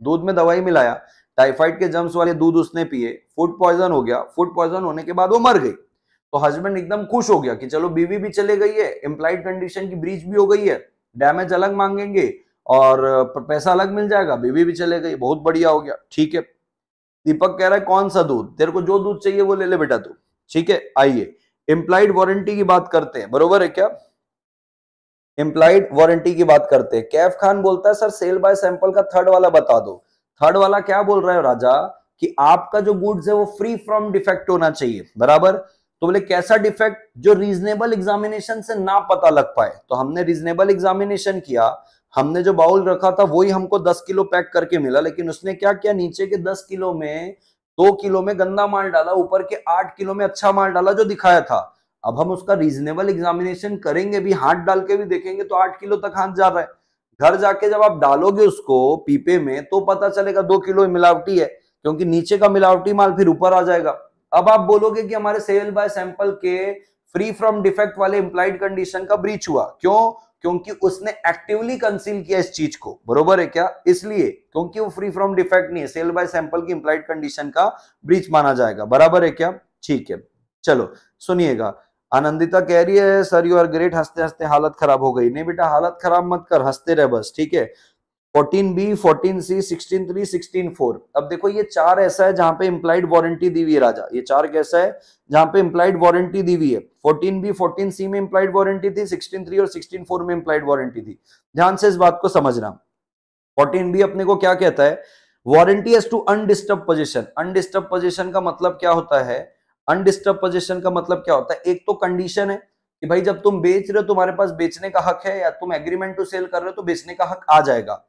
[SPEAKER 1] दूध में दवाई मिलाया टाइफाइड के जम्स वाले दूध उसने पिए फूड पॉइजन हो गया फूड पॉइजन होने के बाद वो मर गई तो हस्बैंड एकदम खुश हो गया कि चलो बीवी भी चले गई है एम्प्लाइड कंडीशन की ब्रीच भी हो गई है डैमेज अलग मांगेंगे और पैसा अलग मिल जाएगा बीवी भी चले गई बहुत बढ़िया हो गया ठीक है दीपक कह रहा है कौन सा दूध तेरे को जो दूध चाहिए वो ले ले बेटा तू ठीक है आइए इंप्लाइड वारंटी की बात करते हैं बरोबर है क्या इंप्लाइड वारंटी की बात करते हैं कैफ खान बोलता है सर सेल बाय सैंपल का थर्ड वाला बता दो थर्ड वाला क्या बोल रहा है राजा कि आपका जो गुड्स है वो फ्री फ्रॉम डिफेक्ट होना चाहिए बराबर तो बोले कैसा डिफेक्ट जो रीजनेबल एग्जामिनेशन से ना पता लग पाए तो हमने रीजनेबल एग्जामिनेशन किया हमने जो बाउल रखा था वही हमको 10 किलो पैक करके मिला लेकिन उसने क्या किया नीचे के 10 किलो में दो किलो में गंदा माल डाला ऊपर के आठ किलो में अच्छा माल डाला जो दिखाया था अब हम उसका रीजनेबल एग्जामिनेशन करेंगे भी हाथ डाल के भी देखेंगे तो आठ किलो तक हाथ जा रहा है घर जाके जब आप डालोगे उसको पीपे में तो पता चलेगा दो किलो मिलावटी है क्योंकि नीचे का मिलावटी माल फिर ऊपर आ जाएगा अब आप बोलोगे कि हमारे सेल बाय सैंपल के फ्री फ्रॉम डिफेक्ट वाले इंप्लाइड कंडीशन का ब्रीच हुआ क्यों क्योंकि उसने एक्टिवली कंसील किया इस चीज को बरोबर है क्या इसलिए क्योंकि वो फ्री फ्रॉम डिफेक्ट नहीं है सेल बाय सैंपल की इंप्लाइड कंडीशन का ब्रीच माना जाएगा बराबर है क्या ठीक है चलो सुनिएगा आनंदिता कह रही है सर यू आर ग्रेट हंसते हंसते हालत खराब हो गई नहीं बेटा हालत खराब मत कर हंसते रहे बस ठीक है fourteen B fourteen C sixteen three sixteen four अब देखो ये चार ऐसा है जहां पे इम्प्लाइड वारंटी दी हुई है राजा ये चार कैसा है जहां पे इम्प्लाइड वारंटी दी हुई है फोर्टीन बी फोर्टीन सी में इम्प्लाइड वारंटी थी सिक्सटीन थ्री और सिक्सटीन फोर में इम्प्लाइड वारंटी थी ध्यान से इस बात को समझना फोर्टीन बी अपने को क्या कहता है warranty as to undisturbed position undisturbed position का मतलब क्या होता है अनडिस्टर्ब पोजिशन का मतलब क्या होता है एक तो कंडीशन है कि भाई जब तुम बेच रहे हो तुम्हारे पास बेचने का हक है या तुम एग्रीमेंट टू सेल कर रहे हो तो बेचने का हक आ जाएगा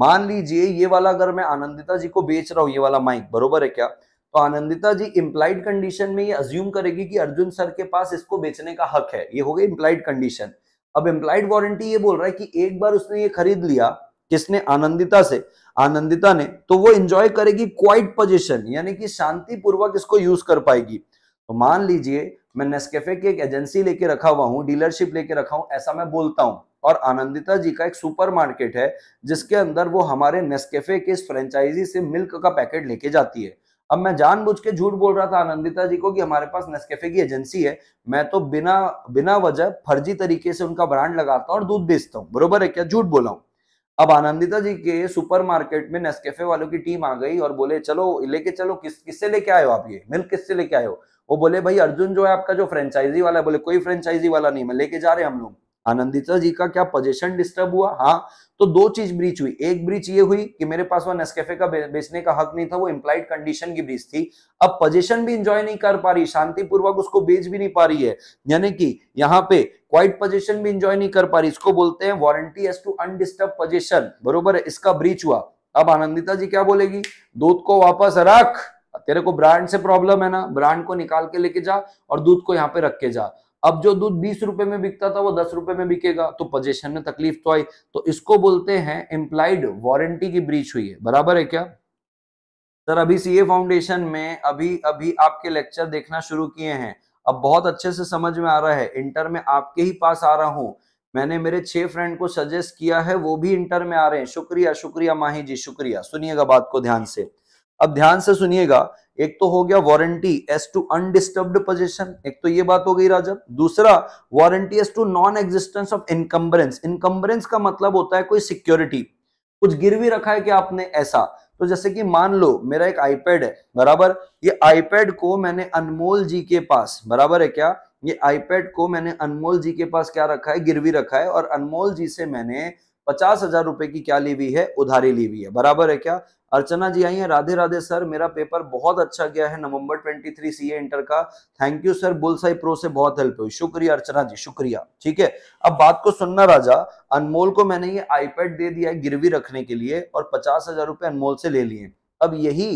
[SPEAKER 1] मान लीजिए ये वाला अगर मैं आनंदिता जी को बेच रहा हूँ ये वाला माइक बरोबर है क्या तो आनंदिता जी इम्प्लाइड कंडीशन में ये अज्यूम करेगी कि अर्जुन सर के पास इसको बेचने का हक है ये हो गई इम्प्लाइड कंडीशन अब इम्प्लाइड वारंटी ये बोल रहा है कि एक बार उसने ये खरीद लिया किसने आनंदिता से आनंदिता ने तो वो इंजॉय करेगी क्वाइट पोजिशन यानी कि शांतिपूर्वक इसको यूज कर पाएगी तो मान लीजिए मैं नेस्केफे की एक एजेंसी लेके रखा हुआ हूँ डीलरशिप लेके रखा हूँ ऐसा मैं बोलता हूँ और आनंदिता जी का एक सुपरमार्केट है जिसके अंदर वो हमारे नेस्केफे के इस फ्रेंचाइजी से मिल्क का पैकेट लेके जाती है अब मैं जानबूझ के झूठ बोल रहा था आनंदिता जी को कि हमारे पास नेस्केफे की एजेंसी है मैं तो बिना बिना वजह फर्जी तरीके से उनका ब्रांड लगाता हूँ और दूध बेचता हूँ बरोबर है क्या झूठ बोला हूँ अब आनंदिता जी के सुपरमार्केट में नेस्केफे वालों की टीम आ गई और बोले चलो लेके चलो किस किससे लेके आए हो आप ये मिल्क किससे लेके आए हो वो बोले भाई अर्जुन जो है आपका जो फ्रेंचाइजी वाला है बोले कोई फ्रेंचाइजी वाला नहीं मैं लेके जा रहे हम लोग आनंदिता जी का क्या पोजिशन डिस्टर्ब हुआ हाँ तो दो चीज ब्रीच हुई एक ब्रीच ये हुई कि मेरे पास वह नेस्कैफे का बेचने का हक नहीं था वो इम्प्लाइड कंडीशन की ब्रीच थी अब पोजिशन भी इंजॉय नहीं कर पा रही शांतिपूर्वक उसको बेच भी नहीं पा रही है यानी कि यहाँ पे क्वाइट पोजिशन भी इंजॉय नहीं कर पा रही इसको बोलते हैं warranty as to undisturbed possession बरोबर इसका ब्रीच हुआ अब आनंदिता जी क्या बोलेगी दूध को वापस रख तेरे को ब्रांड से प्रॉब्लम है ना ब्रांड को निकाल के लेके जा और दूध को यहाँ पे रख के जा अब जो दूध बीस रुपए में बिकता था वो दस रुपए में बिकेगा तो पोजेशन में तकलीफ तो आई तो इसको बोलते हैं इम्प्लाइड वारंटी की ब्रीच हुई है बराबर है क्या सर अभी सीए फाउंडेशन में अभी अभी आपके लेक्चर देखना शुरू किए हैं अब बहुत अच्छे से समझ में आ रहा है इंटर में आपके ही पास आ रहा हूं मैंने मेरे छह फ्रेंड को सजेस्ट किया है वो भी इंटर में आ रहे हैं शुक्रिया शुक्रिया माही जी शुक्रिया सुनिएगा बात को ध्यान से अब ध्यान से सुनिएगा एक तो हो गया warranty as to undisturbed position एक तो ये बात हो गई राजा दूसरा warranty as to non existence of encumbrance encumbrance का मतलब होता है कोई सिक्योरिटी कुछ गिरवी रखा है कि आपने ऐसा तो जैसे कि मान लो मेरा एक आईपैड है बराबर ये आईपैड को मैंने अनमोल जी के पास बराबर है क्या ये आईपैड को मैंने अनमोल जी के पास क्या रखा है गिरवी रखा है और अनमोल जी से मैंने पचास हजार रुपए की क्या ली हुई है उधारी ली हुई है बराबर है क्या अर्चना जी आई हैं राधे राधे सर मेरा पेपर बहुत अच्छा गया है नवंबर 23 सीए इंटर का thank you sir Bullseye pro से बहुत हेल्प हुई शुक्रिया अर्चना जी शुक्रिया ठीक है अब बात को सुनना राजा अनमोल को मैंने ये आईपैड दे दिया है गिरवी रखने के लिए और पचास हजार रुपए अनमोल से ले लिए अब यही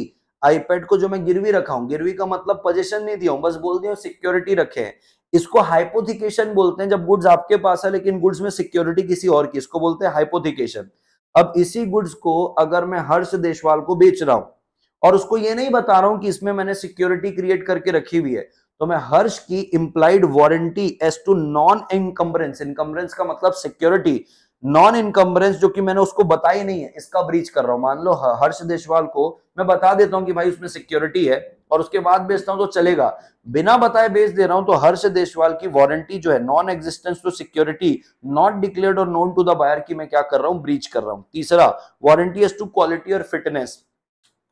[SPEAKER 1] आईपैड को जो मैं गिरवी रखा हूँ गिरवी का मतलब पोजेशन नहीं दिया हूँ बस बोल दिया सिक्योरिटी रखे इसको हाइपोथिकेशन बोलते हैं जब गुड्स आपके पास है लेकिन गुड्स में सिक्योरिटी किसी और की इसको बोलते हैं हाइपोथिकेशन अब इसी गुड्स को अगर मैं हर्ष देशवाल को बेच रहा हूं और उसको ये नहीं बता रहा हूं कि इसमें मैंने सिक्योरिटी क्रिएट करके रखी हुई है तो मैं हर्ष की implied warranty as to non encumbrance encumbrance का मतलब सिक्योरिटी नॉन इनकम्बरेंस जो कि मैंने उसको बताई नहीं है इसका ब्रीच कर रहा हूं मान लो हर्ष देशवाल को मैं बता देता हूं कि भाई उसमें सिक्योरिटी है और उसके बाद बेचता हूं तो चलेगा बिना बताए बेच दे रहा हूं तो हर्ष देशवाल की वारंटी जो है non existence to security not declared और नोन टू द बायर की मैं क्या कर रहा हूं ब्रीच कर रहा हूं तीसरा वारंटी एज टू क्वालिटी और फिटनेस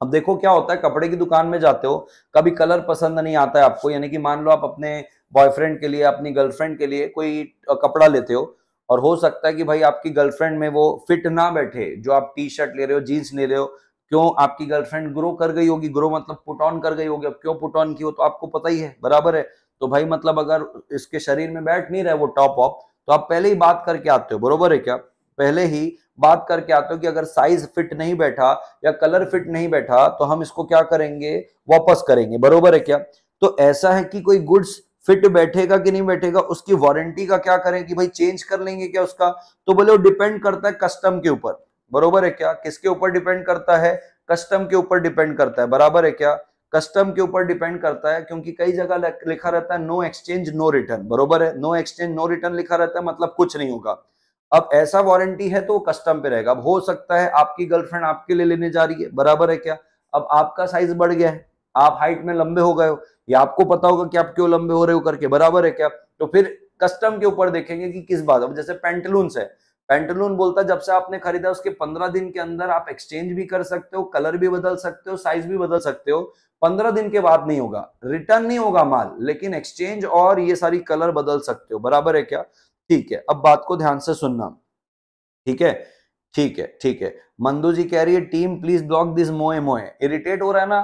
[SPEAKER 1] अब देखो क्या होता है कपड़े की दुकान में जाते हो कभी कलर पसंद नहीं आता है आपको यानी कि मान लो आप अपने बॉयफ्रेंड के लिए अपनी गर्लफ्रेंड के लिए कोई कपड़ा लेते हो और हो सकता है कि भाई आपकी गर्लफ्रेंड में वो फिट ना बैठे जो आप टी शर्ट ले रहे हो जीन्स ले रहे हो क्यों आपकी गर्लफ्रेंड ग्रो कर गई होगी ग्रो मतलब पुट ऑन कर गई होगी अब क्यों पुट ऑन की हो तो आपको पता ही है बराबर है तो भाई मतलब अगर इसके शरीर में बैठ नहीं रहे वो टॉप ऑफ तो आप पहले ही बात करके आते हो बरोबर है क्या पहले ही बात करके आते हो कि अगर साइज फिट नहीं बैठा या कलर फिट नहीं बैठा तो हम इसको क्या करेंगे वापस करेंगे बरोबर है क्या तो ऐसा है कि कोई गुड्स फिट बैठेगा कि नहीं बैठेगा उसकी वारंटी का क्या करें कि भाई चेंज कर लेंगे क्या उसका तो बोले वो डिपेंड करता है कस्टम के ऊपर बरोबर है क्या किसके ऊपर डिपेंड करता है कस्टम के ऊपर डिपेंड करता है बराबर है क्या कस्टम के ऊपर डिपेंड करता है क्योंकि कई जगह लिखा रहता है नो एक्सचेंज नो रिटर्न बरोबर है नो एक्सचेंज नो रिटर्न लिखा रहता है मतलब कुछ नहीं होगा अब ऐसा वारंटी है तो वो कस्टम पे रहेगा अब हो सकता है आपकी गर्लफ्रेंड आपके लिए लेने जा रही है बराबर है क्या अब आपका साइज बढ़ गया है आप हाइट में लंबे हो गए हो या आपको पता होगा कि आप क्यों लंबे हो रहे हो करके बराबर है क्या तो फिर कस्टम के ऊपर देखेंगे कि किस बात अब जैसे पेंटलून्स है पेंटलून बोलता जब से आपने खरीदा उसके पंद्रह दिन के अंदर आप एक्सचेंज भी कर सकते हो कलर भी बदल सकते हो साइज भी बदल सकते हो पंद्रह दिन के बाद नहीं होगा रिटर्न नहीं होगा माल लेकिन एक्सचेंज और ये सारी कलर बदल सकते हो बराबर है क्या ठीक है अब बात को ध्यान से सुनना ठीक है ठीक है ठीक है मंदू जी कह रही है टीम प्लीज ब्लॉक दिस मोए मोए इरिटेट हो रहा है ना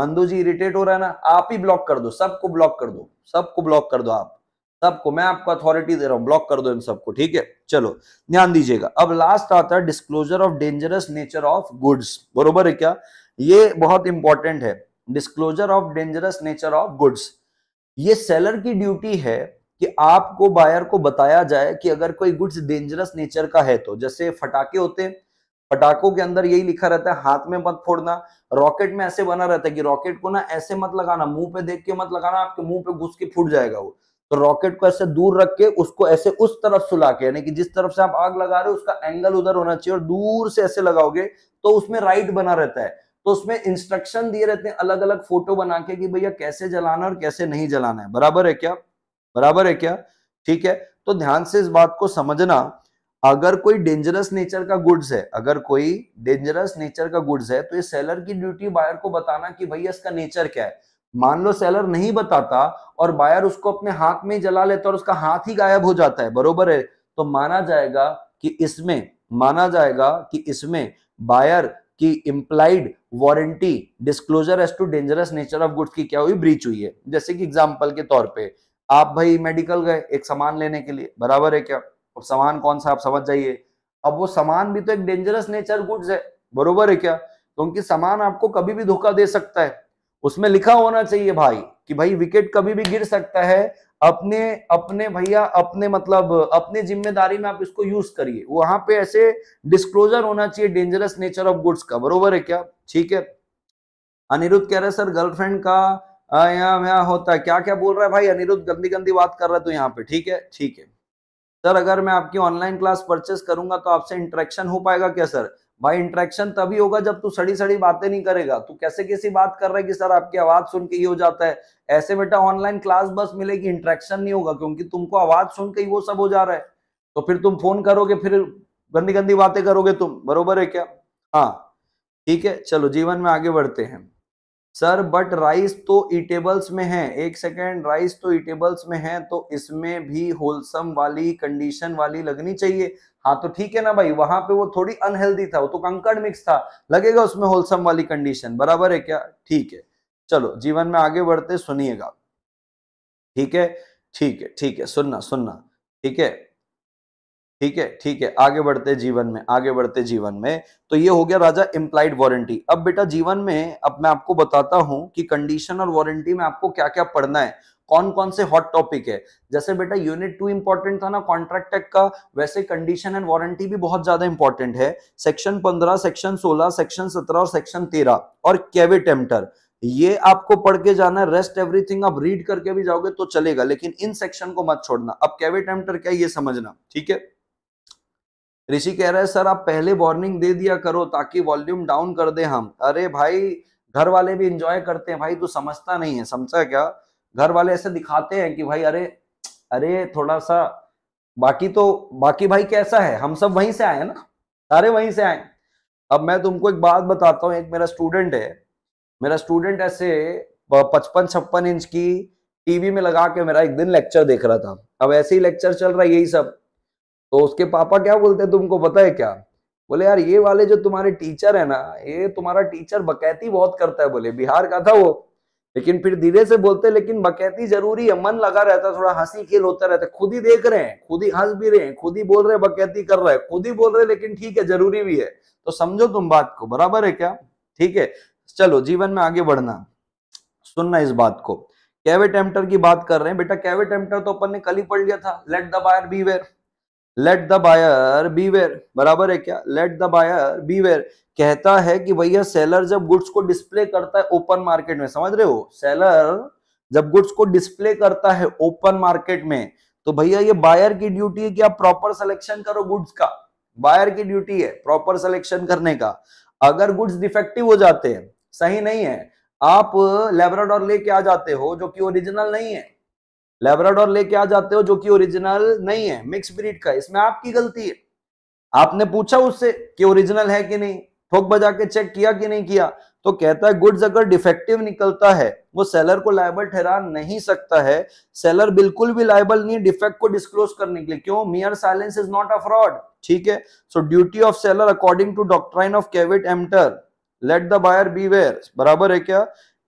[SPEAKER 1] मंदू जी इरिटेट हो रहा है ना आप ही ब्लॉक कर दो सबको ब्लॉक कर दो सबको ब्लॉक कर दो आप सबको मैं आपको अथॉरिटी दे रहा हूं ब्लॉक कर दो इन सबको ठीक है चलो ध्यान दीजिएगा अब लास्ट आता है disclosure of dangerous nature of goods बरोबर है क्या ये बहुत इंपॉर्टेंट है disclosure of dangerous nature of goods ये सेलर की ड्यूटी है कि आपको बायर को बताया जाए कि अगर कोई गुड्स डेंजरस नेचर का है तो जैसे फटाके होते हैं पटाखों के अंदर यही लिखा रहता है हाथ में मत फोड़ना रॉकेट में ऐसे बना रहता है कि रॉकेट को ना ऐसे मत लगाना मुंह पे देख के मत लगाना आपके मुंह पे घुस के फूट जाएगा वो तो रॉकेट को ऐसे दूर रख के उसको ऐसे उस तरफ सुला के यानी कि जिस तरफ से आप आग लगा रहे हो उसका एंगल उधर होना चाहिए और दूर से ऐसे लगाओगे तो उसमें राइट बना रहता है तो उसमें इंस्ट्रक्शन दिए रहते हैं अलग अलग फोटो बना के कि भैया कैसे जलाना और कैसे नहीं जलाना है बराबर है क्या बराबर है क्या ठीक है तो ध्यान से इस बात को समझना अगर कोई डेंजरस नेचर का गुड्स है अगर कोई डेंजरस नेचर का गुड्स है तो ये सेलर की ड्यूटी बायर को बताना कि भैया इसका नेचर क्या है मान लो सेलर नहीं बताता और बायर उसको अपने हाथ में ही जला लेता और उसका हाथ ही गायब हो जाता है बरोबर है तो माना जाएगा कि इसमें माना जाएगा कि इसमें बायर की implied warranty disclosure as to dangerous nature of goods की क्या हुई ब्रीच हुई है जैसे कि एग्जाम्पल के तौर पर आप भाई मेडिकल गए एक सामान लेने के लिए बराबर है क्या अब सामान कौन सा आप समझ जाइए अब वो सामान भी तो एक डेंजरस नेचर गुड्स है बरोबर है क्या क्योंकि सामान आपको कभी भी धोखा दे सकता है उसमें लिखा होना चाहिए भाई कि भाई विकेट कभी भी गिर सकता है अपने अपने भैया अपने मतलब अपने जिम्मेदारी में आप इसको यूज करिए वहां पे ऐसे डिस्क्लोजर होना चाहिए डेंजरस नेचर ऑफ गुड्स का बरोबर है क्या ठीक है अनिरुद्ध कह रहे सर गर्लफ्रेंड का यहाँ यहाँ होता है क्या क्या बोल रहा है भाई अनिरुद्ध गंदी गंदी बात कर रहा है तो यहाँ पे ठीक है ठीक है सर अगर मैं आपकी ऑनलाइन क्लास परचेस करूंगा तो आपसे इंटरेक्शन हो पाएगा क्या सर भाई इंट्रैक्शन तभी होगा जब तू सड़ी सड़ी बातें नहीं करेगा तू कैसे कैसी बात कर रहा है कि सर आपकी आवाज सुन के ये हो जाता है ऐसे बेटा ऑनलाइन क्लास बस मिलेगी इंट्रैक्शन नहीं होगा क्योंकि तुमको आवाज सुन के वो सब हो जा रहा है तो फिर तुम फोन करोगे फिर गंदी गंदी बातें करोगे तुम बरोबर है क्या हाँ ठीक है चलो जीवन में आगे बढ़ते हैं सर बट राइस तो ईटेबल्स में है एक सेकेंड राइस तो ईटेबल्स में है तो इसमें भी होलसम वाली कंडीशन वाली लगनी चाहिए हाँ तो ठीक है ना भाई वहां पे वो थोड़ी अनहेल्दी था वो तो कंकड़ मिक्स था लगेगा उसमें होलसम वाली कंडीशन बराबर है क्या ठीक है चलो जीवन में आगे बढ़ते सुनिएगा ठीक है ठीक है ठीक है सुनना सुनना ठीक है ठीक है ठीक है आगे बढ़ते जीवन में आगे बढ़ते जीवन में तो ये हो गया राजा इम्प्लाइड वारंटी अब बेटा जीवन में अब मैं आपको बताता हूं कि कंडीशन और वारंटी में आपको क्या क्या पढ़ना है कौन कौन से हॉट टॉपिक है जैसे बेटा यूनिट टू इंपॉर्टेंट था ना कॉन्ट्रैक्ट एक्ट का वैसे कंडीशन एंड वारंटी भी बहुत ज्यादा इंपॉर्टेंट है सेक्शन पंद्रह सेक्शन सोलह सेक्शन सत्रह और सेक्शन तेरह और कैविट एमटर ये आपको पढ़ के जाना है रेस्ट एवरीथिंग आप रीड करके भी जाओगे तो चलेगा लेकिन इन सेक्शन को मत छोड़ना अब कैविट एमटर क्या ये समझना ठीक है ऋषि कह रहा है सर आप पहले वार्निंग दे दिया करो ताकि वॉल्यूम डाउन कर दे हम अरे भाई घर वाले भी इंजॉय करते हैं भाई तू समझता नहीं है समझा क्या घर वाले ऐसे दिखाते हैं कि भाई अरे अरे थोड़ा सा बाकी तो बाकी भाई कैसा है हम सब वहीं से आए ना सारे वहीं से आए अब मैं तुमको एक बात बताता हूँ एक मेरा स्टूडेंट है मेरा स्टूडेंट ऐसे पचपन छप्पन इंच की टीवी में लगा के मेरा एक दिन लेक्चर देख रहा था अब ऐसे ही लेक्चर चल रहा है यही सब तो उसके पापा क्या बोलते हैं तुमको पता है क्या बोले यार ये वाले जो तुम्हारे टीचर है ना ये तुम्हारा टीचर बकैती बहुत करता है बोले बिहार का था वो लेकिन फिर धीरे से बोलते लेकिन बकैती जरूरी है मन लगा रहता है थोड़ा हंसी खेल होता रहता है खुद ही देख रहे हैं खुद ही हंस भी रहे हैं खुद ही बोल रहे हैं बकैती कर रहे हैं खुद ही बोल रहे हैं लेकिन ठीक है जरूरी भी है तो समझो तुम बात को बराबर है क्या ठीक है चलो जीवन में आगे बढ़ना सुनना इस बात को कैवे टेम्पटर की बात कर रहे हैं बेटा कैवे टेम्पटर तो अपन ने कल ही पढ़ लिया था let the buyer beware let the buyer beware बराबर है क्या लेट द बायर बीवेयर कहता है कि भैया सेलर जब गुड्स को डिस्प्ले करता है ओपन मार्केट में समझ रहे हो सेलर जब गुड्स को डिस्प्ले करता है ओपन मार्केट में तो भैया ये बायर की ड्यूटी है कि आप प्रॉपर सिलेक्शन करो गुड्स का बायर की ड्यूटी है प्रॉपर सिलेक्शन करने का अगर गुड्स डिफेक्टिव हो जाते हैं सही नहीं है आप लेबराडोर लेके आ जाते हो जो कि ओरिजिनल नहीं है लेबराडोर लेके आ जाते हो जो कि ओरिजिनल नहीं है मिक्स ब्रीड का इसमें आपकी गलती है आपने पूछा उससे कि ओरिजिनल है कि नहीं ठोक बजा के चेक किया कि नहीं किया तो कहता है गुड्स अगर डिफेक्टिव निकलता है वो सेलर को लायबल ठहरा नहीं सकता है सेलर बिल्कुल भी लायबल नहीं है डिफेक्ट को डिस्क्लोज करने के लिए क्यों mere silence is not a fraud ठीक है so duty of seller according to doctrine of caveat emptor let the buyer beware बराबर है क्या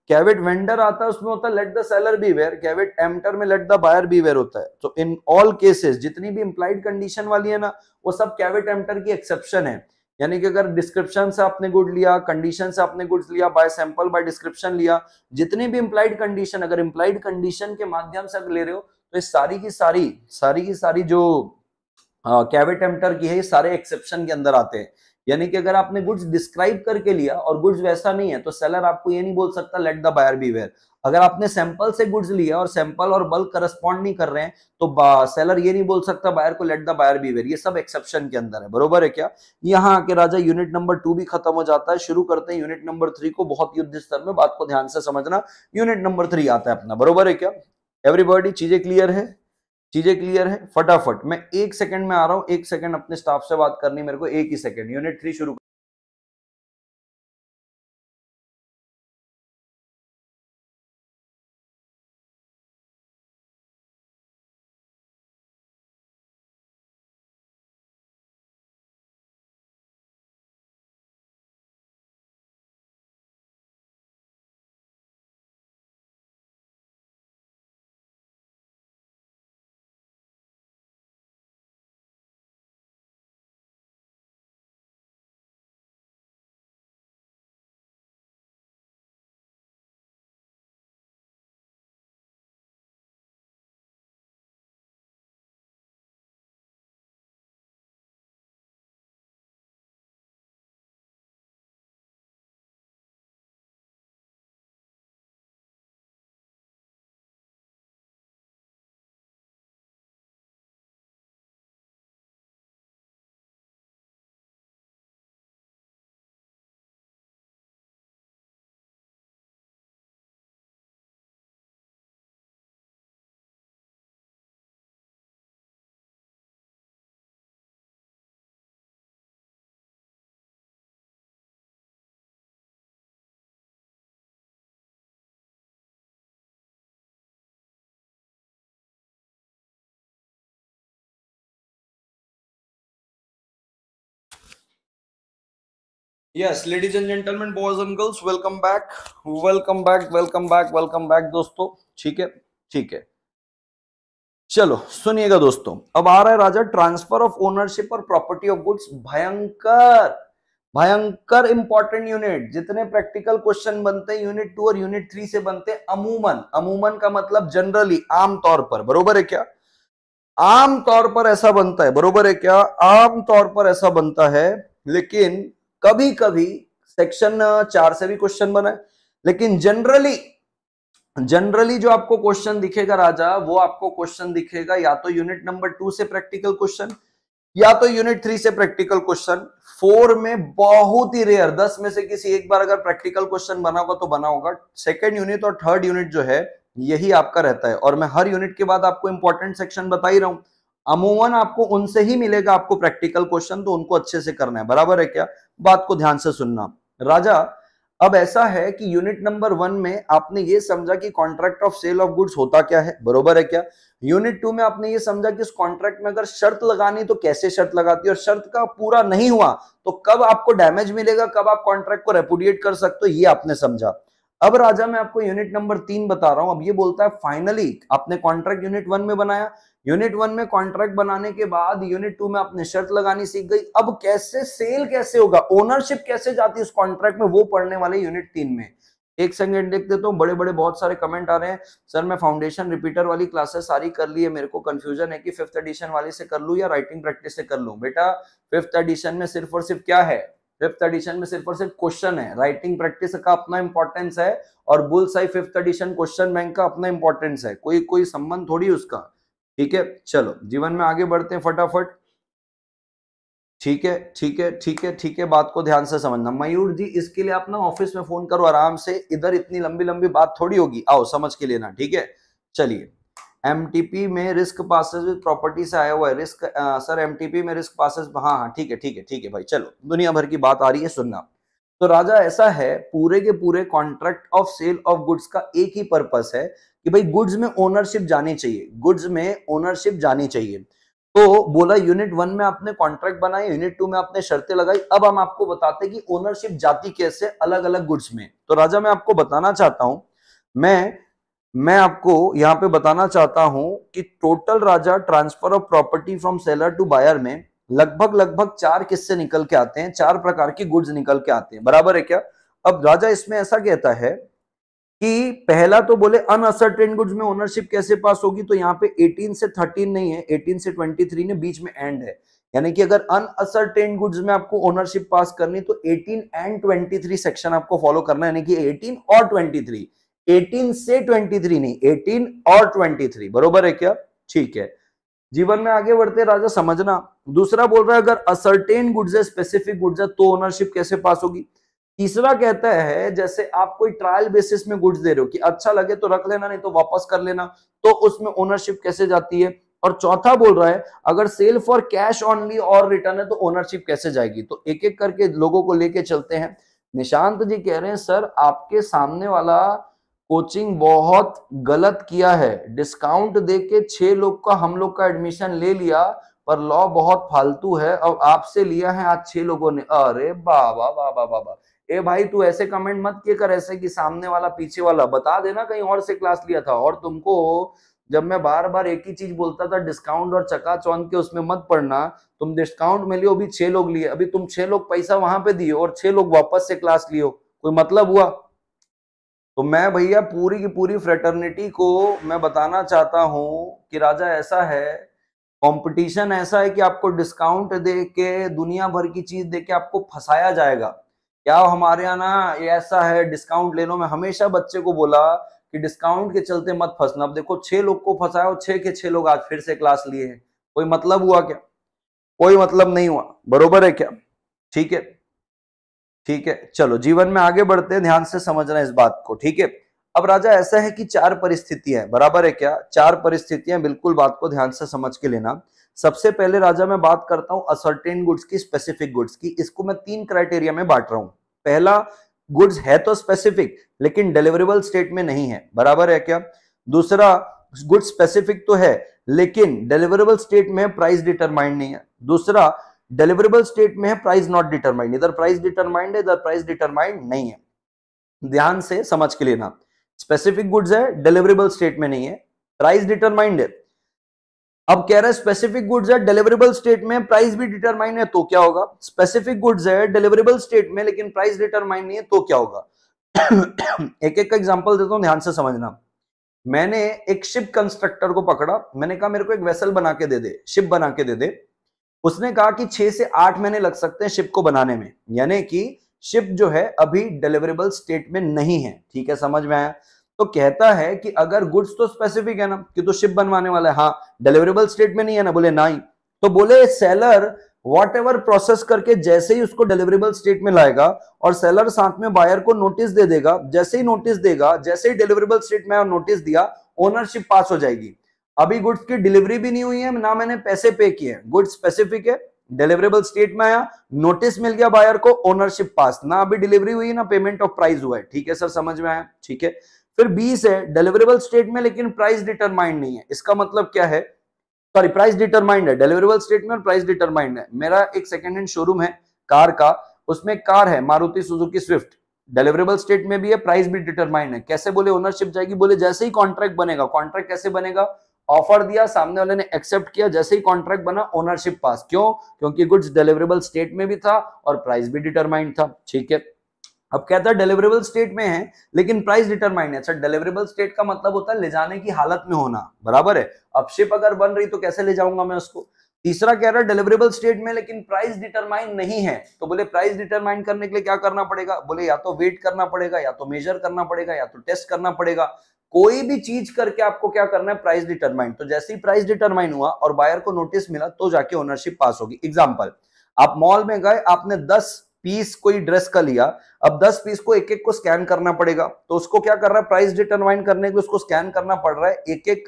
[SPEAKER 1] कैविट वेंडर आता है उसमें होता है let the seller beware caveat emptor में let the buyer beware होता है तो इन ऑल केसेस जितनी भी इंप्लाइड कंडीशन वाली है ना वो सब कैविट एमटर की एक्सेप्शन है यानी कि अगर डिस्क्रिप्शन से आपने गुड लिया कंडीशन से आपने गुड्स लिया बाय सैंपल बाय डिस्क्रिप्शन लिया जितनी भी इंप्लाइड कंडीशन अगर इंप्लाइड कंडीशन के माध्यम से ले रहे हो तो इस सारी की सारी सारी की सारी जो कैविट हाँ, एमटर की है ये सारे एक्सेप्शन के अंदर आते हैं यानी कि अगर आपने गुड्स डिस्क्राइब करके लिया और गुड्स वैसा नहीं है तो सेलर आपको ये नहीं बोल सकता लेट द बायर वेयर अगर आपने सैंपल से गुड्स लिया और सैंपल और बल्क करस्पॉन्ड नहीं कर रहे हैं तो सेलर ये नहीं बोल सकता बायर को let the buyer beware ये सब एक्सेप्शन के अंदर है बरोबर है क्या यहाँ आके राजा यूनिट नंबर टू भी खत्म हो जाता है शुरू करते हैं यूनिट नंबर थ्री को बहुत युद्ध स्तर में बात को ध्यान से समझना यूनिट नंबर थ्री आता है अपना बरोबर है क्या एवरीबॉडी चीजें क्लियर है चीजें क्लियर है फटाफट मैं एक सेकंड में आ रहा हूं एक सेकंड अपने स्टाफ से बात करनी मेरे को एक ही सेकंड यूनिट थ्री शुरू yes ladies and gentleman boys and girls welcome back welcome back welcome back welcome back दोस्तों ठीक है ठीक है चलो सुनिएगा दोस्तों अब आ रहा है राजा ट्रांसफर ऑफ ओनरशिप और प्रॉपर्टी ऑफ गुड्स भयंकर भयंकर इंपॉर्टेंट यूनिट जितने प्रैक्टिकल क्वेश्चन बनते हैं यूनिट टू और यूनिट थ्री से बनते हैं अमूमन अमूमन का मतलब जनरली आमतौर पर बरोबर है क्या आमतौर पर ऐसा बनता है बरोबर है क्या आमतौर पर ऐसा बनता है लेकिन कभी कभी सेक्शन चार से भी क्वेश्चन बना है लेकिन जनरली जनरली जो आपको क्वेश्चन दिखेगा राजा वो आपको क्वेश्चन दिखेगा या तो यूनिट नंबर टू से प्रैक्टिकल क्वेश्चन या तो यूनिट थ्री से प्रैक्टिकल क्वेश्चन फोर में बहुत ही रेयर दस में से किसी एक बार अगर प्रैक्टिकल क्वेश्चन बना होगा तो बना होगा सेकेंड यूनिट और थर्ड यूनिट जो है यही आपका रहता है और मैं हर यूनिट के बाद आपको इंपॉर्टेंट सेक्शन बता ही रहा हूं अमूमन आपको उनसे ही मिलेगा आपको प्रैक्टिकल क्वेश्चन तो उनको अच्छे से करना है बराबर है क्या बात को ध्यान से सुनना राजा अब ऐसा है कि यूनिट नंबर वन में आपने ये समझा कि contract of sale of goods होता क्या है बरोबर है क्या यूनिट टू में आपने ये समझा कि इस कॉन्ट्रैक्ट में अगर शर्त लगानी तो कैसे शर्त लगाती है और शर्त का पूरा नहीं हुआ तो कब आपको डैमेज मिलेगा कब आप कॉन्ट्रैक्ट को रेपुडिएट कर सकते हो ये आपने समझा अब राजा मैं आपको यूनिट नंबर तीन बता रहा हूं अब ये बोलता है फाइनली आपने कॉन्ट्रैक्ट यूनिट वन में बनाया यूनिट वन में कॉन्ट्रैक्ट बनाने के बाद यूनिट टू में आपने शर्त लगानी सीख गई अब कैसे सेल कैसे होगा ओनरशिप कैसे जाती है उस कॉन्ट्रैक्ट में वो पढ़ने वाले यूनिट तीन में एक सेकेंड देख देता तो हूँ बड़े बड़े बहुत सारे कमेंट आ रहे हैं सर मैं फाउंडेशन रिपीटर वाली क्लासेस सारी कर ली है मेरे को कंफ्यूजन है कि फिफ्थ एडिशन वाली से कर लू या राइटिंग प्रैक्टिस से कर लू बेटा फिफ्थ एडिशन में सिर्फ और सिर्फ क्या है फिफ्थ एडिशन में सिर्फ और सिर्फ क्वेश्चन है राइटिंग प्रैक्टिस का अपना इंपॉर्टेंस है और bullseye fifth edition question bank का अपना इंपॉर्टेंस है कोई कोई संबंध थोड़ी उसका ठीक है चलो जीवन में आगे बढ़ते हैं फटाफट ठीक है ठीक है ठीक है ठीक है बात को ध्यान से समझना मयूर जी इसके लिए आप ना ऑफिस में फोन करो आराम से इधर इतनी लंबी लंबी बात थोड़ी होगी आओ समझ के लेना ठीक है चलिए एमटीपी में रिस्क पासेस प्रॉपर्टी से आया हुआ है रिस्क आ, सर एमटीपी में रिस्क पासेस हाँ हाँ ठीक है ठीक है ठीक है भाई चलो दुनिया भर की बात आ रही है सुनना तो राजा ऐसा है पूरे के पूरे contract of sale of goods का एक ही पर्पस है कि भाई गुड्स में ओनरशिप जानी चाहिए गुड्स में ओनरशिप जानी चाहिए तो बोला यूनिट वन में आपने कॉन्ट्रैक्ट बनाए यूनिट टू में आपने शर्तें लगाई अब हम आपको बताते हैं कि ओनरशिप जाती कैसे अलग अलग गुड्स में तो राजा मैं आपको बताना चाहता हूं मैं मैं आपको यहाँ पे बताना चाहता हूं कि टोटल राजा transfer of property from seller to buyer में लगभग लगभग चार किस्से निकल के आते हैं चार प्रकार के गुड्स निकल के आते हैं बराबर है क्या अब राजा इसमें ऐसा कहता है कि पहला तो बोले अनअसर्टेन गुड्स में ओनरशिप कैसे पास होगी तो यहाँ पे 18 से 13 नहीं है 18 से 23 ने बीच में एंड है यानी कि अगर अनअसर्टेन गुड्स में आपको ओनरशिप पास करनी तो 18 एंड 23 सेक्शन आपको फॉलो करना यानी कि 18 और 23 18 से 23 नहीं 18 और 23 बरोबर है क्या ठीक है जीवन में आगे बढ़ते राजा समझना दूसरा बोल रहा है अगर असर्टेन गुड्स है स्पेसिफिक गुड्स है तो ओनरशिप कैसे पास होगी तीसरा कहता है जैसे आप कोई ट्रायल बेसिस में गुड्स दे रहे हो कि अच्छा लगे तो रख लेना नहीं तो वापस कर लेना तो उसमें ओनरशिप कैसे जाती है और चौथा बोल रहा है अगर सेल फॉर कैश ऑनली और रिटर्न है तो ओनरशिप कैसे जाएगी तो एक एक करके लोगों को लेके चलते हैं निशांत जी कह रहे हैं सर आपके सामने वाला कोचिंग बहुत गलत किया है डिस्काउंट दे के छह लोग का हम लोग का एडमिशन ले लिया पर लॉ बहुत फालतू है और आपसे लिया है आज छह लोगों ने अरे बाबा बाबा बाबा बा, बा, बा, बा, बा, बा, ए भाई तू ऐसे कमेंट मत किए कर ऐसे कि सामने वाला पीछे वाला बता देना कहीं और से क्लास लिया था और तुमको जब मैं बार बार एक ही चीज बोलता था डिस्काउंट और चकाचौन के उसमें मत पड़ना तुम डिस्काउंट में लियो अभी छह लोग लिए अभी तुम छह लोग पैसा वहां पे दिए और छह लोग वापस से क्लास लियो कोई मतलब हुआ तो मैं भैया पूरी की पूरी फ्रेटर्निटी को मैं बताना चाहता हूं कि राजा ऐसा है कंपटीशन ऐसा है कि आपको डिस्काउंट दे के दुनिया भर की चीज दे के आपको फंसाया जाएगा या हमारे यहाँ ना ये ऐसा है डिस्काउंट ले लो मैं हमेशा बच्चे को बोला कि डिस्काउंट के चलते मत फंसना अब देखो छह लोग को फंसाया और छह के छह लोग आज फिर से क्लास लिए हैं कोई मतलब हुआ क्या कोई मतलब नहीं हुआ बरोबर है क्या ठीक है ठीक है चलो जीवन में आगे बढ़ते ध्यान से समझना इस बात को ठीक है अब राजा ऐसा है कि चार परिस्थितियां बराबर है क्या चार परिस्थितियां बिल्कुल बात को ध्यान से समझ के लेना सबसे पहले राजा मैं बात करता हूं असर्टेन गुड्स की स्पेसिफिक गुड्स की इसको मैं तीन क्राइटेरिया में बांट रहा हूं पहला गुड्स है तो स्पेसिफिक लेकिन डिलीवरेबल स्टेट में नहीं है बराबर है क्या दूसरा गुड स्पेसिफिक तो है लेकिन डिलीवरेबल स्टेट में प्राइस डिटरमाइंड नहीं है दूसरा डिलीवरेबल स्टेट में है प्राइस नॉट डिटरमाइंड इधर प्राइस डिटरमाइंड है इधर प्राइस डिटरमाइंड नहीं है ध्यान से समझ के लेना स्पेसिफिक गुड्स है डिलीवरेबल स्टेट में नहीं है प्राइस डिटरमाइंड है अब कह रहा है स्पेसिफिक गुड्स है डिलीवरेबल स्टेट में प्राइस भी डिटरमाइन है तो क्या होगा स्पेसिफिक गुड्स है डिलीवरेबल स्टेट में लेकिन प्राइस डिटरमाइन नहीं है तो क्या होगा एक एक का एग्जाम्पल देता हूं ध्यान से समझना मैंने एक शिप कंस्ट्रक्टर को पकड़ा मैंने कहा मेरे को एक वेसल बना के दे दे शिप बना के दे दे उसने कहा कि छह से आठ महीने लग सकते हैं शिप को बनाने में यानी कि शिप जो है अभी डिलीवरेबल स्टेट में नहीं है ठीक है समझ में आया तो कहता है कि अगर गुड्स तो स्पेसिफिक है ना कि तो शिप बनवाने वाला है हाँ डिलीवरेबल स्टेट में नहीं है ना बोले ना ही तो बोले सेलर वॉट प्रोसेस करके जैसे ही उसको डिलीवरेबल स्टेट में लाएगा और सेलर साथ में बायर को नोटिस दे देगा जैसे ही नोटिस देगा जैसे ही डिलीवरेबल स्टेट में नोटिस दिया ओनरशिप पास हो जाएगी अभी गुड्स की डिलीवरी भी नहीं हुई है ना मैंने पैसे पे किए गुड्स स्पेसिफिक है डिलीवरेबल स्टेट में आया नोटिस मिल गया बायर को ओनरशिप पास ना अभी डिलीवरी हुई ना पेमेंट ऑफ प्राइस हुआ है ठीक है सर समझ में आया ठीक है फिर बीस है डिलीवरेबल स्टेट में लेकिन प्राइस डिटरमाइंड नहीं है इसका मतलब क्या है सॉरी प्राइस डिटरमाइंड है डिलीवरेबल स्टेट में और प्राइस डिटरमाइंड है मेरा एक सेकेंड हैंड शोरूम है कार का उसमें कार है Maruti Suzuki Swift deliverable state में भी है प्राइस भी डिटरमाइंड है कैसे बोले ओनरशिप जाएगी बोले जैसे ही कॉन्ट्रैक्ट बनेगा कॉन्ट्रैक्ट कैसे बनेगा ऑफर दिया सामने वाले ने एक्सेप्ट किया जैसे ही कॉन्ट्रैक्ट बना ओनरशिप पास क्यों क्योंकि गुड्स डिलीवरेबल स्टेट में भी था और प्राइस भी डिटरमाइंड था ठीक है अब कहता है डिलीवरेबल स्टेट में है लेकिन प्राइस डिटरमाइंड है अच्छा डिलीवरेबल स्टेट का मतलब होता है ले जाने की हालत में होना बराबर है अब शिप अगर बन रही तो कैसे ले जाऊंगा मैं उसको तीसरा कह रहा है डिलीवरेबल स्टेट में लेकिन प्राइस डिटरमाइन नहीं है तो बोले प्राइस डिटरमाइन करने के लिए क्या करना पड़ेगा बोले या तो वेट करना पड़ेगा या तो मेजर करना पड़ेगा या तो टेस्ट करना पड़ेगा कोई भी चीज करके आपको क्या करना है प्राइस डिटरमाइन तो जैसे ही प्राइस डिटरमाइन हुआ और बायर को नोटिस मिला तो जाके ओनरशिप पास होगी एग्जाम्पल आप मॉल में गए आपने दस पीस कोई ड्रेस का लिया अब 10 पीस को एक एक को स्कैन करना पड़ेगा तो उसको क्या कर रहा है प्राइस डिटरमाइन करने के लिए उसको स्कैन करना पड़ रहा है एक एक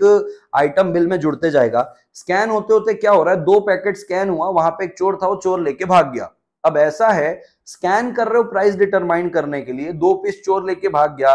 [SPEAKER 1] आइटम बिल में जुड़ते जाएगा स्कैन होते होते क्या हो रहा है दो पैकेट स्कैन हुआ वहां पे एक चोर था वो चोर लेके भाग गया अब ऐसा है स्कैन कर रहे हो प्राइस डिटरमाइन करने के लिए दो पीस चोर लेके भाग गया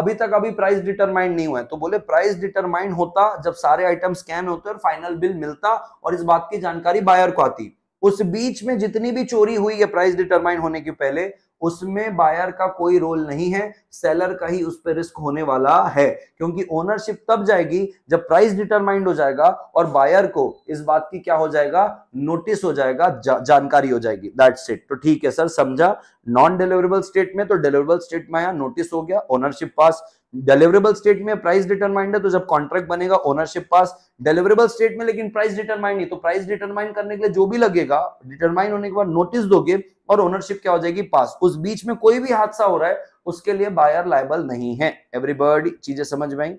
[SPEAKER 1] अभी तक अभी प्राइस डिटरमाइन नहीं हुआ है तो बोले प्राइस डिटरमाइन होता जब सारे आइटम स्कैन होते और फाइनल बिल मिलता और इस बात की जानकारी बायर को आती उस बीच में जितनी भी चोरी हुई है प्राइस डिटरमाइन होने के पहले उसमें बायर का कोई रोल नहीं है सेलर का ही उस पर रिस्क होने वाला है क्योंकि ओनरशिप तब जाएगी जब प्राइस डिटरमाइंड हो जाएगा और बायर को इस बात की क्या हो जाएगा नोटिस हो जाएगा जा, जानकारी हो जाएगी दैट्स इट तो ठीक है सर समझा नॉन डिलीवरेबल स्टेट में तो डिलीवरेबल स्टेट में आया नोटिस हो गया ओनरशिप पास डिलीवरेबल स्टेट में प्राइस डिटरमाइंड है तो जब कॉन्ट्रैक्ट बनेगा ओनरशिप पास डिलीवरेबल स्टेट में लेकिन प्राइस डिटरमाइंड नहीं तो प्राइस डिटरमाइन करने के लिए जो भी लगेगा डिटरमाइन होने के बाद नोटिस दोगे और ओनरशिप क्या हो जाएगी पास उस बीच में कोई भी हादसा हो रहा है उसके लिए बायर लाइबल नहीं है एवरीबर्ड चीजें समझ में आई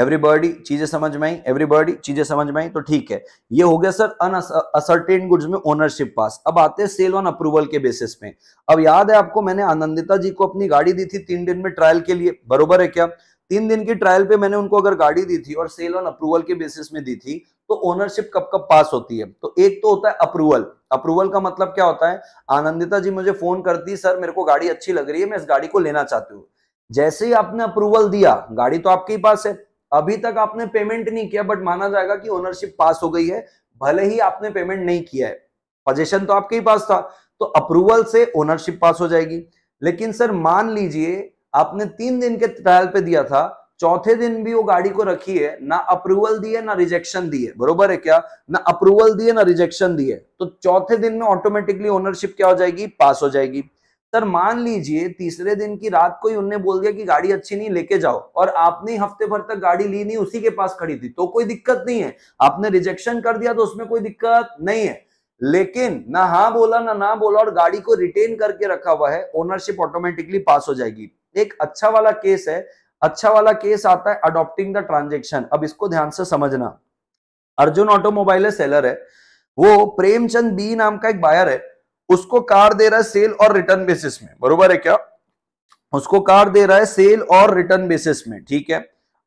[SPEAKER 1] एवरीबॉडी चीजें समझ में आई एवरीबॉडी चीजें समझ में आई तो ठीक है ये हो गया सर अन गुड्स में ओनरशिप पास अब आते हैं सेल ऑन अप्रूवल के बेसिस पे अब याद है आपको मैंने आनंदिता जी को अपनी गाड़ी दी थी तीन दिन में ट्रायल के लिए बरोबर है क्या तीन दिन की ट्रायल पे मैंने उनको अगर गाड़ी दी थी और सेल ऑन अप्रूवल के बेसिस में दी थी तो ओनरशिप कब कब पास होती है तो एक तो होता है अप्रूवल अप्रूवल का मतलब क्या होता है आनंदिता जी मुझे फोन करती सर मेरे को गाड़ी अच्छी लग रही है मैं इस गाड़ी को लेना चाहती हूँ जैसे ही आपने अप्रूवल दिया गाड़ी तो आपके ही पास है अभी तक आपने पेमेंट नहीं किया बट माना जाएगा कि ओनरशिप पास हो गई है भले ही आपने पेमेंट नहीं किया है पजेशन तो आपके ही पास था तो अप्रूवल से ओनरशिप पास हो जाएगी लेकिन सर मान लीजिए आपने तीन दिन के ट्रायल पे दिया था चौथे दिन भी वो गाड़ी को रखी है ना अप्रूवल दिए ना रिजेक्शन दिए बरोबर है क्या ना अप्रूवल दिए ना रिजेक्शन दिए तो चौथे दिन में ऑटोमेटिकली ओनरशिप क्या हो जाएगी पास हो जाएगी सर मान लीजिए तीसरे दिन की रात को ही उनने बोल दिया कि गाड़ी अच्छी नहीं लेके जाओ और आपने हफ्ते भर तक गाड़ी ली नहीं उसी के पास खड़ी थी तो कोई दिक्कत नहीं है आपने रिजेक्शन कर दिया तो उसमें कोई दिक्कत नहीं है लेकिन ना हाँ बोला ना ना बोला और गाड़ी को रिटेन करके रखा हुआ है ओनरशिप ऑटोमेटिकली पास हो जाएगी एक अच्छा वाला केस है अच्छा वाला केस आता है अडोप्टिंग द ट्रांजेक्शन अब इसको ध्यान से समझना अर्जुन ऑटोमोबाइल सेलर है वो प्रेमचंद बी नाम का एक बायर है उसको कार दे रहा है सेल और रिटर्न बेसिस में बरूबर है क्या उसको कार दे रहा है सेल और रिटर्न बेसिस में ठीक है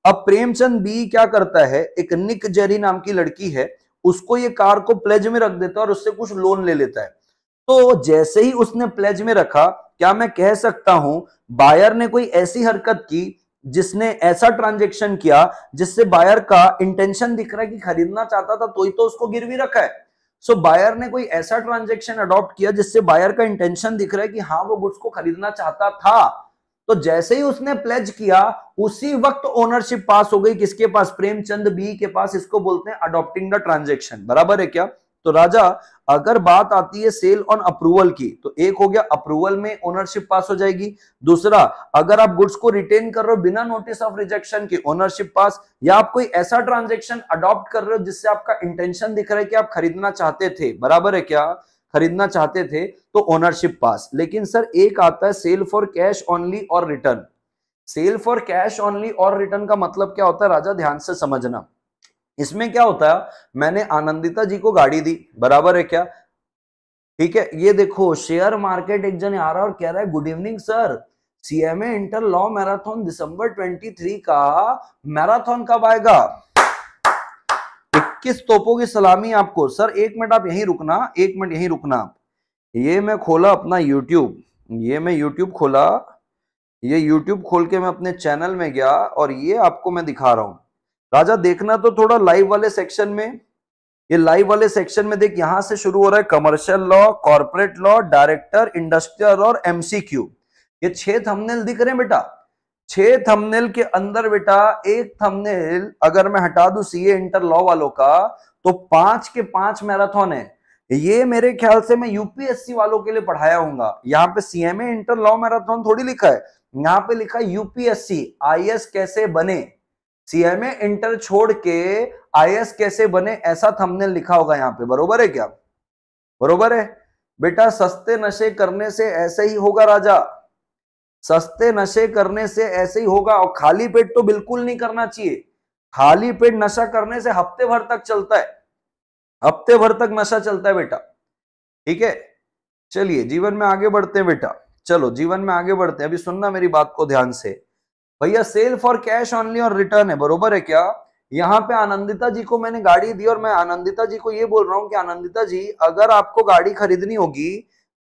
[SPEAKER 1] अब प्रेमचंद बी क्या करता है एक निक जेरी नाम की लड़की है उसको ये कार को प्लेज में रख देता है और उससे कुछ लोन ले लेता है तो जैसे ही उसने प्लेज में रखा क्या मैं कह सकता हूं बायर ने कोई ऐसी हरकत की जिसने ऐसा ट्रांजेक्शन किया जिससे बायर का इंटेंशन दिख रहा है कि खरीदना चाहता था तो ही तो उसको गिरवी रखा है सो बायर ने कोई ऐसा ट्रांजेक्शन अडॉप्ट किया जिससे बायर का इंटेंशन दिख रहा है कि हाँ वो गुड्स को खरीदना चाहता था तो जैसे ही उसने प्लेज किया उसी वक्त ओनरशिप पास हो गई किसके पास प्रेमचंद बी के पास इसको बोलते हैं अडॉप्टिंग द ट्रांजेक्शन बराबर है क्या तो राजा अगर बात आती है सेल ऑन अप्रूवल की तो एक हो गया अप्रूवल में ओनरशिप पास हो जाएगी दूसरा अगर आप गुड्स को रिटेन कर रहे हो बिना नोटिस ऑफ रिजेक्शन के ओनरशिप पास या आप कोई ऐसा ट्रांजेक्शन अडॉप्ट कर रहे हो जिससे आपका इंटेंशन दिख रहा है कि आप खरीदना चाहते थे बराबर है क्या खरीदना चाहते थे तो ओनरशिप पास लेकिन सर एक आता है सेल फॉर कैश ओनली और return sale for cash only और रिटर्न का मतलब क्या होता है राजा ध्यान से समझना इसमें क्या होता है मैंने आनंदिता जी को गाड़ी दी बराबर है क्या ठीक है ये देखो शेयर मार्केट एक जन आ रहा और कह रहा है good evening sir CMA inter law marathon दिसंबर 23 का मैराथन कब आएगा 21 तोपों की सलामी आपको सर एक मिनट आप यहीं रुकना एक मिनट यहीं रुकना आप ये मैं खोला अपना यूट्यूब ये मैं यूट्यूब खोला ये यूट्यूब खोल के मैं अपने चैनल में गया और ये आपको मैं दिखा रहा हूं राजा देखना तो थोड़ा लाइव वाले सेक्शन में ये लाइव वाले सेक्शन में देख यहां से शुरू हो रहा है commercial law corporate law director industrial और एमसीक्यू ये छह थंबनेल दिख रहे हैं बेटा छह थंबनेल के अंदर बेटा एक थंबनेल अगर मैं हटा दू सीए इंटर लॉ वालों का तो पांच के पांच मैराथन है ये मेरे ख्याल से मैं यूपीएससी वालों के लिए पढ़ाया होगा यहाँ पे सीएमए इंटर लॉ मैराथन थोड़ी लिखा है यहाँ पे लिखा है यूपीएससी आई कैसे बने सीएमए इंटर छोड़ के आईएएस कैसे बने ऐसा थंबनेल लिखा होगा यहाँ पे बरोबर है क्या बरोबर है बेटा सस्ते नशे करने से ऐसे ही होगा राजा सस्ते नशे करने से ऐसे ही होगा और खाली पेट तो बिल्कुल नहीं करना चाहिए खाली पेट नशा करने से हफ्ते भर तक चलता है हफ्ते भर तक नशा चलता है बेटा ठीक है चलिए जीवन में आगे बढ़ते हैं बेटा चलो जीवन में आगे बढ़ते हैं अभी सुनना मेरी बात को ध्यान से भैया सेल फॉर कैश ऑनली और रिटर्न है बरोबर है क्या यहाँ पे आनंदिता जी को मैंने गाड़ी दी और मैं आनंदिता जी को ये बोल रहा हूँ कि आनंदिता जी अगर आपको गाड़ी खरीदनी होगी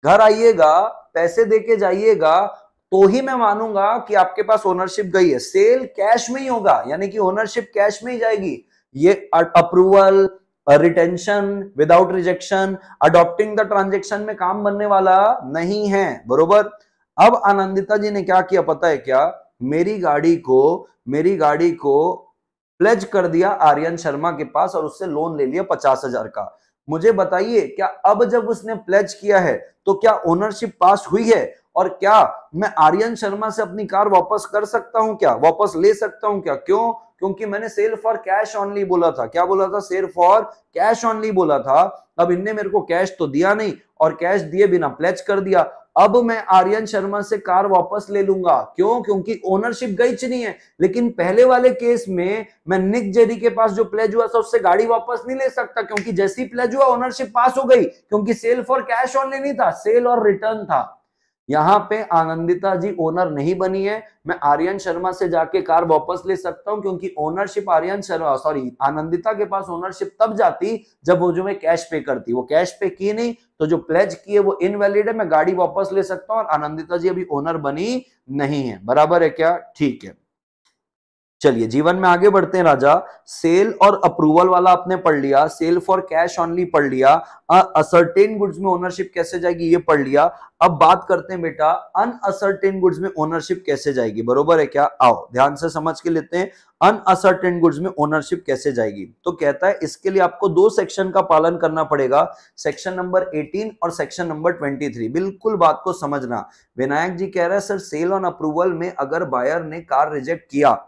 [SPEAKER 1] घर आइएगा पैसे दे के जाइएगा तो ही मैं मानूंगा कि आपके पास ओनरशिप गई है सेल कैश में ही होगा यानी कि ओनरशिप कैश में ही जाएगी ये approval retention without rejection adopting the transaction में काम बनने वाला नहीं है बरोबर अब आनंदिता जी ने क्या किया पता है क्या मेरी गाड़ी को मेरी गाड़ी को प्लेज कर दिया आर्यन शर्मा के पास और उससे लोन ले लिया पचास हजार का मुझे बताइए क्या अब जब उसने प्लेज किया है तो क्या ओनरशिप पास हुई है और क्या मैं आर्यन शर्मा से अपनी कार वापस कर सकता हूं क्या वापस ले सकता हूं क्या क्यों क्योंकि मैंने सेल फॉर कैश ऑनली बोला था क्या बोला था सेल फॉर कैश ऑनली बोला था अब इनने मेरे को कैश तो दिया नहीं और कैश दिए बिना प्लेच कर दिया अब मैं आर्यन शर्मा से कार वापस ले लूंगा क्यों क्योंकि ओनरशिप गई नहीं है लेकिन पहले वाले केस में मैं निक जेरी के पास जो प्लेज हुआ था उससे गाड़ी वापस नहीं ले सकता क्योंकि जैसी प्लेज हुआ ओनरशिप पास हो गई क्योंकि सेल फॉर कैश ऑनली नहीं था सेल और रिटर्न था यहाँ पे आनंदिता जी ओनर नहीं बनी है मैं आर्यन शर्मा से जाके कार वापस ले सकता हूँ क्योंकि ओनरशिप आर्यन शर्मा सॉरी आनंदिता के पास ओनरशिप तब जाती जब वो जो मैं कैश पे करती वो कैश पे की नहीं तो जो प्लेज की है वो इनवैलिड है मैं गाड़ी वापस ले सकता हूँ और आनंदिता जी अभी ओनर बनी नहीं है बराबर है क्या ठीक है चलिए जीवन में आगे बढ़ते हैं राजा सेल और अप्रूवल वाला आपने पढ़ लिया सेल फॉर कैश ऑनली पढ़ लिया असर्टेन गुड्स में ओनरशिप कैसे जाएगी ये पढ़ लिया अब बात करते हैं बेटा अनअसर्टेन गुड्स में ओनरशिप कैसे जाएगी बरोबर है क्या आओ ध्यान से समझ के लेते हैं अनअसर्टेन गुड्स में ओनरशिप कैसे जाएगी तो कहता है इसके लिए आपको दो सेक्शन का पालन करना पड़ेगा सेक्शन नंबर एटीन और सेक्शन नंबर थ्री बिल्कुल बात को समझना विनायक जी कह रहे हैं सर सेल ऑन अप्रूवल में अगर बायर ने कार रिजेक्ट किया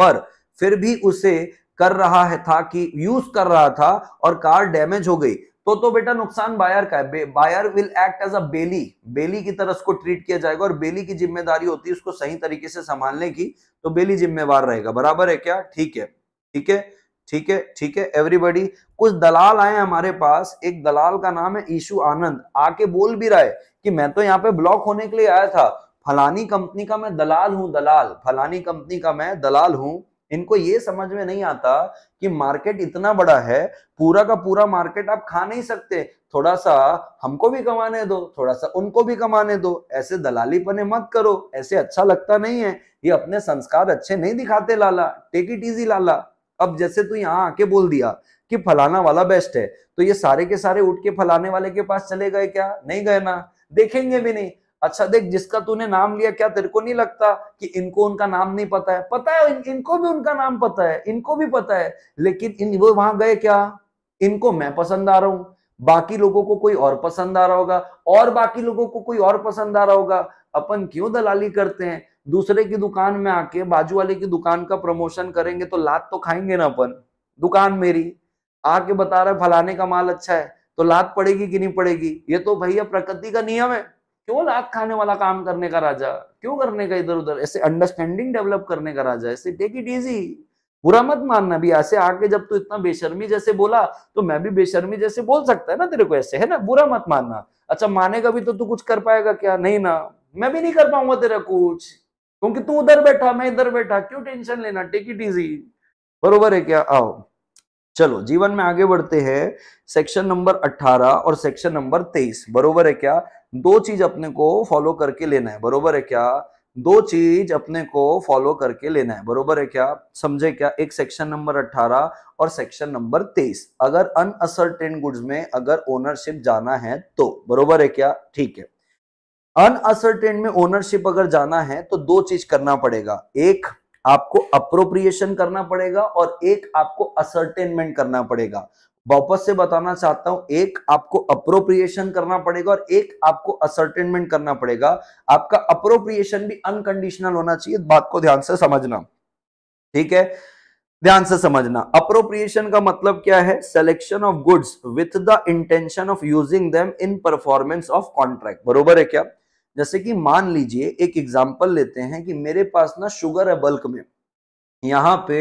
[SPEAKER 1] पर फिर भी उसे कर रहा है था कि यूज कर रहा था और कार डैमेज हो गई तो तो बेटा नुकसान बायर का है buyer will act as a bailee bailee की तरह उसको ट्रीट किया जाएगा और बेली की जिम्मेदारी होती है उसको सही तरीके से संभालने की तो बेली जिम्मेवार रहेगा बराबर है क्या ठीक है ठीक है ठीक है ठीक है एवरीबडी कुछ दलाल आए हमारे पास एक दलाल का नाम है ईशु आनंद आके बोल भी रहा है कि मैं तो यहाँ पे ब्लॉक होने के लिए आया था फलानी कंपनी का मैं दलाल हूं दलाल फलानी कंपनी का मैं दलाल हूं इनको ये समझ में नहीं आता कि मार्केट इतना बड़ा है पूरा का पूरा मार्केट आप खा नहीं सकते थोड़ा सा हमको भी कमाने दो थोड़ा सा उनको भी कमाने दो ऐसे दलाली पने मत करो ऐसे अच्छा लगता नहीं है ये अपने संस्कार अच्छे नहीं दिखाते लाला टेक इट इजी लाला अब जैसे तू यहाँ आके बोल दिया कि फलाना वाला बेस्ट है तो ये सारे के सारे उठ के फलाने वाले के पास चले गए क्या नहीं गए ना देखेंगे भी नहीं अच्छा देख जिसका तूने नाम लिया क्या तेरे को नहीं लगता कि इनको उनका नाम नहीं पता है पता है इन, इनको भी उनका नाम पता है इनको भी पता है लेकिन इन वो वहां गए क्या इनको मैं पसंद आ रहा हूं बाकी लोगों को कोई और पसंद आ रहा होगा और बाकी लोगों को कोई और पसंद आ रहा होगा अपन क्यों दलाली करते हैं दूसरे की दुकान में आके बाजू वाले की दुकान का प्रमोशन करेंगे तो लात तो खाएंगे ना अपन दुकान मेरी आके बता रहा है फलाने का माल अच्छा है तो लात पड़ेगी कि नहीं पड़ेगी ये तो भैया प्रकृति का नियम है क्यों लात खाने वाला काम करने का राजा क्यों करने का इधर उधर ऐसे अंडरस्टैंडिंग डेवलप करने का राजा ऐसे टेक इट इजी बुरा मत मानना भी ऐसे आके जब तू इतना बेशर्मी जैसे बोला तो मैं भी बेशर्मी जैसे बोल सकता है ना तेरे को ऐसे है ना बुरा मत मानना अच्छा मानेगा भी तो तू कुछ कर पाएगा क्या नहीं ना मैं भी नहीं कर पाऊंगा तेरा कुछ क्योंकि तू उधर बैठा मैं इधर बैठा क्यों टेंशन लेना टेक इट इजी बरोबर है क्या आओ चलो जीवन में आगे बढ़ते हैं सेक्शन नंबर 18 और सेक्शन नंबर 23 बरोबर है क्या दो चीज अपने को फॉलो करके लेना है बरोबर है क्या दो चीज अपने को फॉलो करके लेना है बरोबर है क्या समझे क्या एक सेक्शन नंबर 18 और सेक्शन नंबर 23 अगर अनअसर्टेन गुड्स में अगर ओनरशिप जाना है तो बरोबर है क्या ठीक है अनअसर्टेन में ओनरशिप अगर जाना है तो दो चीज करना पड़ेगा एक आपको अप्रोप्रिएशन करना पड़ेगा और एक आपको असरटेनमेंट करना पड़ेगा वापस से बताना चाहता हूं एक आपको अप्रोप्रिएशन करना पड़ेगा और एक आपको असरटेनमेंट करना पड़ेगा आपका अप्रोप्रिएशन भी अनकंडीशनल होना चाहिए बात को ध्यान से समझना ठीक है ध्यान से समझना अप्रोप्रिएशन का मतलब क्या है selection of goods with the intention of using them in performance of contract बरोबर है क्या जैसे कि मान लीजिए एक एग्जाम्पल लेते हैं कि मेरे पास ना शुगर है बल्क में यहाँ पे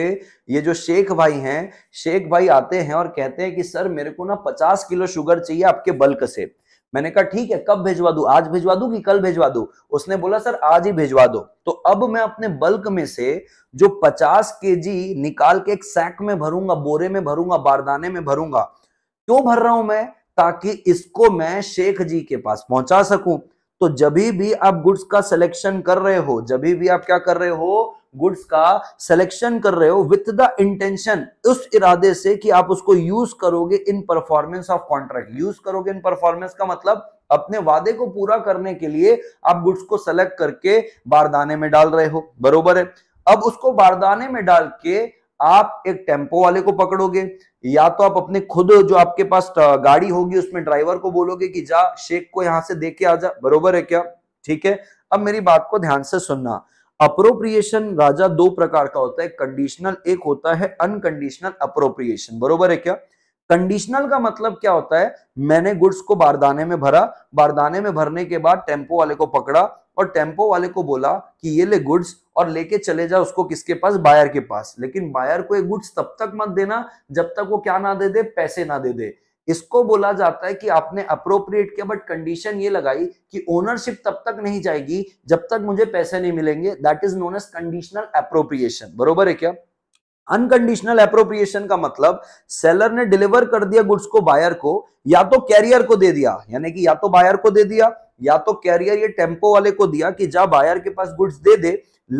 [SPEAKER 1] ये जो शेख भाई हैं शेख भाई आते हैं और कहते हैं कि सर मेरे को ना पचास किलो शुगर चाहिए आपके बल्क से मैंने कहा ठीक है कब भिजवा दू आज भिजवा दू कि कल भिजवा दू उसने बोला सर आज ही भिजवा दो तो अब मैं अपने बल्क में से जो पचास के निकाल के एक सैक में भरूंगा बोरे में भरूंगा बारदाने में भरूंगा क्यों भर रहा हूं मैं ताकि इसको मैं शेख जी के पास पहुंचा सकूं तो जब भी आप गुड्स का सिलेक्शन कर रहे हो जब भी आप क्या कर रहे हो गुड्स का सिलेक्शन कर रहे हो विथ द इंटेंशन उस इरादे से कि आप उसको यूज करोगे in performance of contract use करोगे इन परफॉर्मेंस का मतलब अपने वादे को पूरा करने के लिए आप गुड्स को सेलेक्ट करके बारदाने में डाल रहे हो बरोबर है अब उसको बारदाने में डाल के आप एक टेम्पो वाले को पकड़ोगे या तो आप अपने खुद जो आपके पास गाड़ी होगी उसमें ड्राइवर को बोलोगे कि जा शेख को यहां से देके आ जा बरोबर है क्या ठीक है अब मेरी बात को ध्यान से सुनना अप्रोप्रिएशन राजा दो प्रकार का होता है कंडीशनल एक होता है अनकंडीशनल अप्रोप्रिएशन बरोबर है क्या कंडीशनल का मतलब क्या होता है मैंने गुड्स को बारदाने में भरा बारदाने में भरने के बाद टेम्पो वाले को पकड़ा और टेम्पो वाले को बोला कि ये ले गुड्स और लेके चले जा उसको किसके पास बायर के पास लेकिन बायर को ये गुड्स तब तक मत देना जब तक वो क्या ना दे दे पैसे ना दे दे इसको बोला जाता है कि आपने अप्रोप्रिएट किया बट कंडीशन ये लगाई कि ओनरशिप तब तक नहीं जाएगी जब तक मुझे पैसे नहीं मिलेंगे that is known as conditional appropriation बरोबर है क्या अनकंडीशनल अप्रोप्रिएशन का मतलब सेलर ने डिलीवर कर दिया गुड्स को बायर को या तो कैरियर को दे दिया यानी कि या तो बायर को दे दिया या तो कैरियर ये टेम्पो वाले को दिया कि जा बायर के पास गुड्स दे दे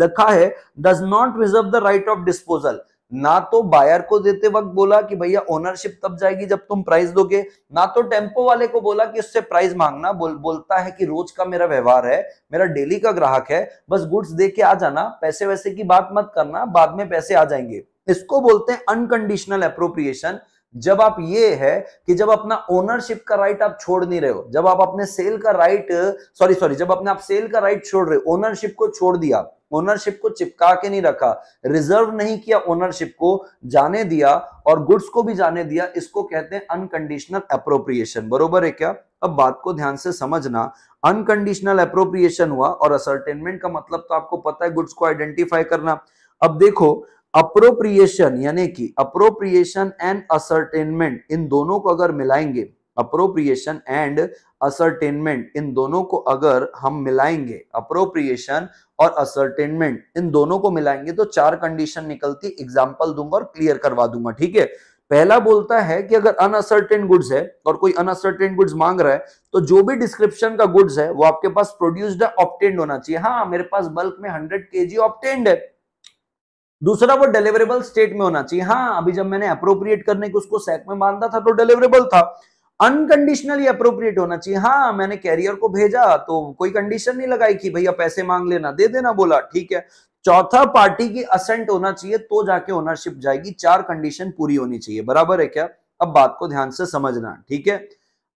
[SPEAKER 1] लिखा है does not reserve the right of disposal ना तो बायर को देते वक्त बोला कि भैया ओनरशिप तब जाएगी जब तुम प्राइस दोगे ना तो टेम्पो वाले को बोला कि उससे प्राइस मांगना बोल बोलता है कि रोज का मेरा व्यवहार है मेरा डेली का ग्राहक है बस गुड्स दे के आ जाना पैसे वैसे की बात मत करना बाद में पैसे आ जाएंगे इसको बोलते हैं अनकंडीशनल अप्रोप्रिएशन जब आप ये है कि जब अपना ओनरशिप का राइट आप छोड़ नहीं रहे हो जब आप अपने सेल का राइट सॉरी सॉरी जब अपने आप सेल का राइट छोड़ रहे हो ओनरशिप को छोड़ दिया ओनरशिप को चिपका के नहीं रखा रिजर्व नहीं किया ओनरशिप को जाने दिया और गुड्स को भी जाने दिया इसको कहते हैं अनकंडीशनल अप्रोप्रिएशन बरोबर है क्या अब बात को ध्यान से समझना अनकंडीशनल अप्रोप्रिएशन हुआ और असरटेनमेंट का मतलब तो आपको पता है गुड्स को आइडेंटिफाई करना अब देखो अप्रोप्रिएशन यानी कि अप्रोप्रिएशन एंड असरटेनमेंट इन दोनों को अगर मिलाएंगे अप्रोप्रिएशन एंड असरटेनमेंट इन दोनों को अगर हम मिलाएंगे अप्रोप्रिएशन और असरटेनमेंट इन दोनों को मिलाएंगे तो चार कंडीशन निकलती एग्जाम्पल दूंगा और क्लियर करवा दूंगा ठीक है पहला बोलता है कि अगर अनअसर्टेन गुड्स है और कोई अनअसर्टेन गुड्स मांग रहा है तो जो भी डिस्क्रिप्शन का गुड्स है वो आपके पास प्रोड्यूस्ड ऑप्टेंड होना चाहिए हाँ मेरे पास बल्क में हंड्रेड के जी ऑप्टेंड है दूसरा वो डिलीवरेबल स्टेट में होना चाहिए हाँ अभी जब मैंने अप्रोप्रिएट करने को उसको सैक में बांधा था तो डिलीवरेबल था अनकंडीशनली अप्रोप्रिएट होना चाहिए हाँ मैंने कैरियर को भेजा तो कोई कंडीशन नहीं लगाई कि भैया पैसे मांग लेना दे देना बोला ठीक है चौथा पार्टी की असेंट होना चाहिए तो जाके ओनरशिप जाएगी चार कंडीशन पूरी होनी चाहिए बराबर है क्या अब बात को ध्यान से समझना ठीक है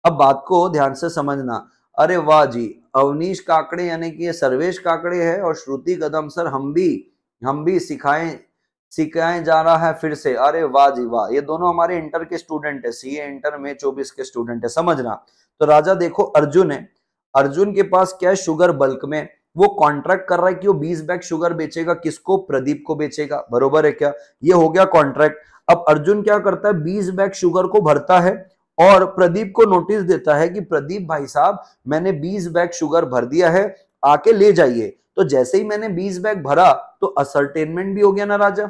[SPEAKER 1] अब बात को ध्यान से समझना अरे वाह जी अवनीश काकड़े यानी कि ये सर्वेश काकड़े है और श्रुति कदम सर हम भी हम भी सिखाएं सिखाएं जा रहा है फिर से अरे वाह जी वाह ये दोनों हमारे इंटर के स्टूडेंट है सीए इंटर में चौबीस के स्टूडेंट है समझना तो राजा देखो अर्जुन है अर्जुन के पास क्या है शुगर बल्क में वो कॉन्ट्रैक्ट कर रहा है कि वो बीस बैग शुगर बेचेगा किसको प्रदीप को बेचेगा बरोबर है क्या ये हो गया कॉन्ट्रैक्ट अब अर्जुन क्या करता है बीस बैग शुगर को भरता है और प्रदीप को नोटिस देता है कि प्रदीप भाई साहब मैंने बीस बैग शुगर भर दिया है आके ले जाइए तो जैसे ही मैंने बीस बैग भरा तो असरटेनमेंट भी हो गया ना राजा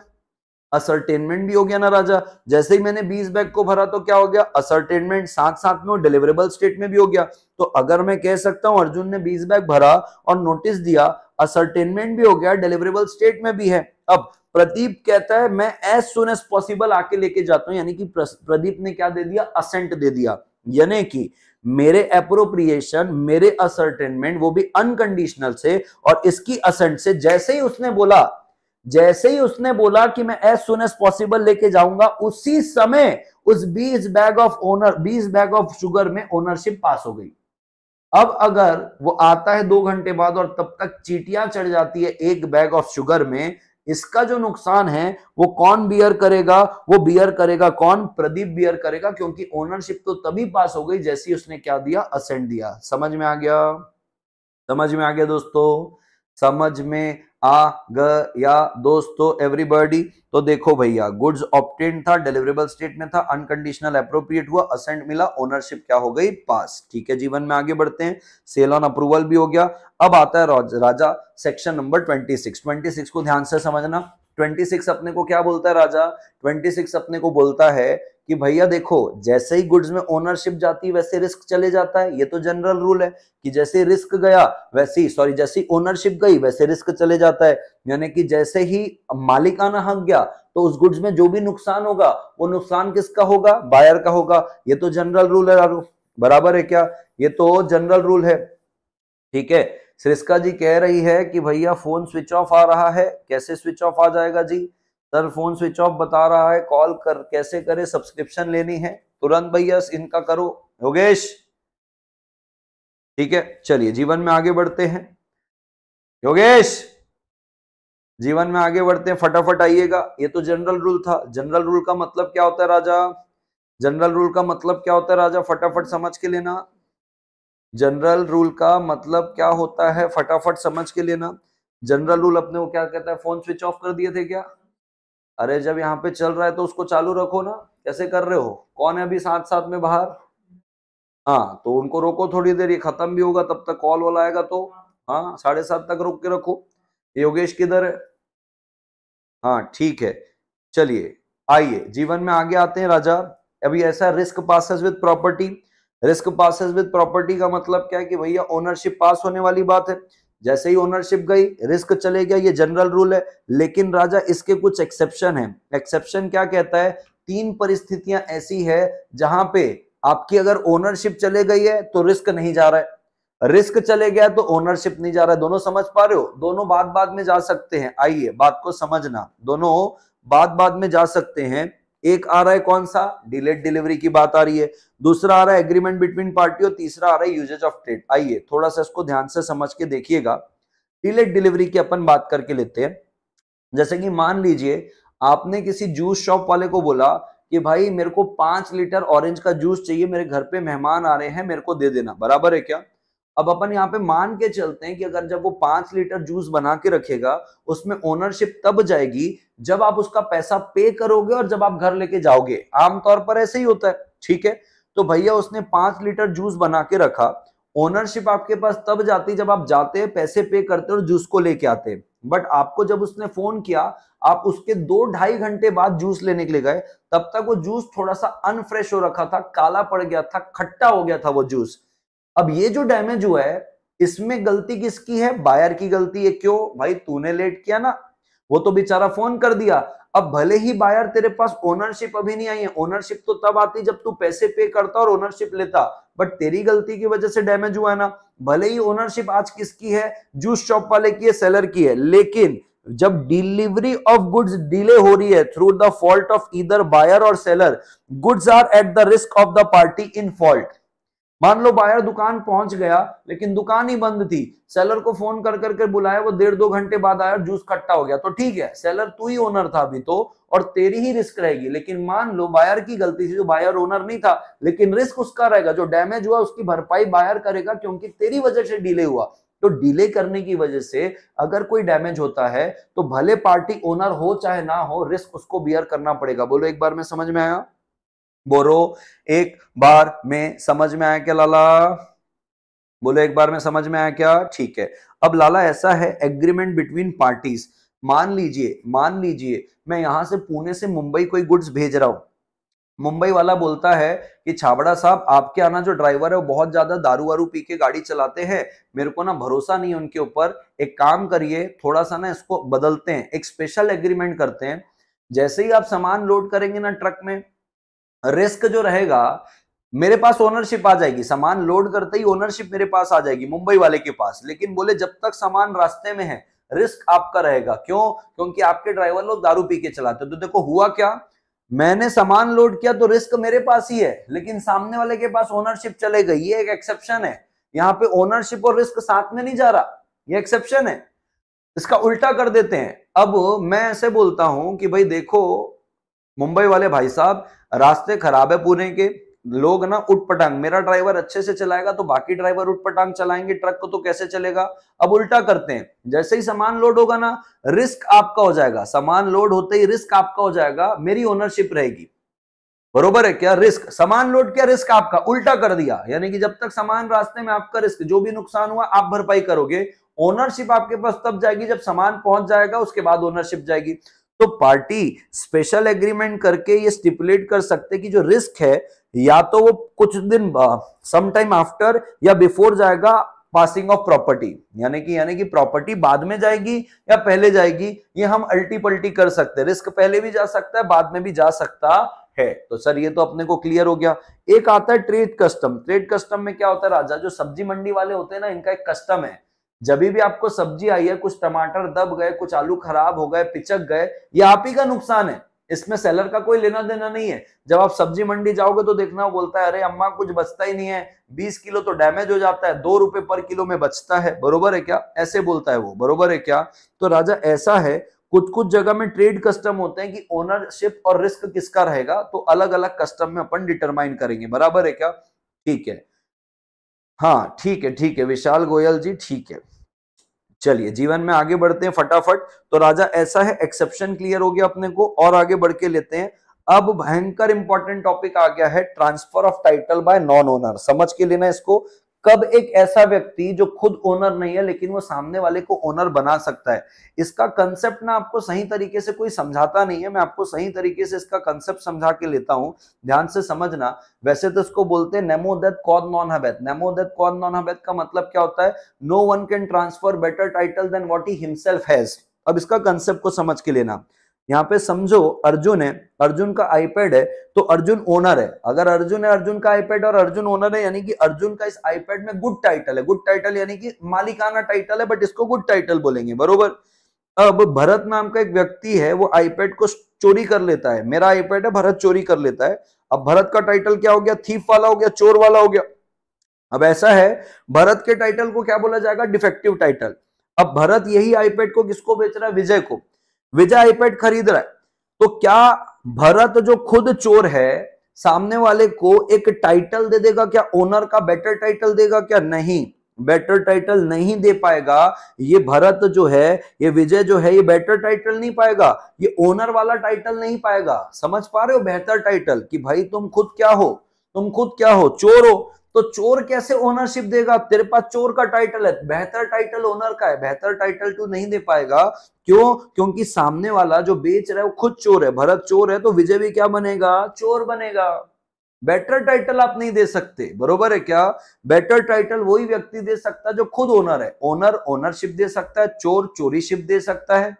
[SPEAKER 1] असरटेनमेंट भी हो गया ना राजा जैसे ही मैंने 20 बैग को भरा तो क्या हो गया असरटेनमेंट साथ साथ में डिलीवरेबल स्टेट में भी हो गया तो अगर मैं कह सकता हूं अर्जुन ने 20 बैग भरा और नोटिस दिया असरटेनमेंट भी हो गया डिलीवरेबल स्टेट में भी है अब प्रदीप कहता है मैं एज सुन एज पॉसिबल आके लेके जाता हूं यानी कि प्रदीप ने क्या दे दिया असेंट दे दिया यानी कि मेरे अप्रोप्रिएशन मेरे असरटेनमेंट वो भी अनकंडीशनल से और इसकी असेंट से जैसे ही उसने बोला जैसे ही उसने बोला कि मैं एज सुन एज पॉसिबल लेके जाऊंगा उसी समय उस 20 bag of owner 20 bag of sugar में ओनरशिप पास हो गई अब अगर वो आता है दो घंटे बाद और तब तक चीटियां चढ़ जाती है एक बैग ऑफ शुगर में इसका जो नुकसान है वो कौन बियर करेगा वो बियर करेगा कौन प्रदीप बियर करेगा क्योंकि ओनरशिप तो तभी पास हो गई जैसी उसने क्या दिया असेंट दिया समझ में आ गया समझ में आ गया दोस्तों समझ में आ गया दोस्तों तो एवरीबॉडी तो देखो भैया गुड्स ऑप्टेन था डिलीवरेबल स्टेट में था अनकंडीशनल अप्रोप्रिएट हुआ असेंट मिला ओनरशिप क्या हो गई पास ठीक है जीवन में आगे बढ़ते हैं सेल ऑन अप्रूवल भी हो गया अब आता है राजा सेक्शन नंबर 26 26 को ध्यान से समझना 26 अपने को क्या बोलता है राजा 26 अपने को बोलता है कि भैया देखो जैसे ही गुड्स में ओनरशिप जाती है वैसे रिस्क चले जाता है ये तो जनरल रूल है कि जैसे रिस्क गया वैसे ही सॉरी जैसे ही ओनरशिप गई वैसे रिस्क चले जाता है यानी कि जैसे ही मालिकाना हक गया तो उस गुड्स में जो भी नुकसान होगा वो नुकसान किसका होगा बायर का होगा ये तो जनरल रूल है बराबर है क्या ये तो जनरल रूल है ठीक है श्रिस्का जी कह रही है कि भैया फोन स्विच ऑफ आ रहा है कैसे स्विच ऑफ आ जाएगा जी सर फोन स्विच ऑफ बता रहा है कॉल कर कैसे करे सब्सक्रिप्शन लेनी है तुरंत भैया इनका करो योगेश ठीक है चलिए जीवन में आगे बढ़ते हैं योगेश जीवन में आगे बढ़ते हैं फटाफट आइएगा ये तो जनरल रूल था जनरल रूल का मतलब क्या होता है राजा जनरल रूल का मतलब क्या होता है राजा फटाफट समझ के लेना जनरल रूल का मतलब क्या होता है फटाफट समझ के लेना जनरल रूल अपने वो क्या कहता है फोन स्विच ऑफ कर दिए थे क्या अरे जब यहाँ पे चल रहा है तो उसको चालू रखो ना कैसे कर रहे हो कौन है अभी साथ साथ में बाहर हाँ तो उनको रोको थोड़ी देर ये खत्म भी होगा तब तक कॉल वाला आएगा तो हाँ साढ़े सात तक रोक के रखो योगेश किधर है हाँ ठीक है चलिए आइए जीवन में आगे आते हैं राजा अभी ऐसा risk passes with property risk passes with property का मतलब क्या है कि भैया ओनरशिप पास होने वाली बात है जैसे ही ओनरशिप गई रिस्क चले गया ये जनरल रूल है लेकिन राजा इसके कुछ एक्सेप्शन है एक्सेप्शन क्या कहता है तीन परिस्थितियां ऐसी है जहां पे आपकी अगर ओनरशिप चले गई है तो रिस्क नहीं जा रहा है रिस्क चले गया तो ओनरशिप नहीं जा रहा है दोनों समझ पा रहे हो दोनों बाद बाद में जा सकते हैं आइए बात को समझना दोनों बाद बाद में जा सकते हैं एक आ रहा है कौन सा डिलेड डिलीवरी की बात आ रही है दूसरा आ रहा है एग्रीमेंट बिटवीन पार्टी और तीसरा आ रहा है यूजेज ऑफ ट्रेड आइए थोड़ा सा इसको ध्यान से समझ के देखिएगा डिलेड डिलीवरी की अपन बात करके लेते हैं जैसे कि मान लीजिए आपने किसी जूस शॉप वाले को बोला कि भाई मेरे को पांच लीटर ऑरेंज का जूस चाहिए मेरे घर पे मेहमान आ रहे हैं मेरे को दे देना बराबर है क्या अब अपन यहाँ पे मान के चलते हैं कि अगर जब वो पांच लीटर जूस बना के रखेगा उसमें ओनरशिप तब जाएगी जब आप उसका पैसा पे करोगे और जब आप घर लेके जाओगे आमतौर पर ऐसे ही होता है ठीक है तो भैया उसने पांच लीटर जूस बना के रखा ओनरशिप आपके पास तब जाती जब आप जाते हैं पैसे पे करते और जूस को लेके आते हैं बट आपको जब उसने फोन किया आप उसके दो ढाई घंटे बाद जूस लेने के लिए गए तब तक वो जूस थोड़ा सा अनफ्रेश हो रखा था काला पड़ गया था खट्टा हो गया था वो जूस अब ये जो डैमेज हुआ है इसमें गलती किसकी है बायर की गलती है क्यों भाई तूने लेट किया ना वो तो बेचारा फोन कर दिया अब भले ही बायर तेरे पास ओनरशिप अभी नहीं आई है ओनरशिप तो तब आती जब तू पैसे पे करता और ओनरशिप लेता बट तेरी गलती की वजह से डैमेज हुआ है ना भले ही ओनरशिप आज किसकी है जूस शॉप वाले की है सेलर की है लेकिन जब डिलीवरी ऑफ गुड्स डिले हो रही है थ्रू द फॉल्ट ऑफ इधर बायर और seller goods are at the risk of the party in fault मान लो बायर दुकान पहुंच गया लेकिन दुकान ही बंद थी सेलर को फोन कर करके बुलाया वो डेढ़ दो घंटे बाद आया जूस खट्टा हो गया तो ठीक है सेलर तू ही ओनर था अभी तो और तेरी ही रिस्क रहेगी लेकिन मान लो बायर की गलती थी जो बायर ओनर नहीं था लेकिन रिस्क उसका रहेगा जो डैमेज हुआ उसकी भरपाई बायर करेगा क्योंकि तेरी वजह से डिले हुआ तो डिले करने की वजह से अगर कोई डैमेज होता है तो भले पार्टी ओनर हो चाहे ना हो रिस्क उसको बियर करना पड़ेगा बोलो एक बार में समझ में आया बोरो एक बार में समझ में आया क्या लाला बोलो एक बार में समझ में आया क्या ठीक है अब लाला ऐसा है एग्रीमेंट बिटवीन पार्टीज मान लीजिए मान लीजिए मैं यहां से पुणे से मुंबई कोई गुड्स भेज रहा हूं मुंबई वाला बोलता है कि छाबड़ा साहब आपके आना जो ड्राइवर है वो बहुत ज्यादा दारू वारू पी के गाड़ी चलाते हैं मेरे को ना भरोसा नहीं है उनके ऊपर एक काम करिए थोड़ा सा ना इसको बदलते हैं एक स्पेशल एग्रीमेंट करते हैं जैसे ही आप सामान लोड करेंगे ना ट्रक में रिस्क जो रहेगा मेरे पास ओनरशिप आ जाएगी सामान लोड करते ही ओनरशिप मेरे पास आ जाएगी मुंबई वाले के पास लेकिन बोले जब तक सामान रास्ते में है रिस्क आपका रहेगा क्यों क्योंकि आपके ड्राइवर लोग दारू पी के चलाते तो देखो हुआ क्या मैंने सामान लोड किया तो रिस्क मेरे पास ही है लेकिन सामने वाले के पास ओनरशिप चले गई ये एक एक्सेप्शन है यहाँ पे ओनरशिप और रिस्क साथ में नहीं जा रहा ये एक्सेप्शन है इसका उल्टा कर देते हैं अब मैं ऐसे बोलता हूं कि भाई देखो मुंबई वाले भाई साहब रास्ते खराब है पुणे के लोग ना उठ पटांग मेरा ड्राइवर अच्छे से चलाएगा तो बाकी ड्राइवर उठ पटांग चलाएंगे ट्रक को तो कैसे चलेगा अब उल्टा करते हैं जैसे ही सामान लोड होगा ना रिस्क आपका हो जाएगा सामान लोड होते ही रिस्क आपका हो जाएगा मेरी ओनरशिप रहेगी बरोबर है क्या रिस्क सामान लोड क्या रिस्क आपका उल्टा कर दिया यानी कि जब तक सामान रास्ते में आपका रिस्क जो भी नुकसान हुआ आप भरपाई करोगे ओनरशिप आपके पास तब जाएगी जब सामान पहुंच जाएगा उसके बाद ओनरशिप जाएगी तो पार्टी स्पेशल एग्रीमेंट करके ये स्टिपुलेट कर सकते कि जो रिस्क है या तो वो कुछ दिन सम टाइम आफ्टर या बिफोर जाएगा पासिंग ऑफ प्रॉपर्टी यानी कि यानी कि प्रॉपर्टी बाद में जाएगी या पहले जाएगी ये हम अल्टी पल्टी कर सकते हैं रिस्क पहले भी जा सकता है बाद में भी जा सकता है तो सर ये तो अपने को क्लियर हो गया एक आता है ट्रेड कस्टम ट्रेड कस्टम में क्या होता है राजा जो सब्जी मंडी वाले होते हैं ना इनका एक कस्टम है जब भी आपको सब्जी आई है कुछ टमाटर दब गए कुछ आलू खराब हो गए पिचक गए ये आप ही का नुकसान है इसमें सेलर का कोई लेना देना नहीं है जब आप सब्जी मंडी जाओगे तो देखना बोलता है अरे अम्मा कुछ बचता ही नहीं है बीस किलो तो डैमेज हो जाता है दो रुपए पर किलो में बचता है बरोबर है क्या ऐसे बोलता है वो बरोबर है क्या तो राजा ऐसा है कुछ कुछ जगह में ट्रेड कस्टम होते हैं कि ओनरशिप और रिस्क किसका रहेगा तो अलग अलग कस्टम में अपन डिटरमाइन करेंगे बराबर है क्या ठीक है हाँ ठीक है ठीक है विशाल गोयल जी ठीक है चलिए जीवन में आगे बढ़ते हैं फटाफट तो राजा ऐसा है एक्सेप्शन क्लियर हो गया अपने को और आगे बढ़ के लेते हैं अब भयंकर इंपॉर्टेंट टॉपिक आ गया है transfer of title by non owner समझ के लेना इसको कब एक ऐसा व्यक्ति जो खुद ओनर नहीं है लेकिन वो सामने वाले को ओनर बना सकता है इसका कंसेप्ट ना आपको सही तरीके से कोई समझाता नहीं है मैं आपको सही तरीके से इसका कंसेप्ट समझा के लेता हूं ध्यान से समझना वैसे तो इसको बोलते हैं नेमोदत कॉन नॉन हबैत नेमोदत कॉन नॉन हबैत का मतलब क्या होता है no one can transfer better title than what he himself has अब इसका कंसेप्ट को समझ के लेना यहाँ पे समझो अर्जुन है अर्जुन का आईपैड है तो अर्जुन ओनर है अगर अर्जुन है अर्जुन का आईपैड और अर्जुन ओनर है यानी कि अर्जुन का इस आईपैड में गुड टाइटल है गुड टाइटल यानी कि मालिकाना टाइटल है बट इसको गुड टाइटल बोलेंगे बरोबर अब भरत नाम का एक व्यक्ति है वो आईपैड को चोरी कर लेता है मेरा आईपैड है भरत चोरी कर लेता है अब भरत का टाइटल क्या हो गया थीफ वाला हो गया चोर वाला हो गया अब ऐसा है भरत के टाइटल को क्या बोला जाएगा डिफेक्टिव टाइटल अब भरत यही आईपैड को किसको बेच रहा है विजय को विजय आईपैड खरीद रहा है तो क्या भरत जो खुद चोर है सामने वाले को एक टाइटल दे देगा क्या ओनर का बेटर टाइटल देगा क्या नहीं बेटर टाइटल नहीं दे पाएगा ये भरत जो है ये विजय जो है ये बेटर टाइटल नहीं पाएगा ये ओनर वाला टाइटल नहीं पाएगा समझ पा रहे हो बेहतर टाइटल कि भाई तुम खुद क्या हो तुम खुद क्या हो चोर हो तो चोर कैसे ओनरशिप देगा तेरे पास चोर का टाइटल है बेहतर टाइटल ओनर का है बेहतर टाइटल तू नहीं दे पाएगा क्यों क्योंकि सामने वाला जो बेच रहा है वो खुद चोर है भरत चोर है तो विजय भी क्या बनेगा चोर बनेगा बेटर टाइटल आप नहीं दे सकते बरोबर है क्या बेटर टाइटल वही व्यक्ति दे सकता है जो खुद ओनर है ओनर ओनरशिप दे सकता है चोर चोरीशिप दे सकता है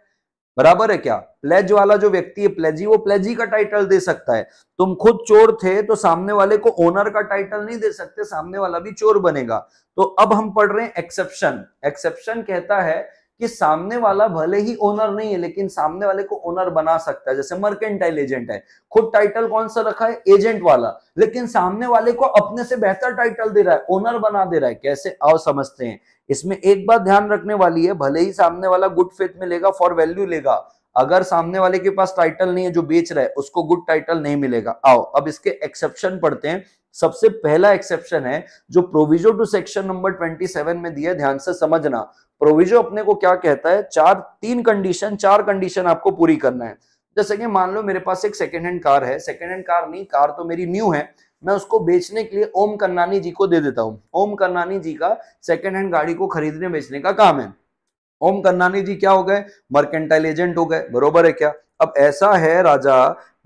[SPEAKER 1] बराबर है क्या प्लेज वाला जो व्यक्ति है प्लेजी वो प्लेजी का टाइटल दे सकता है तुम खुद चोर थे तो सामने वाले को ओनर का टाइटल नहीं दे सकते सामने वाला भी चोर बनेगा तो अब हम पढ़ रहे हैं एक्सेप्शन एक्सेप्शन कहता है कि सामने वाला भले ही ओनर नहीं है लेकिन सामने वाले को ओनर बना सकता है जैसे मर्केंटाइल एजेंट है खुद टाइटल कौन सा रखा है एजेंट वाला लेकिन सामने वाले को अपने से बेहतर टाइटल दे रहा है ओनर बना दे रहा है कैसे आओ समझते हैं इसमें एक बात ध्यान रखने वाली है भले ही सामने वाला गुड फेथ में लेगा फॉर वैल्यू लेगा अगर सामने वाले के पास टाइटल नहीं है जो बेच रहा है उसको गुड टाइटल नहीं मिलेगा आओ अब इसके एक्सेप्शन पढ़ते हैं सबसे पहला एक्सेप्शन है जो प्रोविजो टू सेक्शन नंबर 27 में दिया ध्यान से समझना प्रोविजो अपने को क्या कहता है चार तीन कंडीशन चार कंडीशन आपको पूरी करना है जैसे कि मान लो मेरे पास एक सेकेंड हैंड कार है सेकेंड हैंड कार नहीं कार तो मेरी न्यू है मैं उसको बेचने के लिए ओम करनानी जी को दे देता हूँ ओम करनानी जी का सेकेंड हैंड गाड़ी को खरीदने बेचने का काम है ओम करनानी जी क्या हो गए मर्केंटाइल एजेंट हो गए बरोबर है क्या अब ऐसा है राजा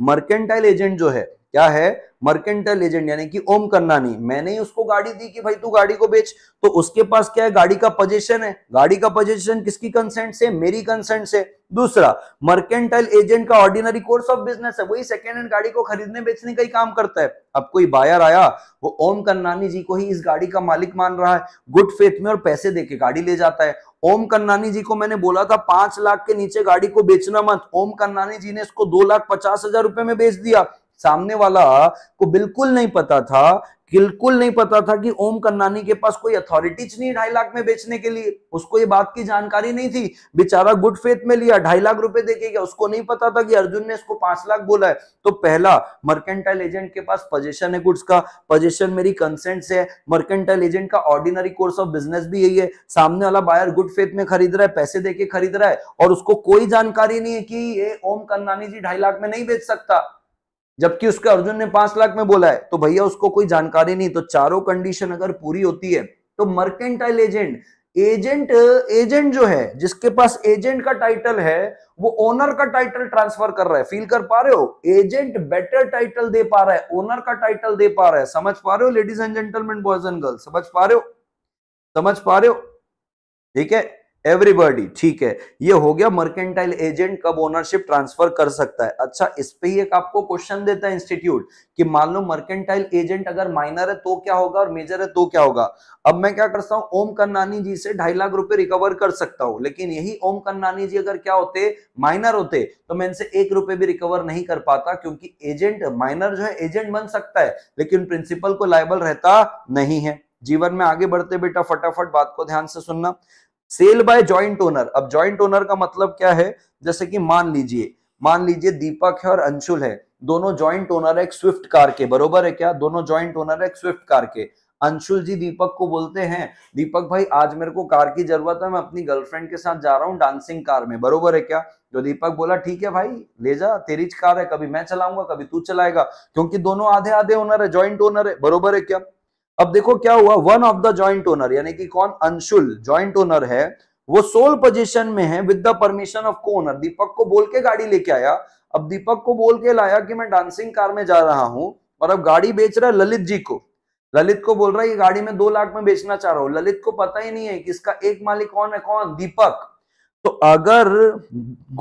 [SPEAKER 1] मर्केंटाइल एजेंट जो है क्या है मर्केंटल एजेंट यानी कि ओम नहीं मैंने ही उसको गाड़ी दी कि भाई तू गाड़ी को बेच तो उसके पास क्या है गाड़ी का पोजेशन है गाड़ी का पोजेशन किसकी कंसेंट से मेरी कंसेंट से दूसरा मर्केंटल एजेंट का ऑर्डिनरी कोर्स ऑफ बिजनेस है वही सेकेंड हैंड गाड़ी को खरीदने बेचने का ही काम करता है अब कोई बायर आया वो ओम कन्नानी जी को ही इस गाड़ी का मालिक मान रहा है गुड फेथ में और पैसे देके गाड़ी ले जाता है ओम कन्नानी जी को मैंने बोला था पांच लाख के नीचे गाड़ी को बेचना मत ओम कन्नानी जी ने इसको दो लाख पचास हजार रुपए में बेच दिया सामने वाला को बिल्कुल नहीं पता था बिल्कुल नहीं पता था कि ओम कन्नानी के पास कोई अथॉरिटीज नहीं ढाई लाख में बेचने के लिए उसको ये बात की जानकारी नहीं थी बेचारा गुड फेथ में लिया ढाई लाख रुपए देके गया उसको नहीं पता था कि अर्जुन ने इसको पांच लाख बोला है तो पहला मर्केंटाइल एजेंट के पास पोजेशन है गुड्स का पोजेशन मेरी कंसेंट से है मर्केंटाइल एजेंट का ऑर्डिनरी कोर्स ऑफ बिजनेस भी यही है सामने वाला बायर गुड फेथ में खरीद रहा है पैसे देके खरीद रहा है और उसको कोई जानकारी नहीं है कि ये ओम कन्नानी जी ढाई लाख में नहीं बेच सकता जबकि उसके अर्जुन ने पांच लाख में बोला है तो भैया उसको कोई जानकारी नहीं तो चारों कंडीशन अगर पूरी होती है तो मर्केंटाइल एजेंट एजेंट एजेंट जो है जिसके पास एजेंट का टाइटल है वो ओनर का टाइटल ट्रांसफर कर रहा है फील कर पा रहे हो एजेंट बेटर टाइटल दे पा रहा है ओनर का टाइटल दे पा रहा है समझ पा रहे हो ladies and gentleman boys and girls समझ पा रहे हो समझ पा रहे हो ठीक है एवरीबॉडी ठीक है ये हो गया मर्केंटाइल एजेंट कब ओनरशिप ट्रांसफर कर सकता है अच्छा इस पे ही एक आपको क्वेश्चन देता है इंस्टीट्यूट कि मान लो मर्केंटाइल एजेंट अगर माइनर है तो क्या होगा और मेजर है तो क्या होगा अब मैं क्या करता हूँ ओम कन्नानी जी से ढाई लाख रुपए रिकवर कर सकता हूँ लेकिन यही ओम कन्नानी जी अगर क्या होते माइनर होते तो मैं इनसे एक रुपए भी रिकवर नहीं कर पाता क्योंकि एजेंट माइनर जो है एजेंट बन सकता है लेकिन प्रिंसिपल को लाइबल रहता नहीं है जीवन में आगे बढ़ते बेटा फटाफट बात को ध्यान से सुनना सेल बाय जॉइंट ओनर अब जॉइंट ओनर का मतलब क्या है जैसे कि मान लीजिए मान लीजिए दीपक है और अंशुल है दोनों जॉइंट ओनर है एक स्विफ्ट कार के बरोबर है क्या दोनों जॉइंट ओनर है एक स्विफ्ट कार के अंशुल जी दीपक को बोलते हैं दीपक भाई आज मेरे को कार की जरूरत है मैं अपनी गर्लफ्रेंड के साथ जा रहा हूँ डांसिंग कार में बरोबर है क्या जो तो दीपक बोला ठीक है भाई ले जा तेरी कार है कभी मैं चलाऊंगा कभी तू चलाएगा क्योंकि दोनों आधे आधे ओनर है ज्वाइंट ओनर है बरोबर है क्या अब देखो क्या हुआ one of the joint owner यानी कि कौन अंशुल ज्वाइंट ओनर है वो सोल पोजीशन में है with the permission of co owner Deepak को बोल के गाड़ी लेके आया अब दीपक को बोल के लाया कि मैं डांसिंग कार में जा रहा हूं और अब गाड़ी बेच रहा है ललित जी को ललित को बोल रहा है ये गाड़ी में दो लाख में बेचना चाह रहा हूं ललित को पता ही नहीं है कि इसका एक मालिक कौन है कौन दीपक तो अगर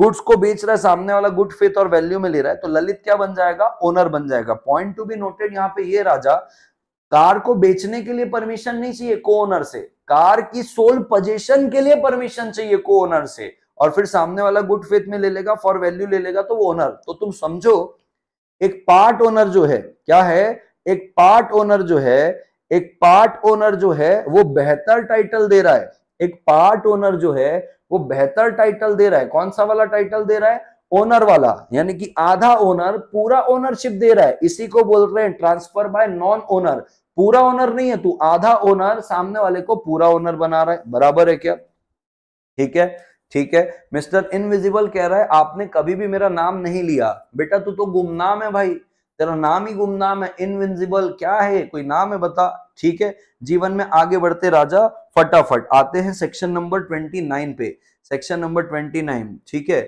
[SPEAKER 1] गुड्स को बेच रहा है सामने वाला गुड फेथ और वैल्यू में ले रहा है तो ललित क्या बन जाएगा ओनर बन जाएगा पॉइंट टू बी नोटेड यहाँ पे ये राजा कार को बेचने के लिए परमिशन नहीं चाहिए को ओनर से कार की सोल पोजेशन के लिए परमिशन चाहिए को ओनर से और फिर सामने वाला गुड फेथ में ले लेगा फॉर वैल्यू ले लेगा तो वो ओनर तो तुम समझो एक पार्ट ओनर जो है क्या है एक पार्ट ओनर जो है एक पार्ट ओनर जो है वो बेहतर टाइटल दे रहा है एक पार्ट ओनर जो है वो बेहतर टाइटल दे रहा है कौन सा वाला टाइटल दे रहा है ओनर वाला यानी कि आधा ओनर पूरा ओनरशिप दे रहा है इसी को बोल रहे हैं ट्रांसफर बाय नॉन ओनर पूरा ओनर नहीं है तू आधा ओनर सामने वाले को पूरा ओनर बना रहा है बराबर है क्या ठीक है ठीक है मिस्टर इनविजिबल कह रहा है आपने कभी भी मेरा नाम नहीं लिया बेटा तू तो गुमनाम है भाई तेरा नाम ही गुमनाम है इनविजिबल क्या है कोई नाम है बता ठीक है जीवन में आगे बढ़ते राजा फटाफट आते हैं सेक्शन नंबर ट्वेंटी नाइन पे सेक्शन नंबर ट्वेंटी नाइन ठीक है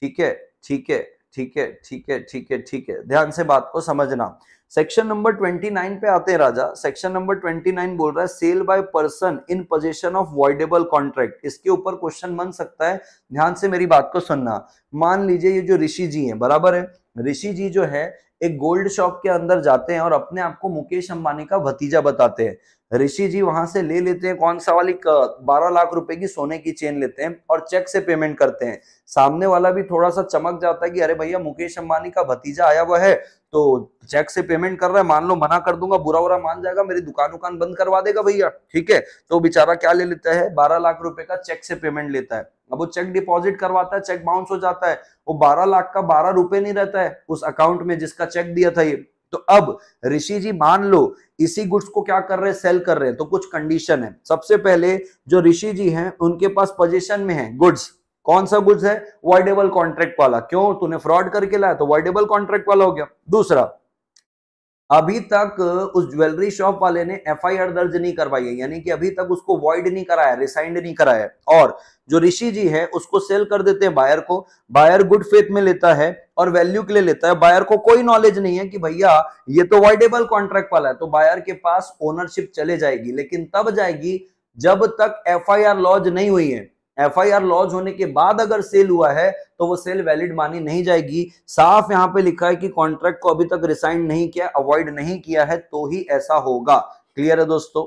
[SPEAKER 1] ठीक है ठीक है ठीक है ठीक है ठीक है ठीक है ध्यान से बात को समझना सेक्शन नंबर 29 पे आते हैं राजा सेक्शन नंबर 29 बोल रहा है sale by person in position of voidable contract इसके ऊपर क्वेश्चन बन सकता है ध्यान से मेरी बात को सुनना मान लीजिए ये जो ऋषि जी हैं बराबर है ऋषि जी जो है एक गोल्ड शॉप के अंदर जाते हैं और अपने आप को मुकेश अंबानी का भतीजा बताते हैं ऋषि जी वहां से ले लेते हैं कौन सा वाली बारह लाख रुपए की सोने की चेन लेते हैं और चेक से पेमेंट करते हैं सामने वाला भी थोड़ा सा चमक जाता है कि अरे भैया मुकेश अंबानी का भतीजा आया हुआ है तो चेक से पेमेंट कर रहा है मान लो मना कर दूंगा बुरा बुरा मान जाएगा मेरी दुकान उकान बंद करवा देगा भैया ठीक है तो बेचारा क्या ले लेता है बारह लाख रुपए का चेक से पेमेंट लेता है अब वो चेक डिपॉजिट करवाता है चेक बाउंस हो जाता है वो बारह लाख का बारह रुपए नहीं रहता है उस अकाउंट में जिसका चेक दिया था ये तो अब ऋषि जी मान लो इसी गुड्स को क्या कर रहे हैं सेल कर रहे हैं तो कुछ कंडीशन है सबसे पहले जो ऋषि जी हैं उनके पास पोजीशन में है गुड्स कौन सा गुड्स है वर्डेबल कॉन्ट्रैक्ट वाला क्यों तूने फ्रॉड करके लाया तो वर्डेबल कॉन्ट्रैक्ट वाला हो गया दूसरा अभी तक उस ज्वेलरी शॉप वाले ने एफआईआर दर्ज नहीं करवाई है यानी कि अभी तक उसको वॉइड नहीं कराया रिसाइंड नहीं कराया और जो ऋषि जी है उसको सेल कर देते हैं बायर को बायर गुड फेथ में लेता है और वैल्यू के लिए लेता है बायर को कोई नॉलेज नहीं है कि भैया ये तो वॉइडेबल कॉन्ट्रैक्ट वाला है तो बायर के पास ओनरशिप चले जाएगी लेकिन तब जाएगी जब तक एफ आई नहीं हुई है एफआईआर लॉन्च होने के बाद अगर सेल हुआ है तो वो सेल वैलिड मानी नहीं जाएगी साफ यहाँ पे लिखा है कि कॉन्ट्रैक्ट को अभी तक रिसाइन नहीं किया अवॉइड नहीं किया है तो ही ऐसा होगा क्लियर है दोस्तों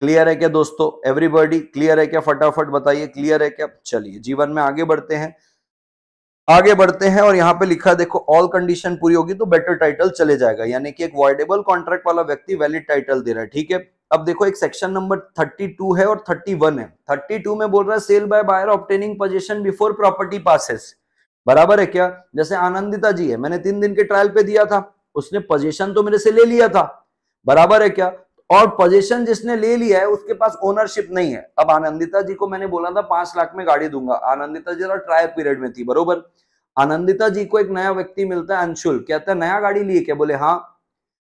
[SPEAKER 1] क्लियर है क्या दोस्तों एवरीबॉडी क्लियर है क्या फटाफट बताइए क्लियर है क्या चलिए जीवन में आगे बढ़ते हैं आगे बढ़ते हैं और यहाँ पे लिखा देखो ऑल कंडीशन पूरी होगी तो बेटर टाइटल चले जाएगा यानी कि एक वॉइडेबल कॉन्ट्रैक्ट वाला व्यक्ति वैलिड टाइटल दे रहा है ठीक है अब देखो एक सेक्शन नंबर 32 है और 31 है 32 में बोल रहा है sale by buyer obtaining position before property passes बराबर है क्या जैसे आनंदिता जी है मैंने तीन दिन के ट्रायल पे दिया था उसने पोजीशन तो मेरे से ले लिया था बराबर है क्या और पोजीशन जिसने ले लिया है उसके पास ओनरशिप नहीं है अब आनंदिता जी को मैंने बोला था पांच लाख में गाड़ी दूंगा आनंदिता जी ट्रायल पीरियड में थी बरोबर आनंदिता जी को एक नया व्यक्ति मिलता है अंशुल कहता है नया गाड़ी लिए क्या बोले हाँ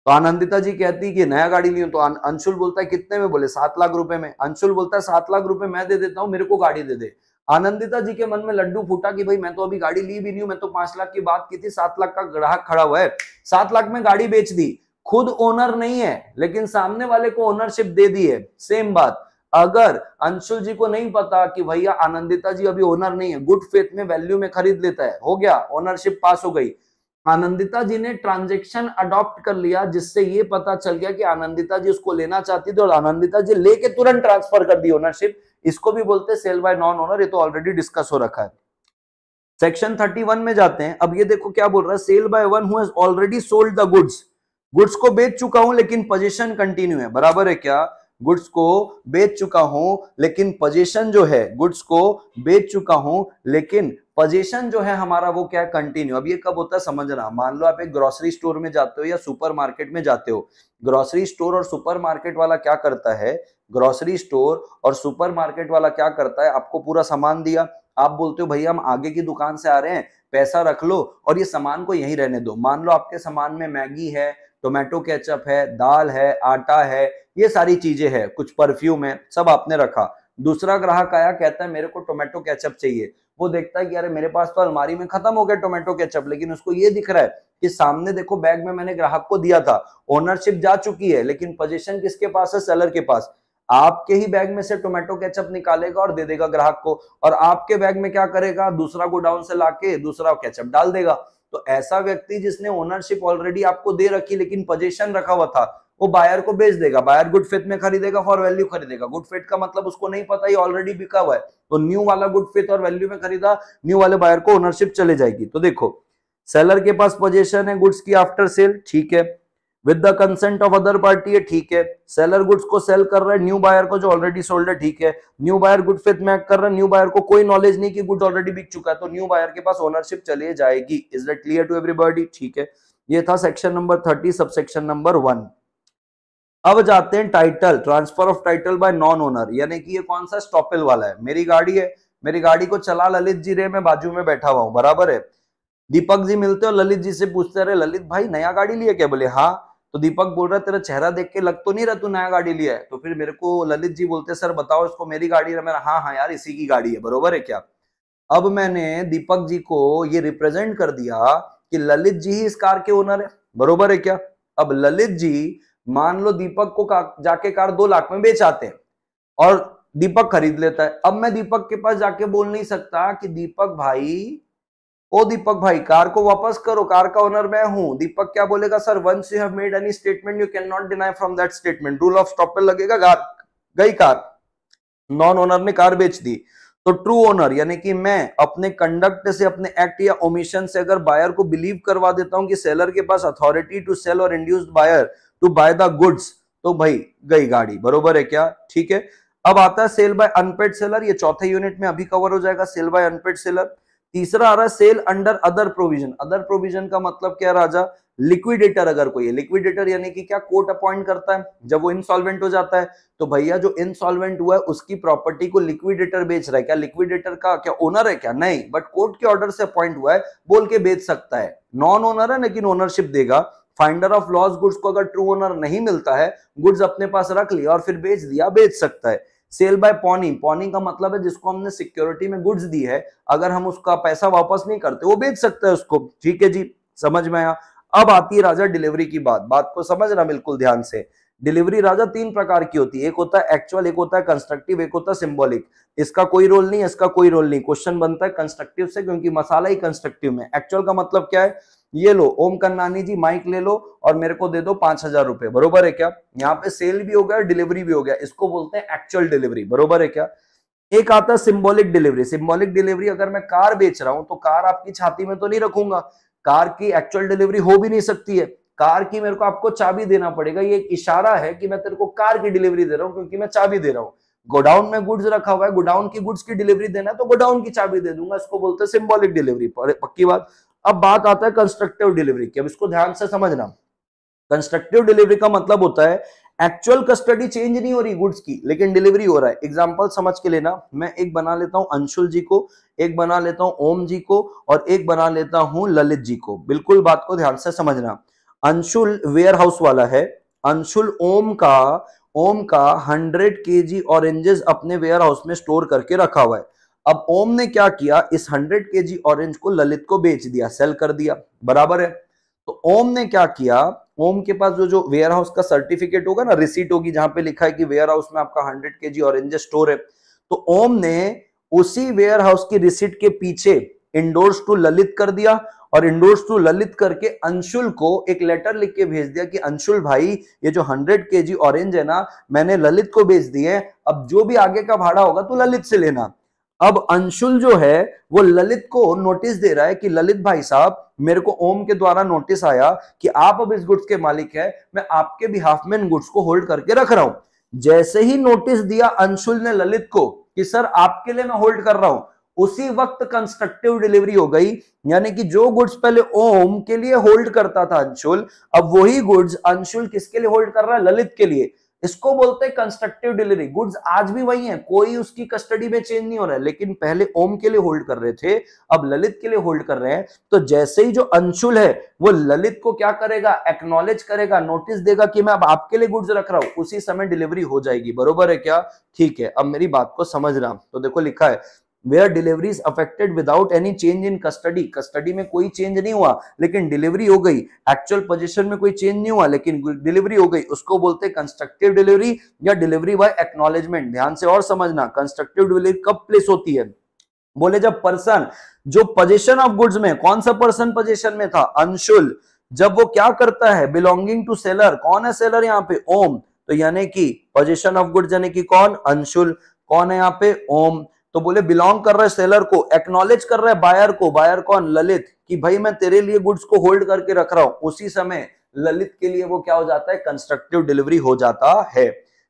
[SPEAKER 1] तो आनंदिता जी कहती कि नया गाड़ी ली तो अंशुल बोलता है कितने में बोले सात लाख रुपए में अंशुल बोलता है सात लाख रुपए मैं दे देता हूँ मेरे को गाड़ी दे दे आनंदिता जी के मन में लड्डू फूटा कि भाई मैं तो अभी गाड़ी ली भी नहीं हूं मैं तो पांच लाख की बात की थी सात लाख का ग्राहक खड़ा हुआ है सात लाख में गाड़ी बेच दी खुद ओनर नहीं है लेकिन सामने वाले को ओनरशिप दे दी है सेम बात अगर अंशुल जी को नहीं पता कि भैया आनंदिता जी अभी ओनर नहीं है गुड फेथ में वैल्यू में खरीद लेता है हो गया ओनरशिप पास हो गई आनंदिता जी ने ट्रांजेक्शन अडॉप्ट कर लिया जिससे ये पता चल गया कि आनंदिता जी उसको लेना चाहती थी और आनंदिता जी लेके तुरंत ट्रांसफर कर दी ओनरशिप इसको भी बोलते सेल बाय नॉन ओनर ये तो ऑलरेडी डिस्कस हो रखा है सेक्शन 31 में जाते हैं अब ये देखो क्या बोल रहा है sale by one already sold the goods goods को बेच चुका हूं लेकिन पोजिशन कंटिन्यू है बराबर है क्या गुड्स को बेच चुका हूं लेकिन पोजीशन जो है गुड्स को बेच चुका हूं लेकिन पोजीशन जो है हमारा वो क्या है कंटिन्यू अब ये कब होता है समझना मान लो आप एक ग्रोसरी स्टोर में जाते हो या सुपरमार्केट में जाते हो ग्रोसरी स्टोर और सुपरमार्केट वाला क्या करता है ग्रोसरी स्टोर और सुपरमार्केट वाला क्या करता है आपको पूरा सामान दिया आप बोलते हो भैया हम आगे की दुकान से आ रहे हैं पैसा रख लो और ये सामान को यहीं रहने दो मान लो आपके सामान में मैगी है टोमेटो केचप है दाल है आटा है ये सारी चीजें है कुछ परफ्यूम है सब आपने रखा दूसरा ग्राहक आया कहता है मेरे को टोमेटो केचप चाहिए वो देखता है कि अरे मेरे पास तो अलमारी में खत्म हो गया टोमेटो केचप लेकिन उसको ये दिख रहा है कि सामने देखो बैग में मैंने ग्राहक को दिया था ओनरशिप जा चुकी है लेकिन पोजीशन किसके पास है सेलर के पास आपके ही बैग में से टोमेटो केचप निकालेगा और दे देगा ग्राहक को और आपके बैग में क्या करेगा दूसरा गोडाउन से लाके दूसरा केचप डाल देगा तो ऐसा व्यक्ति जिसने ओनरशिप ऑलरेडी आपको दे रखी लेकिन पोजेशन रखा हुआ था वो बायर को बेच देगा बायर गुड फेथ में खरीदेगा फॉर वैल्यू खरीदेगा गुड फेथ का मतलब उसको नहीं पता ही ऑलरेडी बिका हुआ है तो न्यू वाला गुड फेथ और वैल्यू में खरीदा न्यू वाले बायर को ओनरशिप चले जाएगी तो देखो सेलर के पास पोजेशन है गुड्स की आफ्टर सेल ठीक है with the consent of other party है ठीक है सेलर गुड्स को सेल कर रहा है न्यू बायर को जो ऑलरेडी सोल्ड है ठीक है न्यू बायर गुड फिथ मैक कर रहा है न्यू बायर को कोई नॉलेज नहीं कि गुड ऑलरेडी बिक चुका है तो न्यू बायर के पास ओनरशिप चली जाएगी is that clear to everybody ठीक है ये था section number thirty sub section number one अब जाते हैं title transfer of title by non owner यानी कि ये कौन सा स्टॉपिल वाला है मेरी गाड़ी है मेरी गाड़ी को चला ललित जी रे मैं बाजू में बैठा हुआ हूँ बराबर है दीपक जी मिलते हो ललित जी से पूछते रहे ललित भाई नया गाड़ी लिए क्या बोले हाँ तो दीपक बोल रहा है तेरा चेहरा देख के लग तो नहीं रहा तू नया गाड़ी लिया है तो फिर मेरे को ललित जी बोलते सर बताओ इसको मेरी गाड़ी है मेरा हाँ हाँ यार इसी की गाड़ी है बरोबर है क्या अब मैंने दीपक जी को ये रिप्रेजेंट कर दिया कि ललित जी ही इस कार के ओनर है बरोबर है क्या अब ललित जी मान लो दीपक को जाके कार दो लाख में बेच आते हैं और दीपक खरीद लेता है अब मैं दीपक के पास जाके बोल नहीं सकता कि दीपक भाई ओ दीपक भाई कार को वापस करो कार का ओनर मैं हूं दीपक क्या बोलेगा sir once you have made any statement you can not deny from that statement rule of stop पे लगेगा कार गई कार नॉन ओनर ने कार बेच दी तो ट्रू ओनर यानी कि मैं अपने कंडक्ट से अपने एक्ट या ओमिशन से अगर बायर को बिलीव करवा देता हूं कि सेलर के पास अथॉरिटी टू सेल और induced buyer to buy the goods तो भाई गई गाड़ी बरोबर है क्या ठीक है अब आता है सेल बाय अनपेड सेलर ये चौथे यूनिट में अभी कवर हो जाएगा सेल बाय अनपेड सेलर तीसरा आ रहा है sale under other provision other provision का मतलब क्या राजा लिक्विडेटर अगर कोई है लिक्विडेटर यानी कि क्या कोर्ट अपॉइंट करता है जब वो इंसॉल्वेंट हो जाता है तो भैया जो इंसॉल्वेंट हुआ है उसकी प्रॉपर्टी को लिक्विडेटर बेच रहा है क्या लिक्विडेटर का क्या ओनर है क्या नहीं बट कोर्ट के ऑर्डर से अपॉइंट हुआ है बोल के बेच सकता है नॉन ओनर है लेकिन ओनरशिप देगा फाइंडर ऑफ लॉस गुड्स को अगर ट्रू ओनर नहीं मिलता है गुड्स अपने पास रख लिया और फिर बेच दिया बेच सकता है सेल बाय पॉनी पॉनी का मतलब है जिसको हमने सिक्योरिटी में गुड्स दी है अगर हम उसका पैसा वापस नहीं करते वो बेच सकते हैं उसको ठीक है जी समझ में आया अब आती है राजा डिलीवरी की बात बात को समझना बिल्कुल ध्यान से डिलीवरी राजा तीन प्रकार की होती है एक होता है एक्चुअल एक होता है कंस्ट्रक्टिव एक होता है सिंबॉलिक इसका कोई रोल नहीं इसका कोई रोल नहीं क्वेश्चन बनता है कंस्ट्रक्टिव से क्योंकि मसाला ही कंस्ट्रक्टिव में एक्चुअल का मतलब क्या है ये लो ओम कन्नानी जी माइक ले लो और मेरे को दे दो पांच हजार रुपए बरोबर है क्या यहाँ पे सेल भी हो गया डिलीवरी भी हो गया इसको बोलते हैं एक्चुअल डिलीवरी बरोबर है क्या एक आता है सिंबॉलिक डिलीवरी सिंबॉलिक डिलीवरी अगर मैं कार बेच रहा हूं तो कार आपकी छाती में तो नहीं रखूंगा कार की एक्चुअल डिलीवरी हो भी नहीं सकती है कार की मेरे को आपको चाबी देना पड़ेगा ये एक इशारा है कि मैं तेरे को कार की डिलीवरी दे रहा हूँ क्योंकि मैं चाबी दे रहा हूँ गोडाउन में गुड्स रखा हुआ है गोडाउन की गुड्स की डिलीवरी देना है तो गोडाउन की चाबी दे दूंगा इसको बोलते हैं सिंबॉलिक डिलीवरी पक्की बात अब बात आता है कंस्ट्रक्टिव डिलीवरी की अब इसको ध्यान से समझना कंस्ट्रक्टिव डिलीवरी का मतलब होता है एक्चुअल कस्टडी चेंज नहीं हो रही गुड्स की लेकिन डिलीवरी हो रहा है एग्जाम्पल समझ के लेना मैं एक बना लेता हूं अंशुल जी को एक बना लेता हूं ओम जी को और एक बना लेता हूँ ललित जी को बिल्कुल बात को ध्यान से समझना अंशुल वेयर हाउस वाला है अंशुल ओम का ओम का 100 केजी ऑरेंजेस अपने वेयर हाउस में स्टोर करके रखा हुआ है अब ओम ने क्या किया इस 100 जी ऑरेंज को ललित को बेच दिया सेल कर दिया बराबर है तो ओम ने क्या किया ओम के पास जो जो वेयर हाउस का सर्टिफिकेट होगा ना रिसीट होगी जहां पे लिखा है कि वेयर हाउस में आपका हंड्रेड के जी ऑरेंजेस स्टोर है तो ओम ने उसी वेयर हाउस की रिसीट के पीछे इंडोर्स टू ललित कर दिया और इंडोर्स टू ललित करके अंशुल को एक लेटर लिख के भेज दिया कि अंशुल भाई ये जो हंड्रेड के जी ऑरेंज है ना मैंने ललित को भेज दिए अब जो भी आगे का भाड़ा होगा तो ललित से लेना अब अंशुल जो है वो ललित को नोटिस दे रहा है कि ललित भाई साहब मेरे को ओम के द्वारा नोटिस आया कि आप अब इस गुड्स के मालिक है मैं आपके हाफ में इन गुड्स को होल्ड करके रख रहा हूं जैसे ही नोटिस दिया अंशुल ने ललित को कि सर आपके लिए मैं होल्ड कर रहा हूं उसी वक्त कंस्ट्रक्टिव डिलीवरी हो गई यानी कि जो गुड्स पहले ओम के लिए होल्ड करता था अंशुल अब वही गुड्स अंशुल किसके लिए होल्ड कर रहा है ललित के लिए इसको बोलते हैं कंस्ट्रक्टिव डिलीवरी गुड्स आज भी वही है कोई उसकी कस्टडी में चेंज नहीं हो रहा है लेकिन पहले ओम के लिए होल्ड कर रहे थे अब ललित के लिए होल्ड कर रहे हैं तो जैसे ही जो अंशुल है वो ललित को क्या करेगा एक्नोलेज करेगा नोटिस देगा कि मैं अब आपके लिए गुड्स रख रहा हूं उसी समय डिलीवरी हो जाएगी बरोबर है क्या ठीक है अब मेरी बात को समझ रहा तो देखो लिखा है where delivery is affected without any change in custody custody में कोई चेंज नहीं हुआ लेकिन डिलीवरी हो गई एक्चुअल पोजिशन में कोई चेंज नहीं हुआ लेकिन डिलीवरी हो गई उसको बोलते हैं कंस्ट्रक्टिव डिलीवरी या डिलीवरी बाय एक्नोलेजमेंट ध्यान से और समझना कंस्ट्रक्टिव डिलीवरी कब प्लेस होती है बोले जब पर्सन जो पोजिशन ऑफ गुड्स में कौन सा पर्सन पोजिशन में था अंशुल जब वो क्या करता है बिलोंगिंग टू सेलर कौन है सेलर यहाँ पे ओम तो यानी कि पोजिशन ऑफ गुड्स यानी कि कौन अंशुल कौन है यहाँ पे ओम तो बोले बिलोंग कर रहे सेलर को एक्नोलेज कर रहे बायर को बायर कौन ललित कि भाई मैं तेरे लिए गुड्स को होल्ड करके रख रहा हूं उसी समय ललित के लिए वो क्या हो जाता है कंस्ट्रक्टिव डिलीवरी हो जाता है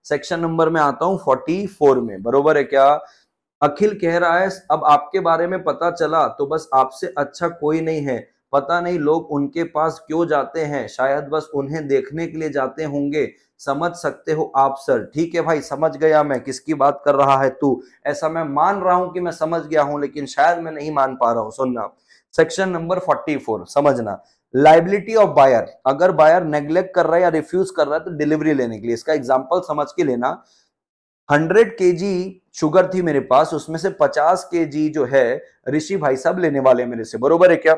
[SPEAKER 1] सेक्शन नंबर में आता हूं 44 में बरोबर है क्या अखिल कह रहा है अब आपके बारे में पता चला तो बस आपसे अच्छा कोई नहीं है पता नहीं लोग उनके पास क्यों जाते हैं शायद बस उन्हें देखने के लिए जाते होंगे समझ सकते हो आप सर ठीक है भाई समझ गया मैं किसकी बात कर रहा है तू ऐसा मैं मान रहा हूं कि मैं समझ गया हूं लेकिन शायद मैं नहीं मान पा रहा हूं सुनना सेक्शन नंबर 44 समझना लाइबिलिटी ऑफ बायर अगर बायर नेग्लेक्ट कर रहा है या रिफ्यूज कर रहा है तो डिलीवरी लेने के लिए इसका एग्जाम्पल समझ के लेना हंड्रेड के जी शुगर थी मेरे पास उसमें से पचास के जी जो है ऋषि भाई साहब लेने वाले मेरे से बरोबर है क्या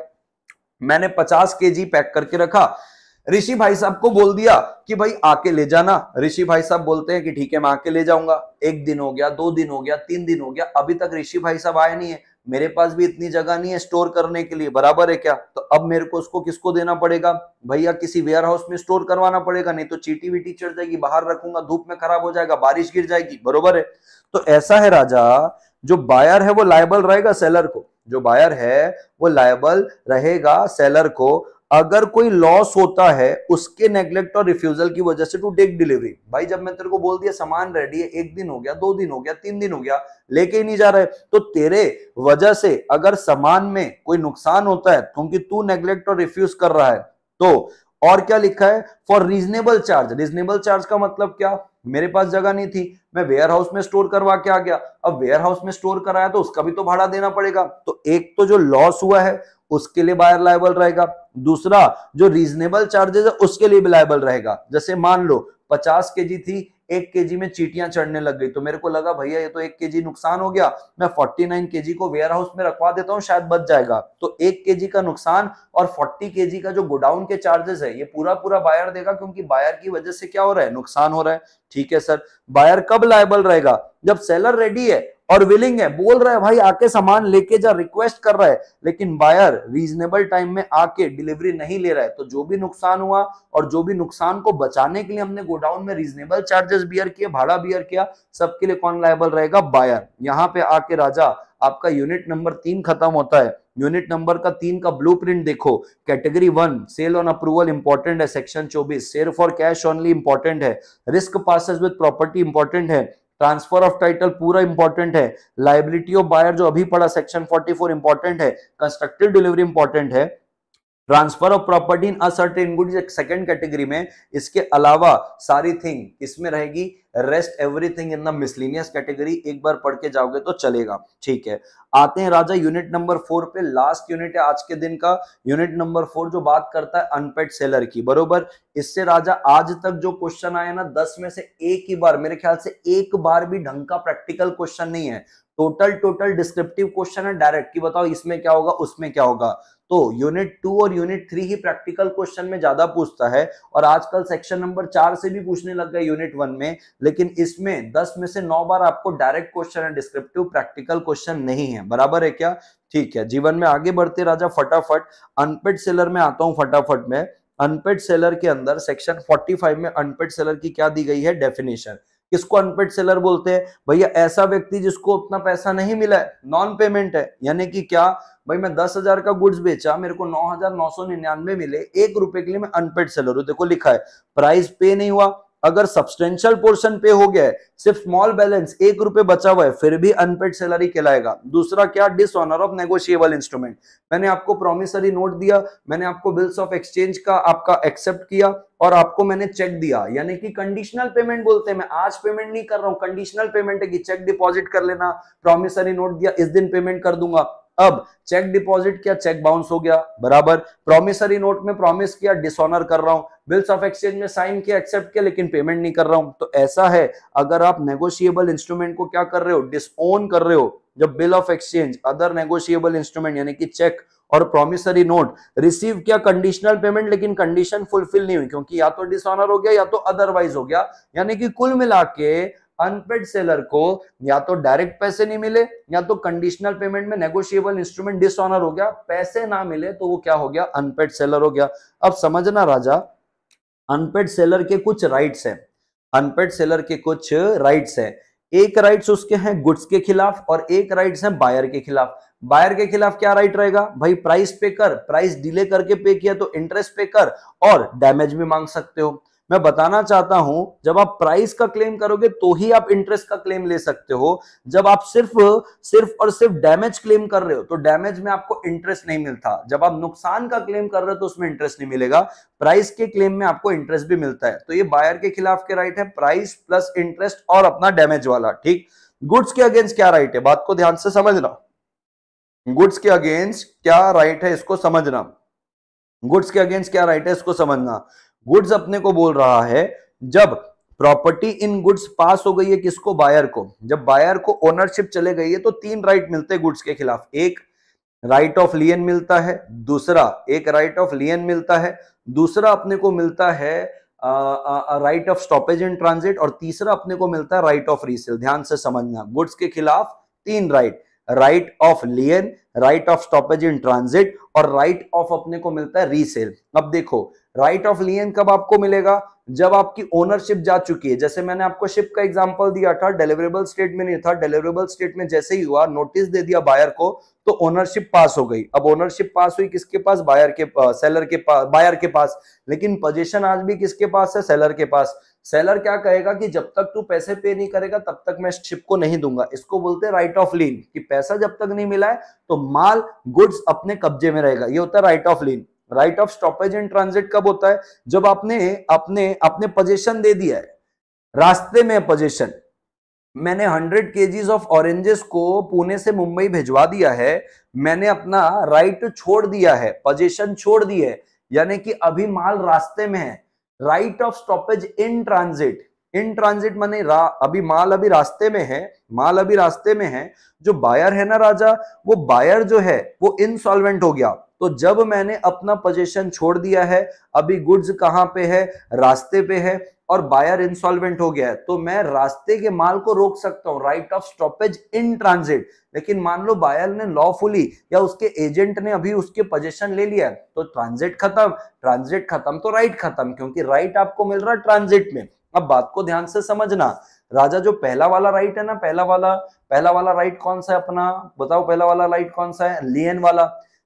[SPEAKER 1] मैंने पचास के जी पैक करके रखा ऋषि भाई साहब को बोल दिया कि भाई आके ले जाना ऋषि भाई साहब बोलते हैं कि ठीक है मैं आके ले जाऊंगा एक दिन हो गया दो दिन हो गया तीन दिन हो गया अभी तक ऋषि भाई साहब आए नहीं है मेरे पास भी इतनी जगह नहीं है स्टोर करने के लिए बराबर है क्या तो अब मेरे को उसको किसको देना पड़ेगा भैया किसी वेयर हाउस में स्टोर करवाना पड़ेगा नहीं तो चीटी वीटी चढ़ जाएगी बाहर रखूंगा धूप में खराब हो जाएगा बारिश गिर जाएगी बरोबर है तो ऐसा है राजा जो बायर है वो लायबल रहेगा सेलर को जो बायर है वो लायबल रहेगा सेलर को अगर कोई लॉस होता है उसके नेग्लेक्ट और रिफ्यूजल की वजह से टू टेक डिलीवरी भाई जब मैं तेरे को बोल दिया सामान रेडी है एक दिन हो गया दो दिन हो गया तीन दिन हो गया लेके ही नहीं जा रहे तो तेरे वजह से अगर सामान में कोई नुकसान होता है क्योंकि तू नेग्लेक्ट और रिफ्यूज कर रहा है तो और क्या लिखा है for reasonable charge reasonable charge का मतलब क्या मेरे पास जगह नहीं थी मैं वेयर हाउस में स्टोर करवा के आ गया अब वेयर हाउस में स्टोर कराया तो उसका भी तो भाड़ा देना पड़ेगा तो एक तो जो लॉस हुआ है उसके लिए बायर लाइबल रहेगा दूसरा जो रीजनेबल चार्जेस है उसके लिए भी लाइबल रहेगा जैसे मान लो पचास के थी एक के में चीटियां चढ़ने लग गई तो मेरे को लगा भैया ये तो एक के नुकसान हो गया मैं 49 के को वेयर हाउस में रखवा देता हूँ शायद बच जाएगा तो एक के का नुकसान और 40 के का जो गोडाउन के चार्जेस है ये पूरा पूरा बायर देगा क्योंकि बायर की वजह से क्या हो रहा है नुकसान हो रहा है ठीक है सर बायर कब लाइबल रहेगा जब सेलर रेडी है और विलिंग है बोल रहा है भाई आके सामान लेके जा रिक्वेस्ट कर रहा है लेकिन बायर रीजनेबल टाइम में आके डिलीवरी नहीं ले रहा है तो जो भी नुकसान हुआ और जो भी नुकसान को बचाने के लिए हमने गोडाउन में रीजनेबल चार्जेस बियर किए भाड़ा बियर किया सबके लिए कौन लाइबल रहेगा बायर यहाँ पे आके राजा आपका यूनिट नंबर तीन खत्म होता है यूनिट नंबर का तीन का ब्लूप्रिंट देखो category one sale on approval important है सेक्शन चौबीस sale for cash only important है risk passes with property important है ट्रांसफर ऑफ टाइटल पूरा इंपॉर्टेंट है लाइबिलिटी ऑफ बायर जो अभी पढ़ा सेक्शन 44 इंपॉर्टेंट है कंस्ट्रक्टिव डिलीवरी इंपॉर्टेंट है transfer of property in ascertain good second category में इसके अलावा सारी थिंग इसमें रहेगी rest everything in the miscellaneous category एक बार पढ़ के जाओगे तो चलेगा ठीक है आते हैं राजा यूनिट नंबर फोर पे लास्ट यूनिट है आज के दिन का यूनिट नंबर फोर जो बात करता है अनपेड सेलर की बरोबर इससे राजा आज तक जो क्वेश्चन आया ना दस में से एक ही बार मेरे ख्याल से एक बार भी ढंग का प्रैक्टिकल क्वेश्चन नहीं है टोटल टोटल डिस्क्रिप्टिव क्वेश्चन है डायरेक्ट की बताओ इसमें क्या होगा उसमें क्या होगा तो यूनिट टू और यूनिट थ्री ही प्रैक्टिकल क्वेश्चन में ज्यादा पूछता है और आजकल सेक्शन नंबर चार से भी पूछने लग गए यूनिट वन में लेकिन इसमें दस में से नौ बार आपको डायरेक्ट क्वेश्चन है डिस्क्रिप्टिव प्रैक्टिकल क्वेश्चन नहीं है बराबर है क्या ठीक है जीवन में आगे बढ़ते राजा फटाफट अनपेड सेलर में आता हूं फटाफट में अनपेड सेलर के अंदर सेक्शन फोर्टी में अनपेड सेलर की क्या दी गई है डेफिनेशन किसको अनपेड सेलर बोलते हैं भैया ऐसा व्यक्ति जिसको उतना पैसा नहीं मिला है नॉन पेमेंट है यानी कि क्या भाई मैं दस हजार का गुड्स बेचा मेरे को नौ हजार नौ सौ निन्यानवे मिले एक रुपए के लिए मैं अनपेड सेलर हूं देखो लिखा है प्राइस पे नहीं हुआ अगर सब्सटेंशियल पोर्शन पे हो गया है सिर्फ स्मॉल बैलेंस एक रुपए बचा हुआ है फिर भी अनपेड सैलरी कहलाएगा दूसरा क्या डिसऑनर ऑफ नेगोशिएबल इंस्ट्रूमेंट मैंने आपको प्रोमिसरी नोट दिया मैंने आपको बिल्स ऑफ एक्सचेंज का आपका एक्सेप्ट किया और आपको मैंने चेक दिया यानी कि कंडीशनल पेमेंट बोलते हैं मैं आज पेमेंट नहीं कर रहा हूं कंडीशनल पेमेंट है कि चेक डिपॉजिट कर लेना प्रोमिसरी नोट दिया इस दिन पेमेंट कर दूंगा अब चेक डिपॉजिट किया चेक बाउंस हो गया बराबर प्रोमिसरी नोट में प्रॉमिस किया डिसऑनर कर रहा हूं बिल्स ऑफ एक्सचेंज में साइन किया एक्सेप्ट किया लेकिन पेमेंट नहीं कर रहा हूं तो ऐसा है अगर आप नेगोशिएबल इंस्ट्रूमेंट को क्या कर रहे हो डिसऑन कर रहे हो जब bill of exchange other negotiable instrument यानी कि चेक और प्रोमिसरी नोट रिसीव किया कंडीशनल पेमेंट लेकिन कंडीशन फुलफिल नहीं हुई क्योंकि या तो डिसऑनर हो गया या तो अदरवाइज हो गया यानी कि कुल मिला के अनपेड सेलर को या तो डायरेक्ट पैसे नहीं मिले या तो कंडीशनल पेमेंट में नेगोशिएबल इंस्ट्रूमेंट डिसऑनर हो गया पैसे ना मिले तो वो क्या हो गया अनपेड सेलर हो गया अब समझना राजा अनपेड सेलर के कुछ राइट्स हैं अनपेड सेलर के कुछ राइट्स हैं एक राइट्स उसके हैं गुड्स के खिलाफ और एक राइट्स हैं बायर के खिलाफ बायर के खिलाफ क्या राइट रहेगा भाई प्राइस पे कर प्राइस डिले करके पे किया तो इंटरेस्ट पे कर और डैमेज भी मांग सकते हो मैं बताना चाहता हूं जब आप प्राइस का क्लेम करोगे तो ही आप इंटरेस्ट का क्लेम ले सकते हो जब आप सिर्फ सिर्फ और सिर्फ डैमेज क्लेम कर रहे हो तो डैमेज में आपको इंटरेस्ट नहीं मिलता जब आप नुकसान का क्लेम कर रहे हो तो उसमें इंटरेस्ट नहीं मिलेगा प्राइस के क्लेम में आपको इंटरेस्ट भी मिलता है तो ये बायर के खिलाफ के राइट है प्राइस प्लस इंटरेस्ट और अपना डैमेज वाला ठीक गुड्स के अगेंस्ट क्या राइट है बात को ध्यान से समझना गुड्स के अगेंस्ट क्या राइट है इसको समझना गुड्स के अगेंस्ट क्या राइट है इसको समझना गुड्स अपने को बोल रहा है जब प्रॉपर्टी इन गुड्स पास हो गई है किसको बायर को जब बायर को ओनरशिप चले गई है तो तीन राइट मिलते हैं गुड्स के खिलाफ एक राइट ऑफ लियन मिलता है दूसरा एक राइट ऑफ लियन मिलता है दूसरा अपने को मिलता है right of stoppage in transit और तीसरा अपने को मिलता है राइट ऑफ रीसेल ध्यान से समझना गुड्स के खिलाफ तीन right right of lien right of stoppage in transit और राइट right ऑफ अपने को मिलता है रीसेल अब देखो राइट ऑफ लियन कब आपको मिलेगा जब आपकी ओनरशिप जा चुकी है जैसे मैंने आपको शिप का एग्जांपल दिया था डिलीवरेबल स्टेट में नहीं था डिलीवरेबल स्टेट में जैसे ही हुआ नोटिस दे दिया बायर को तो ओनरशिप पास हो गई अब ओनरशिप पास हुई किसके पास बायर के पास सेलर के पास बायर के पास लेकिन पोजिशन आज भी किसके पास है सेलर के पास सेलर क्या कहेगा कि जब तक तू पैसे पे नहीं करेगा तब तक मैं शिप को नहीं दूंगा इसको बोलते हैं राइट ऑफ लीन कि पैसा जब तक नहीं मिला है तो माल गुड्स अपने कब्जे में रहेगा ये होता है right of lien right of stoppage in transit कब होता है जब आपने अपने अपने पोजेशन दे दिया है रास्ते में पोजेशन मैंने 100 केजीज ऑफ ऑरेंजेस को पुणे से मुंबई भिजवा दिया है मैंने अपना राइट छोड़ दिया है पोजेशन छोड़ दी है यानी कि अभी माल रास्ते में है right of stoppage in transit in transit माने अभी माल अभी रास्ते में है माल अभी रास्ते में है जो बायर है ना राजा वो बायर जो है वो इनसॉल्वेंट हो गया तो जब मैंने अपना पोजीशन छोड़ दिया है अभी गुड्स कहाँ पे है रास्ते पे है और बायर इंसॉल्वेंट हो गया है तो मैं रास्ते के माल को रोक सकता हूँ right of stoppage in transit लेकिन मान लो बायर ने लॉफुली या उसके एजेंट ने अभी उसके पोजीशन ले लिया तो ट्रांजिट खत्म ट्रांजिट खत्म तो राइट खत्म क्योंकि राइट आपको मिल रहा है ट्रांजिट में अब बात को ध्यान से समझना राजा जो पहला वाला राइट है ना पहला वाला पहला वाला राइट कौन सा है अपना बताओ पहला वाला राइट कौन सा है लियन वाला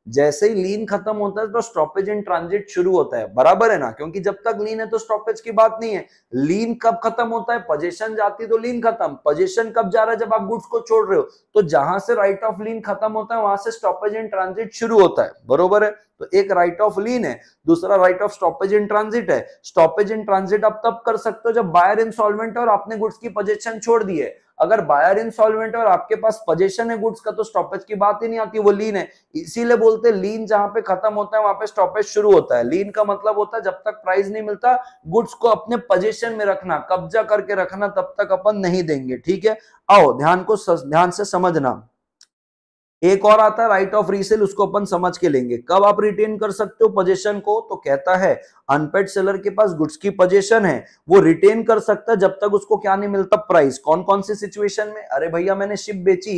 [SPEAKER 1] जैसे ही लीन खत्म होता है तो स्टॉपेज इन ट्रांजिट शुरू होता है बराबर है ना क्योंकि जब तक लीन है तो स्टॉपेज की बात नहीं है लीन कब खत्म होता है पोजेशन जाती है तो लीन खत्म पोजेशन कब जा रहा है जब आप गुड्स को छोड़ रहे हो तो जहां से राइट ऑफ लीन खत्म होता है वहां से स्टॉपेज इन ट्रांजिट शुरू होता है बरोबर है तो एक राइट ऑफ लीन है दूसरा right of stoppage in transit है स्टॉपेज इन ट्रांजिट आप तब कर सकते हो जब बायर इंस्टॉलमेंट है और आपने गुड्स की पोजेशन छोड़ दी है अगर बायर इंसॉल्वेंट है और आपके पास पोजेशन है गुड्स का तो स्टॉपेज की बात ही नहीं आती वो लीन है इसीलिए बोलते हैं लीन जहां पे खत्म होता है वहां पे स्टॉपेज शुरू होता है लीन का मतलब होता है जब तक प्राइस नहीं मिलता गुड्स को अपने पोजेशन में रखना कब्जा करके रखना तब तक अपन नहीं देंगे ठीक है आओ ध्यान को ध्यान से समझना एक और आता है राइट ऑफ रीसेल उसको अपन समझ के लेंगे कब आप रिटेन कर सकते हो पोजेशन को तो कहता है अनपेड सेलर के पास गुड्स की पोजेशन है वो रिटेन कर सकता जब तक उसको क्या नहीं मिलता प्राइस कौन कौन सी सिचुएशन में अरे भैया मैंने शिप बेची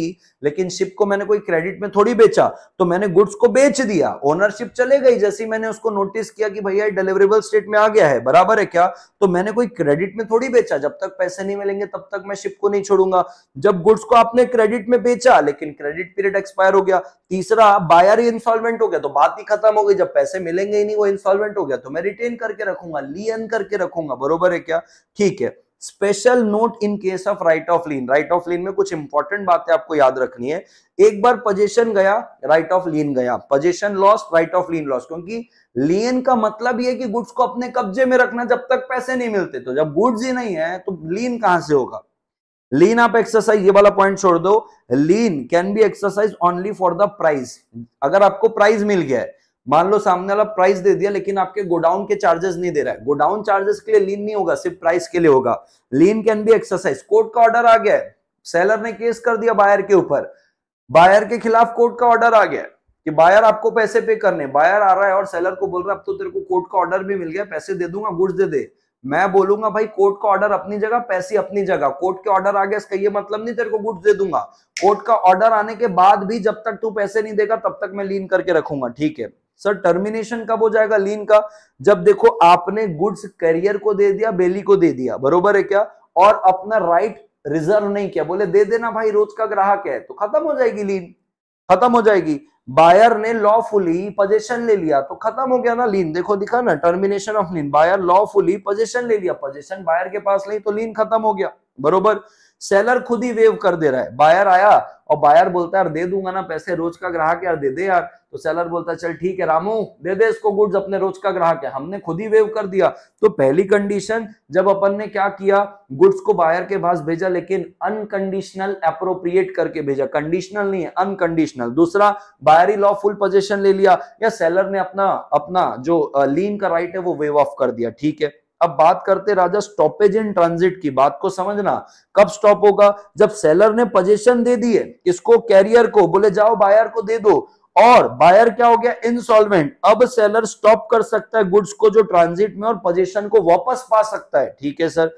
[SPEAKER 1] लेकिन शिप को मैंने कोई क्रेडिट में थोड़ी बेचा तो मैंने गुड्स को बेच दिया ओनरशिप चले गई जैसे मैंने उसको नोटिस किया कि भैया डिलीवरेबल स्टेट में आ गया है बराबर है क्या तो मैंने कोई क्रेडिट में थोड़ी बेचा जब तक पैसे नहीं मिलेंगे तब तक मैं शिप को नहीं छोड़ूंगा जब गुड्स को आपने क्रेडिट में बेचा लेकिन क्रेडिट पीरियड एक्सपायर हो गया तीसरा बायर ही इंस्टॉलमेंट हो गया तो बात ही खत्म हो गई जब पैसे मिलेंगे ही नहीं वो इंस्टॉलमेंट हो गया तो मैं रिटेन करके रखूंगा लियन करके रखूंगा बरोबर है क्या ठीक है special note in case of right of lien right of lien में कुछ इंपॉर्टेंट बातें आपको याद रखनी है एक बार पोजेशन गया राइट ऑफ लीन गया possession loss right of lien loss क्योंकि लीन का मतलब यह कि गुड्स को अपने कब्जे में रखना जब तक पैसे नहीं मिलते तो जब गुड्स ही नहीं है तो लीन कहां से होगा लीन आप एक्सरसाइज ये वाला पॉइंट छोड़ दो lien can be exercise only for the price अगर आपको प्राइस मिल गया है मान लो सामने वाला प्राइस दे दिया लेकिन आपके गोडाउन के चार्जेस नहीं दे रहा है गोडाउन चार्जेस के लिए लीन नहीं होगा सिर्फ प्राइस के लिए होगा lien can be exercise court का ऑर्डर आ गया सेलर ने केस कर दिया बायर के ऊपर बायर के खिलाफ कोर्ट का ऑर्डर आ गया कि बायर आपको पैसे पे करने बायर आ रहा है और सेलर को बोल रहा है अब तो तेरे को कोर्ट का ऑर्डर भी मिल गया पैसे दे दूंगा गुड्स दे दे मैं बोलूंगा भाई कोर्ट का ऑर्डर अपनी जगह पैसे अपनी जगह कोर्ट के ऑर्डर आ गया इसका ये मतलब नहीं तेरे को गुड्स दे दूंगा कोर्ट का ऑर्डर आने के बाद भी जब तक तू पैसे नहीं देगा तब तक मैं लीन करके रखूंगा ठीक है सर टर्मिनेशन कब हो जाएगा लीन का जब देखो आपने गुड्स कैरियर को दे दिया बेली को दे दिया बरोबर है क्या और अपना राइट रिजर्व नहीं किया बोले दे देना भाई रोज का ग्राहक है तो खत्म हो जाएगी लीन खत्म हो जाएगी बायर ने लॉफुली पोजेशन ले लिया तो खत्म हो गया ना लीन देखो दिखा ना termination of lien buyer lawfully possession ले लिया पोजेशन बायर के पास नहीं तो लीन खत्म हो गया बरोबर सेलर खुद ही वेव कर दे रहा है बायर आया और बायर बोलता है यार दे दूंगा ना पैसे रोज का ग्राहक यार दे दे यार तो सेलर बोलता है चल ठीक है रामू दे दे इसको गुड्स अपने रोज का ग्राहक है हमने खुद ही वेव कर दिया तो पहली कंडीशन जब अपन ने क्या किया गुड्स को बायर के पास भेजा लेकिन अनकंडीशनल अप्रोप्रिएट करके भेजा कंडीशनल नहीं है अनकंडीशनल दूसरा बायर ही लॉ फुल पोजिशन ले लिया या सेलर ने अपना अपना जो लीन का राइट है वो वेव ऑफ कर दिया ठीक है अब बात करते राजा स्टॉपेज इन ट्रांजिट की बात को समझना कब स्टॉप होगा जब सेलर ने पोजेशन दे दी है इसको कैरियर को बोले जाओ बायर को दे दो और बायर क्या हो गया इनसॉल्वेंट अब सेलर स्टॉप कर सकता है गुड्स को जो ट्रांजिट में और पोजीशन को वापस पा सकता है ठीक है सर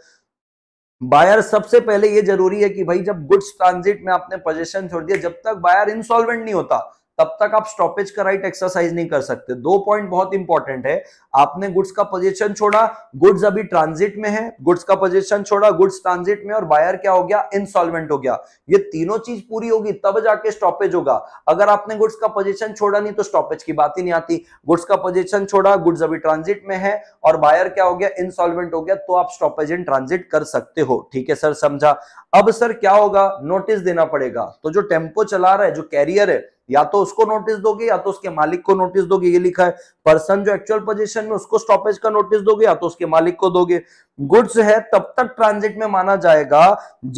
[SPEAKER 1] बायर सबसे पहले ये जरूरी है कि भाई जब गुड्स ट्रांजिट में आपने पोजीशन छोड़ दिया जब तक बायर इंसॉल्वेंट नहीं होता तब तक आप स्टॉपेज का राइट एक्सरसाइज नहीं कर सकते दो पॉइंट बहुत इंपॉर्टेंट है आपने गुड्स का पोजीशन छोड़ा गुड्स अभी ट्रांजिट में है गुड्स का पोजीशन छोड़ा गुड्स ट्रांजिट में और बायर क्या हो गया इंसॉल्वेंट हो गया ये तीनों चीज पूरी होगी तब जाके स्टॉपेज होगा अगर आपने गुड्स का पोजिशन छोड़ा नहीं तो स्टॉपेज की बात ही नहीं आती गुड्स का पोजिशन छोड़ा गुड्स अभी ट्रांजिट में है और बायर क्या हो गया इंसॉल्वेंट हो गया तो आप स्टॉपेज इन ट्रांजिट कर सकते हो ठीक है सर समझा अब सर क्या होगा नोटिस देना पड़ेगा तो जो टेम्पो चला रहा है जो कैरियर है या तो उसको नोटिस दोगे या तो उसके मालिक को नोटिस दोगे ये लिखा है पर्सन जो एक्चुअल पोजीशन में उसको स्टॉपेज का नोटिस दोगे या तो उसके मालिक को दोगे गुड्स है तब तक ट्रांजिट में माना जाएगा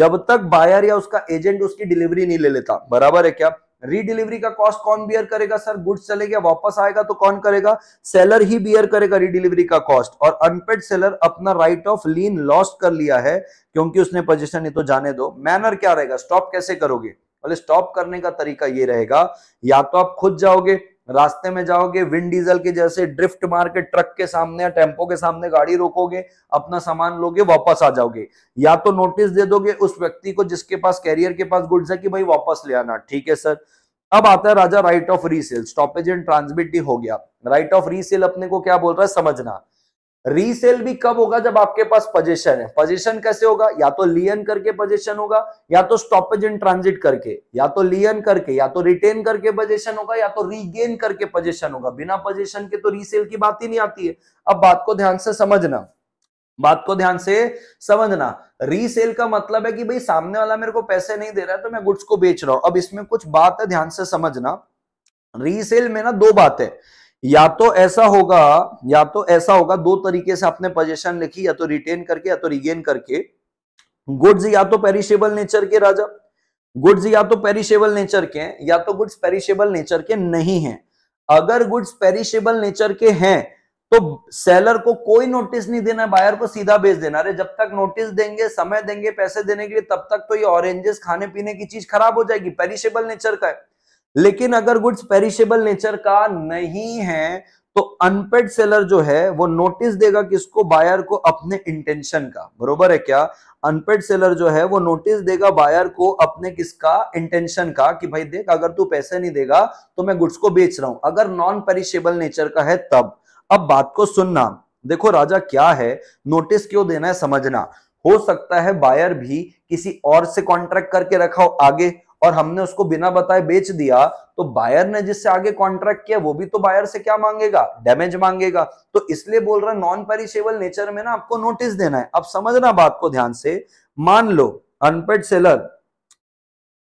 [SPEAKER 1] जब तक बायर या उसका एजेंट उसकी डिलीवरी नहीं ले लेता बराबर है क्या रीडिलीवरी का कॉस्ट कौन बियर करेगा सर गुड्स चले गया वापस आएगा तो कौन करेगा सेलर ही बियर करेगा रीडिलीवरी का कॉस्ट और अनपेड सेलर अपना राइट ऑफ लीन लॉस्ट कर लिया है क्योंकि उसने पोजिशन ही तो जाने दो मैनर क्या रहेगा स्टॉप कैसे करोगे बोले स्टॉप करने का तरीका ये रहेगा या तो आप खुद जाओगे रास्ते में जाओगे विंड डीजल के जैसे ड्रिफ्ट मार के ट्रक के सामने या टेम्पो के सामने गाड़ी रोकोगे अपना सामान लोगे वापस आ जाओगे या तो नोटिस दे दोगे उस व्यक्ति को जिसके पास कैरियर के पास गुड्स है कि भाई वापस ले आना ठीक है सर अब आता है राजा right of resale stoppage and transmit हो गया राइट ऑफ रीसेल अपने को क्या बोल रहा है समझना रीसेल भी कब होगा जब आपके पास पोजीशन है पोजीशन कैसे होगा या तो लियन करके पोजीशन होगा या तो स्टॉपेज इन ट्रांजिट करके या तो लियन करके या तो रिटेन करके पोजीशन होगा या तो रीगेन करके पोजीशन होगा बिना पोजीशन के तो रीसेल की बात ही नहीं आती है अब बात को ध्यान से समझना बात को ध्यान से समझना रीसेल का मतलब है कि भाई सामने वाला मेरे को पैसे नहीं दे रहा है तो मैं गुड्स को बेच रहा हूं अब इसमें कुछ बात है ध्यान से समझना रीसेल में ना दो बातें या तो ऐसा होगा या तो ऐसा होगा दो तरीके से आपने पोजेशन लिखी या तो रिटेन करके या तो रिगेन करके गुड्स या तो पेरिशेबल नेचर के राजा गुड्स या तो पेरिशेबल नेचर के हैं या तो गुड्स पेरिशेबल नेचर के नहीं हैं अगर गुड्स पेरिशेबल नेचर के हैं तो सेलर को कोई नोटिस नहीं देना बायर को सीधा भेज देना अरे जब तक नोटिस देंगे समय देंगे पैसे देने के लिए तब तक तो ये ऑरेंजेस खाने पीने की चीज खराब हो जाएगी पेरिशेबल नेचर का है लेकिन अगर गुड्स पेरिशेबल नेचर का नहीं है तो अनपेड सेलर जो है वो नोटिस देगा किसको बायर को अपने इंटेंशन का बरोबर है क्या अनपेड सेलर जो है वो नोटिस देगा बायर को अपने किसका इंटेंशन का कि भाई देख अगर तू पैसे नहीं देगा तो मैं गुड्स को बेच रहा हूं अगर नॉन पेरिशेबल नेचर का है तब अब बात को सुनना देखो राजा क्या है नोटिस क्यों देना है समझना हो सकता है बायर भी किसी और से कॉन्ट्रैक्ट करके रखा हो आगे और हमने उसको बिना बताए बेच दिया तो बायर ने जिससे आगे कॉन्ट्रैक्ट किया वो भी तो बायर से क्या मांगेगा डैमेज मांगेगा तो इसलिए बोल रहा नॉन पेरिशेबल नेचर में ना आपको नोटिस देना है अब समझना बात को ध्यान से मान लो अनपेड सेलर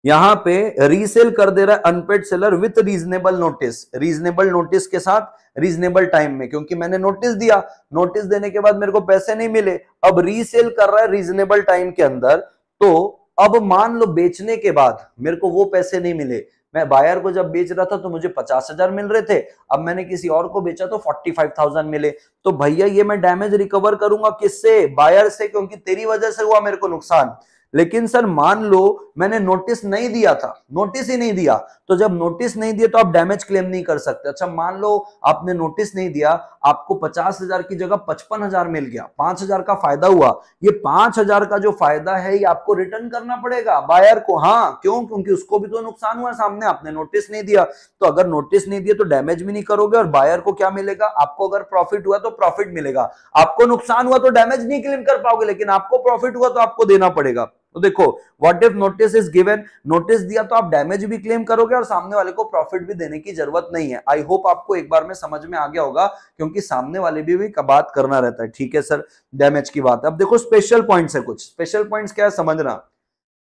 [SPEAKER 1] यहां पे रीसेल कर दे रहा है unpaid seller with reasonable notice reasonable notice के साथ रीजनेबल टाइम में क्योंकि मैंने नोटिस दिया नोटिस देने के बाद मेरे को पैसे नहीं मिले अब रीसेल कर रहा है रीजनेबल टाइम के अंदर तो अब मान लो बेचने के बाद मेरे को वो पैसे नहीं मिले मैं बायर को जब बेच रहा था तो मुझे पचास हजार मिल रहे थे अब मैंने किसी और को बेचा तो फोर्टी फाइव थाउजेंड मिले तो भैया ये मैं डैमेज रिकवर करूंगा किससे बायर से क्योंकि तेरी वजह से हुआ मेरे को नुकसान लेकिन सर मान लो मैंने नोटिस नहीं दिया था नोटिस ही नहीं दिया तो जब नोटिस नहीं दिया तो आप डैमेज क्लेम नहीं कर सकते अच्छा मान लो आपने नोटिस नहीं दिया आपको पचास हजार की जगह पचपन हजार मिल गया पांच हजार का फायदा हुआ ये पांच हजार का जो फायदा है ये आपको रिटर्न करना पड़ेगा बायर को हाँ क्यों क्योंकि उसको भी तो नुकसान हुआ सामने आपने नोटिस नहीं दिया तो अगर नोटिस नहीं दिया तो डैमेज भी नहीं करोगे और बायर को क्या मिलेगा आपको अगर प्रॉफिट हुआ तो प्रॉफिट मिलेगा आपको नुकसान हुआ तो डैमेज नहीं क्लेम कर पाओगे लेकिन आपको प्रॉफिट हुआ तो आपको देना पड़ेगा तो देखो what if notice is given notice दिया तो आप डैमेज भी क्लेम करोगे और सामने वाले को प्रॉफिट भी देने की जरूरत नहीं है आई होप आपको एक बार में समझ में आ गया होगा क्योंकि सामने वाले भी, भी बात करना रहता है ठीक है सर डैमेज की बात है अब देखो स्पेशल पॉइंट है कुछ स्पेशल पॉइंट क्या है समझना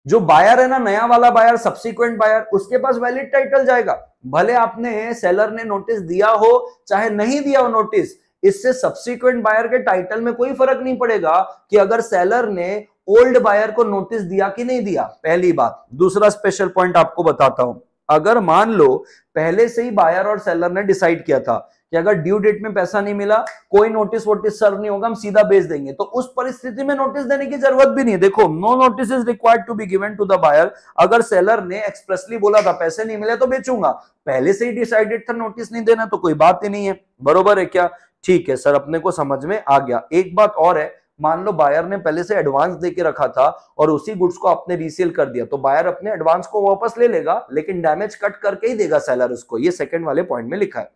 [SPEAKER 1] जो बायर है ना नया वाला बायर सब्सिक्वेंट बायर उसके पास वैलिड टाइटल जाएगा भले आपने सेलर ने नोटिस दिया हो चाहे नहीं दिया हो नोटिस इससे सब्सिक्वेंट बायर के टाइटल में कोई फर्क नहीं पड़ेगा कि अगर सेलर ने ओल्ड बायर को नोटिस दिया कि नहीं दिया पहली बात दूसरा स्पेशल पॉइंट आपको बताता हूं अगर मान लो पहले से ही बायर और सेलर ने डिसाइड किया था कि अगर ड्यू डेट में पैसा नहीं मिला कोई नोटिस वोटिस सर्व नहीं होगा हम सीधा बेच देंगे तो उस परिस्थिति में नोटिस देने की जरूरत भी नहीं देखो no notice is required to be given to the buyer अगर सेलर ने एक्सप्रेसली बोला था पैसे नहीं मिले तो बेचूंगा पहले से ही डिसाइडेड था नोटिस नहीं देना तो कोई बात ही नहीं है बरोबर है क्या ठीक है सर अपने को समझ में आ गया एक बात और है मान लो बायर ने पहले से एडवांस देके रखा था और उसी गुड्स को आपने रीसेल कर दिया तो बायर अपने एडवांस को वापस ले लेगा लेकिन डैमेज कट करके ही देगा सेलर उसको ये सेकंड वाले पॉइंट में लिखा है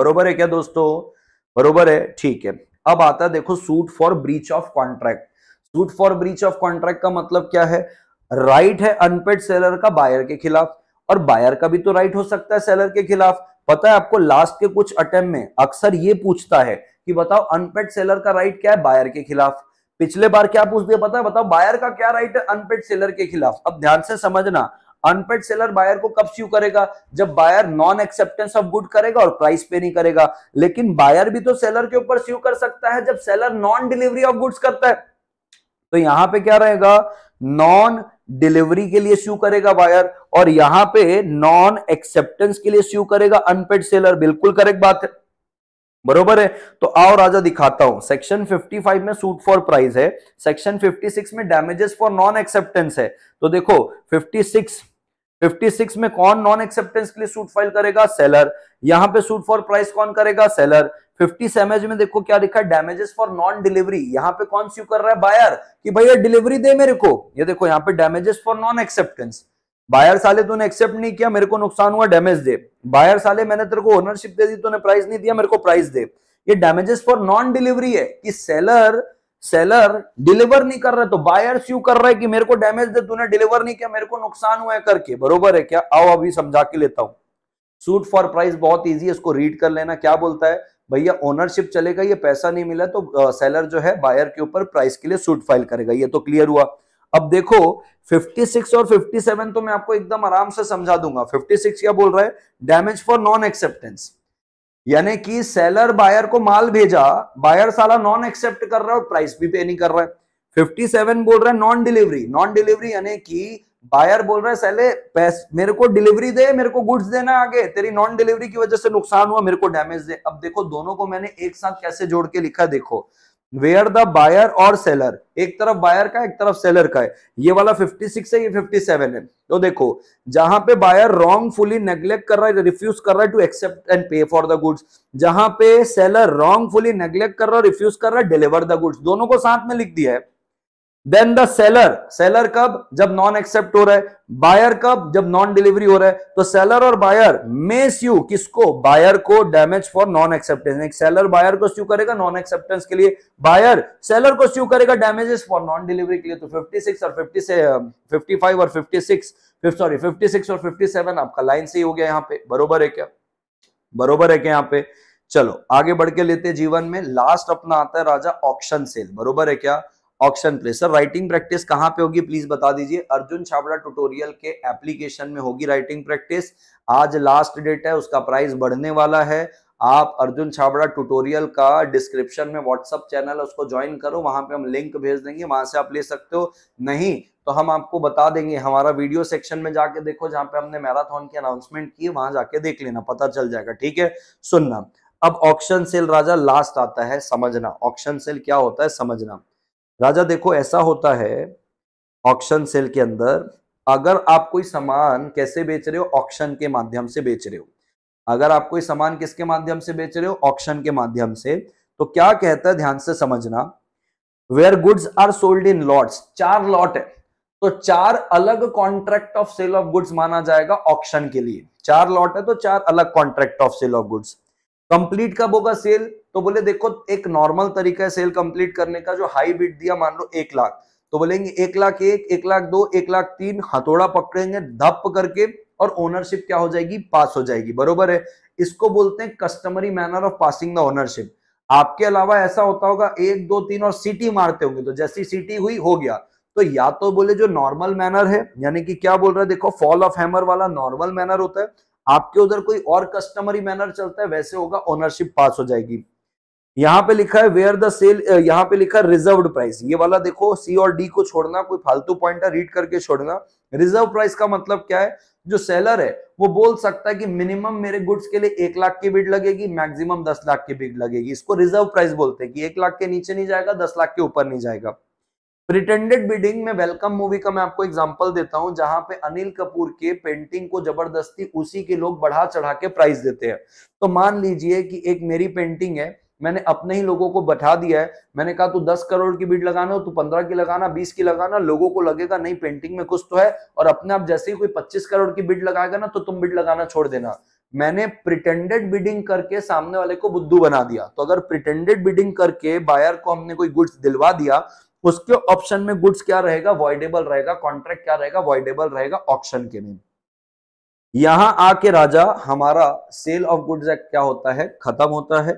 [SPEAKER 1] बरोबर है क्या दोस्तों बरोबर है ठीक है अब आता देखो suit for breach of contract suit for breach of contract का मतलब क्या है राइट है अनपेड सेलर का बायर के खिलाफ और बायर का भी तो राइट हो सकता है सेलर के खिलाफ पता है आपको लास्ट के कुछ अटेम्प्ट में अक्सर ये पूछता है कि बताओ अनपेड सेलर का राइट क्या है बायर के खिलाफ पिछले बार क्या पूछ दिया पता है बताओ बायर का क्या राइट है अनपेड सेलर के खिलाफ अब ध्यान से समझना अनपेड सेलर बायर को कब स्यू करेगा जब buyer non acceptance of good करेगा और प्राइस पे नहीं करेगा लेकिन बायर भी तो सेलर के ऊपर स्यू कर सकता है जब seller non delivery of goods करता है तो यहां पे क्या रहेगा नॉन डिलीवरी के लिए स्यू करेगा बायर और यहां पे नॉन एक्सेप्टेंस के लिए स्यू करेगा अनपेड सेलर बिल्कुल करेक्ट बात है बरोबर है तो आओ राजा दिखाता हूं सेक्शन 55 में सूट फॉर प्राइस है सेक्शन 56 में डैमेजेस फॉर नॉन एक्सेप्टेंस है तो देखो 56 56 में कौन नॉन एक्सेप्टेंस के लिए सूट फाइल करेगा सेलर यहां पे सूट फॉर प्राइस कौन करेगा सेलर 50 सेमेज में देखो क्या लिखा है डैमेजेस फॉर नॉन डिलीवरी यहाँ पे कौन स्यू कर रहा है बायर कि भैया डिलीवरी दे मेरे को ये देखो यहाँ पे damages for non acceptance buyer साले तूने एक्सेप्ट नहीं किया मेरे को नुकसान हुआ डैमेज दे बायर साले मैंने तेरे को ओनरशिप दे दी तूने प्राइस नहीं दिया मेरे को प्राइस दे ये डैमेजेस फॉर नॉन डिलीवरी है कि सेलर सेलर डिलीवर नहीं कर रहा तो बायर यू कर रहा है कि मेरे को डैमेज दे तूने डिलीवर नहीं किया मेरे को नुकसान हुआ है करके बरोबर है क्या आओ अभी समझा के लेता हूं सूट फॉर प्राइस बहुत ईजी है इसको रीड कर लेना क्या बोलता है भैया ओनरशिप चलेगा ये पैसा नहीं मिला तो सेलर जो है बायर के ऊपर प्राइस के लिए सूट फाइल करेगा ये तो क्लियर हुआ अब देखो 56 और 57 तो मैं आपको एकदम आराम से समझा दूंगा 56 क्या बोल रहा है डैमेज फॉर नॉन एक्सेप्टेंस यानी कि सेलर बायर को माल भेजा बायर साला नॉन एक्सेप्ट कर रहा है और प्राइस भी पे नहीं कर रहा है 57 बोल रहा है नॉन डिलीवरी नॉन डिलीवरी यानी कि बायर बोल रहा है सेले मेरे को डिलीवरी दे मेरे को गुड्स देना आगे तेरी नॉन डिलीवरी की वजह से नुकसान हुआ मेरे को डैमेज दे अब देखो दोनों को मैंने एक साथ कैसे जोड़ के लिखा देखो वेयर द बायर और सेलर एक तरफ बायर का एक तरफ सेलर का है ये वाला 56 है ये 57 है तो देखो जहां पे बायर रॉन्ग फुली नेग्लेक्ट कर रहा है रिफ्यूज कर रहा है to accept and pay for the goods जहां पे सेलर रॉन्ग फुली नेग्लेक्ट कर रहा है रिफ्यूज कर रहा है डिलीवर द गुड्स दोनों को साथ में लिख दिया है देन द सेलर सेलर कब जब नॉन एक्सेप्ट हो रहा है बायर कब जब नॉन डिलीवरी हो रहा है तो सेलर और बायर मे स्यू किसको बायर को डैमेज फॉर नॉन एक्सेप्टेंस एक सेलर बायर को स्यू करेगा नॉन एक्सेप्टेंस के लिए बायर सेलर को स्यू करेगा डैमेजेस फॉर नॉन डिलीवरी के लिए तो 56 और 50 से 55 और 56 सॉरी 56 और 57 आपका लाइन से ही हो गया यहाँ पे बरोबर है क्या बरोबर है क्या यहाँ पे चलो आगे बढ़ के लेते जीवन में लास्ट अपना आता है राजा ऑप्शन सेल बरोबर है क्या ऑक्शन प्ले सर राइटिंग प्रैक्टिस कहाँ पे होगी प्लीज बता दीजिए अर्जुन छाबड़ा ट्यूटोरियल के एप्लीकेशन में होगी राइटिंग प्रैक्टिस आज लास्ट डेट है उसका प्राइस बढ़ने वाला है आप अर्जुन छाबड़ा ट्यूटोरियल का डिस्क्रिप्शन में व्हाट्सअप चैनल उसको ज्वाइन करो वहां पे हम लिंक भेज देंगे वहां से आप ले सकते हो नहीं तो हम आपको बता देंगे हमारा वीडियो सेक्शन में जाके देखो जहां पे हमने मैराथन की अनाउंसमेंट की वहां जाके देख लेना पता चल जाएगा ठीक है सुनना अब ऑप्शन सेल राजा लास्ट आता है समझना ऑप्शन सेल क्या होता है समझना राजा देखो ऐसा होता है ऑक्शन सेल के अंदर अगर आप कोई सामान कैसे बेच रहे हो ऑक्शन के माध्यम से बेच रहे हो अगर आप कोई सामान किसके माध्यम से बेच रहे हो ऑक्शन के माध्यम से तो क्या कहता है ध्यान से समझना where goods are sold in lots चार लॉट है तो चार अलग contract of sale of goods माना जाएगा ऑक्शन के लिए चार लॉट है तो चार अलग contract of sale of goods complete कब होगा सेल तो बोले देखो एक नॉर्मल तरीका है सेल कंप्लीट करने का जो हाई बिट दिया मान लो एक लाख तो बोलेंगे एक लाख एक एक लाख दो एक लाख तीन हथोड़ा पकड़ेंगे धप करके और ओनरशिप क्या हो जाएगी पास हो जाएगी बरोबर है इसको बोलते हैं customary manner of passing the ownership आपके अलावा ऐसा होता होगा एक दो तीन और सिटी मारते होंगे तो जैसी सीटी हुई हो गया तो या तो बोले जो नॉर्मल मैनर है यानी कि क्या बोल रहा है देखो फॉल ऑफ हैमर वाला नॉर्मल मैनर होता है आपके उधर कोई और कस्टमरी मैनर चलता है वैसे होगा ओनरशिप पास हो जाएगी यहाँ पे लिखा है वेयर द सेल यहाँ पे लिखा है रिजर्व प्राइस ये वाला देखो सी और डी को छोड़ना कोई फालतू पॉइंट है रीड करके छोड़ना रिजर्व प्राइस का मतलब क्या है जो सेलर है वो बोल सकता है कि मिनिमम मेरे गुड्स के लिए एक लाख की बिड लगेगी मैक्सिमम दस लाख की बिड लगेगी इसको रिजर्व प्राइस बोलते हैं कि एक लाख के नीचे नहीं जाएगा दस लाख के ऊपर नहीं जाएगा प्रिटेंडेड बिडिंग में वेलकम मूवी का मैं आपको एग्जांपल देता हूं जहां पे अनिल कपूर के पेंटिंग को जबरदस्ती उसी के लोग बढ़ा चढ़ा के प्राइस देते हैं तो मान लीजिए कि एक मेरी पेंटिंग है मैंने अपने ही लोगों को बैठा दिया है मैंने कहा तू दस करोड़ की बीट लगाना हो तू पंद्रह की लगाना बीस की लगाना लोगों को लगेगा नहीं पेंटिंग में कुछ तो है और अपने आप जैसे ही कोई पच्चीस करोड़ की बीट लगाएगा ना तो तुम बीट लगाना छोड़ देना मैंने प्रिटेंडेड बिडिंग करके सामने वाले को बुद्धू बना दिया तो अगर प्रिटेंडेड बिडिंग करके बायर को हमने कोई गुड्स दिलवा दिया उसके ऑप्शन में गुड्स क्या रहेगा वॉइडेबल रहेगा कॉन्ट्रैक्ट क्या रहेगा वॉइडेबल रहेगा ऑप्शन के में यहां आके राजा हमारा सेल ऑफ गुड्स एक्ट क्या होता है खत्म होता है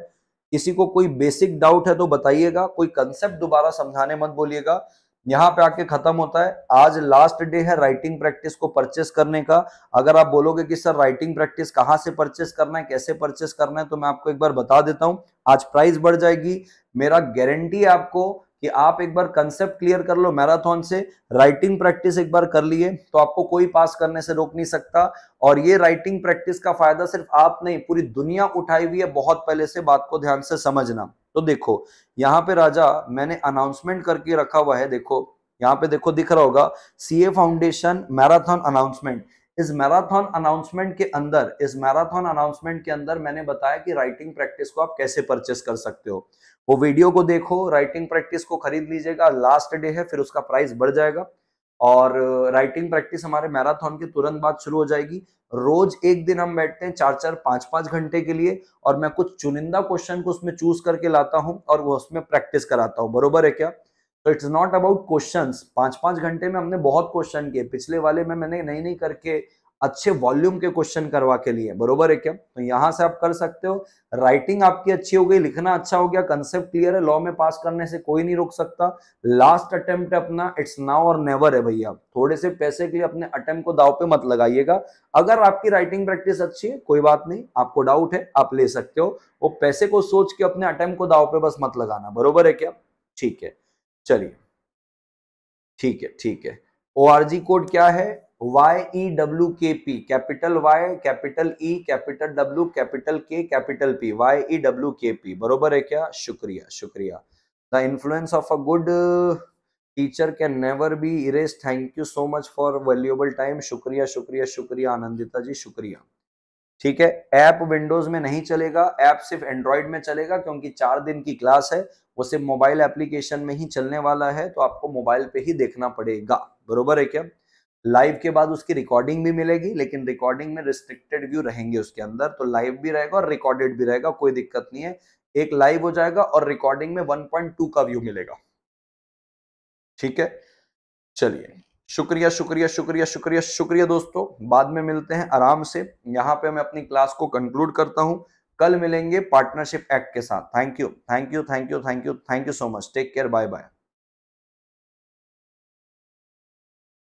[SPEAKER 1] किसी को कोई बेसिक डाउट है तो बताइएगा कोई कंसेप्ट दोबारा समझाने मत बोलिएगा यहाँ पे आके खत्म होता है आज लास्ट डे है राइटिंग प्रैक्टिस को परचेस करने का अगर आप बोलोगे कि सर राइटिंग प्रैक्टिस कहाँ से परचेस करना है कैसे परचेस करना है तो मैं आपको एक बार बता देता हूं आज प्राइस बढ़ जाएगी मेरा गारंटी आपको कि आप एक बार कंसेप्ट क्लियर कर लो मैराथन से राइटिंग प्रैक्टिस एक बार कर लिए तो आपको कोई पास करने से रोक नहीं सकता और ये राइटिंग प्रैक्टिस का फायदा सिर्फ आप नहीं पूरी दुनिया उठाई हुई है बहुत पहले से बात को ध्यान से समझना तो देखो यहाँ पे राजा मैंने अनाउंसमेंट करके रखा हुआ है देखो यहाँ पे देखो दिख रहा होगा सी फाउंडेशन मैराथन अनाउंसमेंट इस मैराथन अनाउंसमेंट के अंदर इस मैराथन अनाउंसमेंट के अंदर मैंने बताया कि राइटिंग प्रैक्टिस को आप कैसे परचेस कर सकते हो वो वीडियो को देखो राइटिंग प्रैक्टिस को खरीद लीजिएगा लास्ट डे है फिर उसका प्राइस बढ़ जाएगा और राइटिंग uh, प्रैक्टिस हमारे मैराथन के तुरंत बाद शुरू हो जाएगी रोज एक दिन हम बैठते हैं चार चार पाँच पाँच घंटे के लिए और मैं कुछ चुनिंदा क्वेश्चन को उसमें चूज करके लाता हूँ और वो उसमें प्रैक्टिस कराता हूँ बरोबर है क्या तो इट्स नॉट अबाउट क्वेश्चन पाँच पांच घंटे में हमने बहुत क्वेश्चन किए पिछले वाले में मैंने नई नई करके अच्छे वॉल्यूम के क्वेश्चन करवा के लिए बरोबर है क्या तो यहां से आप कर सकते हो राइटिंग आपकी अच्छी हो गई लिखना अच्छा हो गया कंसेप्ट क्लियर है लॉ में पास करने से कोई नहीं रोक सकता लास्ट अटेम्प्ट अपना इट्स नाउ और नेवर है भैया थोड़े से पैसे के लिए अपने अटेम्प्ट को दाव पे मत लगाइएगा अगर आपकी राइटिंग प्रैक्टिस अच्छी है कोई बात नहीं आपको डाउट है आप ले सकते हो वो पैसे को सोच के अपने अटेम्प्ट को दाव पे बस मत लगाना बरोबर है क्या ठीक है चलिए ठीक है ठीक है ओ कोड क्या है Y E W K P capital Y capital E capital W capital K capital P Y E W K P बरोबर है क्या शुक्रिया शुक्रिया the influence of a good teacher can never be erase thank you so much for valuable time शुक्रिया शुक्रिया शुक्रिया आनंदिता जी शुक्रिया ठीक है ऐप विंडोज में नहीं चलेगा ऐप सिर्फ एंड्रॉयड में चलेगा क्योंकि चार दिन की क्लास है वो सिर्फ मोबाइल एप्लीकेशन में ही चलने वाला है तो आपको मोबाइल पे ही देखना पड़ेगा बरोबर है क्या लाइव के बाद उसकी रिकॉर्डिंग भी मिलेगी लेकिन रिकॉर्डिंग में रिस्ट्रिक्टेड व्यू रहेंगे उसके अंदर तो लाइव भी रहेगा और रिकॉर्डेड भी रहेगा कोई दिक्कत नहीं है एक लाइव हो जाएगा और रिकॉर्डिंग में 1.2 का व्यू मिलेगा ठीक है चलिए शुक्रिया शुक्रिया शुक्रिया शुक्रिया शुक्रिया दोस्तों बाद में मिलते हैं आराम से यहाँ पे मैं अपनी क्लास को कंक्लूड करता हूँ कल मिलेंगे पार्टनरशिप एक्ट के साथ thank you thank you thank you thank you thank you so much take care bye bye